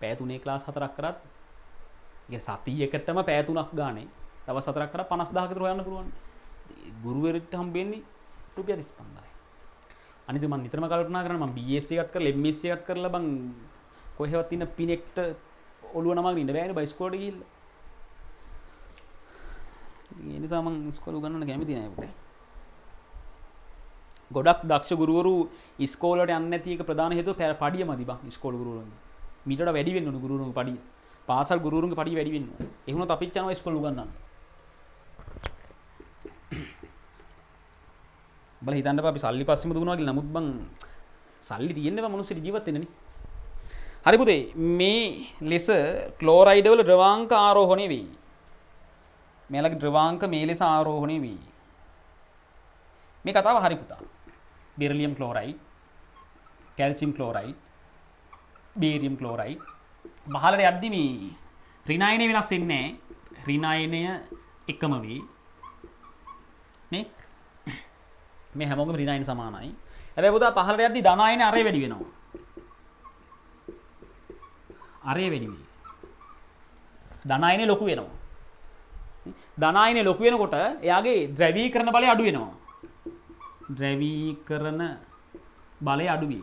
පැය තුනේ ක්ලාස් හතරක් කරත් ඉතින් සතියකටම පැය තුනක් ගානේ දවස් හතරක් කරා 50000 කට හොයන්න පුළුවන් ගුරුවරයෙක්ට හම්බෙන්නේ රුපියල් 35000යි අනිත් මම නිතරම කල්පනා කරනවා මම BS එකක් කරලා MS එකක් කරලා බං කොහෙවත් ඉන්න පිනෙක්ට ඔළුව නමගෙන ඉන්න බෑනේ බයිස්කෝලට ගිහිල්ලා නිසාමං ස්කොල ගන්න කැමති නයපුතේ ගොඩක් දක්ෂ ගුරුවරු ස්කෝලට යන්න තික ප්‍රධාන හේතු පැර පඩිය මදි ස්කෝල ගුරුවන් මිට වැඩිවෙන්න ගුරුරු පඩිය පාසල් ගුරුන් පඩි වැඩිවෙන්න එහුණු අපිච්චන ස්කොල ගන්න බල හිතන්න අපි සල්ලි පස්සම දුණවාගේ නමුත් බං සල්ලි තියෙන්න්නව මනුසට ජීවත්වෙනනි හරිපුතේ මේ ලෙස ක්ලෝරයිඩවල ද්‍රවාංක ආරෝහණය වෙයි මෙයාලගේ ද්‍රවාංක මේ ලෙස ආරෝහණය වී. මේ කතාව හරි පුතා. Beryllium chloride, calcium chloride, barium chloride බහලට යද්දි මේ ඍණායනය වෙනස් වෙන්නේ නැහැ. ඍණායනය එකම වෙයි. මේ [coughs] මේ හැමෝගම ඍණායන සමානයි. හැබැයි පුතා පහලට යද්දි ධනායනය අරේ වැඩි වෙනවා. අරේ වැඩි වෙයි. ධනායනය ලොකු වෙනවා. ධනායනය ලොකු වෙනකොට එයාගේ ද්‍රැවී කරන බලය අඩු වෙනවා. ද්‍රැවී කරන බලය අඩුවී.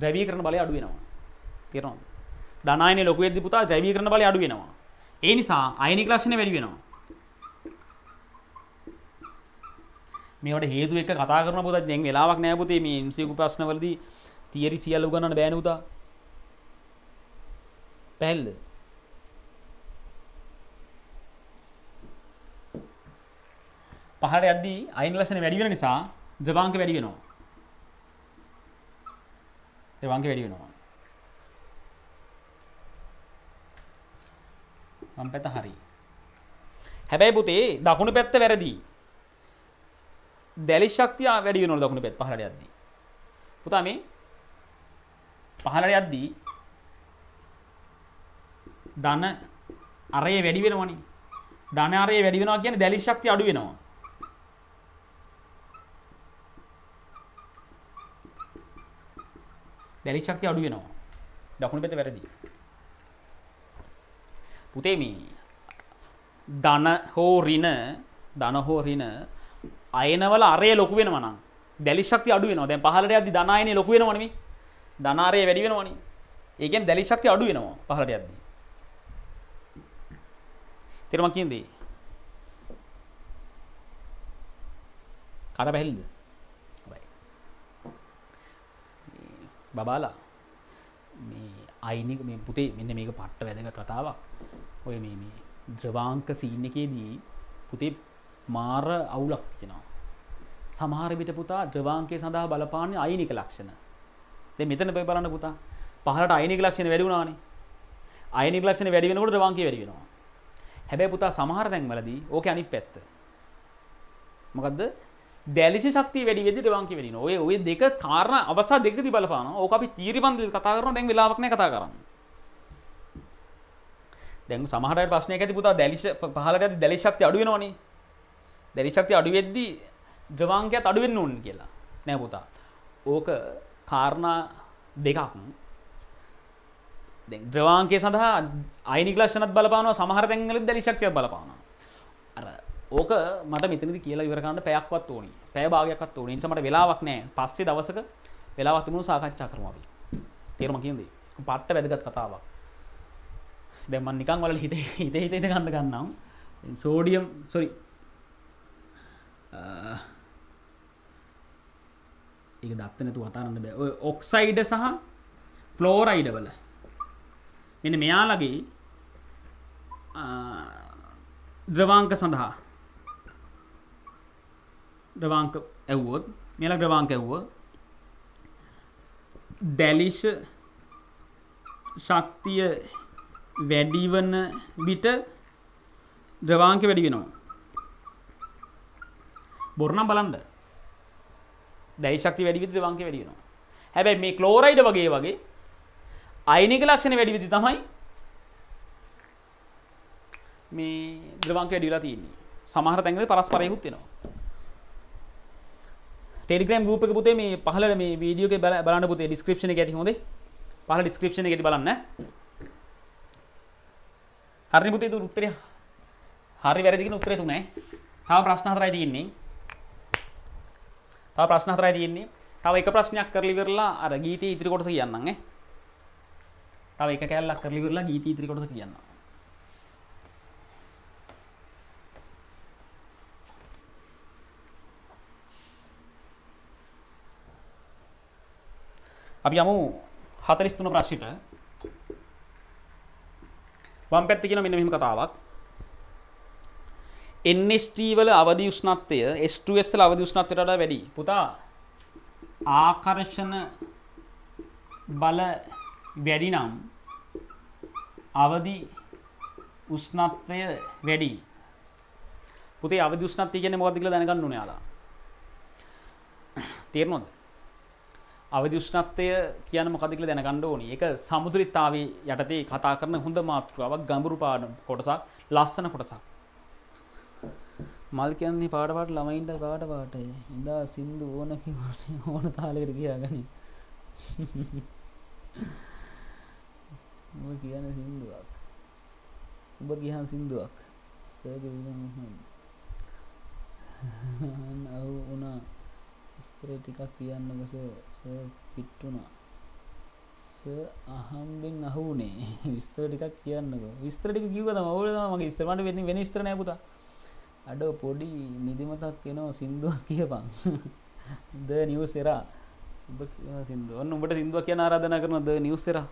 ද්‍රැවී කරන බලය අඩු වෙනවා. තේරෙනවද? ධනායනය ලොකු වෙද්දී පුතා ද්‍රැවී කරන බලය අඩු වෙනවා. ඒ නිසා අයනික ලක්ෂණ වැඩි වෙනවා. මේවට හේතු එක කතා කරන පුතා දැන් වෙලාවක් නැහැ පුතේ මේ MCQ ප්‍රශ්නවලදී තියරි සියල්ල උගන්නන්න බෑනේ පුතා. පැහැදිලිද? පහළට යද්දී අයින් ලක්ෂණ වැඩි වෙන නිසා ද්‍රවාංක වැඩි වෙනවා. ද්‍රවාංක වැඩි වෙනවා. වම් පැත්ත හරි. හැබැයි පුතේ දකුණු පැත්ත වැරදි. දැලි ශක්තිය වැඩි වෙනවලු දකුණු පැත්ත පහළට යද්දී. පුතා මේ පහළට යද්දී ධන අරය වැඩි වෙනවනේ. ධන අරය වැඩි වෙනවා කියන්නේ දැලි ශක්තිය අඩු වෙනවා. දැලි ශක්තිය අඩු වෙනවා. දකුණු පැත්ත වැරදි. පුතේ මේ ධන හෝ ඍණ ධන හෝ ඍණ අයනවල අරය ලොකු වෙනවා නම් දැලි ශක්තිය අඩු වෙනවා. දැන් පහළට යද්දි ධන අයනේ ලොකු වෙනවනේ මේ. ධන අරය වැඩි වෙනවනේ. ඒ කියන්නේ දැලි ශක්තිය අඩු වෙනවා පහළට යද්දි. තේරුම් ගන්න කියන්නේ. කර බැහැලිද? බබාලා මේ අයිනික මේ පුතේ මෙන්න මේක පට්ට වැදග කතාවක් ඔය මේ මේ ද්‍රවාංක සීන්න එකේදී පුතේ මාර අවුලක් තියෙනවා සමහරවිට පුතා ද්‍රවාංකය සඳහා බලපාන්න අයිනික ලක්ෂණ දෙ මෙතන පැ බලන්න පුතා පහලට අයිනික ලක්ෂණ වැඩිුණානේ අයිනික ලක්ෂණ වැඩි වෙනකොට ද්‍රවාංකය වැඩි වෙනවා හැබැයි පුතා සමහර තැන්වලදී ඕක අනිත් පැත්ත මොකද්ද දැලිසි ශක්ති වැඩි වෙදි රවංකි වෙලින ඔය ඔය දෙක කාරණ අවස්ථා දෙකදී බලපාන ඕක අපි තීරිබන්දල් කතා කරන දැන් වෙලාවක් නැහැ කතා කරන්න දැන් සමහර අය ප්‍රශ්නයක් ඇති පුතා දැලිස පහලට ඇති දැලිස් ශක්තිය අඩු වෙනවනේ දැලිස් ශක්තිය අඩු වෙද්දී ද්‍රවාංකයත් අඩු වෙන්න ඕන කියලා නෑ පුතා ඕක කාරණා දෙකක් දැන් ද්‍රවාංකය සඳහා අයිනික ලක්ෂණත් බලපානවා සමහර තැන්වල දැලිස් ශක්තිය බලපානවා අර ඕක මට මෙතනදි කියලා ඉවරගන්න පැයක්වත් ඕනි පැය භාගයක්ත් වූ නිසමට වෙලාවක් නෑ පස්සේ දවසක වෙලාවක් තිබුණු සාකච්ඡා කරම අපි තේරම කියද පට්ට වැදගත් කතාවක් දැමන් නිකං වල හිත හිත හිතේද ගන්න ගන්නම් සෝඩියම් සොරි ඒ දත්තනතු කතාරන්න බෑ ඔය ඔක්සයිඩ සහ ෆ්ලෝරයිඩ වල මෙන මෙයාලගේ ද්‍රවාංක සඳහා ද්‍රවාංක ඇව්වොත් මෙලක් ද්‍රවාංක ඇව්ව දැලිෂ ශක්තිය වැඩි වන විට ද්‍රවාංක වැඩි වෙනවා බොරනම් බලන්න දැයි ශක්ති වැඩි විට ද්‍රවාංක වැඩි වෙනවා හැබැයි මේ ක්ලෝරයිඩ් වගේ වගේ අයනික ලක්ෂණ වැඩි විදි තමයි මේ ද්‍රවාංක වැඩි වෙලා තියෙන්නේ සමහර තැන්වල පරස්පරයකුත් වෙනවා ටෙලිග්‍රම් රූපක පුතේ මේ පහල මේ වීඩියෝක බල බලන්න පුතේ ඩිස්ක්‍රපෂන ඇති හොඳ පහල ඩිස්ක්‍රපෂන ඇති බලන්න හරි පුතේ උත්තරය හරි වැරදිගෙන උත්තරය තුනයි තව ප්‍රශ්න හතරයි තියෙන්නේ තව ප්‍රශ්න හතරයි තියෙන්නේ තව එක ප්‍රශ්නයක් කරලා ඉවරලා අර ගීතේ ඉදිරි කොටස කියන්නම් ඈ තව එක කැලලක් කරලා ඉවරලා ගීතේ ඉදිරි කොටස කියන්නම් අපි යමු හතරිස්තුන ප්‍රශ්ිට වම් පැත්ති කියෙන මෙන මෙහිම කතාවක් එන්නස්ට වල අවධි උෂ්නත්වය ස්ටස්ල අවධි උෂ්නත්වයට වැඩි පුතා ආකර්ෂණ බල වැඩි නම් අවධි උෂ්නත්වය වැඩි පුතේ අවධි උෂ්නත්ති කියන මොදදිල දැනගන්න නුනයාලා තේරනොද අවදි උෂ්ණත්වය කියන මොකද කියලා දැනගන්න ඕනේ. ඒක සමුද්‍රිතාවේ යටතේ කතා කරන හොඳ මාතෘකාවක් ගැඹුරු පාඩම් කොටසක්, ලස්සන කොටසක්. මල් කියන්නේ පාඩ පාඩ ළමයින්ට පාඩ පාඩ ඉඳා සින්දු ඕන කිව්වට [laughs] ඕන තාලයකට ගියාගනි. [laughs] ඔබ කියන සින්දුවක්. ඔබ ගියහන් සින්දුවක්. සර්ජ් විලන් මොහොන්. අහු උනා [laughs] විස්තර ටිකක් කියන්නක සර් පිට්ටුනා අහම්බෙන් අහුනේ විස්තර ටිකක් කියන්නක විස්තර ටික කිව්ව තමයි ඕල තමයි මගේ ඉස්තරමට වෙන්නේ වෙන ඉස්තර නෑ පුතා අඩ පොඩි නිදිමතක් එනවා සින්දුවක් කියපන් [laughs] ද නිවුස් එරා ඔබ සින්දුව ඔන්න උඹට සින්දුවක් කියන ආරාධනා කරනවා ද නිවුස් එරා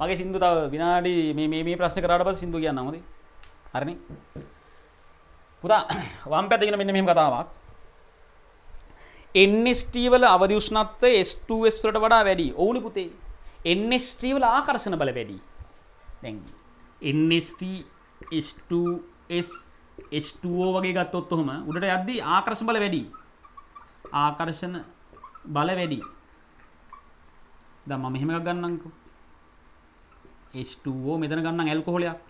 මගේ සින්දුව තව විනාඩි මේ මේ මේ ප්‍රශ්න කරාට පස්සේ සින්දුව කියන්න මොකද හරිනේ පුතා [coughs] වම් පැත්තේ කියන මෙන්න මෙහෙම කතාවක් එන්නස්ටීවල අවධෂ්නත්ව ස්ටස්වට වඩා වැඩි ඕනි පුතේ එන්නස්ට්‍රීවල ආකර්ශන බල වැඩි එන්නස්ටෝ වගේ ගත්තොත්තොහොම උඩට යද්දී ආකර්ශ බල වැඩි ආකර්ෂණ බල වැඩි දම මෙහෙම ගන්නංකු ස්ටෝ මෙතන ගන්න ඇල්කොහොලයක්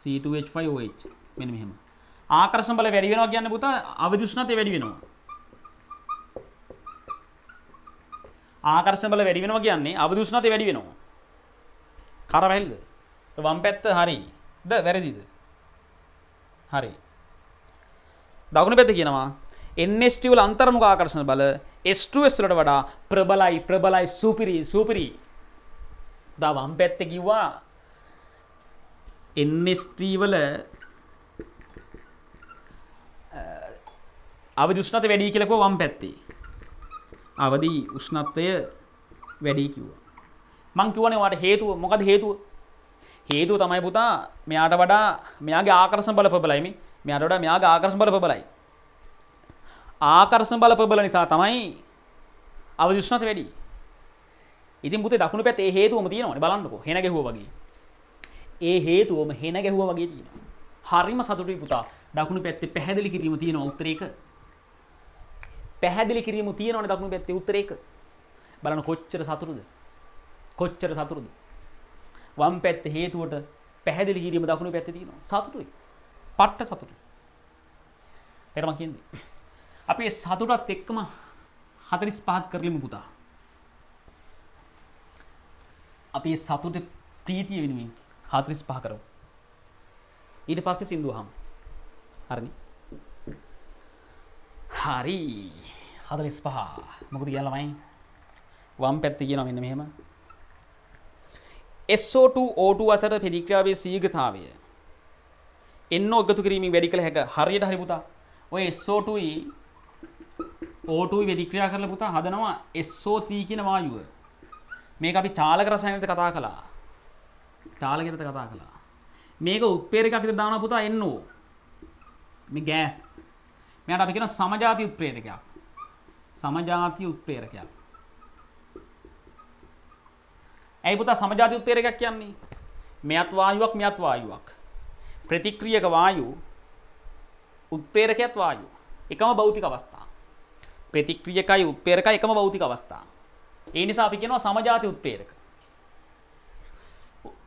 C2H5OH මෙ මෙහෙම ආකර්ශ බල වැඩි වෙනවා කියන්න පුතා අවදුෂ්නතය වැඩි වෙනවා ආකර්ෂණ බල වැඩි වෙනවා කියන්නේ අවදුෂ්ණතේ වැඩි වෙනවා. කරවැල්ද? වම් පැත්ත හරිද වැරදිද? හරි. දකුණු පැත්ත කියනවා NH2 වල අන්තර්මුඛ ආකර්ෂණ බල S2S වලට වඩා ප්‍රබලයි ප්‍රබලයි සුපිරි සුපිරි. දා වම් පැත්ත කිව්වා NH3 වල අවදුෂ්ණත වැඩි කියලා කිව්වා වම් පැත්තේ. අවදි උෂ්ණත්වය වැඩි කිව්වා. මං කිවනේ වට හේතුව මොකද හේතුව හේතුව තමයි පුතා මෙයාට වඩා මෙයාගේ ආකරසන බල ප්‍රබලයිමි මෙයාට වඩා මෙයාගේ ආකරසන බල ප්‍රබලයි ආකර්ෂණ බල ප්‍රබල නිසා තමයි අවදිෂ්ණත වැඩි ඉතින් පුතේ දකුණු පැත්තේ ඒ හේතුවම තියෙනවනේ බලන්නකෝ හෙන ගැහුවා වගේ ඒ හේතුවම හෙන ගැහුවා වගේ තියෙනවා හරිම සතුටුයි පුතා දකුණු පැත්තේ පැහැදිලි කිරීම තියෙනවා උත්තරේක පැහැදිලි කිරීම තියෙනවනේ දකුණු පැත්තේ උත්තරේක. බලන්න කොච්චර සතුරුද? කොච්චර සතුරුද? වම් පැත්තේ හේතුවට පැහැදිලි කිරීම දකුණු පැත්තේ තියෙනවා. සතුටුයි. පට්ට සතුටුයි. එතන මම කියන්නේ. අපි සතුටත් එක්කම 45ත් කරලිමු පුතා. අපි සතුටේ ප්‍රීතිය වෙනුවෙන් 45 කරමු. ඊට පස්සේ සින්දුවහම. හරිනේ. හරි හදලිස් පහ මොකද කියලමයි වම් පැත්ති කියන මෙන්න මෙහෙම SO2 O2 අතර පෙදික්‍රාවේ සීගතාවය එන්න ඔගතු කිරීමේ වැඩි කළ හැක හරියට හරි පුතා ඔය SO2 O2 වෙදික්‍රියා කරලා පුතා හදනවා SO3 කියන වායුව මේක අපි චාලක රසායනයේද කතා කළා චාලකයේද කතා කළා මේක උත්ප්‍රේරක අපිට දානවා පුතා NO මේ ගෑස් මෙයාට අපි කියන සමජාති උත්ප්‍රේරකයක්. සමජාති උත්ප්‍රේරකයක්. ඇයි පුතා සමජාති උත්ප්‍රේරකයක් කියන්නේ? මෙයත් වායුවක් මෙයත් වායුවක්. ප්‍රතික්‍රියක වායු උත්ප්‍රේරකයත් වායු. එකම භෞතික අවස්ථා. ප්‍රතික්‍රියකයි උත්ප්‍රේරකයි එකම භෞතික අවස්ථා. ඒ නිසා අපි කියනවා සමජාති උත්ප්‍රේරක.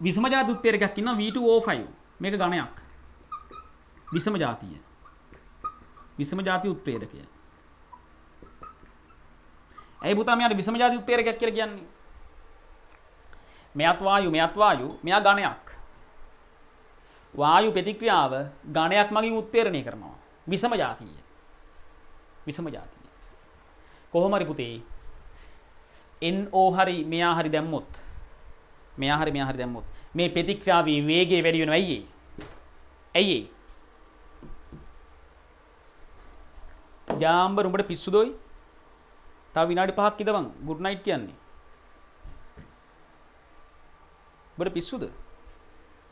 විසමජාති උත්ප්‍රේරකයක් ඉන්නවා V2O5. මේක ඝණයක්. විසමජාතිය. විසම ජාති උත්ප්‍රේරකය. ඇයි පුතා මෙයාට විසම ජාති උත්ප්‍රේරකයක් කියලා කියන්නේ? මෙයත් වායු මෙයත් වායු මෙයා ඝණයක්. වායු ප්‍රතික්‍රියාව ඝණයක් මගින් උත්ප්‍රේරණය කරනවා. විසම ජාතිය. විසම ජාතිය. කොහොම හරි පුතේ NO හරි මෙයා හරි දැම්මොත් මෙයා හරි මෙයා හරි දැම්මොත් මේ ප්‍රතික්‍රියාවේ වේගය වැඩි වෙනවා ඇයි ඒ? ඇයි ඒ? ජාම්බර උඹට පිස්සුදොයි. තව විනාඩි 5ක් ඉඳවන් good night කියන්නේ. උඹට පිස්සුද?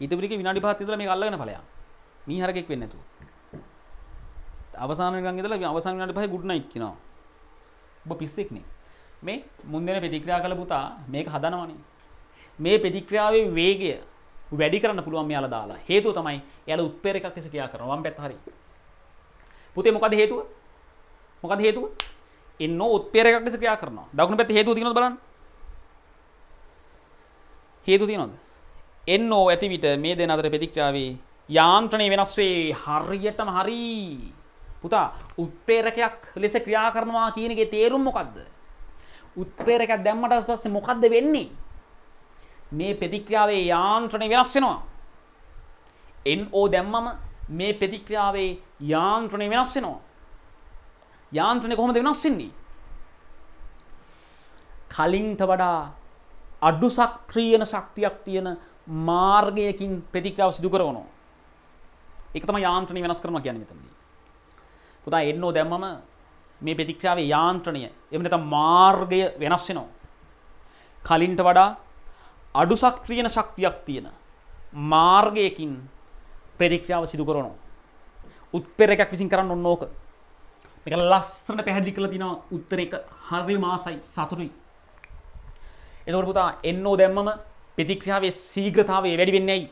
ඊටපිරික විනාඩි 5ක් ඉඳලා මේක අල්ලගෙන ඵලයන්. මීහරකෙක් වෙන්නේ නැතුව. අවසාන වෙනකන් ඉඳලා අවසාන විනාඩි 5යි good night කියනවා. ඔබ පිස්සෙක් නේ. මේ මුන්දෙන ප්‍රතික්‍රියා කළ පුතා මේක හදනවනේ. මේ ප්‍රතික්‍රියාවේ වේගය වැඩි කරන්න පුළුවන් මෙයාලා දාලා. හේතුව තමයි එයාලා උත්පේරයක් ලෙස ක්‍රියා කරනවා. වම් පැත්ත හරියි. පුතේ මොකද හේතුව? මොකද හේතුව එන්න උත්පේරයක් ලෙස ක්‍රියා කරනවා දකුණු පැත්තේ හේතුව තියෙනවද බලන්න හේතුව තියෙනවද එන්නෝ ඇති විට මේ දෙන අතර ප්‍රතික්‍රියාවේ යාන්ත්‍රණය වෙනස් වේ හරියටම හරි පුතා උත්පේරකයක් ලෙස ක්‍රියා කරනවා කියන එකේ තේරුම මොකද්ද උත්පේරකයක් දැම්මට පස්සේ මොකද්ද වෙන්නේ මේ ප්‍රතික්‍රියාවේ යාන්ත්‍රණය වෙනස් වෙනවා NO දැම්මම මේ ප්‍රතික්‍රියාවේ යාන්ත්‍රණය වෙනස් වෙනවා යාන්ත්‍රණය කොහොමද වෙනස් වෙන්නේ? කලින්ට වඩා අඩු සක්‍රියන ශක්තියක් තියෙන මාර්ගයකින් ප්‍රතික්‍රියාව සිදු කරනවා. ඒක තමයි යාන්ත්‍රණය වෙනස් කරනවා කියන්නේ මෙතනදී. පුතා එන්නෝ දැම්මම මේ ප්‍රතික්‍රියාවේ යාන්ත්‍රණය එහෙම නැත්නම් මාර්ගය වෙනස් වෙනවා. කලින්ට වඩා අඩු සක්‍රියන ශක්තියක් තියෙන මාර්ගයකින් ප්‍රතික්‍රියාව සිදු කරනවා. උත්පෙරකයක් විසින් කරන්න ඕන ඕක. එක ලස්සට පැහැදිලි කළ තින උත්තර එක හරි මාසයි සතුරුයි එතකොට පුතා එන්නෝ දැම්මම ප්‍රතික්‍රියාවේ සීග්‍රතාවේ වැඩි වෙන්නේ ඇයි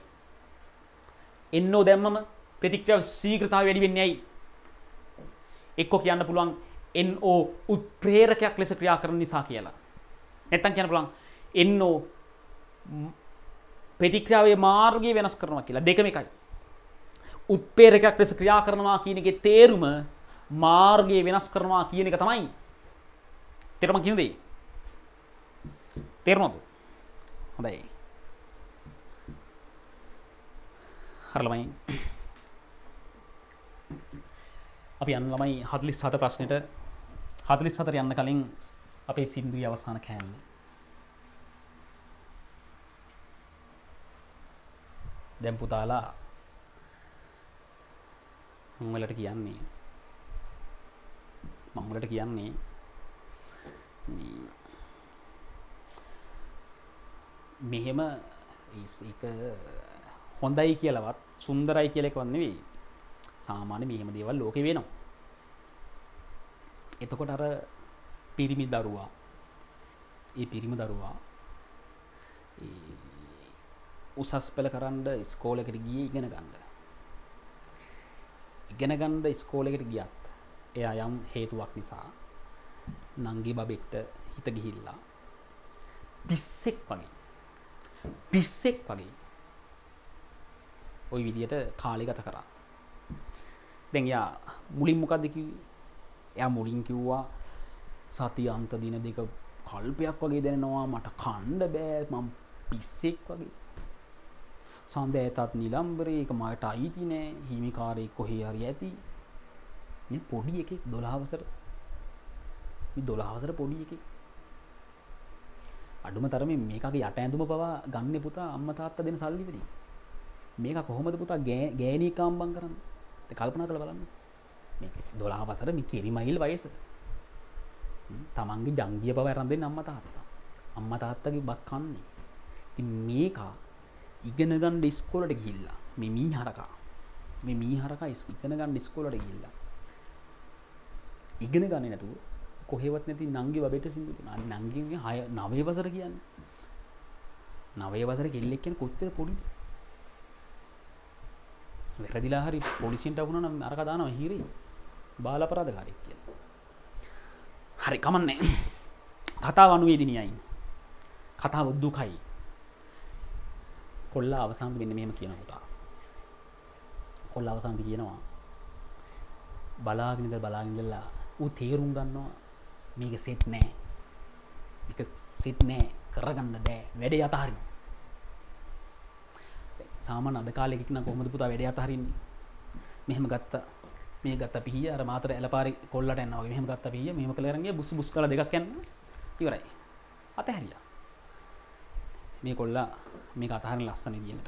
එන්නෝ දැම්මම ප්‍රතික්‍රියාව සීග්‍රතාව වැඩි වෙන්නේ ඇයි එක්කෝ කියන්න පුළුවන් NO උත්ප්‍රේරකයක් ලෙස ක්‍රියා කරන නිසා කියලා නැත්තම් කියන්න පුළුවන් NO ප්‍රතික්‍රියාවේ මාර්ගය වෙනස් කරනවා කියලා දෙකම එකයි උත්පේරකයක් ලෙස ක්‍රියා කරනවා කියන එකේ තේරුම මාර්ගය වෙනස් කරනවා කියන එක තමයි තෙරම කියනදී තේරනොද හොඳයි හරලමයි අපි අන් ළමයි හදලිස් සත ප්‍රශ්නයට හදලිස් සතර යන්න කලින් අපේ සින්දුී අවසාන කෑල්ල දැම්පුතාලා උවලට කියන්නේ මංගලට කියන්නේ මෙහෙම හොඳයි කියලවත් සුන්දරයි කියලෙකවන්න වෙයි සාමාන්‍ය මෙහෙම දේවල් ලෝකෙ වෙනවා එතකොට අර පිරිමි දරුවා ඒ පිරිම දරුවා උසස් පෙළ කරන්න ස්කෝලකට ගිය ඉගෙන ගන්න ඉගෙන ගණ්ඩ ස්කෝලකට ගියත් එයා යම් හේතුවක් නිසා නංගි බබෙක්ට හිත ගිහිල්ලා පිස්සෙක් වගේ පිස්සෙක් වගේ ඔය විදියට කාලෙ ගත කරා දැන් යා මුලින් මොකක්ද කිව්වේ එයා මුලින් කිව්වා සති අන්ත දින දෙක කල්පයක් වගේ දැනෙනවා මට කණ්ඩ බෑ මම පිස්සෙක් වගේ සඳ ඇතත් නිලම්බරේ එක මට අයිති නෑ හිමිකාරයෙක් කොහේ හරි ඇති පොඩි එක දොලාවසර දොලාවසර පොඩි එක අඩුම තරම මේකගේ යට ඇඳුම පවා ගන්න පුතා අම්ම තාත්ත දෙන සල්ලිවෙන මේක කොහොමද පුතා ගෑනී කාම්බන් කරන්න කල්පනා කළ බලන්න දොලා වසර මි කිරිමහිල් වයස තමන්ගේ ජංගිය පව ඇරන් දෙන්න අම්ම තාත්තා අම්ම තාත්තගේ බත් කන්නේ ති මේකා ඉගෙනගන් ඩිස්කෝලට ගිල්ලා මෙ මී හරකා මෙ මී හරකා ඉස්කනගන් ඩිස්කෝලට ගිල්ලා ඉගෙන ගන්න නැතුව කොහෙවත් නැති නංගි වබට සිදුන නංගිගේ හය නවේ වසර කියන්න නවය වසර කෙල්ලෙක්කෙන් කොත්තර පොඩි වැරදිලා හරි පොලිසින්ට වුණ නම් අරකදානව හිරේ බාලපරාධ කාරයක් කිය හරි කමන්නේ කතා වනුවේ දිනියයින් කතාව දුකයි කොල්ලා අවසාම් වෙන්න මෙම කියන කොතා කොල්ලා අවසාන්ති කියනවා බලාගෙනද බලාගෙනදල්ලා ඌ තේරුම් ගන්නවා මේක සෙට් නෑ එක සිට් නෑ කරගන්න බෑ වැඩේ අතහරින් සාමන අද කාලෙකින කොහොමද පුතා වැඩේ අතහරින්නේ මෙහෙම ගත්ත මේ ගත්ත පිහිය අර මාතර ඇලපාරි කොල්ලට යනවා වගේ මෙහෙම ගත්ත පිහිය මෙහෙම කළා රංගේ බුස් බුස් කරලා දෙකක් යන්න ඉවරයි අතහැරියා මේ කොල්ලා මේක අතහරින ලස්සන විදියට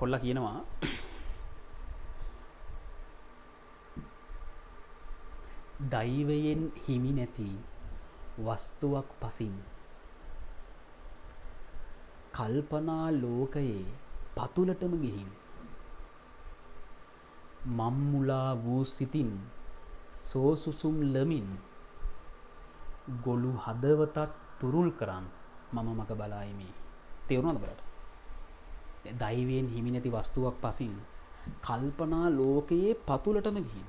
කොල්ලා කියනවා දෛවයෙන් හිමි නැති වස්තුවක් පසින් කල්පනා ලෝකයේ පතුලටම ගිහින් මම්මුලා වූ සිතින් සෝසුසුම් ලමින් ගොළු හදවතත් තුරුල් කරන් මම මක බලායිමේ තේරුණද බලට දෛවයෙන් හිමි නැති වස්තුවක් පසින් කල්පනා ලෝකයේ පතුලටම ගිහින්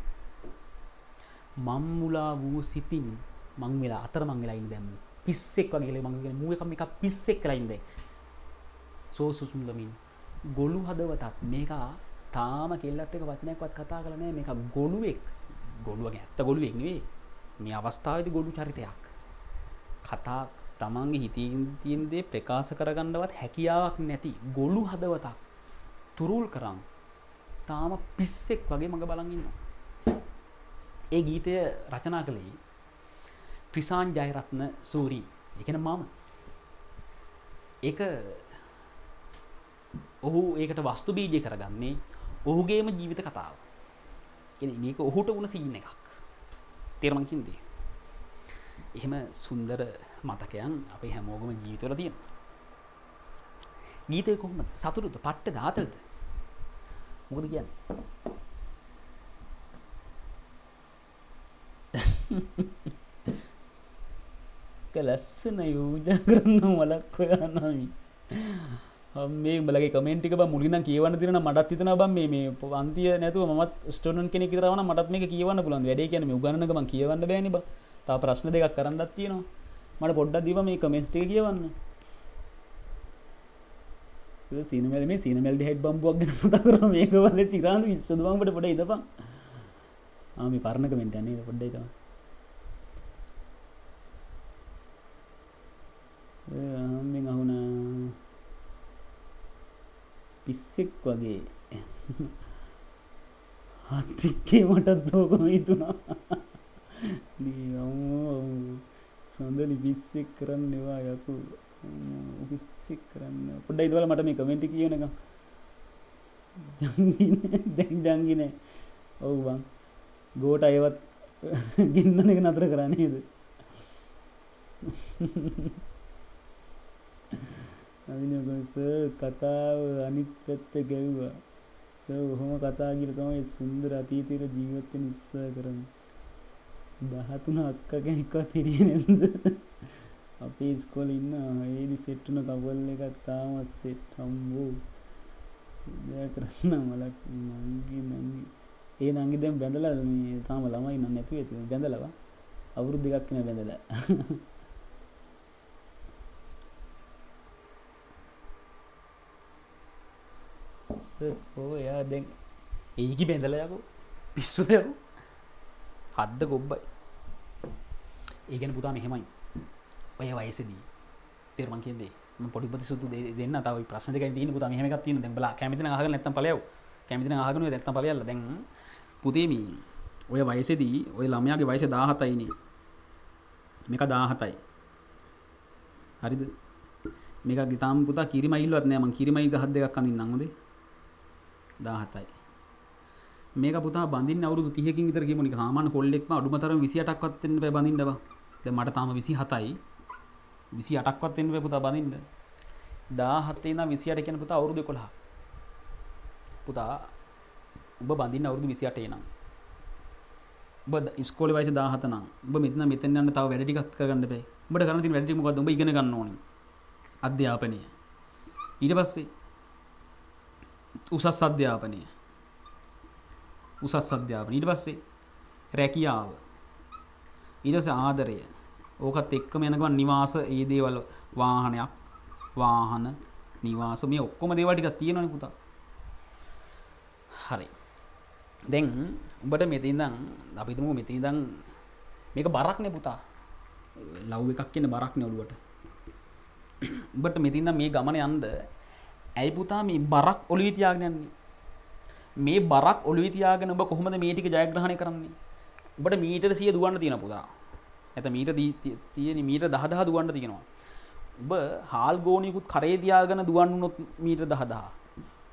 මම්මුලා වූ සිතින් මං වෙලා අතර මං වෙලා ඉන්න දැම්ම පිස්සෙක් වගේ කියලා මං කියන්නේ මූ එකක් එකක් පිස්සෙක් කියලා ඉන්න දැන් සෝ සුසුම්දමින් ගොළු හදවතත් මේක තාම කෙල්ලත් එක වචනයක්වත් කතා කළ නෑ මේක ගොළුවෙක් ගොළුව ඇත්ත ගොළුවෙක් නෙවෙයි මේ අවස්ථාවේදී ගොළු චරිතයක් කතා තමන්ගේ හිතින් තියෙන දේ ප්‍රකාශ කරගන්නවත් හැකියාවක් නැති ගොළු හදවතක් තුරුල් කරන් තාම පිස්සෙක් වගේ මඟ බලන් ඉන්නවා ඒ ගීතය රචනා කළේ ක්‍රිසාන් ජයරත්න සූරී එකන මම ඒ ඔහු ඒකට වස්තු බීජය කරගන්නේ ඔහුගේම ජීවිත කතාව මේක ඔහුට වුණ සිීන එකක් තේරමංකින්දේ එහෙම සුන්දර මතකයන් අපේ හැමෝගම ජීවිතර තියෙන ගීතය කොහොමත් සතුරුද පට්ට දාතල්ද මොකද කියන්න [laughs] එක ලස්සන යෝජා කරන්න මලක් ඔයානමි මේ බලගේ කමෙන්ටික මුලින කියවන තිරන මටත් තිතන බම් මේ පන්තිය නැතු මත් ස්ටෝන් කෙනෙ රවන මටත් මේ කියවන්න පුළන් වැඩ කියන උගන්නකම කියවන්න බෑනිබ තා ප්‍රශ්න දෙකක් කරන්නත් තියෙනවා මට පොඩ්ඩක් දීව මේ කමෙන්ස්ටේ කියවන්න සිනමල මේ සිනමල්ඩි හෙඩ් බම්බුවක් ගැන කතා කරන මේක වල සිරාණු විශ්වදුවම්බට පොඩ ඉඳපන් ආ මේ පරණ කමෙන්ට් යන්නේ පොඩ්ඩයි තමයි හම්බෙන් අහුනා පිස්සෙක් වගේ හත්තික්කේ මටත් දෝකම හිතුනා සඳලි පිස්සෙක් කරන්න එවා යකු පිස්සෙක් කරන්න පොඩ්ඩ ඉදවල මට මේ කමෙන්ටි කියනක දැන් ජංගිනෑ ඔවු බං ගෝට අයවත් ගින්නන එක නතර කරන්නේද නවින සර් කතාව අනිත් පැත්ත ගැව්වා සර් ඔහොම කතා කියලා තමයි සුන්දර අතීතයේ ජීවිතේ ඉස්සර කරන්නේ 13 අක්ක කෙනෙක්වත් හිටියේ නැද්ද අපේ ඉස්කෝලේ ඉන්න ඒදි සෙට් වෙන කවල් එකක් තාමත් සෙට් හම්බෝ දැන් කරන්න මලක් නංගි නංගි ඒ නංගි දැන් බැඳලා මේ තාම ළමයි නම් නැතුව ඇති බැඳලවා අවුරුදු දෙකක් වෙන බැඳලා ඕ එයා දැන් ඒකි බැඳලයකු පිස්සු දෙයකු හද්ද ගොබ්බයි ඒගැන පුතා මෙහෙමයි ඔය වයසදී තෙරමන් කියෙදේ පොඩිපති සුතු දෙන්න තව ප්‍රශ්න දෙක දන පුතා මෙහමක් තින දැ බලා කැමති හග නැතම් පලයව කැමති හගන ඇත්තම් පලයල දැන් පුතේමී ඔය වයසදී ඔය ළමයාගේ වයස දාහතයින මේක දාහතයි හරිද මේක ගිතාම් පුතා කිරිමයිල්ලත් නෑම කිරිමයි හත් දෙයක් කඳින් නංගොදේ 17යි. මේක පුතා බඳින්න අවුරුදු 30කින් විතර කියමු නික සාමාන්‍ය කොල්ලෙක්ම අඩුමතරම 28ක්වත් වෙන්න බෑ බඳින්න බා. දැන් මට තාම 27යි. 28ක්වත් වෙන්න බෑ පුතා බඳින්න. 17 ඉඳන් 28 කියන පුතා අවුරුදු 11. පුතා ඔබ බඳින්න අවුරුදු 28 එනං. ඔබ ඉස්කෝලේ වයස 17 නම් ඔබ මෙතන මෙතෙන් යන්න තව වැඩ ටිකක් කරගන්න බෑ. ඔබට කරන්න තියෙන වැඩ ටික මොකද්ද? ඔබ ඉගෙන ගන්න ඕනේ. අධ්‍යාපනය. ඊට පස්සේ උසස් අධ්‍යාපනය උසස් අධ්‍යාපන ඊට පස්සේ රැකියාව ඊට පස්සේ ආදරය ඕකත් එක්කම යන ගමන් නිවාස ඒ දේවල් වාහනයක් වාහන නිවාස මේ ඔක්කොම දේවල් ටිකක් තියෙනවනේ පුතා හරි දැන් උඹට මෙතන ඉඳන් අපි හිතමු මෙතන ඉඳන් මේක බරක්නේ පුතා ලව් එකක් කියන බරක්නේ ඔළුවට උඹට මෙතන ඉඳන් මේ ගමන යන්න ඇයි පුතා මේ බරක් ඔලුවි තියාගෙනන්නේ මේ බරක් ඔලුවි තියාගෙන ඔබ කොහොමද මේ ටික ජයග්‍රහණය කරන්නේ ඔබට මීටර 100 දුවන්න තියෙන පුතා නැත මීට තියෙන මීටර 10000 දුවන්න තියෙනවා ඔබ හාල් ගෝණියකුත් කරේ තියාගෙන දුවන්න උනොත් මීටර 10000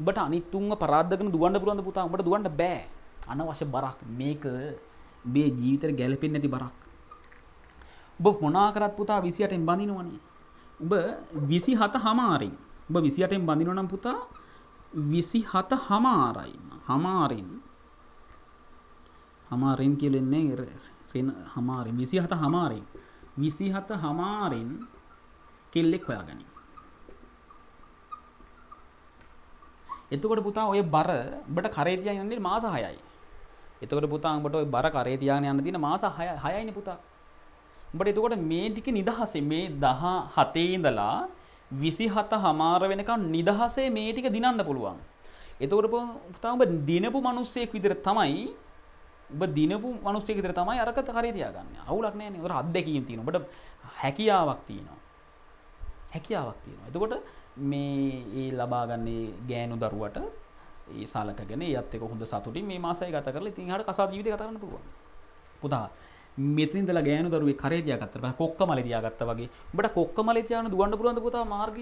ඔබට අනිත් තුන්ව පරාද්දගෙන දුවන්න පුළුවන්ද පුතා ඔබට දුවන්න බෑ අනවශ්‍ය බරක් මේක මේ ජීවිතේට ගැලපෙන්නේ නැති බරක් ඔබ මොනා කරත් පුතා 28න් බඳිනවනේ ඔබ 27 හමාරින් ඔබ විසියටෙන් බඳිනවනම් පුතා විසි හත හමාරයින්න හමාරෙන් හමාරෙන් කියලෙන්නේ හමාරෙන් විසි හත හමාරෙන් විසි හත හමාරෙන් කෙල්ලෙක් හොයා ගනි එතකොට පුතා ඔය බර බට කරේතිය යන්නේ මාස හයයි එතකොට පුතා උඹට ඔය බර කරේ තියාගෙන යන්න තියෙන මාස 6 6යිනේ පුතා. උඹට එතකොට මේ ටික නිදහසේ මේ 17 ඉඳලා විසි හත හමාර වෙනකම් නිදහසේ මේ ටික දිනන්න පුළුවන්. එතකොට පුතා ඔබ දිනපු මිනිස්සෙක් විදිහට තමයි ඔබ දිනපු මිනිස්සෙක් විදිහට තමයි අරක හරිය තියාගන්නේ. අවුලක් නැහැ නේ. ඔතන අත්දැකීම් තියෙනවා. ඔබට හැකියාවක් තියෙනවා. හැකියාවක් තියෙනවා. එතකොට මේ ඒ ලබාගන්නේ ගෑනු දරුවට ඒ සලකගෙන ඒත් එක හොඳ සතුටින් මේ මාසය ගත කරලා ඉතින් හරියට කසාද ජීවිතය ගත කරන්න පුළුවන්. පුතා මෙතින්දල ගෑන දරුවේ කරේදයාගත්තර කොක්ක මලදයාගත්ත වගේ බට කොක්ක මලතියන දුවන්න පුලුවන්ද පුතා මාර්ග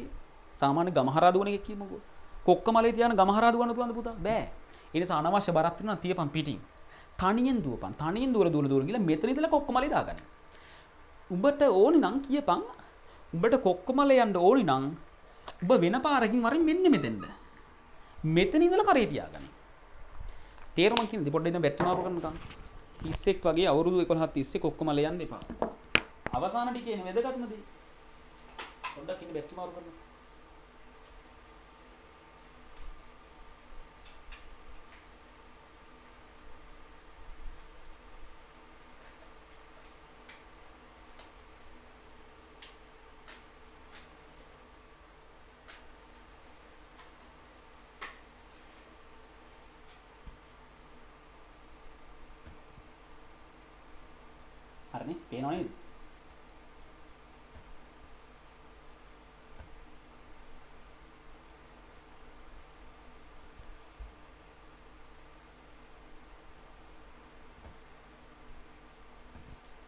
සාමාන්‍ය ගමහරාදුවනය කියීමකෝ කොක්ක මලතියන ගමහරාදුවන්න පුලන්ද පුතා බෑ එනිසා අනවශ්‍ය බරත්වන තියපන් පිටින් තනියෙන් දුවපන් තනින් දුර දුර දුරගල මෙතනිදල කොක්කමලදාගන්න උඹට ඕනි නං කියපං උඹට කොක්කමල යන්න ඕනි නං උඹ වෙන පාරකින් වරින් මෙන්න මෙතෙන්ද මෙතනිදල කරේතියාගන්න තේරමකින් දෙපොඩ්ඩ බැට්මාරුකන්කම් තිස්සෙක් වගේ අවුරුදු එකොළහත් තිස්සේ කොක්කොමල යන්න එපා. අවසානට කියන වැදගත්ම දේ. පොඩ්ඩක් ඉන්න බැටරි මාරු කරන්න. හරිනේ පේනව නේද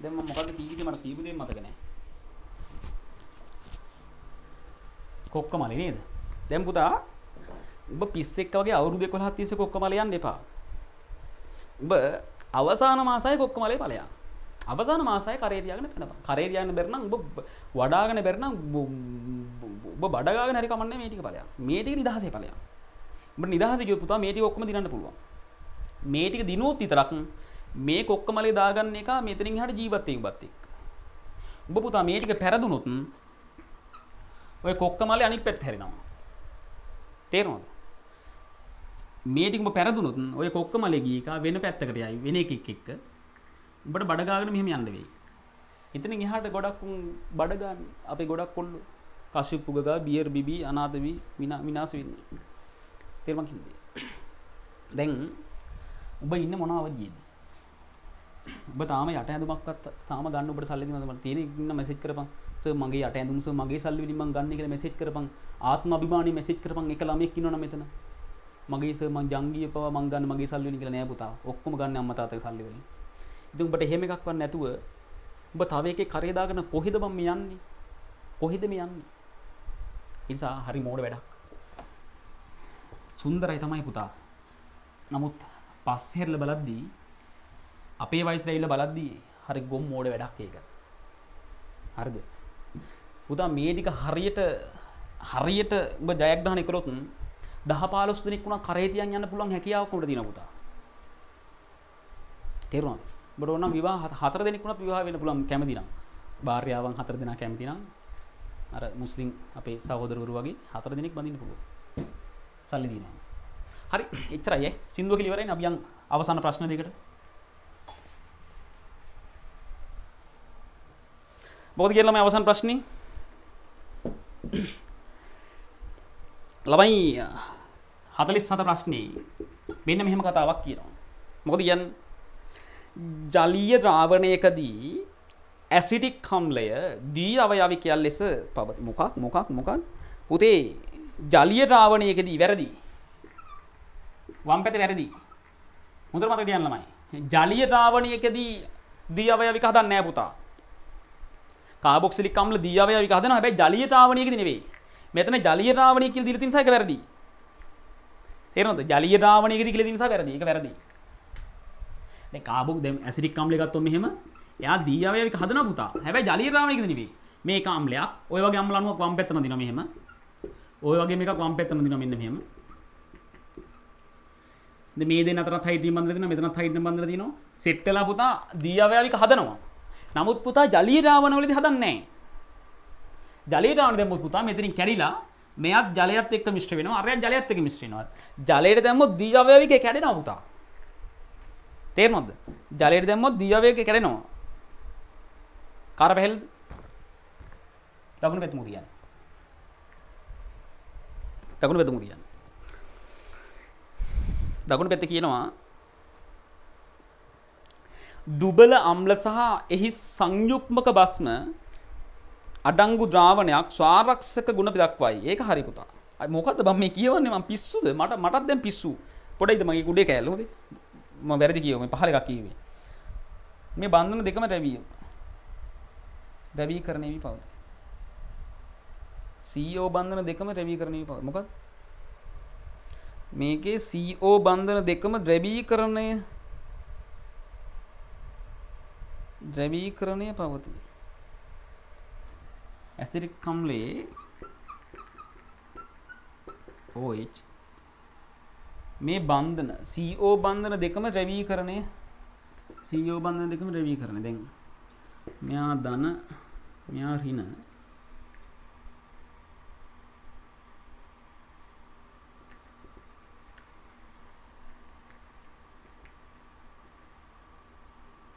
දැන් මම මොකද්ද කීවිද මට කීපු දේ මතක නැහැ කොක්ක මලේ නේද දැන් පුතා ඔබ පිස්සෙක් වගේ අවුරුදු 11ක් තිස්සේ කොක්ක මලේ යන්න එපා ඔබ අවසාන මාසයේ කොක්ක මලේ ඵලයක් අවසාන මාසය කරේතියගෙන පෙන කරේතියන්න බෙරනම් ඔබ වඩාගෙන බෙරනම් ඔබ බඩගා නැරිකමන්න මේටික පලයා මේටික නිදහසේ පලයා නිදහසක පුතා මේටි ඔක්කම දිනන්න පුළුවන් මේටික දිනුවත් විතරක් මේ කොක්ක මලේ දාගන්න එක මෙතනින් හට ජීවත්තයෙක් බත්තෙක් ඔබ පුතා මේටික පැරදුනුත් ඔය කොක්ක මලේ අනික් පැත් හැරෙනවා තේරනොද මේටිකම පැරදුනුත් ඔය කොක්ක මලේ ගීක වෙන පැත්තකට යයි වෙන එකක් එක්ක උඹට බඩගාගෙන මෙහෙම යන්න වෙයි. ඉතින් එහාට ගොඩක් බඩගාන අපේ ගොඩක් කොල්ලෝ කසිප්පු ගගා බියර් බිබි අනාථ වී විනාශ වෙන්නේ. තේරුම් කිව්වේ. දැන් උඹ ඉන්න මොන අවධියේද? ඔබ තාම යට ඇඳුමක්වත් තාම ගන්න ඔබට සල්ලි දෙනවද මට තියෙන ඉන්න මැසේජ් කරපන් සර් මගේ යට ඇඳුම සර් මගේ සල්ලි වලින් මං ගන්න කියලා මැසේජ් කරපන් ආත්ම අභිමානී මැසේජ් කරපන් එක ළමයෙක් ඉන්නවනම් මෙතන මගේ සර් මං ජංගිය පවා මං ගන්න මගේ සල්ලි වලින් කියලා නෑ පුතා ඔක්කොම ගන්න අම්මා තාත්තගේ සල්ලි වලින් ඉතින් උඹට එහෙම එකක් වන් නැතුව උඹ තව එකේ කරේ දාගෙන කොහෙද මම යන්නේ? කොහෙද මේ යන්නේ? ඉතින්සා හරි මෝඩ වැඩක්. සුන්දරයි තමයි පුතා. නමුත් පස්සේ හැරලා බලද්දී අපේ වයසට ඇවිල්ලා බලද්දී හරි ගොම් මෝඩ වැඩක් ඒක. හරිද? පුතා මේ ටික හරියට හරියට උඹ ජයග්‍රහණය කරොත් 10 15 දිනක් වුණා කරේ තියන් යන්න පුළුවන් හැකියාවක් උඩ තියෙන පුතා. තේරුණාද? බටඕන විවාහ හතර දෙනෙකුනත් විවාහ වෙන පුළන් කැමතිනම් භාර්යාවන් හතර දෙනා කැමතිනම් අර මුස්ලිම් අපේ සහෝදරවරු වගේ හතර දෙනෙක් බඳින්න පුළුවන් සල්ලි දිනවා හරි එච්චරයි සින්දුව කියලා ඉවරයි අපි යන් අවසාන ප්‍රශ්න දෙකට මොකද කියලා මම අවසාන ප්‍රශ්නේ ළමයි 47 ප්‍රශ්නේ මෙන්න මෙහෙම කතාවක් කියනවා මොකද කියන්නේ ජලීය ද්‍රාවණයකදී ඇසිටික් හම්ලය දී අවයාවි කියල් ලෙස පව මොකක් මොකක් මොකක් පුතේ ජලිය ද්‍රාවණයකදී වැරදි වම් පැත වැරදි මුදර මත දයන් ළමයි ජලිය ද්‍රාවණයකදී දී අවයවි කහදන්න නෑ පුතා කාබොක්සිලි කම්ල දී අවයවි කහදන හැබැයි ජලිය ද්‍රාවණයකදී නෙවෙයි මෙතන ජලිය ද්‍රාවණය කියලා දීලා තියෙන නිසා ඒක වැරදි තේරෙනවද ජලිය ද්‍රාවණයකදී කියලා තියෙන නිසා වැරදි ඒක වැරදි කාබක් දෙම ඇසිරික් කම්ලිගත්ව මෙහෙම එයා දීාවයක හදන පුතා හැබැයි ජලීරාවයක නෙවේ මේ කාම්ලයක් ඔය වගේ අම්ලනුවක් වම් පැත්තන දින මෙහෙම ඔය වගේ මේක වම් පැත්තන දින මෙන්න මෙහෙම මේ දෙන අතර හයිට බන්දරදින මෙතන හයිට බන්දරදින සෙට්ටලා පුතා දීාවයක හදනවා නමුත් පුතා ජලීරාවනවලදි හදන්නේ ජලීරාවන දෙමුත් පුතා මෙතරින් කැරිලා මෙයත් ජලයත් එක්ක මිශ්‍ර වෙනවා අරයත් ජලයත් එක්ක මිශ්‍ර වෙනවා ජලයට දැම්මොත් දීාවයක කැඩෙනවා පුතා තේරනොද ජලයට දැම්මොත් දියවේක කරනවා කර පැහෙල් තකුණ පෙතුමු කියන්න තකුණ පෙතුමු කියන්න දකුණු පෙත්ත කියනවා දුබල අම්ල සහ එහි සංයුක්මක බස්ම අඩංගු ද්‍රාවණයක් ස්වාරක්ෂක ගුණ පිදක්වයි ඒක හරි පුතා මොකද බම් මේ කියවන්නේ මම පිස්සුද මට මටත් දැන් පිස්සු පොඩයිද මගේ කුඩේ කෑල්ලෝද ම වැරදි කියවම පහල එකක් කියවේ මේ බන්ධන දෙකම රැවිය රැවී කරණයවී පවත සීෝ e බන්ධන දෙකම රැවී කරණය පව මොකක් මේකේ සීෝ e බන්ධන දෙකම ද්‍රැබී කරණය ද්‍රැවී කරණය පවති ඇසිරික් කම්ලේ ඕච් මේ බන්ධන සෝ e බන්ධන දෙකම රැවී කරණය සෝ e බන්ධන දෙකම රැවී කරන දෙ මෙයා දන මෙයා හින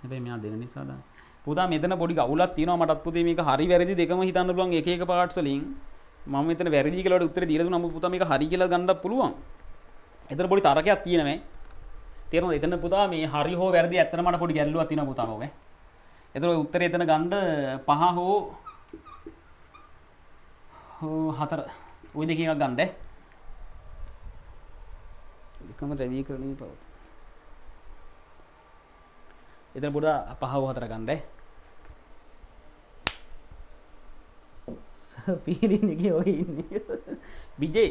හැබැයි මෙයා දෙන නිසා තමයි. පුතා මෙතන පොඩි ගවුලක් තියෙනවා මටත් පුතේ මේක හරි වැරදි දෙකම හිතන්න පුළුවන් එක එක පාර්ට්ස් වලින්. මම මෙතන වැරදි කියලා උත්තර දීලා දුන්නා නමුත් පුතා මේක හරි කියලා ගන්නත් පුළුවන්. එතර පොඩි තරකයක් තියෙන මේ තේරෙනවද එතන පුතා මේ හරි හෝ වැරදි ඇත්තට මට පොඩි ගැටලුවක් තියෙනවා පුතා ඔගේ එතන උත්තරේ එතන ගන්න පහ හෝ හෝ හතර ওই දෙකේ එකක් ගන්න දෙකම ද්‍රවීකරණය පවතී එතන පුතා පහ හෝ හතර ගන්න පීරින්නේ ඔය ඉන්නේ විජේ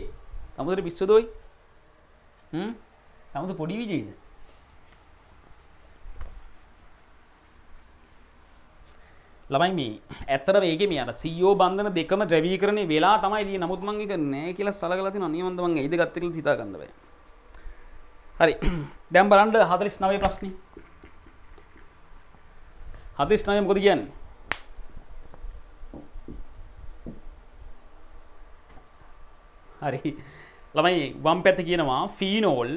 අමුදර පිස්සුදෝයි තමුද පොඩි විජයිද ළමයි මේ ඇත්තර වේග මේ අර සීෝ e බන්ධන දෙකම ද්‍රවීකරණය වෙලා තමයි දී නමුත් මං එක නෑ කියලා සලකලා තියෙනවා නියමන්ද මං ඒද ගත්ත කියලා හිතා ගන්න බෑ හරි [clears throat] දැන් බලන්න 49 ප්‍රශ්නේ 49 මොකද කියන්නේ හරි ළමයි වම් පැත කියනවා ෆීනෝල්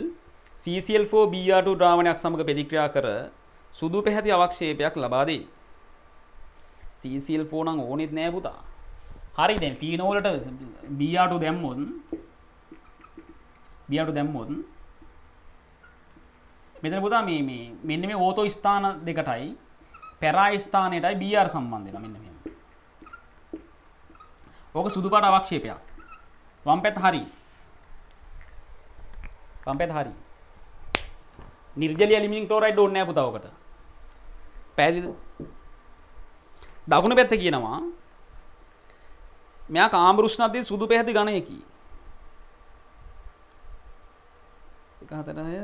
CCL4 BR2 ද්‍රාවණයක් සමග ප්‍රතික්‍රියා කර සුදු පැහැති අවක්ෂේපයක් ලබා දෙයි. CCL4 නම් ඕනෙත් නෑ පුතා. හරි දැන් ෆීනෝලට BR2 දැම්මොත් BR2 දැම්මොත් මෙතන පුතා මේ මේ මෙන්න මේ ඕතෝ ස්ථාන දෙකටයි පැරා ස්ථානයටයි BR සම්බන්ධ වෙනවා මෙන්න මෙහෙම. ඕක සුදු පාට අවක්ෂේපයක්. වම් පැත්ත හරියි. පම්පයත් හරි නිර්ජලිය ලිමින් ටෝරයි ඩෝන්න පුතාවකට පැදිද දකුණු පැත්ත කියනවා මෙයා කාමරුෂ්ණත්ය සුදු පැහැති ගණයකි එකහතරය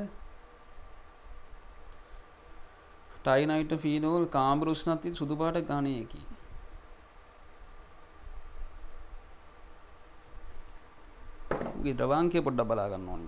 ටයිනයිට ෆීනෝල් කාමරුෂ්ණත්ති සුදුපාට ගණයකි ද්‍රවාංකය පොඩ්ඩ බලාගන්න ඕන්න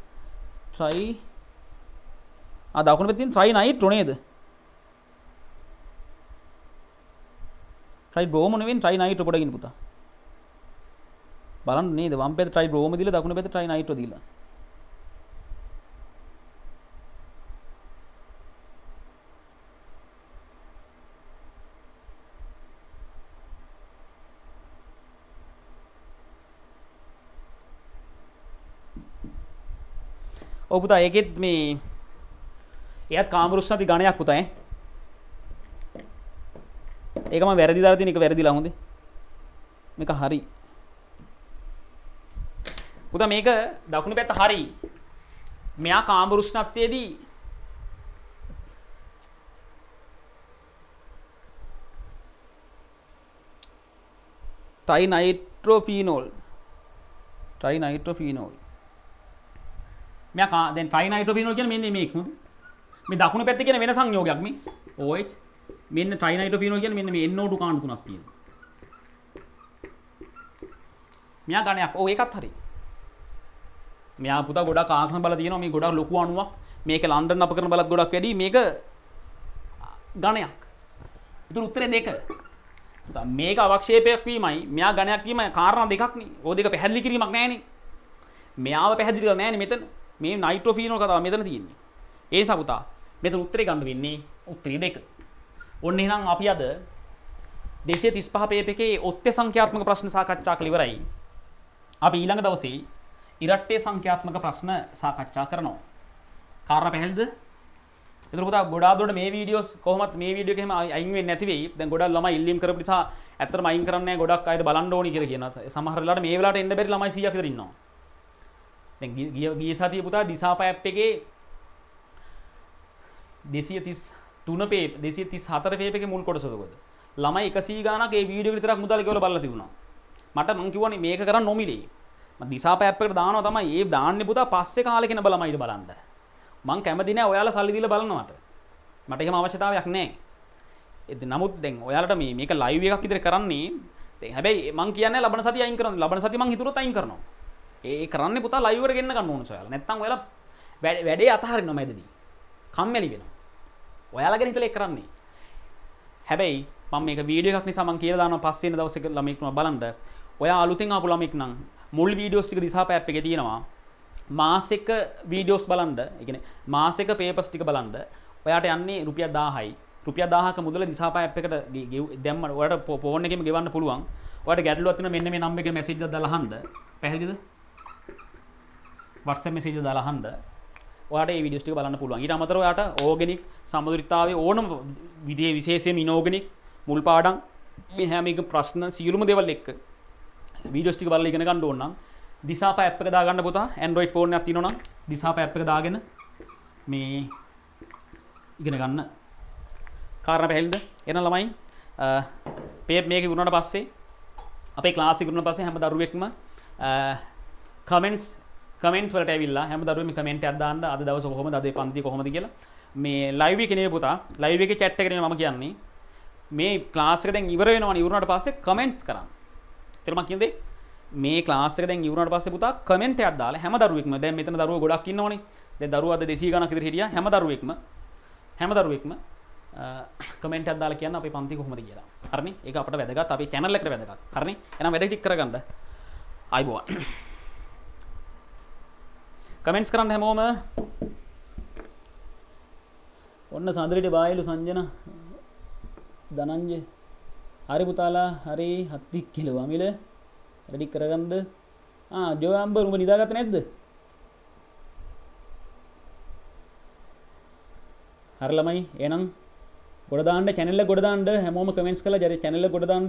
ට්‍රයි අදකුණ පැතින් ට්‍රයි නයිට් නේද ට්‍රයි බෝමනෙන් ට්‍රයි නයිට් පොඩගින් පුතා බලන්න නේද වම් පැත්තේ ට්‍රයි බ්‍රෝම දීලා දකුණු පැත්තේ ට්‍රයි නයිට් දීලා ඔපුතා ඒකෙත් මේ එයත් කාමරුෂ්ණති ගණයක් පුතයි ඒක මම වැරදි දාලා තියෙන එක වැරදිලා හොඳේ මේක හරි පුතා මේක දකුණු පැත්ත හරි මෙයා කාමරුෂ්ණත්වයේදී ටයිනයිට්‍රෝෆීනෝල් ටයිනයිට්‍රෝෆීනෝල් මෙයා දැන් ට්‍රයිනයිට්‍රොපිනෝල් කියන්නේ මෙන්න මේක. මේ දකුණු පැත්තේ කියන වෙන සංයෝගයක් මේ OH මෙන්න ට්‍රයිනයිට්‍රොපිනෝල් කියන්නේ මෙන්න මේ NO2 කාණ්ඩ තුනක් තියෙනවා. මෙයා ගණයක්. ඔව් ඒකත් හරි. මෙයා පුතා ගොඩක් ආකර්ෂණ බල තියෙනවා මේ ගොඩක් ලොකු අණුවක්. මේක ලන්ඩන් අපකරණ බලත් ගොඩක් වැඩි. මේක ගණයක්. ඉතුරු උත්තරේ දෙක. මේක අවක්ෂේපයක් වීමයි මෙයා ගණයක් වීම කාරණා දෙකක් නේ. ඕ දෙක පැහැදිලි කිරීමක් නැහැ නේ. මෙයාව පැහැදිලි කරලා නැහැ නේ මෙතන. මේ නයිට්‍රෝෆීනෝ කතාව මෙතන තියෙන්නේ. ඒ නිසා පුතා මෙතන උත්තරේ ගන්න වෙන්නේ උත්තරේ දෙක. ඔන්න එහෙනම් අපි අද 235 පේපර් එකේ ඔත්ත්‍ය සංඛ්‍යාත්මක ප්‍රශ්න සාකච්ඡා කළ ඉවරයි. අපි ඊළඟ දවසේ ඉරට්ටේ සංඛ්‍යාත්මක ප්‍රශ්න සාකච්ඡා කරනවා. කාරණා පැහැදිලිද? එතකොට පුතා ගොඩාක් දුරට මේ වීඩියෝස් කොහොමත් මේ වීඩියෝ එක එහෙම අයින් වෙන්නේ නැති වෙයි. දැන් ගොඩක් ළමයි ඉල්ලීම් කරපු නිසා ඇත්තටම අයින් කරන්නේ නැහැ. ගොඩක් අයට බලන්න ඕනි කියලා කියනවා. සමහර වෙලාවට මේ වෙලාවට එන්න බැරි ළමයි 100ක් විතර ඉන්නවා. ගිය සතිය පුතා දිසාපඇප් එකේ දෙසිය තිස් තුන පේ දෙසිය තිස් හතර පේපක මුල් කොටසකොද ළමයි එකසී ගානක වීඩිය විතරක් මුදල් කෙවල බල තිබුණා මට මංකිවන මේක කරන්න නොමිලේ දිසා පැප්පට දාන තමයි ඒ දාන්න පුතා පස්සේ කාලෙකෙන බලමයිට බලන්න මං කැමතින ඔයාල සල්ලිදිල බලනවට මට එකම අවශ්‍යතාවයක් නෑ එති නමුත් දැන් ඔයාලට මේ මේක ලයිව එකක් ඉදිර කරන්නේ හැබැයි මං කියන්න ලබන සති අයින් කරන ලබන සති මං හිතුරත් අයින් කරනවා ඒ කරන්න පුතා ලයිවර ගන්න කන්නුන් සොයාල නැත්තම් ඔයාලා වැඩේ අතහරින්න මැදදී කම්මැලි වෙනවා ඔයාලා ගැන හිතලා කරන්නේ හැබැයි මම මේක වීඩියෝ එකක් නිසා මම කියලා දානවා පස්සේ වෙන දවසේ ළමෙක් නම බලන්න ඔයා අලුතෙන් ආපු ළමෙක් නම් මුල් වීඩියෝස් ටික දිසා පැප් එකේ තියෙනවා මාසෙක වීඩියෝස් බලන්න එකන මාසෙක පේපස් ටික බලන්න ඔයාට යන්නේ රුපිය දාහයි රුපිය දාහක මුදල දිසාපා ඇ් එකට දැම්ම වට පෝන එකම ගෙවන්න පුළුවන් වට ගැඩලුවත්න මෙන්න මේ නම්ම එක මැසිද දලහන්ද පැහැදිද වර්ස මෙසිජ දලහන්ද ඔට විඩිස්ටි බලන්න පුළුවන් ඊට අමතර යාට ඕගෙනෙක් සමුදුරිතාව ඕනම් විදිේ විශේෂය මිනෝගෙනෙක් මුල් පාඩන් මෙහැමික ප්‍රශ්න සියලුම දෙවල් එක් වීඩස්ටි බල ඉගෙන ගන්න ඕන්නම් දිසා පැප්ක දාගන්න පුතා ඇන්ඩරෝයිඩ් ෆෝර්න තිනොන දිසා පැප්ක දාගෙන මේ ඉගෙන ගන්න කාරණ පැහෙල්ද එන ළමයි පේ මේක ගුණට පස්සේ අපේ ලාසිකරුණ පසේ හැම දරුවෙක්ම කමෙන්ස් කමෙන්ට් වලට ඇවිල්ලා හැම දරුවෙම කමෙන්ට් එකක් දාන්න අද දවස කොහොමද අද පන්ති කොහොමද කියලා මේ ලයිව් එකේ නෙවෙයි පුතා ලයිව් එකේ chat එකේ නෙවෙයි මම කියන්නේ මේ ක්ලාස් එක දැන් ඉවර වෙනවනේ ඉවරුණාට පස්සේ කමෙන්ට්ස් කරන්න. ඒතර මම කියන්නේ මේ ක්ලාස් එක දැන් ඉවරුණාට පස්සේ පුතා කමෙන්ට් එකක් දාලා හැම දරුවෙක්ම දැන් මෙතන දරුවෝ ගොඩක් ඉන්නවනේ. දැන් දරුවෝ අද 200 ගණක් විතර හිටියා හැම දරුවෙක්ම හැම දරුවෙක්ම කමෙන්ට් එකක් දාලා කියන්න අපේ පන්ති කොහොමද කියලා. හරිනේ? ඒක අපිට වැදගත්. අපේ channel එකට වැදගත්. හරිනේ? එහෙනම් වැඩ ටික කරගන්න. ආයිබෝවන්. කමෙන්ට්ස් කරන්න හැමෝම ඔන්න සඳරිට බායලු සංජන දනංජ හරි පුතාලා හරි හත්තික් කිලෝ අමිල රෙඩි කරගන්ද ආ ජෝයම්බර් උඹ නිදාගත්තේ නැද්ද හරි ළමයි එහෙනම් ගොඩ දාන්න channel එක ගොඩ දාන්න හැමෝම comments කරලා ජරේ channel එක ගොඩ දාන්න